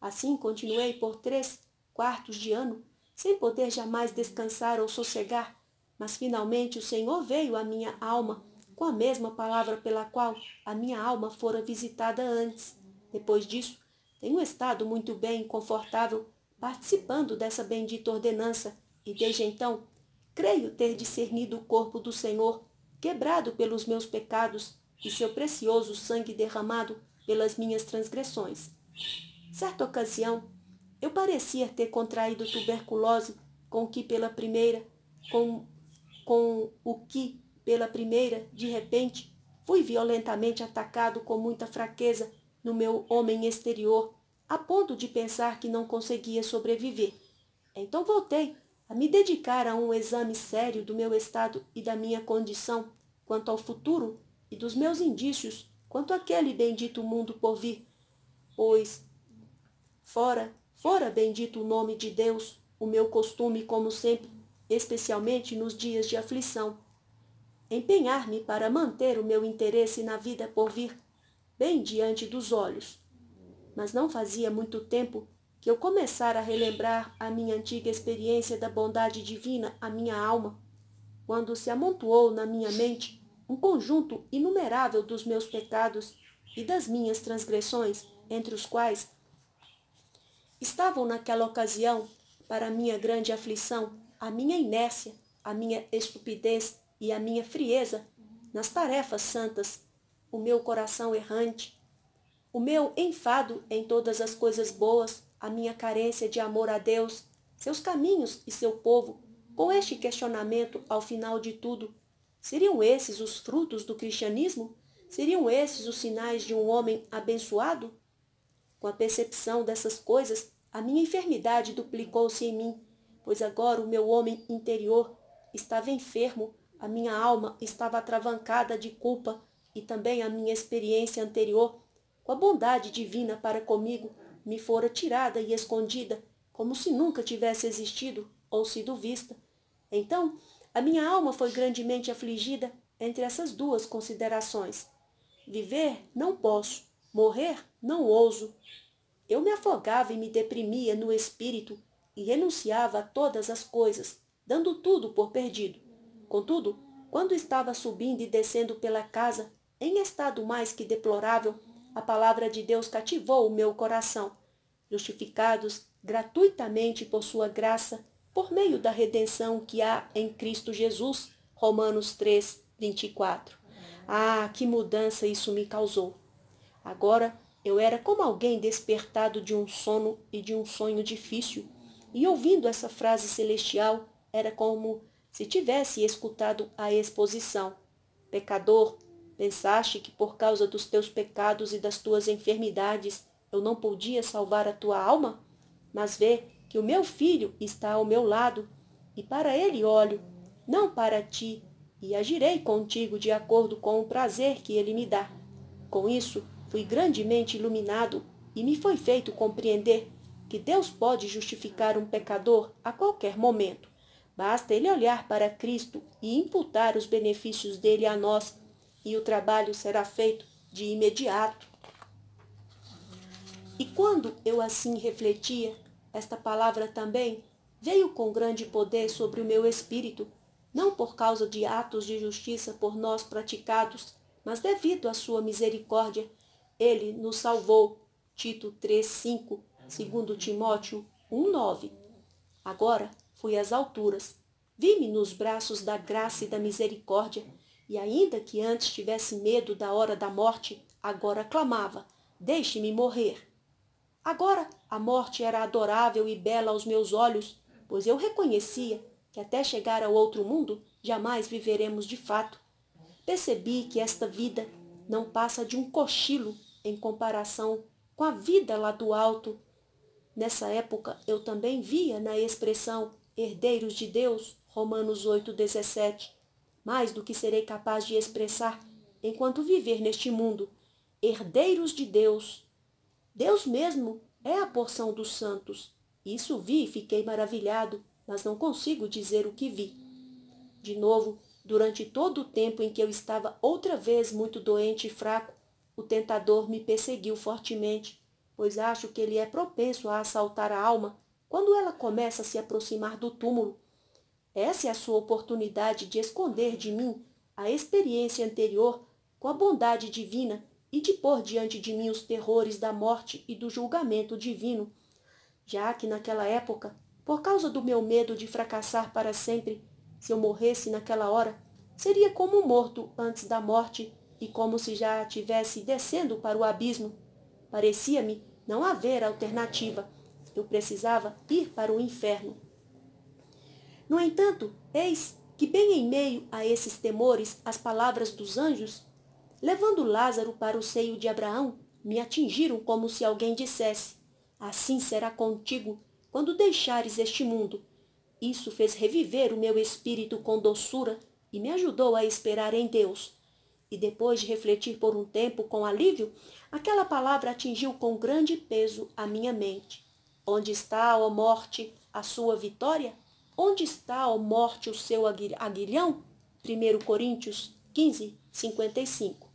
Assim continuei por três quartos de ano, sem poder jamais descansar ou sossegar, mas finalmente o Senhor veio à minha alma com a mesma palavra pela qual a minha alma fora visitada antes. Depois disso, tenho estado muito bem e confortável participando dessa bendita ordenança e desde então creio ter discernido o corpo do Senhor quebrado pelos meus pecados e seu precioso sangue derramado pelas minhas transgressões. Certa ocasião, eu parecia ter contraído tuberculose com que pela primeira, com com o que, pela primeira, de repente, fui violentamente atacado com muita fraqueza no meu homem exterior, a ponto de pensar que não conseguia sobreviver. Então voltei a me dedicar a um exame sério do meu estado e da minha condição, quanto ao futuro e dos meus indícios quanto àquele bendito mundo por vir. Pois, fora, fora bendito o nome de Deus, o meu costume, como sempre, especialmente nos dias de aflição. Empenhar-me para manter o meu interesse na vida por vir, bem diante dos olhos. Mas não fazia muito tempo que eu começara a relembrar a minha antiga experiência da bondade divina à minha alma, quando se amontoou na minha mente um conjunto inumerável dos meus pecados e das minhas transgressões, entre os quais estavam naquela ocasião, para minha grande aflição, a minha inércia, a minha estupidez e a minha frieza nas tarefas santas, o meu coração errante, o meu enfado em todas as coisas boas, a minha carência de amor a Deus, seus caminhos e seu povo, com este questionamento ao final de tudo, seriam esses os frutos do cristianismo? Seriam esses os sinais de um homem abençoado? Com a percepção dessas coisas, a minha enfermidade duplicou-se em mim pois agora o meu homem interior estava enfermo, a minha alma estava atravancada de culpa e também a minha experiência anterior, com a bondade divina para comigo, me fora tirada e escondida, como se nunca tivesse existido ou sido vista. Então, a minha alma foi grandemente afligida entre essas duas considerações. Viver não posso, morrer não ouso. Eu me afogava e me deprimia no espírito, e renunciava a todas as coisas, dando tudo por perdido. Contudo, quando estava subindo e descendo pela casa, em estado mais que deplorável, a palavra de Deus cativou o meu coração. Justificados gratuitamente por sua graça, por meio da redenção que há em Cristo Jesus. Romanos 3, 24. Ah, que mudança isso me causou! Agora eu era como alguém despertado de um sono e de um sonho difícil, e ouvindo essa frase celestial, era como se tivesse escutado a exposição: Pecador, pensaste que por causa dos teus pecados e das tuas enfermidades eu não podia salvar a tua alma? Mas vê que o meu filho está ao meu lado, e para ele olho, não para ti, e agirei contigo de acordo com o prazer que ele me dá. Com isso, fui grandemente iluminado e me foi feito compreender que Deus pode justificar um pecador a qualquer momento. Basta ele olhar para Cristo e imputar os benefícios dele a nós, e o trabalho será feito de imediato. E quando eu assim refletia, esta palavra também veio com grande poder sobre o meu espírito, não por causa de atos de justiça por nós praticados, mas devido à sua misericórdia, ele nos salvou. Tito 5 segundo Timóteo 1:9. Agora fui às alturas, vi-me nos braços da graça e da misericórdia, e ainda que antes tivesse medo da hora da morte, agora clamava: Deixe-me morrer. Agora a morte era adorável e bela aos meus olhos, pois eu reconhecia que até chegar ao outro mundo jamais viveremos de fato. Percebi que esta vida não passa de um cochilo em comparação com a vida lá do alto Nessa época, eu também via na expressão herdeiros de Deus, Romanos 8,17, mais do que serei capaz de expressar enquanto viver neste mundo, herdeiros de Deus. Deus mesmo é a porção dos santos. Isso vi e fiquei maravilhado, mas não consigo dizer o que vi. De novo, durante todo o tempo em que eu estava outra vez muito doente e fraco, o tentador me perseguiu fortemente pois acho que ele é propenso a assaltar a alma quando ela começa a se aproximar do túmulo. Essa é a sua oportunidade de esconder de mim a experiência anterior com a bondade divina e de pôr diante de mim os terrores da morte e do julgamento divino, já que naquela época, por causa do meu medo de fracassar para sempre, se eu morresse naquela hora, seria como morto antes da morte e como se já estivesse descendo para o abismo. Parecia-me não haver alternativa. Eu precisava ir para o inferno. No entanto, eis que bem em meio a esses temores, as palavras dos anjos, levando Lázaro para o seio de Abraão, me atingiram como se alguém dissesse: Assim será contigo quando deixares este mundo. Isso fez reviver o meu espírito com doçura e me ajudou a esperar em Deus e depois de refletir por um tempo com alívio, aquela palavra atingiu com grande peso a minha mente. Onde está, ó morte, a sua vitória? Onde está, ó morte, o seu aguilhão? 1 Coríntios 15, 55.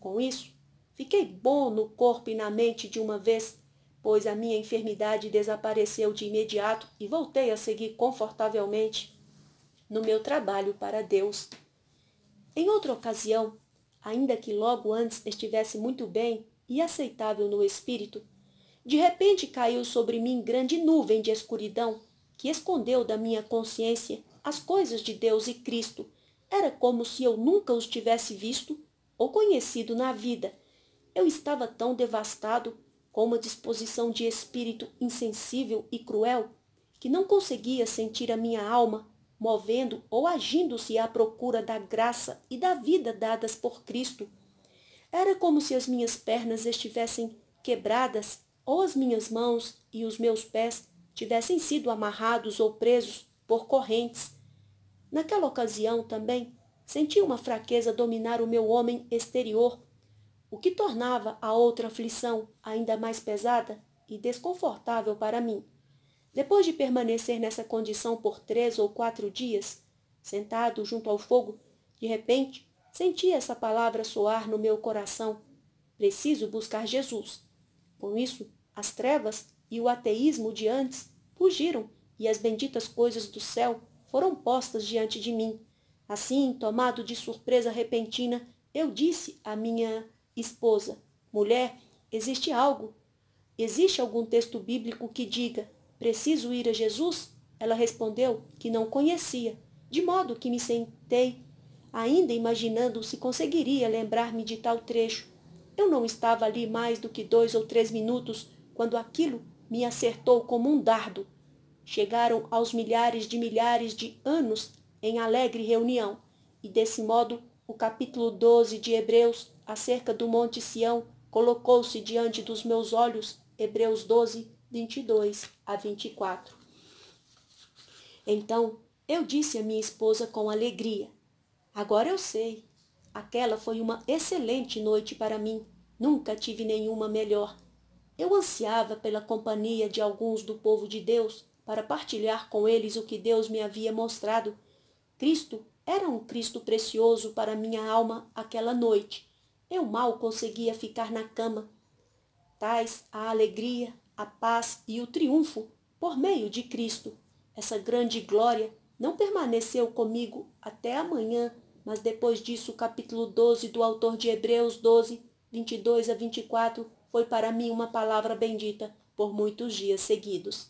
Com isso, fiquei bom no corpo e na mente de uma vez, pois a minha enfermidade desapareceu de imediato e voltei a seguir confortavelmente no meu trabalho para Deus em outra ocasião, ainda que logo antes estivesse muito bem e aceitável no espírito, de repente caiu sobre mim grande nuvem de escuridão que escondeu da minha consciência as coisas de Deus e Cristo. Era como se eu nunca os tivesse visto ou conhecido na vida. Eu estava tão devastado, com uma disposição de espírito insensível e cruel, que não conseguia sentir a minha alma movendo ou agindo-se à procura da graça e da vida dadas por Cristo. Era como se as minhas pernas estivessem quebradas ou as minhas mãos e os meus pés tivessem sido amarrados ou presos por correntes. Naquela ocasião também senti uma fraqueza dominar o meu homem exterior, o que tornava a outra aflição ainda mais pesada e desconfortável para mim. Depois de permanecer nessa condição por três ou quatro dias, sentado junto ao fogo, de repente senti essa palavra soar no meu coração. Preciso buscar Jesus. Com isso, as trevas e o ateísmo de antes fugiram e as benditas coisas do céu foram postas diante de mim. Assim, tomado de surpresa repentina, eu disse à minha esposa: Mulher, existe algo? Existe algum texto bíblico que diga Preciso ir a Jesus? Ela respondeu que não conhecia, de modo que me sentei, ainda imaginando se conseguiria lembrar-me de tal trecho. Eu não estava ali mais do que dois ou três minutos quando aquilo me acertou como um dardo. Chegaram aos milhares de milhares de anos em alegre reunião, e desse modo o capítulo 12 de Hebreus acerca do Monte Sião colocou-se diante dos meus olhos, Hebreus 12, 22 a 24. Então eu disse à minha esposa com alegria: Agora eu sei. Aquela foi uma excelente noite para mim. Nunca tive nenhuma melhor. Eu ansiava pela companhia de alguns do povo de Deus para partilhar com eles o que Deus me havia mostrado. Cristo era um Cristo precioso para minha alma aquela noite. Eu mal conseguia ficar na cama. Tais a alegria, a paz e o triunfo por meio de Cristo. Essa grande glória não permaneceu comigo até amanhã, mas depois disso o capítulo 12 do autor de Hebreus 12, 22 a 24 foi para mim uma palavra bendita por muitos dias seguidos.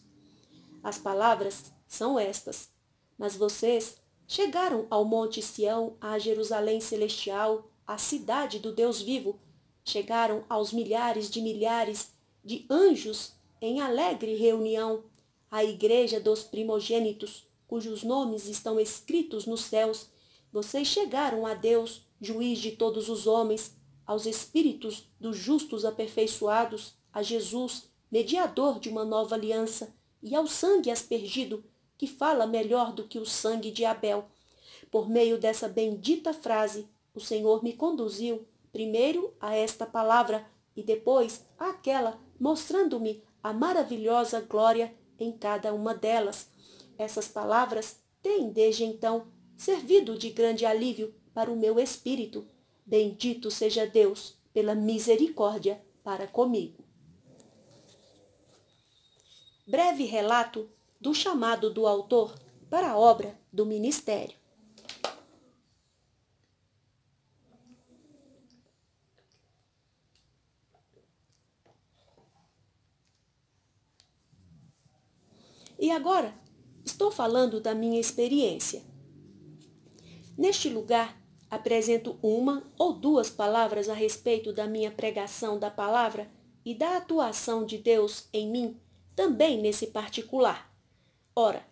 As palavras são estas: Mas vocês chegaram ao monte Sião, à Jerusalém celestial, à cidade do Deus vivo. Chegaram aos milhares de milhares de anjos em alegre reunião, a igreja dos primogênitos, cujos nomes estão escritos nos céus. Vocês chegaram a Deus, juiz de todos os homens, aos espíritos dos justos aperfeiçoados, a Jesus, mediador de uma nova aliança, e ao sangue aspergido, que fala melhor do que o sangue de Abel. Por meio dessa bendita frase, o Senhor me conduziu primeiro a esta palavra e depois àquela, mostrando-me a maravilhosa glória em cada uma delas. Essas palavras têm desde então servido de grande alívio para o meu espírito. Bendito seja Deus pela misericórdia para comigo. Breve relato do chamado do autor para a obra do ministério. E agora, estou falando da minha experiência. Neste lugar, apresento uma ou duas palavras a respeito da minha pregação da palavra e da atuação de Deus em mim, também nesse particular. Ora,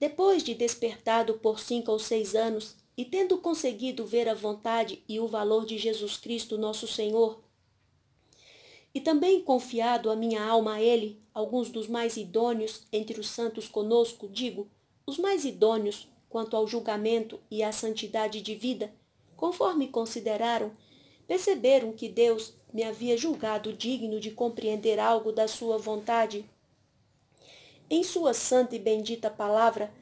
depois de despertado por cinco ou seis anos e tendo conseguido ver a vontade e o valor de Jesus Cristo, nosso Senhor, e também confiado a minha alma a ele, alguns dos mais idôneos entre os santos conosco, digo, os mais idôneos quanto ao julgamento e à santidade de vida, conforme consideraram, perceberam que Deus me havia julgado digno de compreender algo da sua vontade. Em sua santa e bendita palavra,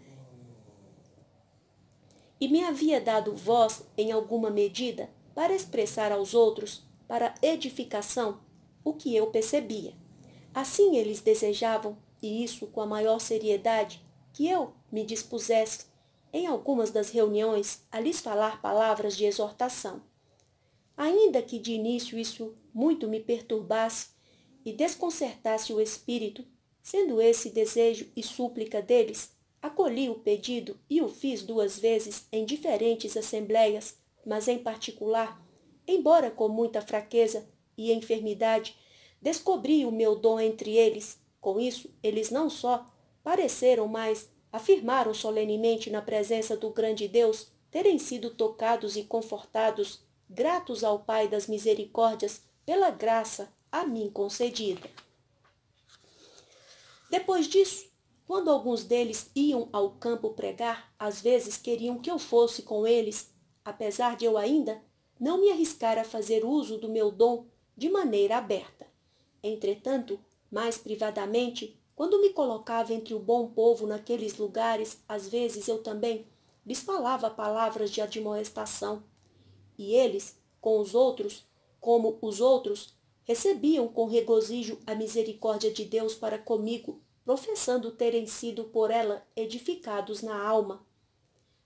e me havia dado voz, em alguma medida, para expressar aos outros, para edificação, o que eu percebia. Assim eles desejavam, e isso com a maior seriedade, que eu me dispusesse, em algumas das reuniões, a lhes falar palavras de exortação. Ainda que de início isso muito me perturbasse e desconcertasse o espírito, sendo esse desejo e súplica deles, acolhi o pedido e o fiz duas vezes em diferentes assembléias, mas em particular, embora com muita fraqueza, e enfermidade, descobri o meu dom entre eles. Com isso, eles não só pareceram, mas afirmaram solenemente na presença do grande Deus terem sido tocados e confortados, gratos ao Pai das misericórdias pela graça a mim concedida. Depois disso, quando alguns deles iam ao campo pregar, às vezes queriam que eu fosse com eles, apesar de eu ainda não me arriscar a fazer uso do meu dom de maneira aberta. Entretanto, mais privadamente, quando me colocava entre o bom povo naqueles lugares, às vezes eu também lhes falava palavras de admoestação. E eles, com os outros, como os outros, recebiam com regozijo a misericórdia de Deus para comigo, professando terem sido por ela edificados na alma.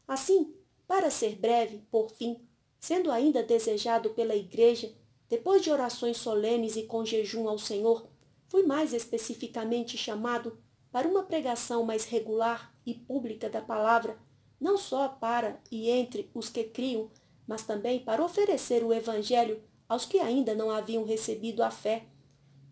Assim, para ser breve, por fim, sendo ainda desejado pela Igreja depois de orações solenes e com jejum ao Senhor, fui mais especificamente chamado para uma pregação mais regular e pública da palavra, não só para e entre os que criam, mas também para oferecer o Evangelho aos que ainda não haviam recebido a fé.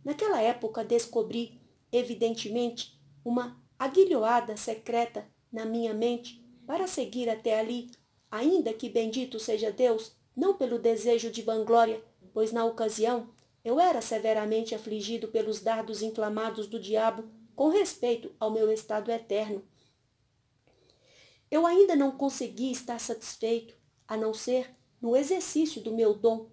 Naquela época descobri, evidentemente, uma aguilhoada secreta na minha mente para seguir até ali, ainda que bendito seja Deus, não pelo desejo de vanglória, pois na ocasião eu era severamente afligido pelos dardos inflamados do diabo com respeito ao meu estado eterno. Eu ainda não consegui estar satisfeito, a não ser no exercício do meu dom,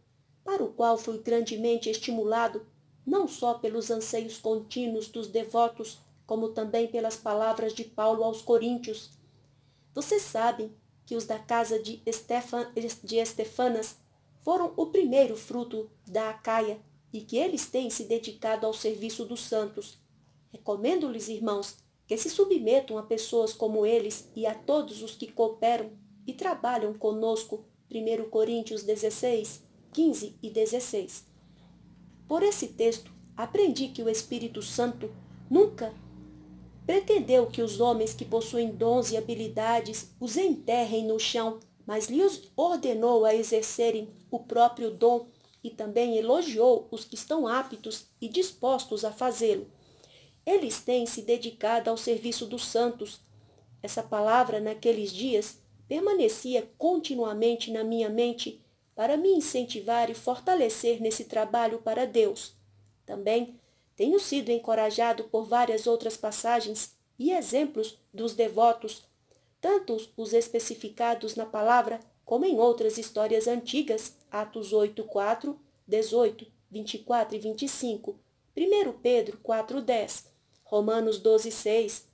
para o qual fui grandemente estimulado, não só pelos anseios contínuos dos devotos, como também pelas palavras de Paulo aos Coríntios. Vocês sabem que os da casa de, Estefan, de Estefanas foram o primeiro fruto da Acaia e que eles têm se dedicado ao serviço dos santos. Recomendo-lhes, irmãos, que se submetam a pessoas como eles e a todos os que cooperam e trabalham conosco. 1 Coríntios 16, 15 e 16. Por esse texto, aprendi que o Espírito Santo nunca pretendeu que os homens que possuem dons e habilidades os enterrem no chão, mas lhes ordenou a exercerem o próprio dom e também elogiou os que estão aptos e dispostos a fazê-lo. Eles têm se dedicado ao serviço dos santos. Essa palavra, naqueles dias, permanecia continuamente na minha mente para me incentivar e fortalecer nesse trabalho para Deus. Também tenho sido encorajado por várias outras passagens e exemplos dos devotos, tanto os especificados na palavra como em outras histórias antigas, Atos 8, 4, 18, 24 e 25, 1 Pedro 4, 10, Romanos 12, 6.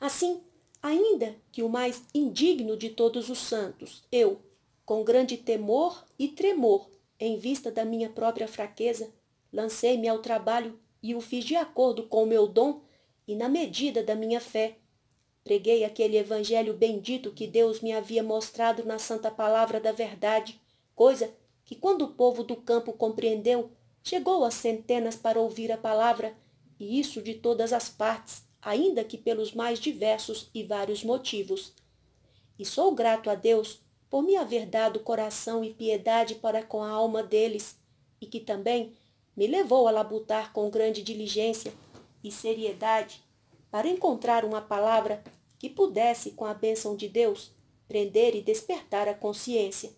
Assim, ainda que o mais indigno de todos os santos, eu, com grande temor e tremor, em vista da minha própria fraqueza, lancei-me ao trabalho e o fiz de acordo com o meu dom e na medida da minha fé Preguei aquele evangelho bendito que Deus me havia mostrado na santa palavra da verdade, coisa que, quando o povo do campo compreendeu, chegou a centenas para ouvir a palavra, e isso de todas as partes, ainda que pelos mais diversos e vários motivos. E sou grato a Deus por me haver dado coração e piedade para com a alma deles, e que também me levou a labutar com grande diligência e seriedade para encontrar uma palavra que pudesse, com a bênção de Deus, prender e despertar a consciência.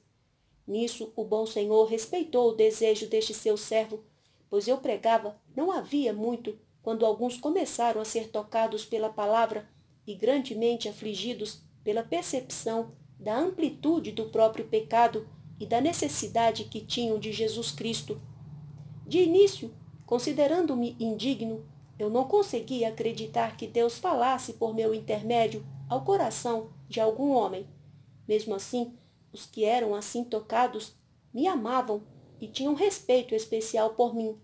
Nisso o bom Senhor respeitou o desejo deste seu servo, pois eu pregava não havia muito quando alguns começaram a ser tocados pela palavra e grandemente afligidos pela percepção da amplitude do próprio pecado e da necessidade que tinham de Jesus Cristo. De início, considerando-me indigno, eu não conseguia acreditar que Deus falasse por meu intermédio ao coração de algum homem. Mesmo assim, os que eram assim tocados me amavam e tinham respeito especial por mim.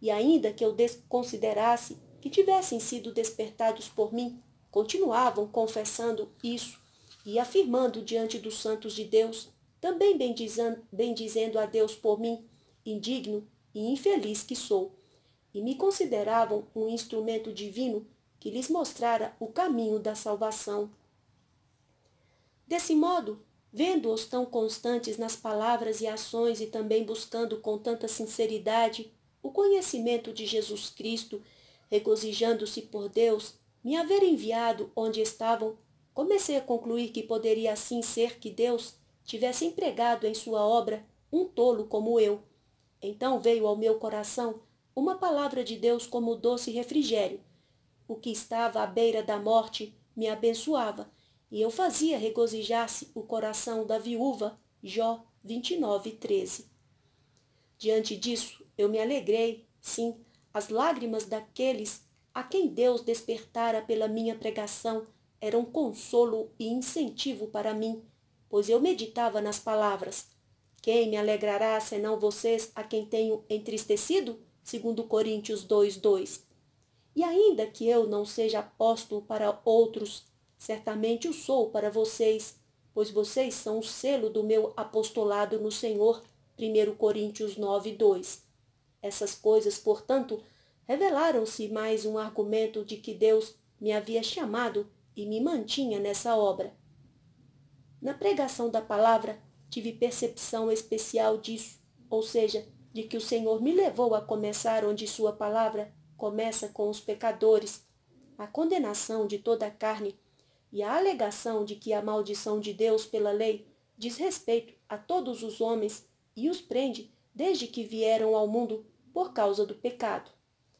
E ainda que eu desconsiderasse que tivessem sido despertados por mim, continuavam confessando isso e afirmando diante dos santos de Deus, também bendizendo, bendizendo a Deus por mim, indigno e infeliz que sou e me consideravam um instrumento divino que lhes mostrara o caminho da salvação. Desse modo, vendo-os tão constantes nas palavras e ações e também buscando com tanta sinceridade o conhecimento de Jesus Cristo, regozijando-se por Deus me haver enviado onde estavam, comecei a concluir que poderia assim ser que Deus tivesse empregado em sua obra um tolo como eu. Então veio ao meu coração uma palavra de Deus como doce refrigério. O que estava à beira da morte me abençoava, e eu fazia regozijar-se o coração da viúva. Jó 29, 13. Diante disso, eu me alegrei, sim, as lágrimas daqueles a quem Deus despertara pela minha pregação eram consolo e incentivo para mim, pois eu meditava nas palavras: Quem me alegrará senão vocês a quem tenho entristecido? segundo Coríntios 2:2. E ainda que eu não seja apóstolo para outros, certamente o sou para vocês, pois vocês são o selo do meu apostolado no Senhor, 1 Coríntios 9:2. Essas coisas, portanto, revelaram-se mais um argumento de que Deus me havia chamado e me mantinha nessa obra. Na pregação da palavra, tive percepção especial disso, ou seja, de que o Senhor me levou a começar onde sua palavra começa com os pecadores, a condenação de toda a carne e a alegação de que a maldição de Deus pela lei diz respeito a todos os homens e os prende desde que vieram ao mundo por causa do pecado.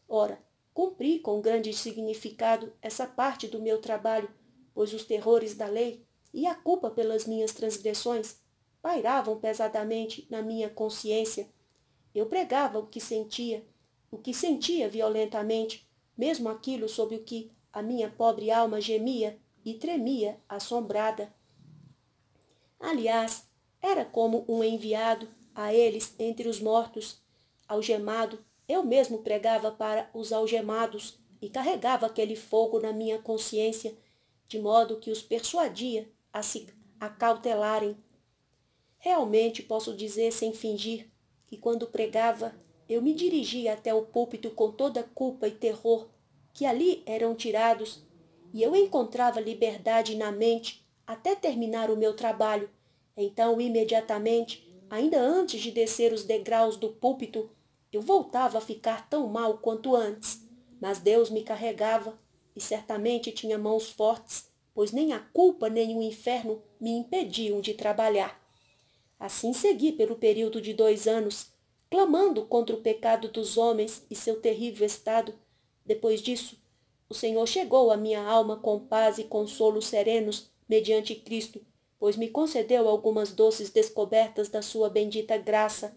Ora, cumpri com grande significado essa parte do meu trabalho, pois os terrores da lei e a culpa pelas minhas transgressões pairavam pesadamente na minha consciência eu pregava o que sentia, o que sentia violentamente, mesmo aquilo sob o que a minha pobre alma gemia e tremia assombrada. Aliás, era como um enviado a eles entre os mortos. Algemado, eu mesmo pregava para os algemados e carregava aquele fogo na minha consciência, de modo que os persuadia a se acautelarem. Realmente posso dizer sem fingir que quando pregava, eu me dirigia até o púlpito com toda culpa e terror que ali eram tirados, e eu encontrava liberdade na mente até terminar o meu trabalho. Então, imediatamente, ainda antes de descer os degraus do púlpito, eu voltava a ficar tão mal quanto antes. Mas Deus me carregava e certamente tinha mãos fortes, pois nem a culpa nem o inferno me impediam de trabalhar. Assim segui pelo período de dois anos, clamando contra o pecado dos homens e seu terrível estado. Depois disso, o Senhor chegou à minha alma com paz e consolo serenos, mediante Cristo, pois me concedeu algumas doces descobertas da sua bendita graça.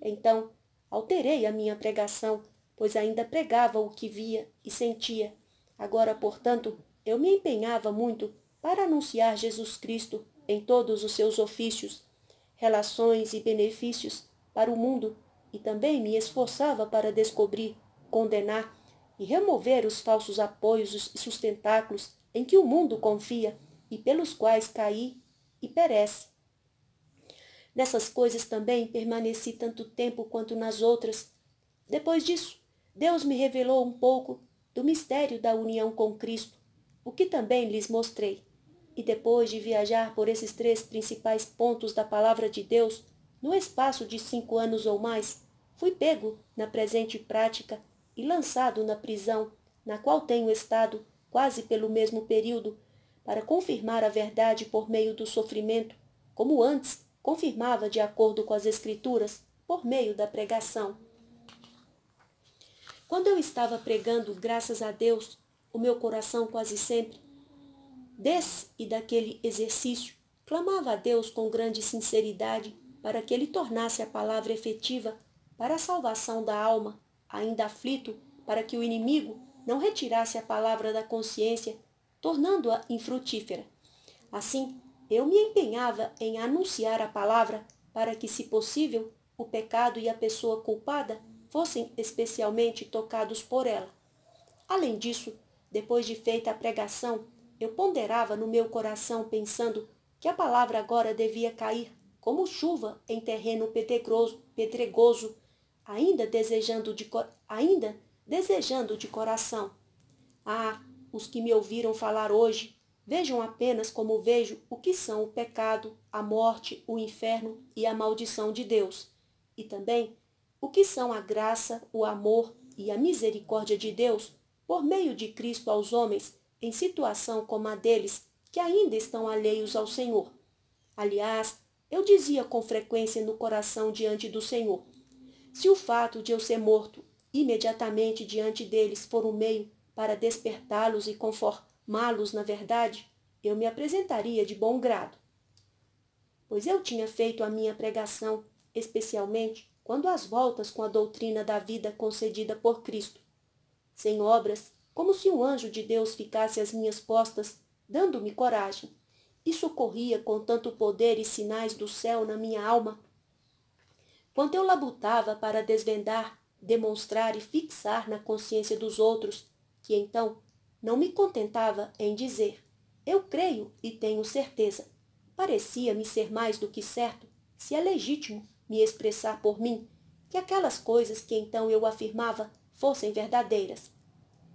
Então, alterei a minha pregação, pois ainda pregava o que via e sentia. Agora, portanto, eu me empenhava muito para anunciar Jesus Cristo em todos os seus ofícios, relações e benefícios para o mundo e também me esforçava para descobrir, condenar e remover os falsos apoios e sustentáculos em que o mundo confia e pelos quais caí e perece. Nessas coisas também permaneci tanto tempo quanto nas outras. Depois disso, Deus me revelou um pouco do mistério da união com Cristo, o que também lhes mostrei. E depois de viajar por esses três principais pontos da palavra de Deus, no espaço de cinco anos ou mais, fui pego na presente prática e lançado na prisão, na qual tenho estado quase pelo mesmo período, para confirmar a verdade por meio do sofrimento, como antes confirmava de acordo com as Escrituras, por meio da pregação. Quando eu estava pregando, graças a Deus, o meu coração quase sempre desse e daquele exercício, clamava a Deus com grande sinceridade para que ele tornasse a palavra efetiva para a salvação da alma, ainda aflito para que o inimigo não retirasse a palavra da consciência, tornando-a infrutífera. Assim, eu me empenhava em anunciar a palavra para que, se possível, o pecado e a pessoa culpada fossem especialmente tocados por ela. Além disso, depois de feita a pregação, eu ponderava no meu coração pensando que a palavra agora devia cair como chuva em terreno pedregoso, pedregoso ainda desejando de ainda desejando de coração. Ah, os que me ouviram falar hoje, vejam apenas como vejo o que são o pecado, a morte, o inferno e a maldição de Deus, e também o que são a graça, o amor e a misericórdia de Deus por meio de Cristo aos homens em situação como a deles, que ainda estão alheios ao Senhor. Aliás, eu dizia com frequência no coração diante do Senhor: se o fato de eu ser morto imediatamente diante deles for um meio para despertá-los e conformá-los na verdade, eu me apresentaria de bom grado. Pois eu tinha feito a minha pregação, especialmente quando às voltas com a doutrina da vida concedida por Cristo. Sem obras, como se um anjo de Deus ficasse às minhas costas, dando-me coragem, e socorria com tanto poder e sinais do céu na minha alma. Quando eu labutava para desvendar, demonstrar e fixar na consciência dos outros, que então não me contentava em dizer, eu creio e tenho certeza. Parecia-me ser mais do que certo, se é legítimo me expressar por mim, que aquelas coisas que então eu afirmava fossem verdadeiras.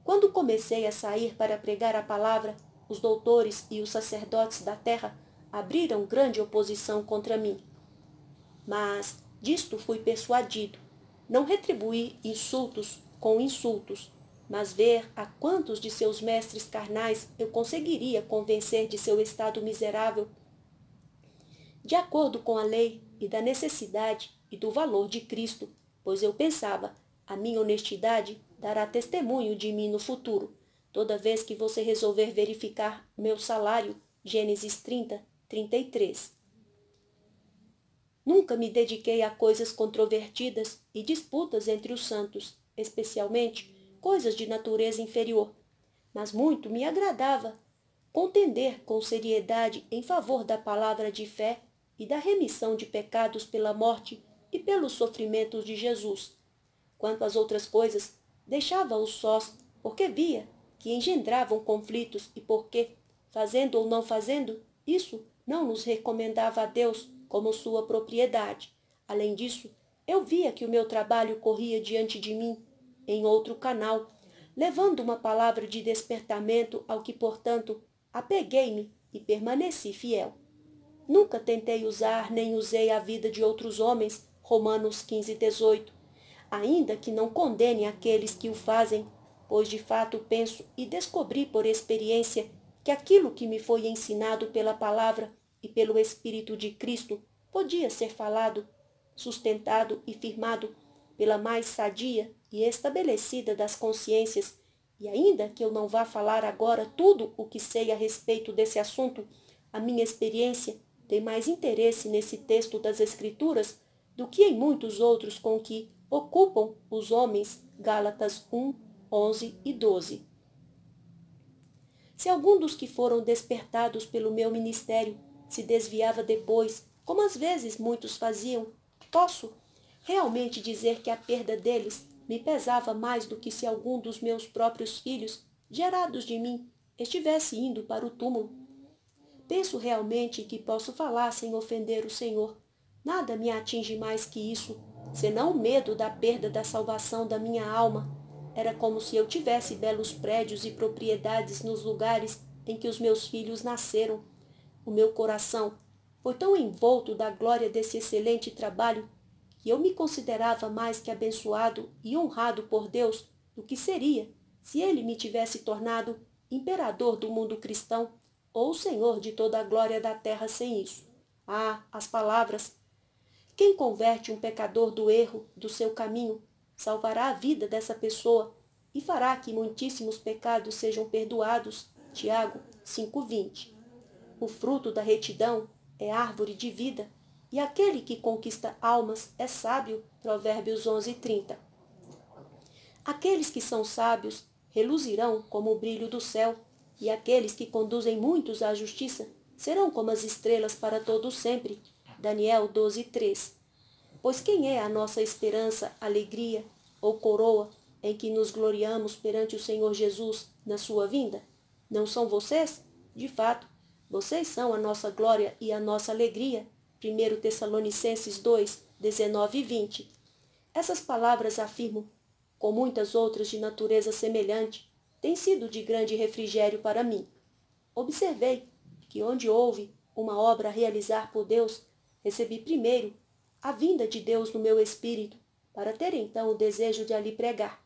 Quando comecei a sair para pregar a palavra, os doutores e os sacerdotes da terra abriram grande oposição contra mim. Mas disto fui persuadido. Não retribuí insultos com insultos, mas ver a quantos de seus mestres carnais eu conseguiria convencer de seu estado miserável. De acordo com a lei e da necessidade e do valor de Cristo, pois eu pensava, a minha honestidade dará testemunho de mim no futuro, toda vez que você resolver verificar meu salário, Gênesis 30, 33. Nunca me dediquei a coisas controvertidas e disputas entre os santos, especialmente coisas de natureza inferior, mas muito me agradava contender com seriedade em favor da palavra de fé e da remissão de pecados pela morte e pelos sofrimentos de Jesus. Quanto às outras coisas, deixava-os sós, porque via que engendravam conflitos e porque, fazendo ou não fazendo, isso não nos recomendava a Deus como sua propriedade. Além disso, eu via que o meu trabalho corria diante de mim, em outro canal, levando uma palavra de despertamento ao que, portanto, apeguei-me e permaneci fiel. Nunca tentei usar nem usei a vida de outros homens, Romanos 15, 18, ainda que não condene aqueles que o fazem, pois de fato penso e descobri por experiência que aquilo que me foi ensinado pela palavra e pelo Espírito de Cristo podia ser falado, sustentado e firmado pela mais sadia e estabelecida das consciências, e ainda que eu não vá falar agora tudo o que sei a respeito desse assunto, a minha experiência tem mais interesse nesse texto das Escrituras do que em muitos outros com que, ocupam os homens, Gálatas 1, 11 e 12. Se algum dos que foram despertados pelo meu ministério se desviava depois, como às vezes muitos faziam, posso realmente dizer que a perda deles me pesava mais do que se algum dos meus próprios filhos, gerados de mim, estivesse indo para o túmulo. Penso realmente que posso falar sem ofender o Senhor. Nada me atinge mais que isso, senão o medo da perda da salvação da minha alma. Era como se eu tivesse belos prédios e propriedades nos lugares em que os meus filhos nasceram. O meu coração foi tão envolto da glória desse excelente trabalho que eu me considerava mais que abençoado e honrado por Deus do que seria se ele me tivesse tornado imperador do mundo cristão ou senhor de toda a glória da terra sem isso. Ah, as palavras quem converte um pecador do erro do seu caminho salvará a vida dessa pessoa e fará que muitíssimos pecados sejam perdoados. Tiago 5:20. O fruto da retidão é árvore de vida, e aquele que conquista almas é sábio. Provérbios 11:30. Aqueles que são sábios reluzirão como o brilho do céu, e aqueles que conduzem muitos à justiça serão como as estrelas para todo sempre. Daniel 12, 3. Pois quem é a nossa esperança, alegria ou coroa em que nos gloriamos perante o Senhor Jesus na sua vinda? Não são vocês? De fato, vocês são a nossa glória e a nossa alegria. 1 Tessalonicenses 2, 19 e 20. Essas palavras afirmo, com muitas outras de natureza semelhante, têm sido de grande refrigério para mim. Observei que onde houve uma obra a realizar por Deus, Recebi primeiro a vinda de Deus no meu espírito, para ter então o desejo de ali pregar.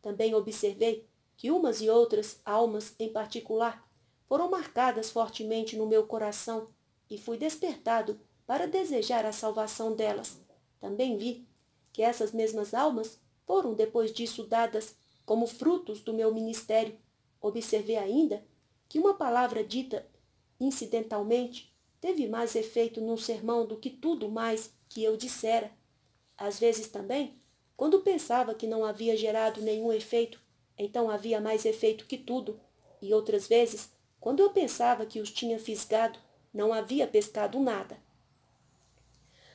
Também observei que umas e outras almas, em particular, foram marcadas fortemente no meu coração e fui despertado para desejar a salvação delas. Também vi que essas mesmas almas foram depois disso dadas como frutos do meu ministério. Observei ainda que uma palavra dita incidentalmente teve mais efeito num sermão do que tudo mais que eu dissera. Às vezes também, quando pensava que não havia gerado nenhum efeito, então havia mais efeito que tudo, e outras vezes, quando eu pensava que os tinha fisgado, não havia pescado nada.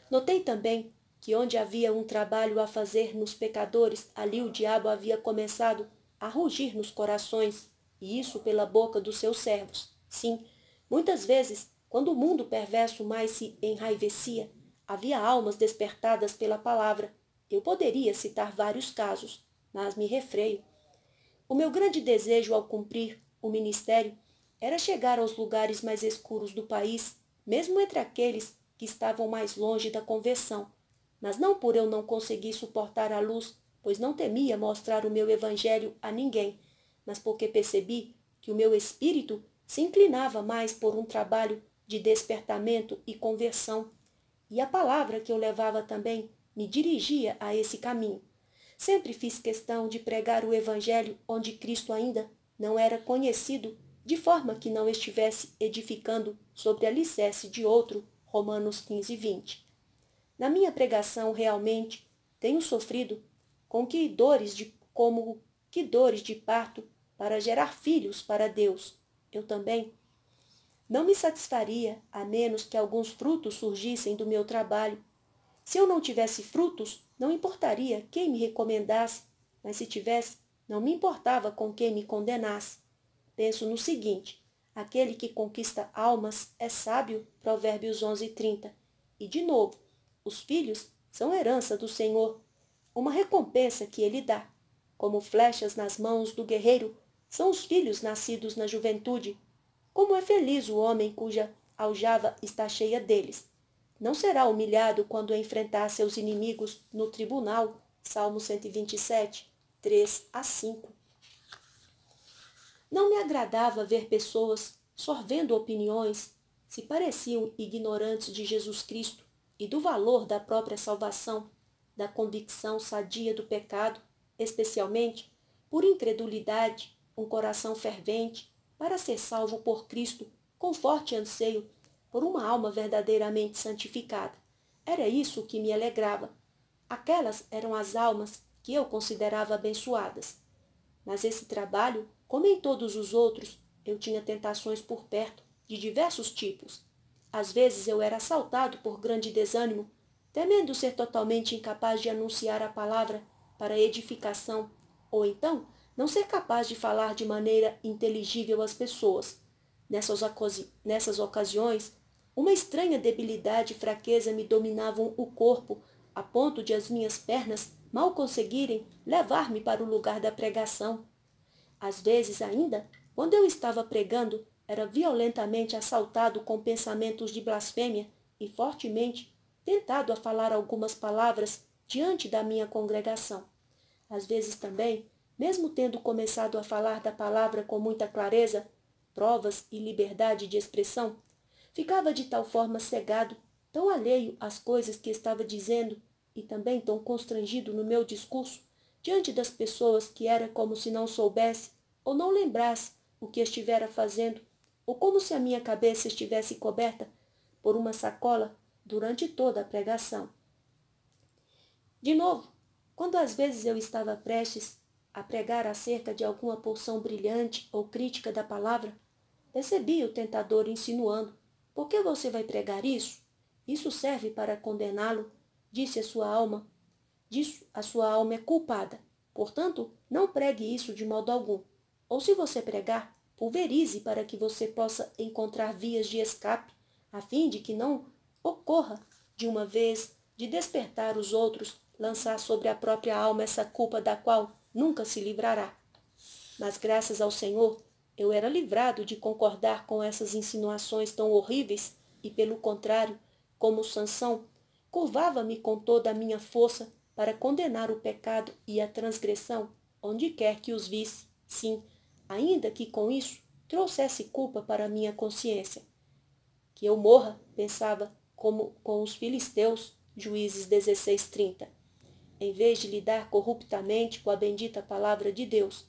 Notei também que onde havia um trabalho a fazer nos pecadores, ali o diabo havia começado a rugir nos corações, e isso pela boca dos seus servos. Sim, muitas vezes quando o mundo perverso mais se enraivecia, havia almas despertadas pela palavra. Eu poderia citar vários casos, mas me refreio. O meu grande desejo ao cumprir o ministério era chegar aos lugares mais escuros do país, mesmo entre aqueles que estavam mais longe da conversão, mas não por eu não conseguir suportar a luz, pois não temia mostrar o meu evangelho a ninguém, mas porque percebi que o meu espírito se inclinava mais por um trabalho de despertamento e conversão. E a palavra que eu levava também me dirigia a esse caminho. Sempre fiz questão de pregar o Evangelho onde Cristo ainda não era conhecido, de forma que não estivesse edificando sobre alicerce de outro, Romanos 15, 20. Na minha pregação, realmente, tenho sofrido com que dores de como que dores de parto para gerar filhos para Deus. Eu também não me satisfaria a menos que alguns frutos surgissem do meu trabalho. Se eu não tivesse frutos, não importaria quem me recomendasse, mas se tivesse, não me importava com quem me condenasse. Penso no seguinte: aquele que conquista almas é sábio, Provérbios 30. E de novo, os filhos são herança do Senhor, uma recompensa que ele dá. Como flechas nas mãos do guerreiro, são os filhos nascidos na juventude como é feliz o homem cuja aljava está cheia deles. Não será humilhado quando enfrentar seus inimigos no tribunal. Salmo 127, 3 a 5. Não me agradava ver pessoas sorvendo opiniões, se pareciam ignorantes de Jesus Cristo e do valor da própria salvação, da convicção sadia do pecado, especialmente por incredulidade, um coração fervente, para ser salvo por Cristo com forte anseio por uma alma verdadeiramente santificada. Era isso que me alegrava. Aquelas eram as almas que eu considerava abençoadas. Mas esse trabalho, como em todos os outros, eu tinha tentações por perto, de diversos tipos. Às vezes eu era assaltado por grande desânimo, temendo ser totalmente incapaz de anunciar a palavra para edificação, ou então não ser capaz de falar de maneira inteligível às pessoas. Nessas, nessas ocasiões, uma estranha debilidade e fraqueza me dominavam o corpo, a ponto de as minhas pernas mal conseguirem levar-me para o lugar da pregação. Às vezes ainda, quando eu estava pregando, era violentamente assaltado com pensamentos de blasfêmia e fortemente tentado a falar algumas palavras diante da minha congregação. Às vezes também mesmo tendo começado a falar da palavra com muita clareza, provas e liberdade de expressão, ficava de tal forma cegado, tão alheio às coisas que estava dizendo e também tão constrangido no meu discurso, diante das pessoas que era como se não soubesse ou não lembrasse o que estivera fazendo, ou como se a minha cabeça estivesse coberta por uma sacola durante toda a pregação. De novo, quando às vezes eu estava prestes a pregar acerca de alguma porção brilhante ou crítica da palavra, percebi o tentador insinuando: Por que você vai pregar isso? Isso serve para condená-lo, disse a sua alma. Disso a sua alma é culpada. Portanto, não pregue isso de modo algum. Ou se você pregar, pulverize para que você possa encontrar vias de escape, a fim de que não ocorra de uma vez de despertar os outros, lançar sobre a própria alma essa culpa da qual nunca se livrará. Mas graças ao Senhor, eu era livrado de concordar com essas insinuações tão horríveis e, pelo contrário, como Sansão, curvava-me com toda a minha força para condenar o pecado e a transgressão onde quer que os visse, sim, ainda que com isso trouxesse culpa para a minha consciência. Que eu morra, pensava, como com os filisteus, Juízes 30 em vez de lidar corruptamente com a bendita palavra de Deus.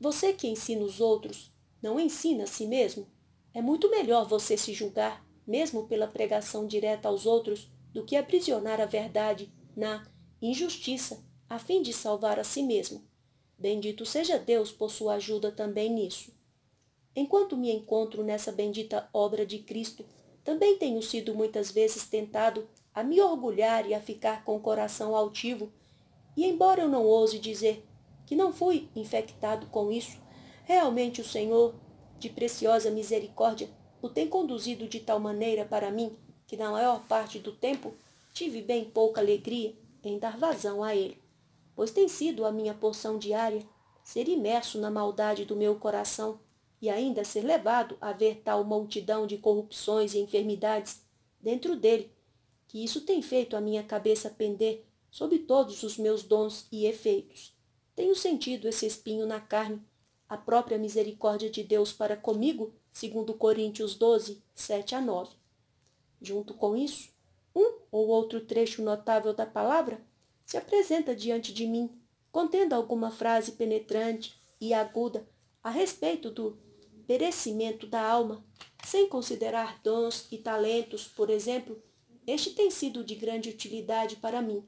Você que ensina os outros, não ensina a si mesmo? É muito melhor você se julgar, mesmo pela pregação direta aos outros, do que aprisionar a verdade na injustiça, a fim de salvar a si mesmo. Bendito seja Deus por sua ajuda também nisso. Enquanto me encontro nessa bendita obra de Cristo, também tenho sido muitas vezes tentado a me orgulhar e a ficar com o coração altivo, e embora eu não ouse dizer que não fui infectado com isso, realmente o Senhor, de preciosa misericórdia, o tem conduzido de tal maneira para mim que, na maior parte do tempo, tive bem pouca alegria em dar vazão a ele, pois tem sido a minha porção diária ser imerso na maldade do meu coração e ainda ser levado a ver tal multidão de corrupções e enfermidades dentro dele que isso tem feito a minha cabeça pender sobre todos os meus dons e efeitos. Tenho sentido esse espinho na carne, a própria misericórdia de Deus para comigo, segundo Coríntios 12, 7 a 9. Junto com isso, um ou outro trecho notável da palavra se apresenta diante de mim, contendo alguma frase penetrante e aguda a respeito do perecimento da alma, sem considerar dons e talentos, por exemplo, este tem sido de grande utilidade para mim.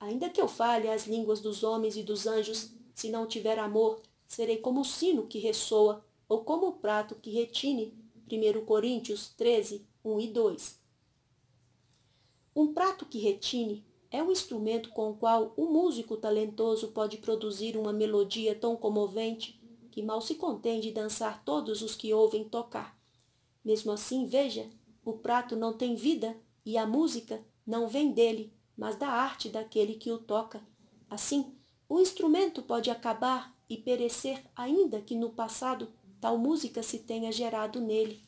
Ainda que eu fale as línguas dos homens e dos anjos, se não tiver amor, serei como o sino que ressoa, ou como o prato que retine. 1 Coríntios 13, 1 e 2. Um prato que retine é um instrumento com o qual um músico talentoso pode produzir uma melodia tão comovente que mal se contém de dançar todos os que ouvem tocar. Mesmo assim, veja, o prato não tem vida e a música não vem dele, mas da arte daquele que o toca. Assim, o instrumento pode acabar e perecer, ainda que no passado tal música se tenha gerado nele.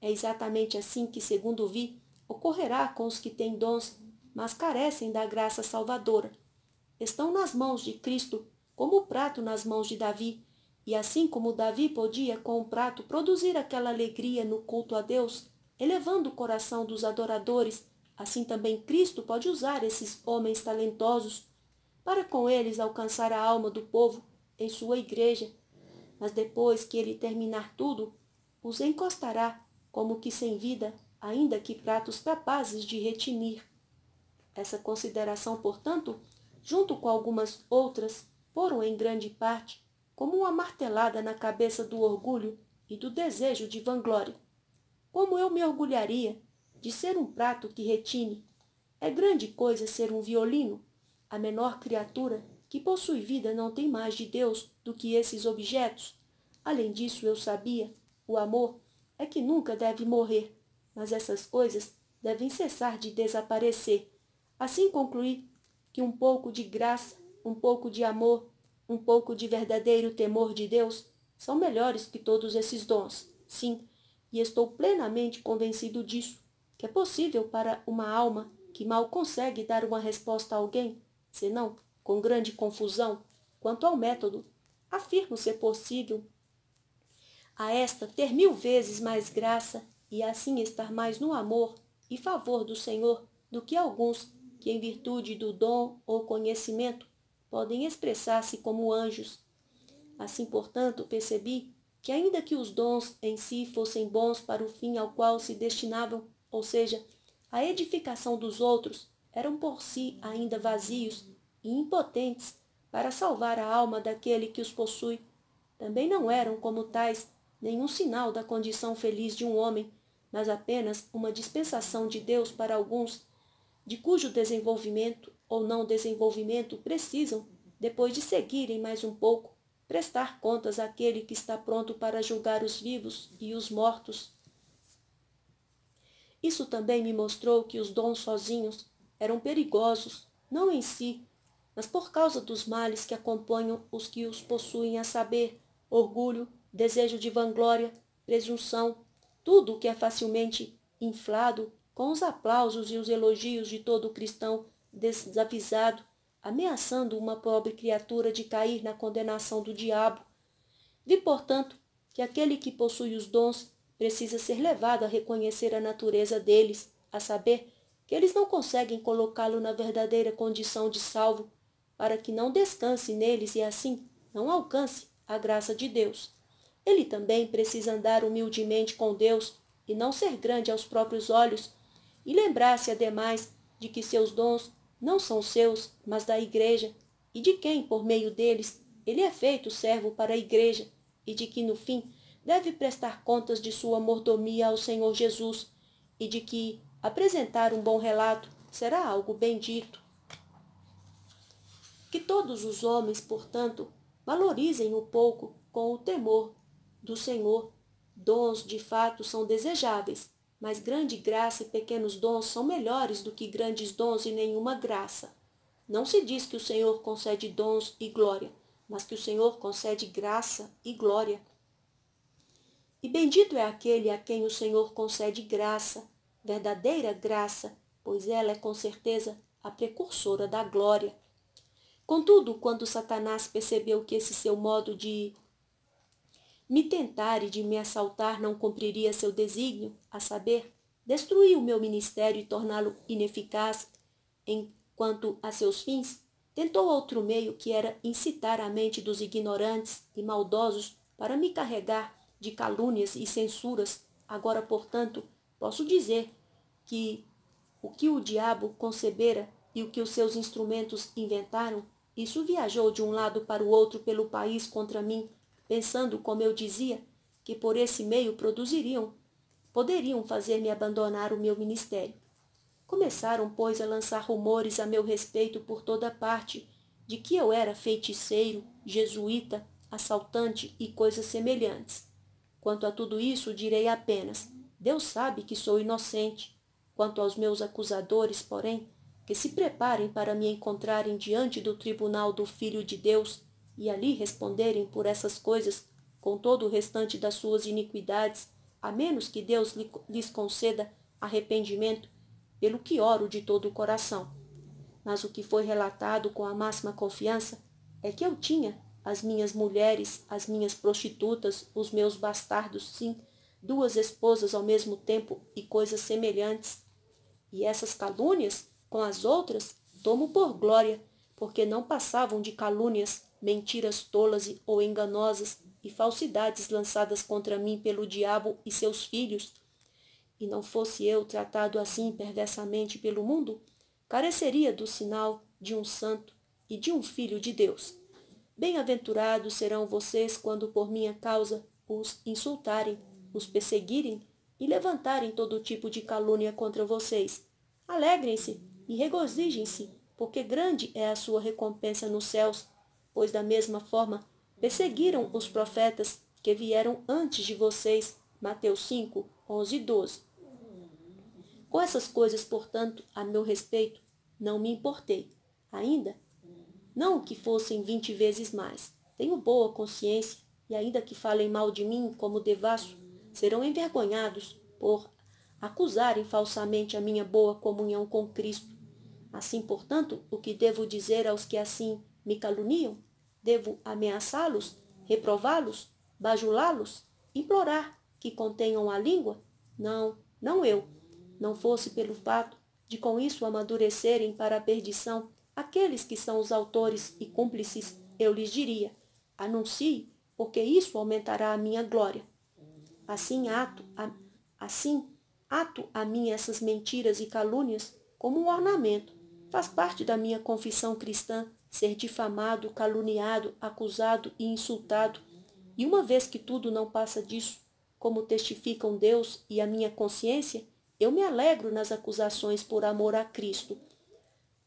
É exatamente assim que, segundo vi, ocorrerá com os que têm dons, mas carecem da graça salvadora. Estão nas mãos de Cristo, como o prato nas mãos de Davi, e assim como Davi podia, com o prato, produzir aquela alegria no culto a Deus, elevando o coração dos adoradores, assim também Cristo pode usar esses homens talentosos para com eles alcançar a alma do povo em sua igreja. Mas depois que ele terminar tudo, os encostará como que sem vida, ainda que pratos capazes de retinir. Essa consideração, portanto, junto com algumas outras, foram em grande parte como uma martelada na cabeça do orgulho e do desejo de vanglória. Como eu me orgulharia de ser um prato que retine. É grande coisa ser um violino. A menor criatura que possui vida não tem mais de Deus do que esses objetos. Além disso, eu sabia, o amor é que nunca deve morrer, mas essas coisas devem cessar de desaparecer. Assim concluí que um pouco de graça, um pouco de amor, um pouco de verdadeiro temor de Deus são melhores que todos esses dons. Sim, e estou plenamente convencido disso, que é possível para uma alma que mal consegue dar uma resposta a alguém, senão com grande confusão, quanto ao método, afirmo ser possível a esta ter mil vezes mais graça e assim estar mais no amor e favor do Senhor do que alguns que, em virtude do dom ou conhecimento, podem expressar-se como anjos. Assim, portanto, percebi que ainda que os dons em si fossem bons para o fim ao qual se destinavam, ou seja, a edificação dos outros, eram por si ainda vazios e impotentes para salvar a alma daquele que os possui. Também não eram, como tais, nenhum sinal da condição feliz de um homem, mas apenas uma dispensação de Deus para alguns, de cujo desenvolvimento ou não desenvolvimento precisam, depois de seguirem mais um pouco, prestar contas àquele que está pronto para julgar os vivos e os mortos. Isso também me mostrou que os dons sozinhos eram perigosos, não em si, mas por causa dos males que acompanham os que os possuem a saber, orgulho, desejo de vanglória, presunção, tudo o que é facilmente inflado com os aplausos e os elogios de todo cristão desavisado ameaçando uma pobre criatura de cair na condenação do diabo. Vi, portanto, que aquele que possui os dons precisa ser levado a reconhecer a natureza deles, a saber, que eles não conseguem colocá-lo na verdadeira condição de salvo, para que não descanse neles e assim não alcance a graça de Deus. Ele também precisa andar humildemente com Deus e não ser grande aos próprios olhos, e lembrar-se, ademais, de que seus dons não são seus, mas da igreja, e de quem, por meio deles, ele é feito servo para a igreja, e de que, no fim, deve prestar contas de sua mordomia ao Senhor Jesus, e de que apresentar um bom relato será algo bendito. Que todos os homens, portanto, valorizem o pouco, com o temor do Senhor, dons de fato são desejáveis, mas grande graça e pequenos dons são melhores do que grandes dons e nenhuma graça. Não se diz que o Senhor concede dons e glória, mas que o Senhor concede graça e glória. E bendito é aquele a quem o Senhor concede graça, verdadeira graça, pois ela é com certeza a precursora da glória. Contudo, quando Satanás percebeu que esse seu modo de me tentar e de me assaltar não cumpriria seu desígnio, a saber, destruir o meu ministério e torná-lo ineficaz, enquanto a seus fins, tentou outro meio que era incitar a mente dos ignorantes e maldosos para me carregar de calúnias e censuras. Agora, portanto, posso dizer que o que o diabo concebera e o que os seus instrumentos inventaram, isso viajou de um lado para o outro pelo país contra mim, pensando, como eu dizia, que por esse meio produziriam, poderiam fazer-me abandonar o meu ministério. Começaram, pois, a lançar rumores a meu respeito por toda parte, de que eu era feiticeiro, jesuíta, assaltante e coisas semelhantes. Quanto a tudo isso, direi apenas: Deus sabe que sou inocente. Quanto aos meus acusadores, porém, que se preparem para me encontrarem diante do tribunal do Filho de Deus, e ali responderem por essas coisas com todo o restante das suas iniquidades, a menos que Deus lhes conceda arrependimento, pelo que oro de todo o coração. Mas o que foi relatado com a máxima confiança é que eu tinha as minhas mulheres, as minhas prostitutas, os meus bastardos, sim, duas esposas ao mesmo tempo e coisas semelhantes. E essas calúnias, com as outras, tomo por glória, porque não passavam de calúnias, mentiras tolas ou enganosas e falsidades lançadas contra mim pelo diabo e seus filhos, e não fosse eu tratado assim perversamente pelo mundo, careceria do sinal de um santo e de um filho de Deus. Bem-aventurados serão vocês quando por minha causa os insultarem, os perseguirem e levantarem todo tipo de calúnia contra vocês. Alegrem-se e regozijem-se, porque grande é a sua recompensa nos céus pois da mesma forma perseguiram os profetas que vieram antes de vocês. Mateus 5, 11 e 12. Com essas coisas, portanto, a meu respeito, não me importei. Ainda, não que fossem vinte vezes mais. Tenho boa consciência, e ainda que falem mal de mim como devasso, serão envergonhados por acusarem falsamente a minha boa comunhão com Cristo. Assim, portanto, o que devo dizer aos que assim me caluniam? Devo ameaçá-los, reprová-los, bajulá-los, implorar que contenham a língua? Não, não eu. Não fosse pelo fato de com isso amadurecerem para a perdição aqueles que são os autores e cúmplices, eu lhes diria: anuncie, porque isso aumentará a minha glória. Assim ato, a, assim ato a mim essas mentiras e calúnias como um ornamento. Faz parte da minha confissão cristã ser difamado, caluniado, acusado e insultado. E uma vez que tudo não passa disso, como testificam Deus e a minha consciência, eu me alegro nas acusações por amor a Cristo.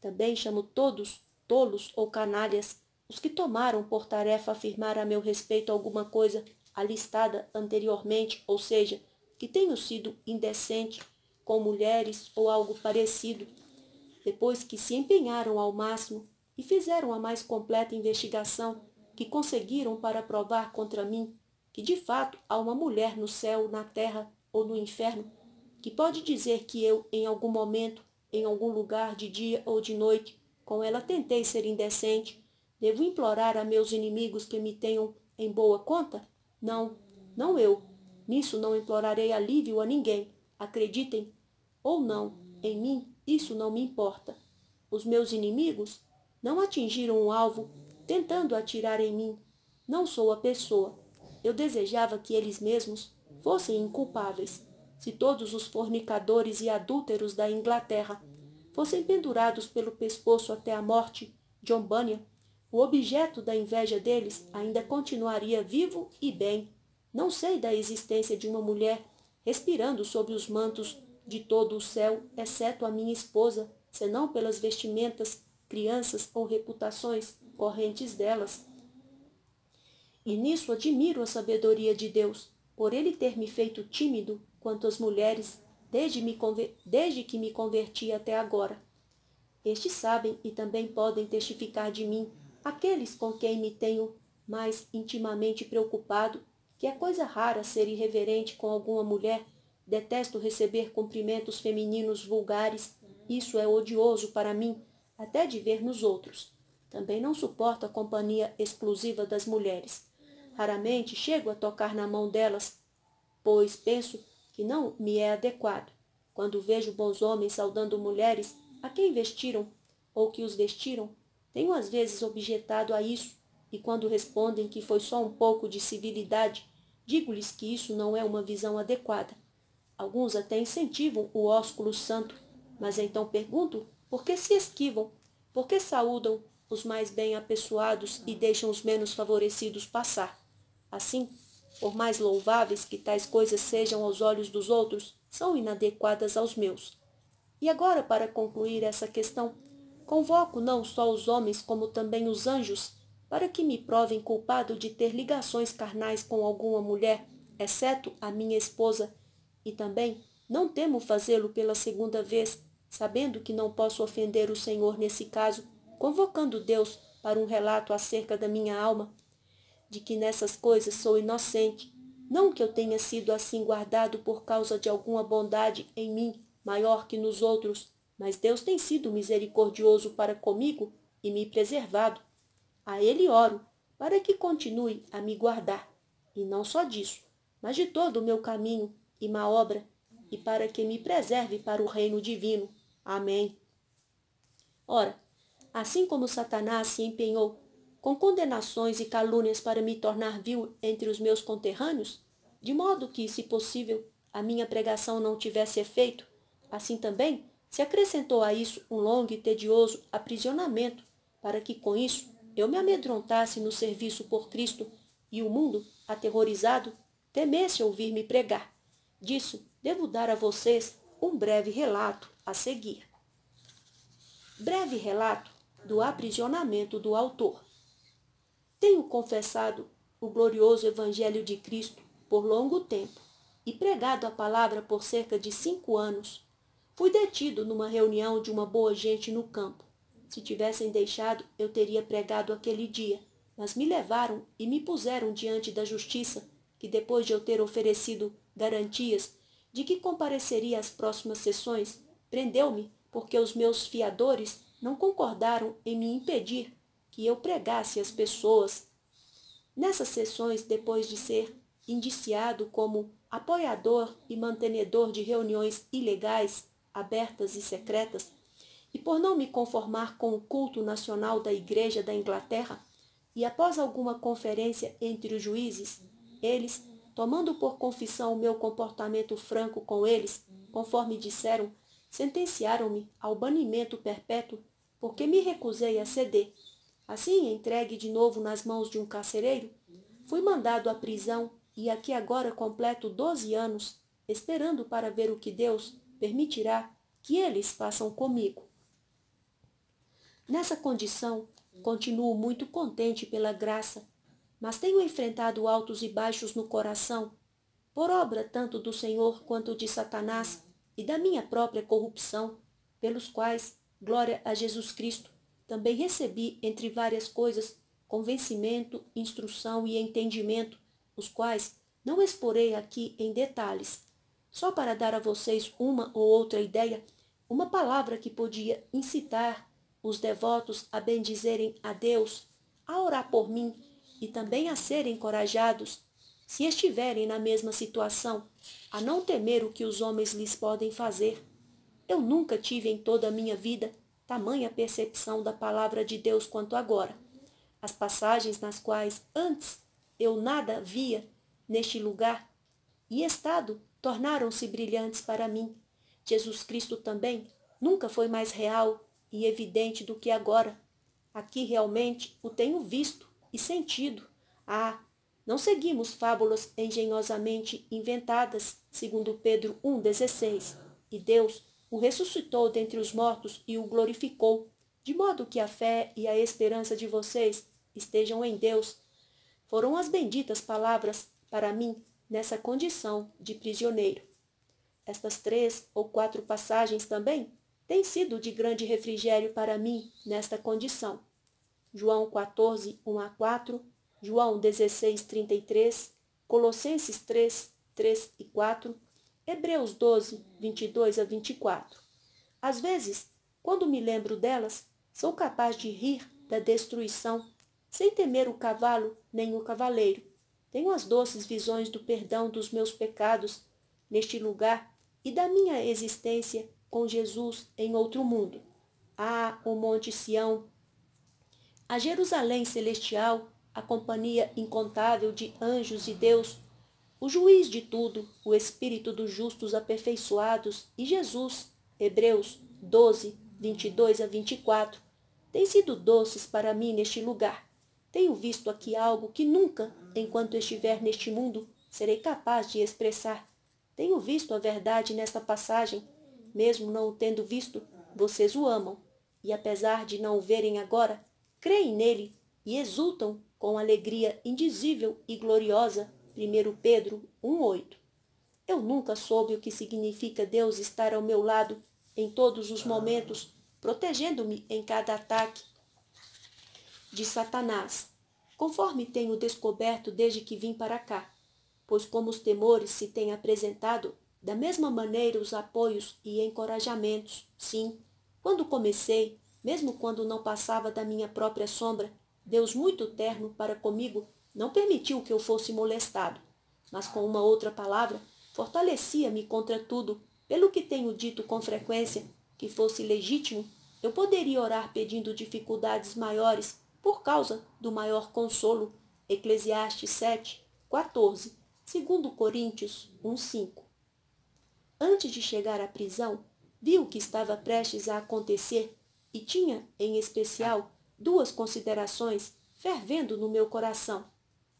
Também chamo todos tolos ou canalhas os que tomaram por tarefa afirmar a meu respeito alguma coisa alistada anteriormente, ou seja, que tenho sido indecente com mulheres ou algo parecido, depois que se empenharam ao máximo e fizeram a mais completa investigação que conseguiram para provar contra mim que de fato há uma mulher no céu, na terra ou no inferno que pode dizer que eu, em algum momento, em algum lugar, de dia ou de noite, com ela tentei ser indecente, devo implorar a meus inimigos que me tenham em boa conta? Não, não eu. Nisso não implorarei alívio a ninguém. Acreditem ou não, em mim, isso não me importa. Os meus inimigos não atingiram o alvo tentando atirar em mim. Não sou a pessoa. Eu desejava que eles mesmos fossem inculpáveis. Se todos os fornicadores e adúlteros da Inglaterra fossem pendurados pelo pescoço até a morte, John Bunyan, o objeto da inveja deles ainda continuaria vivo e bem. Não sei da existência de uma mulher respirando sob os mantos de todo o céu, exceto a minha esposa, senão pelas vestimentas crianças ou reputações correntes delas. E nisso admiro a sabedoria de Deus, por ele ter me feito tímido quanto às mulheres, desde, me desde que me converti até agora. Estes sabem e também podem testificar de mim aqueles com quem me tenho mais intimamente preocupado, que é coisa rara ser irreverente com alguma mulher, detesto receber cumprimentos femininos vulgares, isso é odioso para mim, até de ver nos outros. Também não suporto a companhia exclusiva das mulheres. Raramente chego a tocar na mão delas, pois penso que não me é adequado. Quando vejo bons homens saudando mulheres a quem vestiram ou que os vestiram, tenho às vezes objetado a isso, e quando respondem que foi só um pouco de civilidade, digo-lhes que isso não é uma visão adequada. Alguns até incentivam o ósculo santo, mas então pergunto porque se esquivam, porque saúdam os mais bem apessoados e deixam os menos favorecidos passar. Assim, por mais louváveis que tais coisas sejam aos olhos dos outros, são inadequadas aos meus. E agora, para concluir essa questão, convoco não só os homens, como também os anjos, para que me provem culpado de ter ligações carnais com alguma mulher, exceto a minha esposa, e também não temo fazê-lo pela segunda vez, sabendo que não posso ofender o Senhor nesse caso, convocando Deus para um relato acerca da minha alma, de que nessas coisas sou inocente, não que eu tenha sido assim guardado por causa de alguma bondade em mim maior que nos outros, mas Deus tem sido misericordioso para comigo e me preservado. A Ele oro, para que continue a me guardar, e não só disso, mas de todo o meu caminho e má obra, e para que me preserve para o reino divino. Amém. Ora, assim como Satanás se empenhou com condenações e calúnias para me tornar vil entre os meus conterrâneos, de modo que, se possível, a minha pregação não tivesse efeito, assim também se acrescentou a isso um longo e tedioso aprisionamento, para que com isso eu me amedrontasse no serviço por Cristo e o mundo, aterrorizado, temesse ouvir-me pregar. Disso devo dar a vocês um breve relato a seguir. Breve relato do aprisionamento do autor. Tenho confessado o glorioso Evangelho de Cristo por longo tempo e pregado a palavra por cerca de cinco anos. Fui detido numa reunião de uma boa gente no campo. Se tivessem deixado, eu teria pregado aquele dia, mas me levaram e me puseram diante da justiça, que depois de eu ter oferecido garantias de que compareceria às próximas sessões, Prendeu-me porque os meus fiadores não concordaram em me impedir que eu pregasse às pessoas. Nessas sessões, depois de ser indiciado como apoiador e mantenedor de reuniões ilegais, abertas e secretas, e por não me conformar com o culto nacional da Igreja da Inglaterra, e após alguma conferência entre os juízes, eles, tomando por confissão o meu comportamento franco com eles, conforme disseram, sentenciaram-me ao banimento perpétuo porque me recusei a ceder. Assim, entregue de novo nas mãos de um carcereiro, fui mandado à prisão e aqui agora completo doze anos, esperando para ver o que Deus permitirá que eles façam comigo. Nessa condição, continuo muito contente pela graça, mas tenho enfrentado altos e baixos no coração, por obra tanto do Senhor quanto de Satanás, e da minha própria corrupção, pelos quais, glória a Jesus Cristo, também recebi, entre várias coisas, convencimento, instrução e entendimento, os quais não exporei aqui em detalhes, só para dar a vocês uma ou outra ideia, uma palavra que podia incitar os devotos a bendizerem a Deus, a orar por mim e também a serem encorajados, se estiverem na mesma situação, a não temer o que os homens lhes podem fazer. Eu nunca tive em toda a minha vida tamanha percepção da palavra de Deus quanto agora. As passagens nas quais antes eu nada via neste lugar e estado tornaram-se brilhantes para mim. Jesus Cristo também nunca foi mais real e evidente do que agora. Aqui realmente o tenho visto e sentido. Ah, não seguimos fábulas engenhosamente inventadas, segundo Pedro 1,16. E Deus o ressuscitou dentre os mortos e o glorificou, de modo que a fé e a esperança de vocês estejam em Deus. Foram as benditas palavras para mim nessa condição de prisioneiro. Estas três ou quatro passagens também têm sido de grande refrigério para mim nesta condição. João 14, 1 a 4, João 16, 33, Colossenses 3, 3 e 4, Hebreus 12, 22 a 24. Às vezes, quando me lembro delas, sou capaz de rir da destruição, sem temer o cavalo nem o cavaleiro. Tenho as doces visões do perdão dos meus pecados neste lugar e da minha existência com Jesus em outro mundo. Ah, o Monte Sião! A Jerusalém celestial a companhia incontável de anjos e Deus, o juiz de tudo, o espírito dos justos aperfeiçoados e Jesus, Hebreus 12, 22 a 24, têm sido doces para mim neste lugar. Tenho visto aqui algo que nunca, enquanto estiver neste mundo, serei capaz de expressar. Tenho visto a verdade nesta passagem. Mesmo não o tendo visto, vocês o amam. E apesar de não o verem agora, creem nele e exultam com alegria indizível e gloriosa, 1 Pedro 1,8. Eu nunca soube o que significa Deus estar ao meu lado em todos os momentos, protegendo-me em cada ataque de Satanás, conforme tenho descoberto desde que vim para cá. Pois, como os temores se têm apresentado, da mesma maneira os apoios e encorajamentos, sim. Quando comecei, mesmo quando não passava da minha própria sombra, Deus, muito terno para comigo, não permitiu que eu fosse molestado, mas com uma outra palavra, fortalecia-me contra tudo, pelo que tenho dito com frequência, que fosse legítimo, eu poderia orar pedindo dificuldades maiores por causa do maior consolo. Eclesiastes 7, 14, segundo Coríntios 1, 5. Antes de chegar à prisão, viu o que estava prestes a acontecer e tinha, em especial, duas considerações fervendo no meu coração.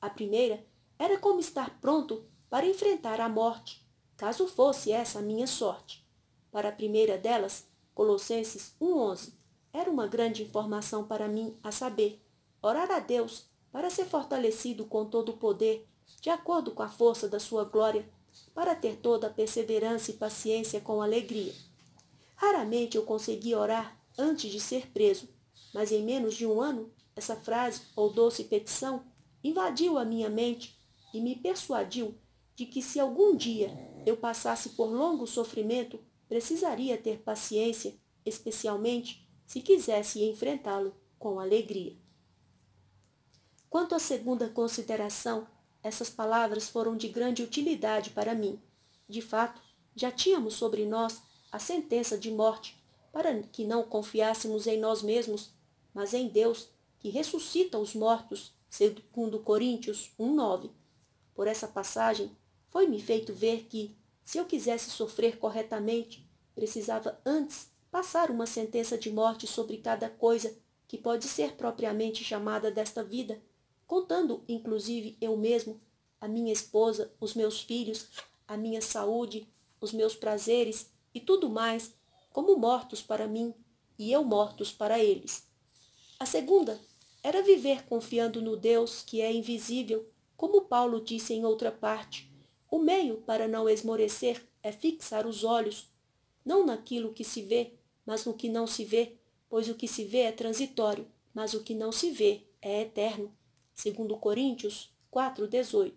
A primeira era como estar pronto para enfrentar a morte, caso fosse essa a minha sorte. Para a primeira delas, Colossenses 1,11, era uma grande informação para mim a saber: orar a Deus para ser fortalecido com todo o poder, de acordo com a força da sua glória, para ter toda a perseverança e paciência com alegria. Raramente eu conseguia orar antes de ser preso, mas em menos de um ano, essa frase ou doce petição invadiu a minha mente e me persuadiu de que se algum dia eu passasse por longo sofrimento, precisaria ter paciência, especialmente se quisesse enfrentá-lo com alegria. Quanto à segunda consideração, essas palavras foram de grande utilidade para mim. De fato, já tínhamos sobre nós a sentença de morte, para que não confiássemos em nós mesmos mas em Deus, que ressuscita os mortos, segundo Coríntios 1:9. Por essa passagem, foi-me feito ver que, se eu quisesse sofrer corretamente, precisava antes passar uma sentença de morte sobre cada coisa que pode ser propriamente chamada desta vida, contando inclusive eu mesmo, a minha esposa, os meus filhos, a minha saúde, os meus prazeres e tudo mais, como mortos para mim e eu mortos para eles. A segunda era viver confiando no Deus que é invisível, como Paulo disse em outra parte. O meio para não esmorecer é fixar os olhos, não naquilo que se vê, mas no que não se vê, pois o que se vê é transitório, mas o que não se vê é eterno. Segundo Coríntios 4:18.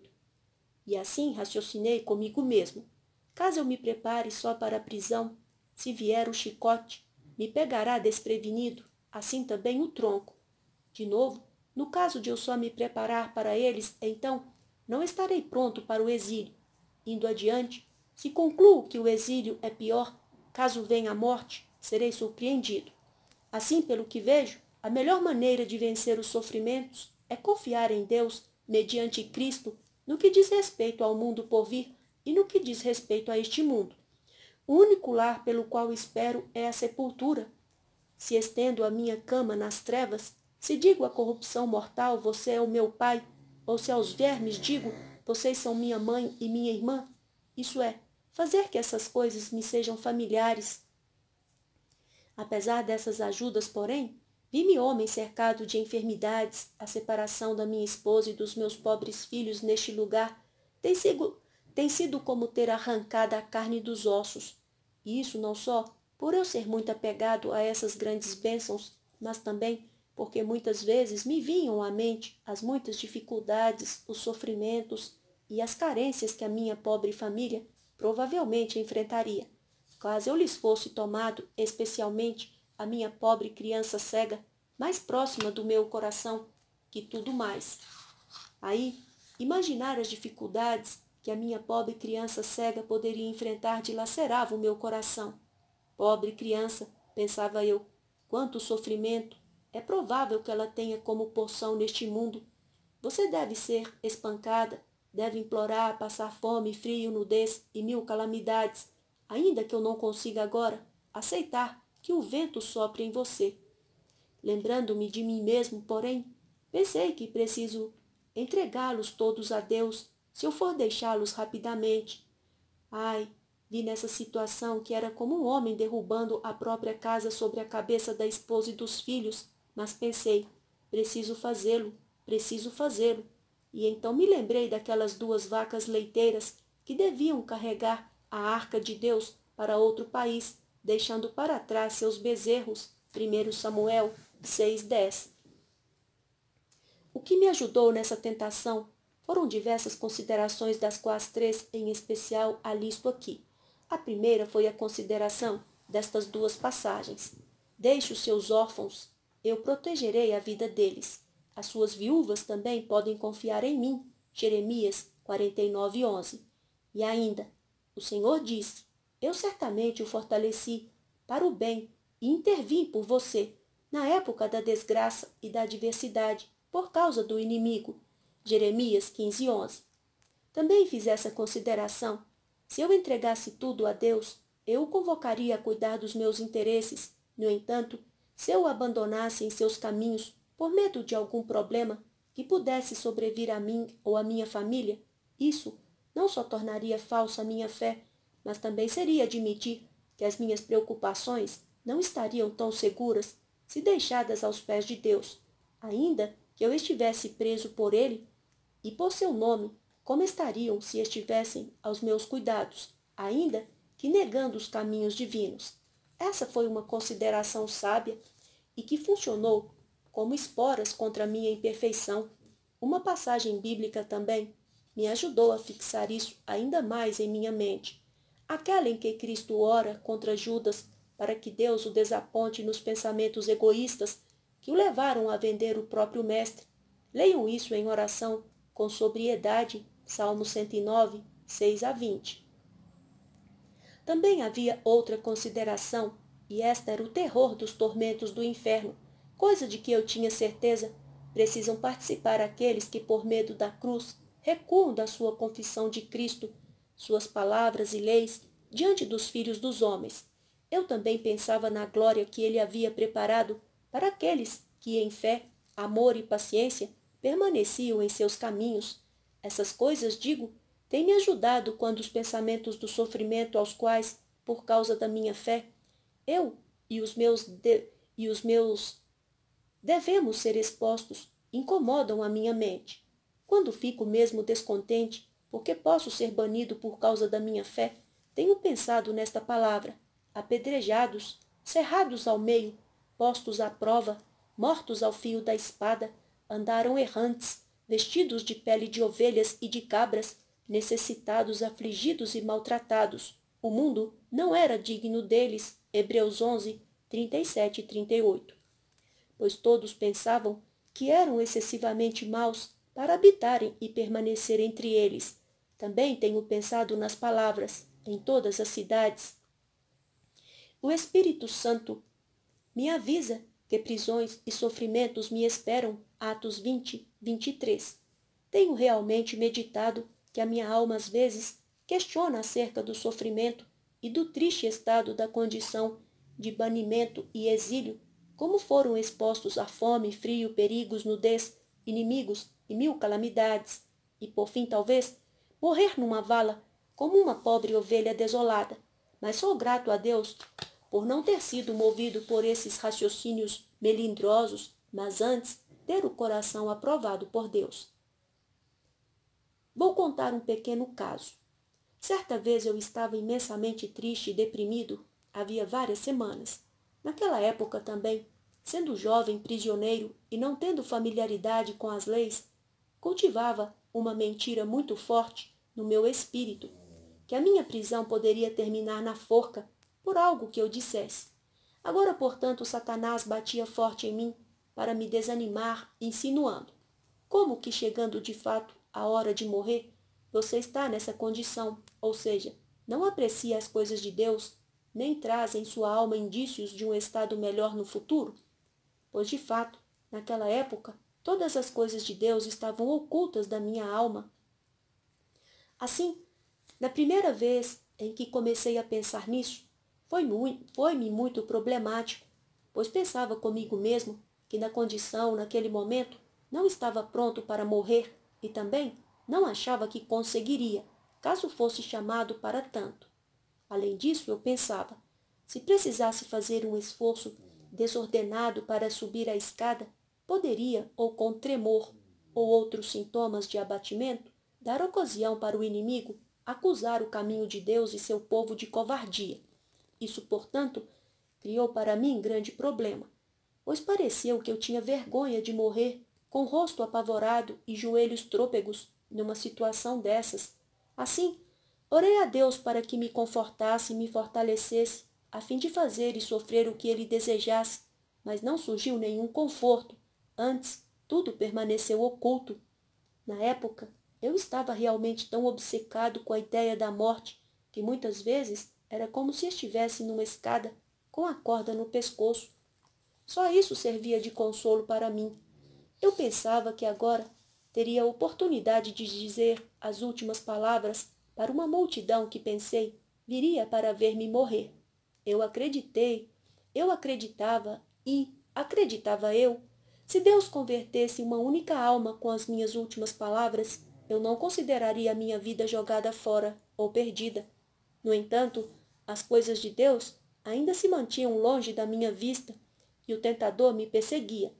E assim raciocinei comigo mesmo: caso eu me prepare só para a prisão, se vier o chicote, me pegará desprevenido assim também o tronco. De novo, no caso de eu só me preparar para eles, então não estarei pronto para o exílio. Indo adiante, se concluo que o exílio é pior, caso venha a morte, serei surpreendido. Assim, pelo que vejo, a melhor maneira de vencer os sofrimentos é confiar em Deus, mediante Cristo, no que diz respeito ao mundo por vir e no que diz respeito a este mundo. O único lar pelo qual espero é a sepultura, se estendo a minha cama nas trevas, se digo à corrupção mortal, você é o meu pai, ou se aos vermes digo, vocês são minha mãe e minha irmã, isso é, fazer que essas coisas me sejam familiares. Apesar dessas ajudas, porém, vi-me homem cercado de enfermidades, a separação da minha esposa e dos meus pobres filhos neste lugar tem sido, tem sido como ter arrancado a carne dos ossos. E isso não só, por eu ser muito apegado a essas grandes bênçãos, mas também porque muitas vezes me vinham à mente as muitas dificuldades, os sofrimentos e as carências que a minha pobre família provavelmente enfrentaria, caso eu lhes fosse tomado, especialmente a minha pobre criança cega, mais próxima do meu coração que tudo mais. Aí, imaginar as dificuldades que a minha pobre criança cega poderia enfrentar dilacerava o meu coração Pobre criança, pensava eu, quanto sofrimento! É provável que ela tenha como porção neste mundo. Você deve ser espancada, deve implorar, passar fome, frio, nudez e mil calamidades, ainda que eu não consiga agora aceitar que o vento sopre em você. Lembrando-me de mim mesmo, porém, pensei que preciso entregá-los todos a Deus se eu for deixá-los rapidamente. Ai, Vi nessa situação que era como um homem derrubando a própria casa sobre a cabeça da esposa e dos filhos, mas pensei, preciso fazê-lo, preciso fazê-lo. E então me lembrei daquelas duas vacas leiteiras que deviam carregar a arca de Deus para outro país, deixando para trás seus bezerros. 1 Samuel 6:10. O que me ajudou nessa tentação foram diversas considerações, das quais três em especial alisto aqui. A primeira foi a consideração destas duas passagens. Deixe os seus órfãos, eu protegerei a vida deles. As suas viúvas também podem confiar em mim. Jeremias 49, 11. E ainda, o Senhor disse, eu certamente o fortaleci para o bem e intervim por você, na época da desgraça e da adversidade, por causa do inimigo. Jeremias 15, 11. Também fiz essa consideração se eu entregasse tudo a Deus, eu o convocaria a cuidar dos meus interesses. No entanto, se eu o abandonasse em seus caminhos por medo de algum problema que pudesse sobrevir a mim ou à minha família, isso não só tornaria falsa a minha fé, mas também seria admitir que as minhas preocupações não estariam tão seguras se deixadas aos pés de Deus, ainda que eu estivesse preso por ele e por seu nome como estariam se estivessem aos meus cuidados, ainda que negando os caminhos divinos? Essa foi uma consideração sábia e que funcionou como esporas contra minha imperfeição. Uma passagem bíblica também me ajudou a fixar isso ainda mais em minha mente. Aquela em que Cristo ora contra Judas para que Deus o desaponte nos pensamentos egoístas que o levaram a vender o próprio Mestre. Leiam isso em oração com sobriedade Salmo 109, 6 a 20. Também havia outra consideração, e esta era o terror dos tormentos do inferno, coisa de que eu tinha certeza precisam participar aqueles que, por medo da cruz, recuam da sua confissão de Cristo, suas palavras e leis, diante dos filhos dos homens. Eu também pensava na glória que ele havia preparado para aqueles que, em fé, amor e paciência, permaneciam em seus caminhos, essas coisas, digo, têm me ajudado quando os pensamentos do sofrimento aos quais, por causa da minha fé, eu e os meus de, e os meus devemos ser expostos incomodam a minha mente. Quando fico mesmo descontente, porque posso ser banido por causa da minha fé, tenho pensado nesta palavra: apedrejados, cerrados ao meio, postos à prova, mortos ao fio da espada, andaram errantes, vestidos de pele de ovelhas e de cabras, necessitados, afligidos e maltratados. O mundo não era digno deles. Hebreus 11, 37 e 38. Pois todos pensavam que eram excessivamente maus para habitarem e permanecer entre eles. Também tenho pensado nas palavras, em todas as cidades. O Espírito Santo me avisa que prisões e sofrimentos me esperam. Atos 20, 23. Tenho realmente meditado que a minha alma às vezes questiona acerca do sofrimento e do triste estado da condição de banimento e exílio, como foram expostos à fome, frio, perigos, nudez, inimigos e mil calamidades, e por fim, talvez, morrer numa vala como uma pobre ovelha desolada. Mas sou grato a Deus por não ter sido movido por esses raciocínios melindrosos, mas antes ter o coração aprovado por Deus. Vou contar um pequeno caso. Certa vez eu estava imensamente triste e deprimido, havia várias semanas. Naquela época também, sendo jovem prisioneiro e não tendo familiaridade com as leis, cultivava uma mentira muito forte no meu espírito, que a minha prisão poderia terminar na forca por algo que eu dissesse. Agora, portanto, Satanás batia forte em mim para me desanimar, insinuando: Como que chegando de fato a hora de morrer, você está nessa condição, ou seja, não aprecia as coisas de Deus, nem traz em sua alma indícios de um estado melhor no futuro? Pois de fato, naquela época, todas as coisas de Deus estavam ocultas da minha alma. Assim, na primeira vez em que comecei a pensar nisso, foi-me muito, foi muito problemático, pois pensava comigo mesmo que na condição, naquele momento, não estava pronto para morrer e também não achava que conseguiria, caso fosse chamado para tanto. Além disso, eu pensava, se precisasse fazer um esforço desordenado para subir a escada, poderia, ou com tremor ou outros sintomas de abatimento, dar ocasião para o inimigo acusar o caminho de Deus e seu povo de covardia. Isso, portanto, criou para mim grande problema pois pareceu que eu tinha vergonha de morrer, com rosto apavorado e joelhos trôpegos, numa situação dessas. Assim, orei a Deus para que me confortasse e me fortalecesse, a fim de fazer e sofrer o que ele desejasse, mas não surgiu nenhum conforto. Antes, tudo permaneceu oculto. Na época, eu estava realmente tão obcecado com a ideia da morte que muitas vezes era como se estivesse numa escada com a corda no pescoço. Só isso servia de consolo para mim. Eu pensava que agora teria a oportunidade de dizer as últimas palavras para uma multidão que pensei viria para ver-me morrer. Eu acreditei, eu acreditava e acreditava eu. Se Deus convertesse uma única alma com as minhas últimas palavras, eu não consideraria a minha vida jogada fora ou perdida. No entanto, as coisas de Deus ainda se mantinham longe da minha vista e o tentador me perseguia.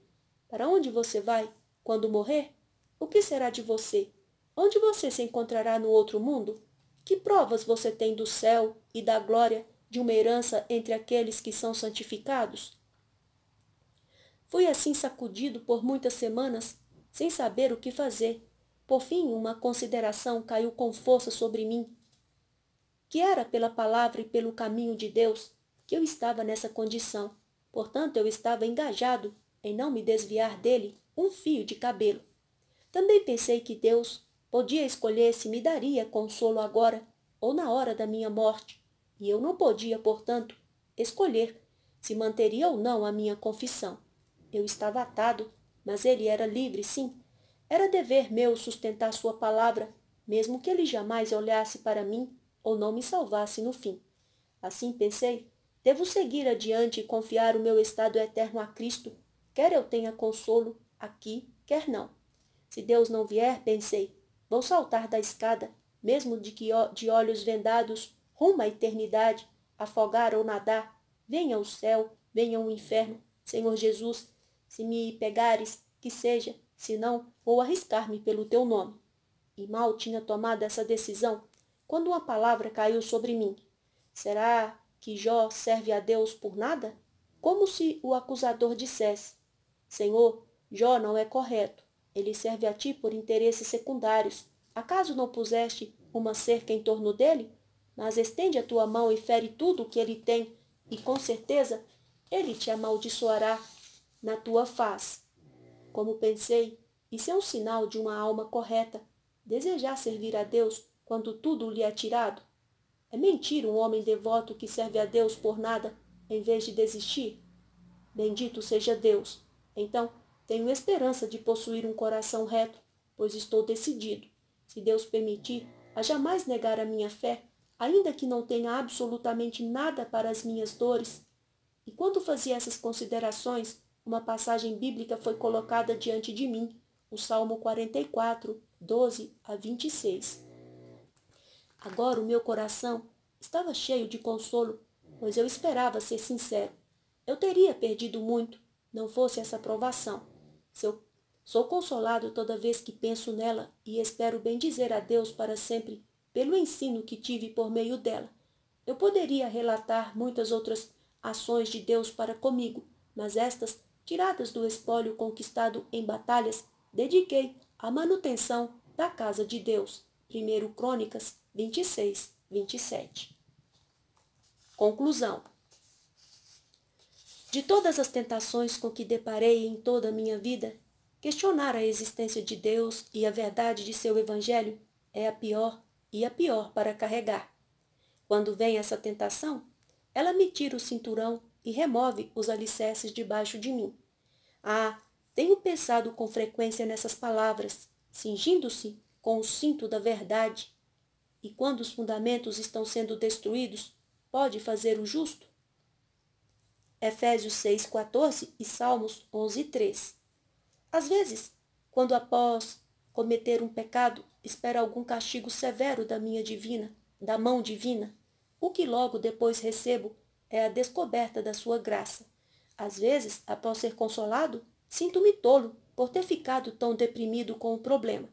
Para onde você vai? Quando morrer? O que será de você? Onde você se encontrará no outro mundo? Que provas você tem do céu e da glória de uma herança entre aqueles que são santificados? Fui assim sacudido por muitas semanas, sem saber o que fazer. Por fim, uma consideração caiu com força sobre mim, que era pela palavra e pelo caminho de Deus que eu estava nessa condição. Portanto, eu estava engajado em não me desviar dele um fio de cabelo. Também pensei que Deus podia escolher se me daria consolo agora ou na hora da minha morte, e eu não podia, portanto, escolher se manteria ou não a minha confissão. Eu estava atado, mas ele era livre, sim. Era dever meu sustentar sua palavra, mesmo que ele jamais olhasse para mim ou não me salvasse no fim. Assim pensei Devo seguir adiante e confiar o meu estado eterno a Cristo, quer eu tenha consolo aqui, quer não. Se Deus não vier, pensei, vou saltar da escada, mesmo de que de olhos vendados, rumo à eternidade, afogar ou nadar, venha o céu, venha o inferno, Senhor Jesus, se me pegares, que seja, se não, vou arriscar-me pelo teu nome. E mal tinha tomado essa decisão, quando uma palavra caiu sobre mim. Será que Jó serve a Deus por nada? Como se o acusador dissesse: Senhor, Jó não é correto. Ele serve a ti por interesses secundários. Acaso não puseste uma cerca em torno dele? Mas estende a tua mão e fere tudo o que ele tem, e com certeza ele te amaldiçoará na tua face. Como pensei, isso é um sinal de uma alma correta, desejar servir a Deus quando tudo lhe é tirado. É mentir um homem devoto que serve a Deus por nada, em vez de desistir? Bendito seja Deus. Então, tenho esperança de possuir um coração reto, pois estou decidido, se Deus permitir, a jamais negar a minha fé, ainda que não tenha absolutamente nada para as minhas dores. E quando fazia essas considerações, uma passagem bíblica foi colocada diante de mim, o Salmo 44, 12 a 26. Agora o meu coração estava cheio de consolo, pois eu esperava ser sincero. Eu teria perdido muito, não fosse essa provação. Seu, sou consolado toda vez que penso nela e espero bendizer a Deus para sempre pelo ensino que tive por meio dela. Eu poderia relatar muitas outras ações de Deus para comigo, mas estas, tiradas do espólio conquistado em batalhas, dediquei à manutenção da casa de Deus. Primeiro Crônicas 26, 27. Conclusão. De todas as tentações com que deparei em toda a minha vida, questionar a existência de Deus e a verdade de seu Evangelho é a pior e a pior para carregar. Quando vem essa tentação, ela me tira o cinturão e remove os alicerces debaixo de mim. Ah, tenho pensado com frequência nessas palavras, cingindo-se com o cinto da verdade, e quando os fundamentos estão sendo destruídos, pode fazer o justo? Efésios 6,14 e Salmos 11,3. Às vezes, quando após cometer um pecado, espera algum castigo severo da minha divina, da mão divina, o que logo depois recebo é a descoberta da sua graça. Às vezes, após ser consolado, sinto-me tolo por ter ficado tão deprimido com o problema.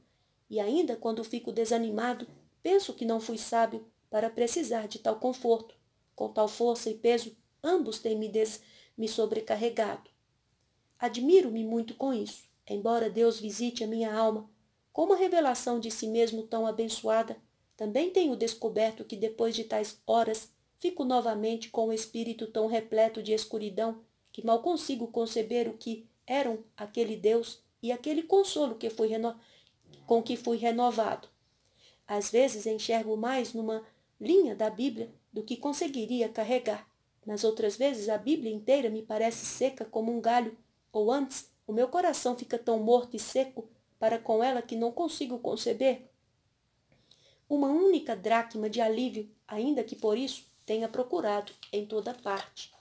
E ainda quando fico desanimado, Penso que não fui sábio para precisar de tal conforto. Com tal força e peso, ambos têm me, des me sobrecarregado. Admiro-me muito com isso, embora Deus visite a minha alma como revelação de si mesmo tão abençoada. Também tenho descoberto que depois de tais horas fico novamente com o um espírito tão repleto de escuridão que mal consigo conceber o que eram aquele Deus e aquele consolo que fui com que fui renovado. Às vezes enxergo mais numa linha da Bíblia do que conseguiria carregar. Nas outras vezes a Bíblia inteira me parece seca como um galho, ou antes, o meu coração fica tão morto e seco para com ela que não consigo conceber uma única dracma de alívio, ainda que por isso tenha procurado em toda parte.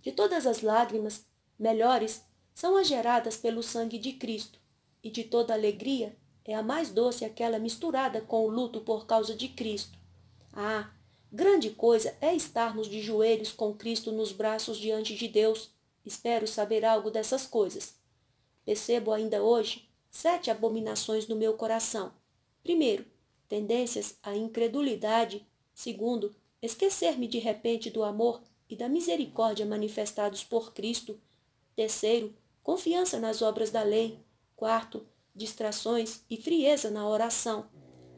De todas as lágrimas, melhores são as geradas pelo sangue de Cristo, e de toda alegria é a mais doce é aquela misturada com o luto por causa de Cristo. Ah, grande coisa é estarmos de joelhos com Cristo nos braços diante de Deus. Espero saber algo dessas coisas. Percebo ainda hoje sete abominações no meu coração. Primeiro, tendências à incredulidade. Segundo, esquecer-me de repente do amor e da misericórdia manifestados por Cristo. Terceiro, confiança nas obras da lei. Quarto, distrações e frieza na oração.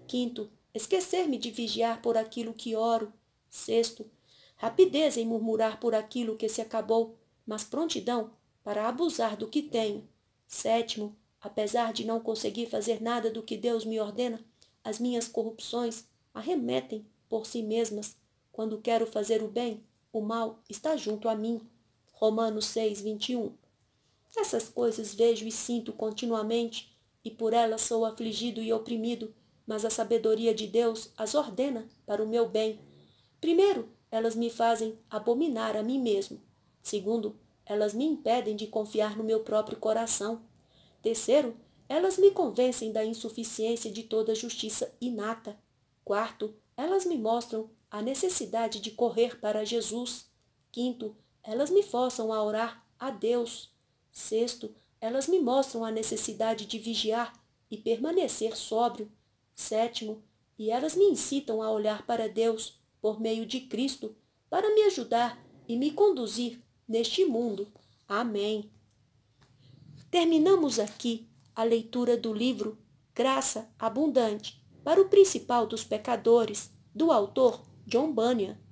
Quinto, esquecer-me de vigiar por aquilo que oro. Sexto, rapidez em murmurar por aquilo que se acabou, mas prontidão para abusar do que tenho. Sétimo, apesar de não conseguir fazer nada do que Deus me ordena, as minhas corrupções arremetem por si mesmas. Quando quero fazer o bem, o mal está junto a mim. Romanos 6, 21. Essas coisas vejo e sinto continuamente e por ela sou afligido e oprimido, mas a sabedoria de Deus as ordena para o meu bem. Primeiro, elas me fazem abominar a mim mesmo. Segundo, elas me impedem de confiar no meu próprio coração. Terceiro, elas me convencem da insuficiência de toda justiça inata. Quarto, elas me mostram a necessidade de correr para Jesus. Quinto, elas me forçam a orar a Deus. Sexto, elas me mostram a necessidade de vigiar e permanecer sóbrio. Sétimo, e elas me incitam a olhar para Deus, por meio de Cristo, para me ajudar e me conduzir neste mundo. Amém. Terminamos aqui a leitura do livro Graça Abundante para o Principal dos Pecadores, do autor John Bunyan.